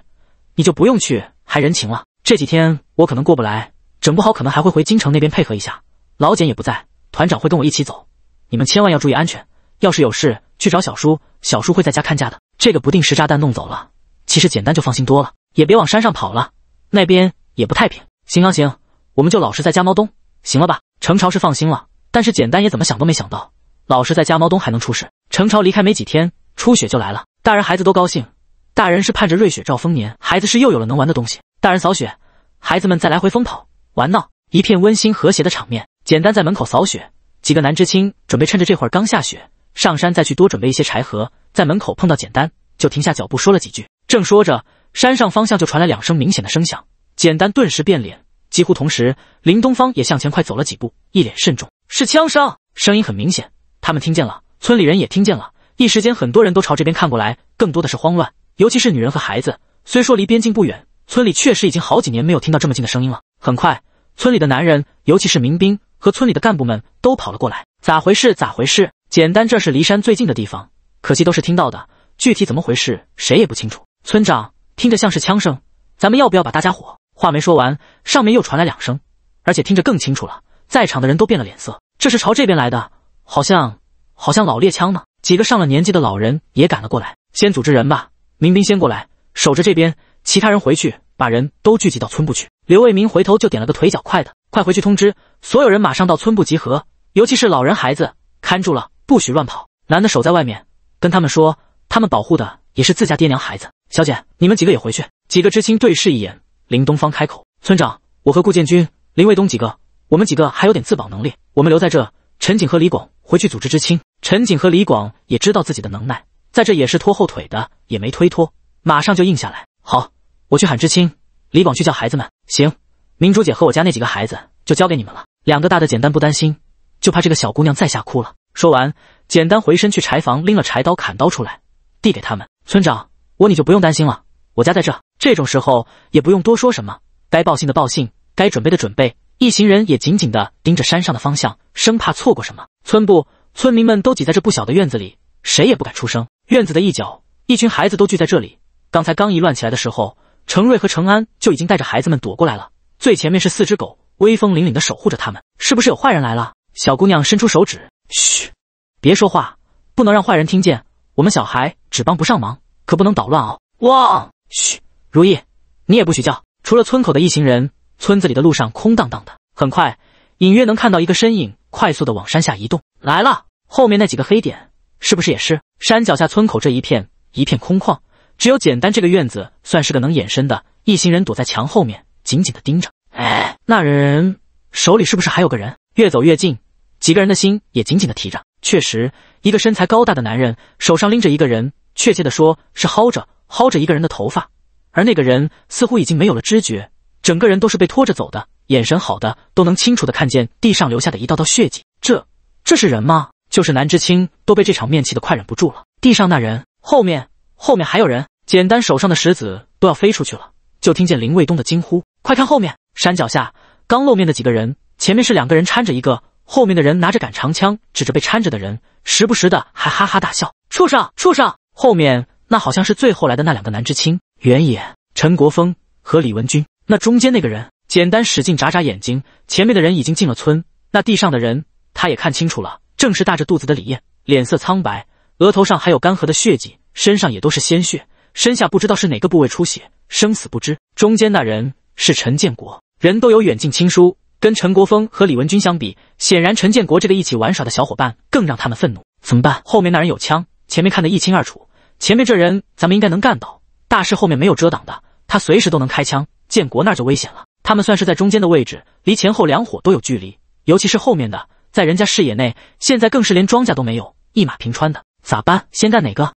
你就不用去还人情了。这几天我可能过不来，整不好可能还会回京城那边配合一下。老简也不在，团长会跟我一起走，你们千万要注意安全。要是有事去找小叔，小叔会在家看家的。这个不定时炸弹弄走了，其实简单就放心多了。也别往山上跑了，那边也不太平。行行行。我们就老实在家猫冬，行了吧？程朝是放心了，但是简单也怎么想都没想到，老实在家猫冬还能出事。程朝离开没几天，初雪就来了，大人孩子都高兴。大人是盼着瑞雪兆丰年，孩子是又有了能玩的东西。大人扫雪，孩子们在来回疯跑玩闹，一片温馨和谐的场面。简单在门口扫雪，几个男知青准备趁着这会儿刚下雪，上山再去多准备一些柴禾。在门口碰到简单，就停下脚步说了几句。正说着，山上方向就传来两声明显的声响，简单顿时变脸。几乎同时，林东方也向前快走了几步，一脸慎重。是枪声，声音很明显，他们听见了，村里人也听见了。一时间，很多人都朝这边看过来，更多的是慌乱，尤其是女人和孩子。虽说离边境不远，村里确实已经好几年没有听到这么近的声音了。很快，村里的男人，尤其是民兵和村里的干部们都跑了过来。咋回事？咋回事？简单，这是离山最近的地方。可惜都是听到的，具体怎么回事，谁也不清楚。村长，听着像是枪声，咱们要不要把大家伙？话没说完，上面又传来两声，而且听着更清楚了。在场的人都变了脸色，这是朝这边来的，好像……好像老猎枪呢。几个上了年纪的老人也赶了过来，先组织人吧，民兵先过来守着这边，其他人回去把人都聚集到村部去。刘卫民回头就点了个腿脚快的，快回去通知所有人，马上到村部集合，尤其是老人孩子，看住了，不许乱跑。男的守在外面，跟他们说，他们保护的也是自家爹娘孩子。小姐，你们几个也回去。几个知青对视一眼。林东方开口：“村长，我和顾建军、林卫东几个，我们几个还有点自保能力，我们留在这。陈景和李广回去组织知青。陈景和李广也知道自己的能耐，在这也是拖后腿的，也没推脱，马上就应下来。好，我去喊知青，李广去叫孩子们。行，明珠姐和我家那几个孩子就交给你们了。两个大的简单不担心，就怕这个小姑娘再吓哭了。”说完，简单回身去柴房拎了柴刀、砍刀出来，递给他们。村长，我你就不用担心了，我家在这。”这种时候也不用多说什么，该报信的报信，该准备的准备。一行人也紧紧的盯着山上的方向，生怕错过什么。村部，村民们都挤在这不小的院子里，谁也不敢出声。院子的一角，一群孩子都聚在这里。刚才刚一乱起来的时候，程瑞和程安就已经带着孩子们躲过来了。最前面是四只狗，威风凛凛的守护着他们。是不是有坏人来了？小姑娘伸出手指，嘘，别说话，不能让坏人听见。我们小孩只帮不上忙，可不能捣乱哦。哇，嘘。如意，你也不许叫。除了村口的一行人，村子里的路上空荡荡的。很快，隐约能看到一个身影快速的往山下移动。来了，后面那几个黑点是不是也是？山脚下村口这一片一片空旷，只有简单这个院子算是个能隐身的。一行人躲在墙后面，紧紧的盯着。哎，那人手里是不是还有个人？越走越近，几个人的心也紧紧的提着。确实，一个身材高大的男人手上拎着一个人，确切的说是薅着薅着一个人的头发。而那个人似乎已经没有了知觉，整个人都是被拖着走的，眼神好的都能清楚的看见地上留下的一道道血迹。这这是人吗？就是男知青都被这场面气得快忍不住了。地上那人后面后面还有人，简单手上的石子都要飞出去了。就听见林卫东的惊呼：“快看后面！山脚下刚露面的几个人，前面是两个人搀着一个，后面的人拿着杆长枪指着被搀着的人，时不时的还哈哈大笑：‘畜生，畜生！’后面那好像是最后来的那两个男知青。”原野，陈国峰和李文军，那中间那个人，简单使劲眨眨眼睛，前面的人已经进了村，那地上的人他也看清楚了，正是大着肚子的李艳，脸色苍白，额头上还有干涸的血迹，身上也都是鲜血，身下不知道是哪个部位出血，生死不知。中间那人是陈建国，人都有远近亲疏，跟陈国峰和李文军相比，显然陈建国这个一起玩耍的小伙伴更让他们愤怒。怎么办？后面那人有枪，前面看得一清二楚，前面这人咱们应该能干倒。大师后面没有遮挡的，他随时都能开枪。建国那就危险了，他们算是在中间的位置，离前后两伙都有距离，尤其是后面的，在人家视野内，现在更是连庄稼都没有，一马平川的，咋办？先干哪个？